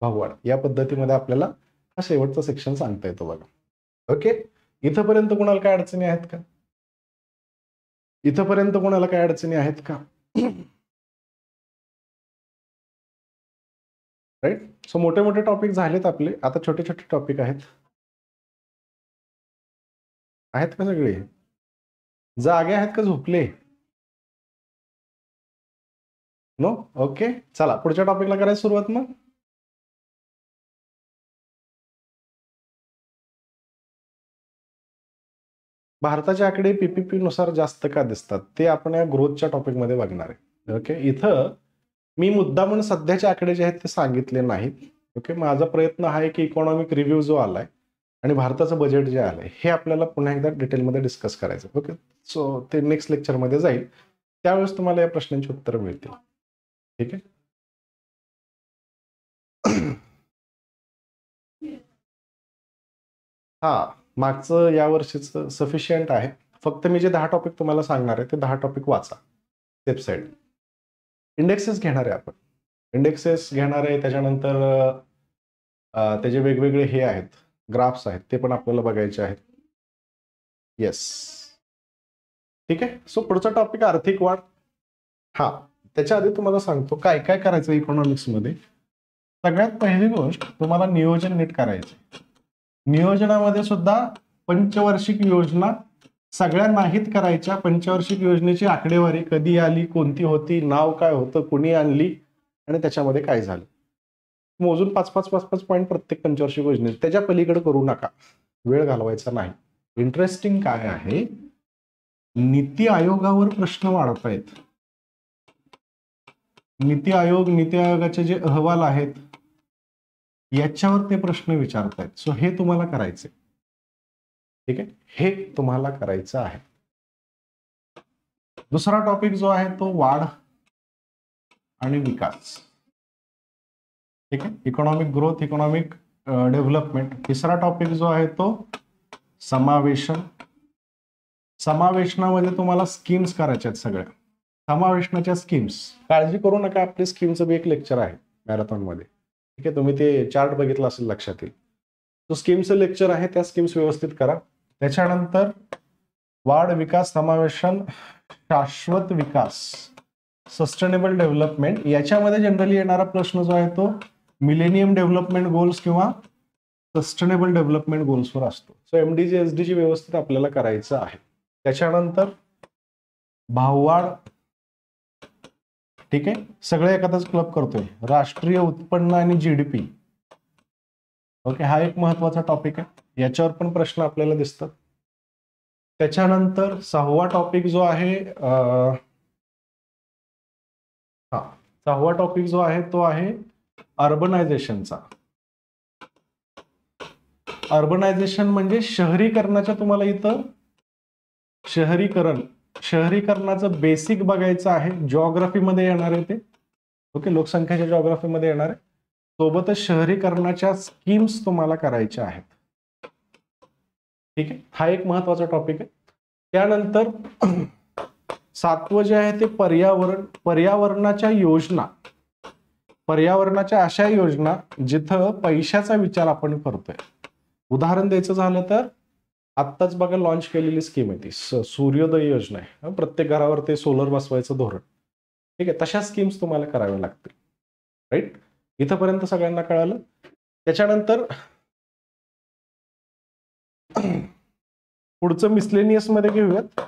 भाववाढ या पद्धतीमध्ये आपल्याला हा शेवटचा सेक्शन सांगता येतो बघा ओके इथंपर्यंत कोणाला काय अडचणी आहेत का इथपर्यंत कोणाला काय अडचणी आहेत का राईट सो मोठे मोठे टॉपिक झालेत आपले आता छोटे छोटे टॉपिक आहेत आहेत का सगळे जागे आहेत का झोपले नो ओके चला पुढच्या टॉपिकला करायला सुरुवात मग भारताचे आकडे पीपीपी नुसार जास्त का दिसतात ते आपण या ग्रोथच्या मध्ये बघणार आहे ओके इथं मी मुद्दा म्हणून सध्याचे आकडे जे आहेत ते सांगितले नाहीत ओके माझा प्रयत्न आहे की इकॉनॉमिक रिव्ह्यू जो आलाय आणि भारताचं बजेट जे आलं हे आपल्याला पुन्हा एकदा डिटेलमध्ये डिस्कस करायचं ओके सो ते नेक्स्ट लेक्चरमध्ये जाईल त्यावेळेस तुम्हाला या प्रश्नांची उत्तरं मिळतील ठीक आहे हा मागचं या वर्षीचं सफिशियंट आहे फक्त मी जे दहा टॉपिक तुम्हाला सांगणार आहे ते दहा टॉपिक वाचा वेबसाईट इंडेक्सेस घेणार आहे आपण इंडेक्सेस घेणार आहे त्याच्यानंतर त्याचे वेगवेगळे हे आहेत ग्राफ्स आहेत ते पण आपल्याला बघायचे आहेत येस ठीक आहे सो पुढचा टॉपिक आर्थिक वाढ हा त्याच्या आधी तुम्हाला सांगतो काय काय करायचं इकॉनॉमिक्समध्ये सगळ्यात पहिली गोष्ट तुम्हाला नियोजन नीट करायचे नियोजनामध्ये सुद्धा पंचवार्षिक योजना सगळ्या नाहीत करायच्या पंचवार्षिक योजनेची आकडेवारी कधी आली कोणती होती नाव काय होतं कुणी आणली आणि त्याच्यामध्ये काय झालं मोजून पाच पाच पाच पाच पॉईंट प्रत्येक पंचवर्षीय योजनेत त्याच्या पलीकडे करू नका वेळ घालवायचा नाही इंटरेस्टिंग काय आहे नीती आयोगावर प्रश्न वाढत आहेत नीती आयोग नीती आयोगाचे जे अहवाल आहेत याच्यावर ते प्रश्न विचारतायत सो हे तुम्हाला करायचे ठीक आहे हे तुम्हाला करायचं आहे दुसरा टॉपिक जो आहे तो वाढ आणि विकास ठीक आहे इकॉनॉमिक ग्रोथ इकॉनॉमिक डेव्हलपमेंट तिसरा टॉपिक जो आहे तो समावेशन समावेशनामध्ये तुम्हाला स्कीम्स करायच्या आहेत सगळ्या समावेशनाच्या स्कीम्स काळजी करू नका आपली स्कीमचं बी एक लेक्चर आहे मध्ये ठीक आहे तुम्ही ते चार्ट बघितला असेल लक्षात येईल तो स्कीमचं लेक्चर आहे त्या स्कीम्स व्यवस्थित करा त्याच्यानंतर वाढ विकास समावेशन शाश्वत विकास सस्टेनेबल डेव्हलपमेंट याच्यामध्ये जनरली येणारा प्रश्न जो आहे तो मिलेनियम डेव्हलपमेंट गोल्स किंवा सस्टेनेबल डेव्हलपमेंट गोल्सवर असतो so M D G S व्यवस्थित आपल्याला करायचं आहे त्याच्यानंतर भाववाढ ठीक आहे सगळे एखादाच क्लब करतोय राष्ट्रीय उत्पन्न आणि जीडीपी ओके हा एक महत्वाचा टॉपिक आहे याच्यावर पण प्रश्न आपल्याला दिसतात त्याच्यानंतर सहावा टॉपिक जो आहे हा सहावा टॉपिक जो आहे तो आहे अर्बनायझेशनचा अर्बनायझेशन म्हणजे शहरीकरणाच्या तुम्हाला इथं शहरीकरण शहरीकरणाचं बेसिक बघायचं आहे जॉग्राफीमध्ये येणार आहे ते ओके लोकसंख्येच्या जॉग्राफीमध्ये येणार आहे सोबतच शहरीकरणाच्या स्कीम्स तुम्हाला करायच्या आहेत ठीक आहे हा एक महत्वाचा टॉपिक आहे त्यानंतर सातवं जे आहे ते पर्यावरण पर्यावरणाच्या योजना पर्यावरणाच्या अशा योजना जिथं पैशाचा विचार आपण करतोय उदाहरण द्यायचं झालं तर आत्ताच बघा लॉन्च केलेली स्कीम आहे ती सूर्योदय योजना आहे प्रत्येक घरावर ते सोलर बसवायचं धोरण ठीक आहे तशा स्कीम्स तुम्हाला कराव्या लागतील राईट इथंपर्यंत सगळ्यांना कळालं त्याच्यानंतर पुढचं मिसलेनियस मध्ये घेऊयात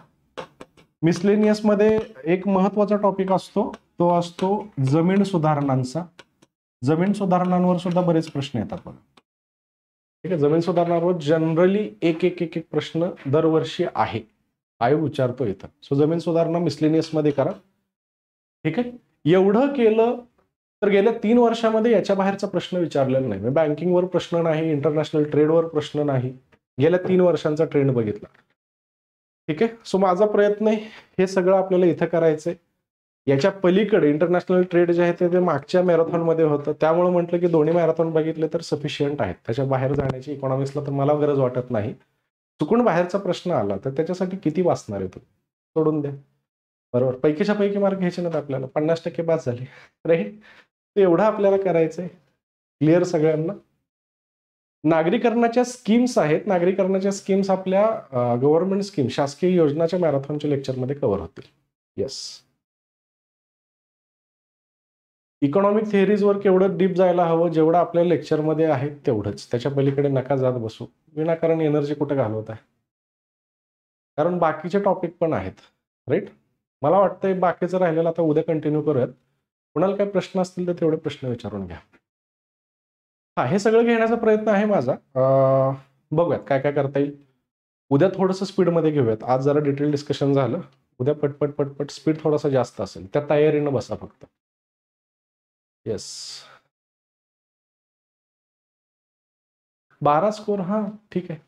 मिसलेनियस मध्ये एक महत्वाचा टॉपिक असतो तो असतो जमीन सुधारणांचा जमीन सुधारणांवर सुद्धा बरेच प्रश्न येतात बघा ठीक आहे जमीन सुधारणांवर जनरली एक एक एक एक प्रश्न दरवर्षी आहे आयोग विचारतो इथं सो जमीन सुधारणा मध्ये करा ठीक आहे एवढं केलं तर गेल्या तीन वर्षामध्ये याच्या बाहेरचा प्रश्न विचारलेला नाही म्हणजे बँकिंगवर प्रश्न नाही इंटरनॅशनल ट्रेडवर प्रश्न नाही गेल्या तीन वर्षांचा ट्रेंड बघितला ठीक आहे सो माझा प्रयत्न हे सगळं आपल्याला इथं करायचंय याच्या पलीकडे इंटरनॅशनल ट्रेड जे आहे ते मागच्या मॅरेथॉनमध्ये होतं त्यामुळे म्हटलं की दोन्ही मॅरेथॉन बघितले तर सफिशियंट आहेत त्याच्या बाहेर जाण्याची इकॉनॉमिक्सला तर मला गरज वाटत नाही चुकून बाहेरचा प्रश्न आला तर त्याच्यासाठी किती वाचणार आहे तू सोडून द्या बरोबर पैकीच्या पैकी मार्क घ्यायचे नाहीत आपल्याला पन्नास टक्के बाद झाले राईट ते एवढं आपल्याला करायचंय क्लिअर सगळ्यांना नागरीकरणाच्या स्कीम्स आहेत नागरीकरणाच्या स्कीम्स आपल्या गव्हर्नमेंट स्कीम शासकीय योजनाच्या मॅरेथॉनच्या लेक्चरमध्ये कव्हर होतील येस इकॉनॉमिक वर केवढं डीप जायला हवं जेवढं आपल्या लेक्चरमध्ये आहे तेवढंच त्याच्या पलीकडे नका जात बसू विनाकारण एनर्जी कुठं घालवत आहे कारण बाकीचे टॉपिक पण आहेत राईट मला वाटतंय बाकीचं राहिलेलं आता उद्या कंटिन्यू करत कुणाला काही प्रश्न असतील तर तेवढे प्रश्न विचारून घ्या हा हे सगळं घेण्याचा प्रयत्न आहे माझा बघूयात काय काय करता येईल उद्या थोडंसं स्पीडमध्ये घेऊयात आज जरा डिटेल डिस्कशन झालं उद्या पटपट पटपट स्पीड थोडासा जास्त असेल त्या तयारीनं बसा फक्त यस बारा स्कोर हा ठीक आहे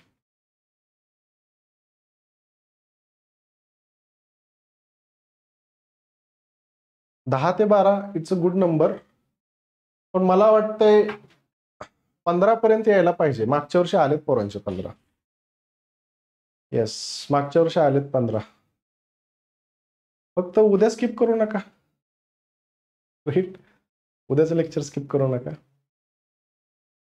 दहा ते बारा इट्स अ गुड नंबर पण मला वाटतंय पंधरा पर्यंत यायला पाहिजे मागच्या वर्षी आलेत पोरांचे पंधरा येस मागच्या वर्षी आलेत पंधरा फक्त उद्या स्किप करू नका उद्याचं लेक्चर स्किप करू नका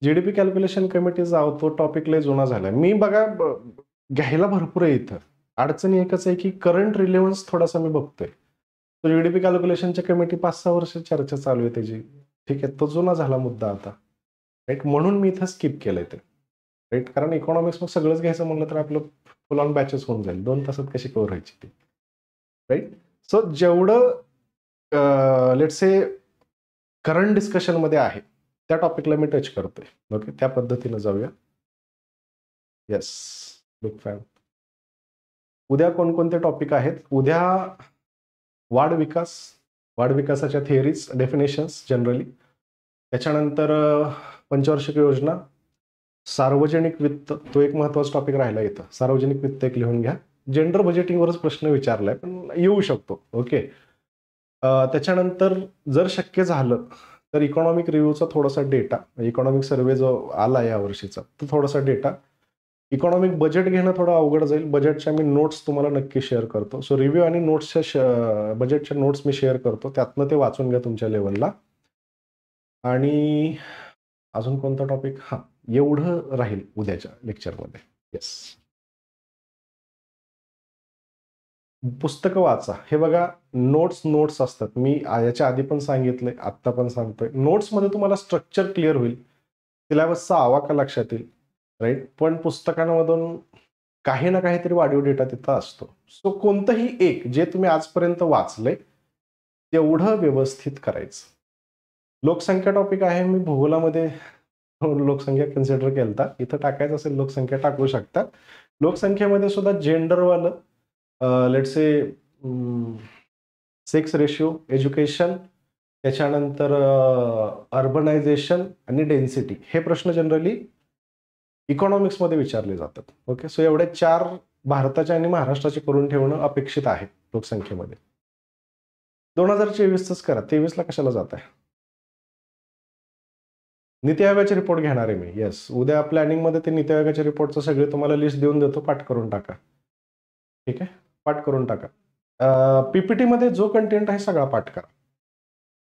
जी डी पी कॅल्क्युलेशन कमिटीचा आहोत तो टॉपिक लय जुना झाला मी बघा घ्यायला भरपूर आहे इथं अडचणी एकच आहे की करंट रिलेव्हन्स थोडासा मी बघतोय तो जी डी पी कॅल्क्युलेशनच्या कमिटी पाच सहा वर्ष चर्चा चालू आहे त्याची ठीक आहे तो जुना झाला मुद्दा आता राईट म्हणून मी इथं स्किप केलंय ते राईट कारण इकॉनॉमिक्स मग सगळंच घ्यायचं म्हणलं तर आपलं फुल ऑन बॅचेस होऊन जाईल दोन तासात कशी कव्हर व्हायची ती राईट सो जेवढं लेट से करंट डिस्कशन मध्ये आहे त्या टॉपिकला मी टच करतोय ओके त्या पद्धतीनं जाऊया येस बिग फॅन उद्या कोणकोणते टॉपिक आहेत उद्या वाढ विकास वाढ विकासाच्या थिअरीज डेफिनेशन्स जनरली त्याच्यानंतर पंचवार्षिक योजना सार्वजनिक वित्त तो एक महत्त्वाचा टॉपिक राहिला येतं सार्वजनिक वित्त एक लिहून घ्या जेंडर बजेटिंगवरच प्रश्न विचारलाय पण येऊ शकतो ओके त्याच्यानंतर जर शक्य झालं तर इकॉनॉमिक रिव्ह्यूचा थोडासा डेटा इकॉनॉमिक सर्वे जो आला या वर्षीचा तो थोडासा डेटा इकॉनॉमिक बजेट घेणं थोडं अवघड जाईल बजेटच्या मी नोट्स तुम्हाला नक्की शेअर करतो सो रिव्ह्यू आणि नोट्सच्या बजेटच्या नोट्स मी शेअर करतो त्यातनं ते वाचून घ्या तुमच्या लेवलला आणि अजून कोणता टॉपिक हां एवढं राहील उद्याच्या लेक्चरमध्ये येस पुस्तकं वाचा हे बघा नोट्स नोट्स असतात मी याच्या आधी पण सांगितलंय आत्ता पण सांगतोय नोट्समध्ये तुम्हाला स्ट्रक्चर क्लिअर होईल सिलेबसचा आवाका लक्षात येईल राईट पण पुस्तकांमधून काही ना काहीतरी वाढीव डेटा तिथं असतो सो कोणतंही एक जे तुम्ही आजपर्यंत वाचलंय तेवढं व्यवस्थित करायचं लोकसंख्या टॉपिक आहे मी भूगोलामध्ये लोकसंख्या कन्सिडर केलता इथं टाकायचं असेल लोकसंख्या टाकू शकता लोकसंख्येमध्ये सुद्धा जेंडरवालं let say sex ratio education त्याच्यानंतर अर्बनायझेशन uh, आणि डेन्सिटी हे प्रश्न जनरली इकॉनॉमिक्समध्ये विचारले जातात ओके सो एवढे चार भारताचे आणि महाराष्ट्राचे करून ठेवणं अपेक्षित आहे लोकसंख्येमध्ये दोन हजार चोवीसच करा तेवीसला कशाला जात आहे नीती आयोगाचे रिपोर्ट घेणार आहे मी येस उद्या प्लॅनिंगमध्ये ते नीती आयोगाच्या रिपोर्टचं सगळे तुम्हाला लिस्ट देऊन देतो पाठ करून टाका ठीक आहे पाठ करून टाका पीपीटीमध्ये जो कंटेंट आहे सगळा पाठ करा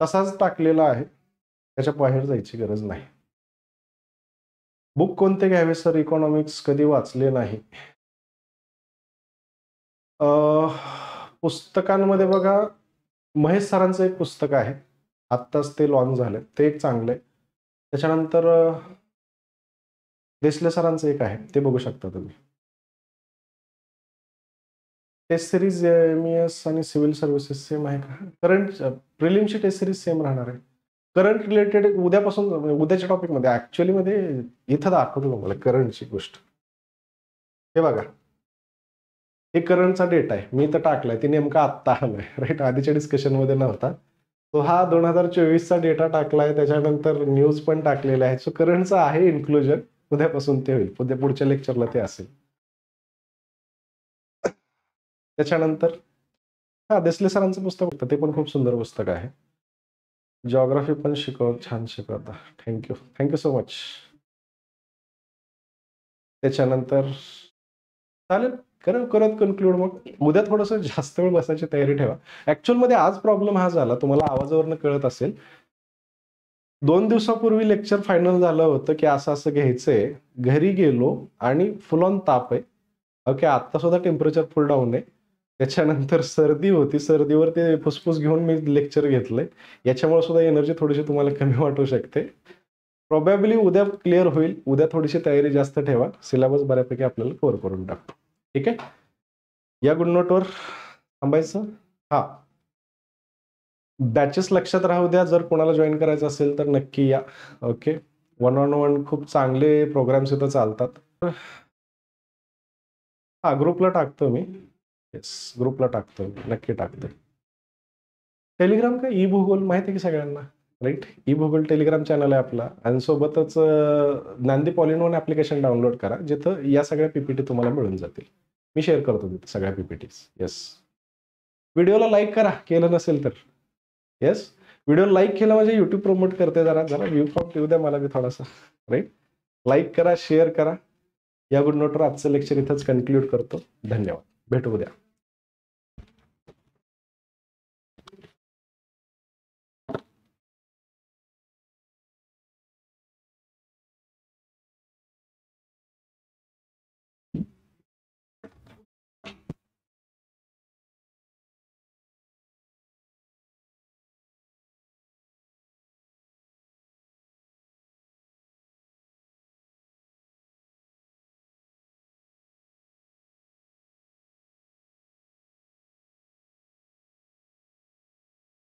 तसाच टाकलेला आहे त्याच्या बाहेर जायची गरज नाही बुक कोणते घ्यावे सर इकॉनॉमिक्स कधी वाचले नाही पुस्तकांमध्ये बघा महेश सरांचं एक पुस्तक आहे आत्ताच ते लॉन्च झालंय ते एक चांगलं आहे त्याच्यानंतर देसले सरांचं एक आहे ते बघू शकता तुम्ही टेस्ट सिरीज एम एस आणि सिव्हिल सर्व्हिसेस सेम आहे का करंट प्रिलिमची टेस्ट सिरीज सेम राहणार आहे करंट रिलेटेड उद्यापासून म्हणजे उद्याच्या टॉपिकमध्ये ऍक्च्युअली मध्ये इथं दाखवतो तुम्हाला करंटची गोष्ट हे बघा हे करंटचा डेट आहे मी तर टाकलाय ते नेमका आत्ता आलाय राईट आधीच्या डिस्कशनमध्ये नव्हता तो हा दोन हजार चोवीसचा डेटा टाकलाय त्याच्यानंतर न्यूज पण टाकलेला आहे सो करंटचा आहे इन्क्लुजन उद्यापासून ते होईल उद्या पुढच्या लेक्चरला ते असेल त्याच्यानंतर हां देसले सरांचं पुस्तक होतं ते पण खूप सुंदर पुस्तक आहे जॉग्राफी पण शिकव छान शिकवता थँक्यू थँक्यू सो मच त्याच्यानंतर चालेल करू करत कन्क्लूड मग उद्या थोडंसं जास्त वेळ बसायची तयारी ठेवा ऍक्च्युअल मध्ये आज प्रॉब्लेम हा झाला तुम्हाला आवाजावरनं कळत असेल दोन दिवसापूर्वी लेक्चर फायनल झालं होतं की असं असं घ्यायचंय घरी गेलो आणि फुल ऑन ताप आहे ओके आता सुद्धा टेम्परेचर फुल डाऊन आहे त्याच्यानंतर सर्दी होती सर्दीवर ते फुसफुस घेऊन मी लेक्चर घेतलंय याच्यामुळे सुद्धा एनर्जी थोडीशी तुम्हाला कमी वाटू शकते प्रॉबॅबली उद्या क्लिअर होईल उद्या थोडीशी तयारी जास्त ठेवा सिलेबस बऱ्यापैकी आपल्याला कव्हर करून टाकतो ठीक आहे या गुड नोटवर थांबायचं हा बॅचेस लक्षात राहू द्या जर कोणाला जॉईन करायचं असेल तर नक्की या ओके वन ऑन वन खूप चांगले प्रोग्राम्स इथं चालतात हा ग्रुपला टाकतो मी येस ग्रुपला टाकतो नक्की टाकतो टेलिग्राम का ई भूगोल माहिती आहे की सगळ्यांना right E Bhugol Telegram channel आहे आपला आणि सोबतच नांदी वन ॲप्लिकेशन डाउनलोड करा जिथं या सगळ्या पीपीटी तुम्हाला मिळून जातील मी शेअर करतो तिथे सगळ्या पीपीटीज येस व्हिडिओला लाईक करा केलं नसेल तर येस व्हिडिओ लाईक केला म्हणजे यूट्यूब प्रमोट करते जरा जरा व्ह्यू फॉर्म ठेवू द्या मला मी थोडासा राईट लाईक करा शेअर करा या गुड नोटवर आजचं लेक्चर इथंच कन्क्ल्यूड करतो धन्यवाद भेटू द्या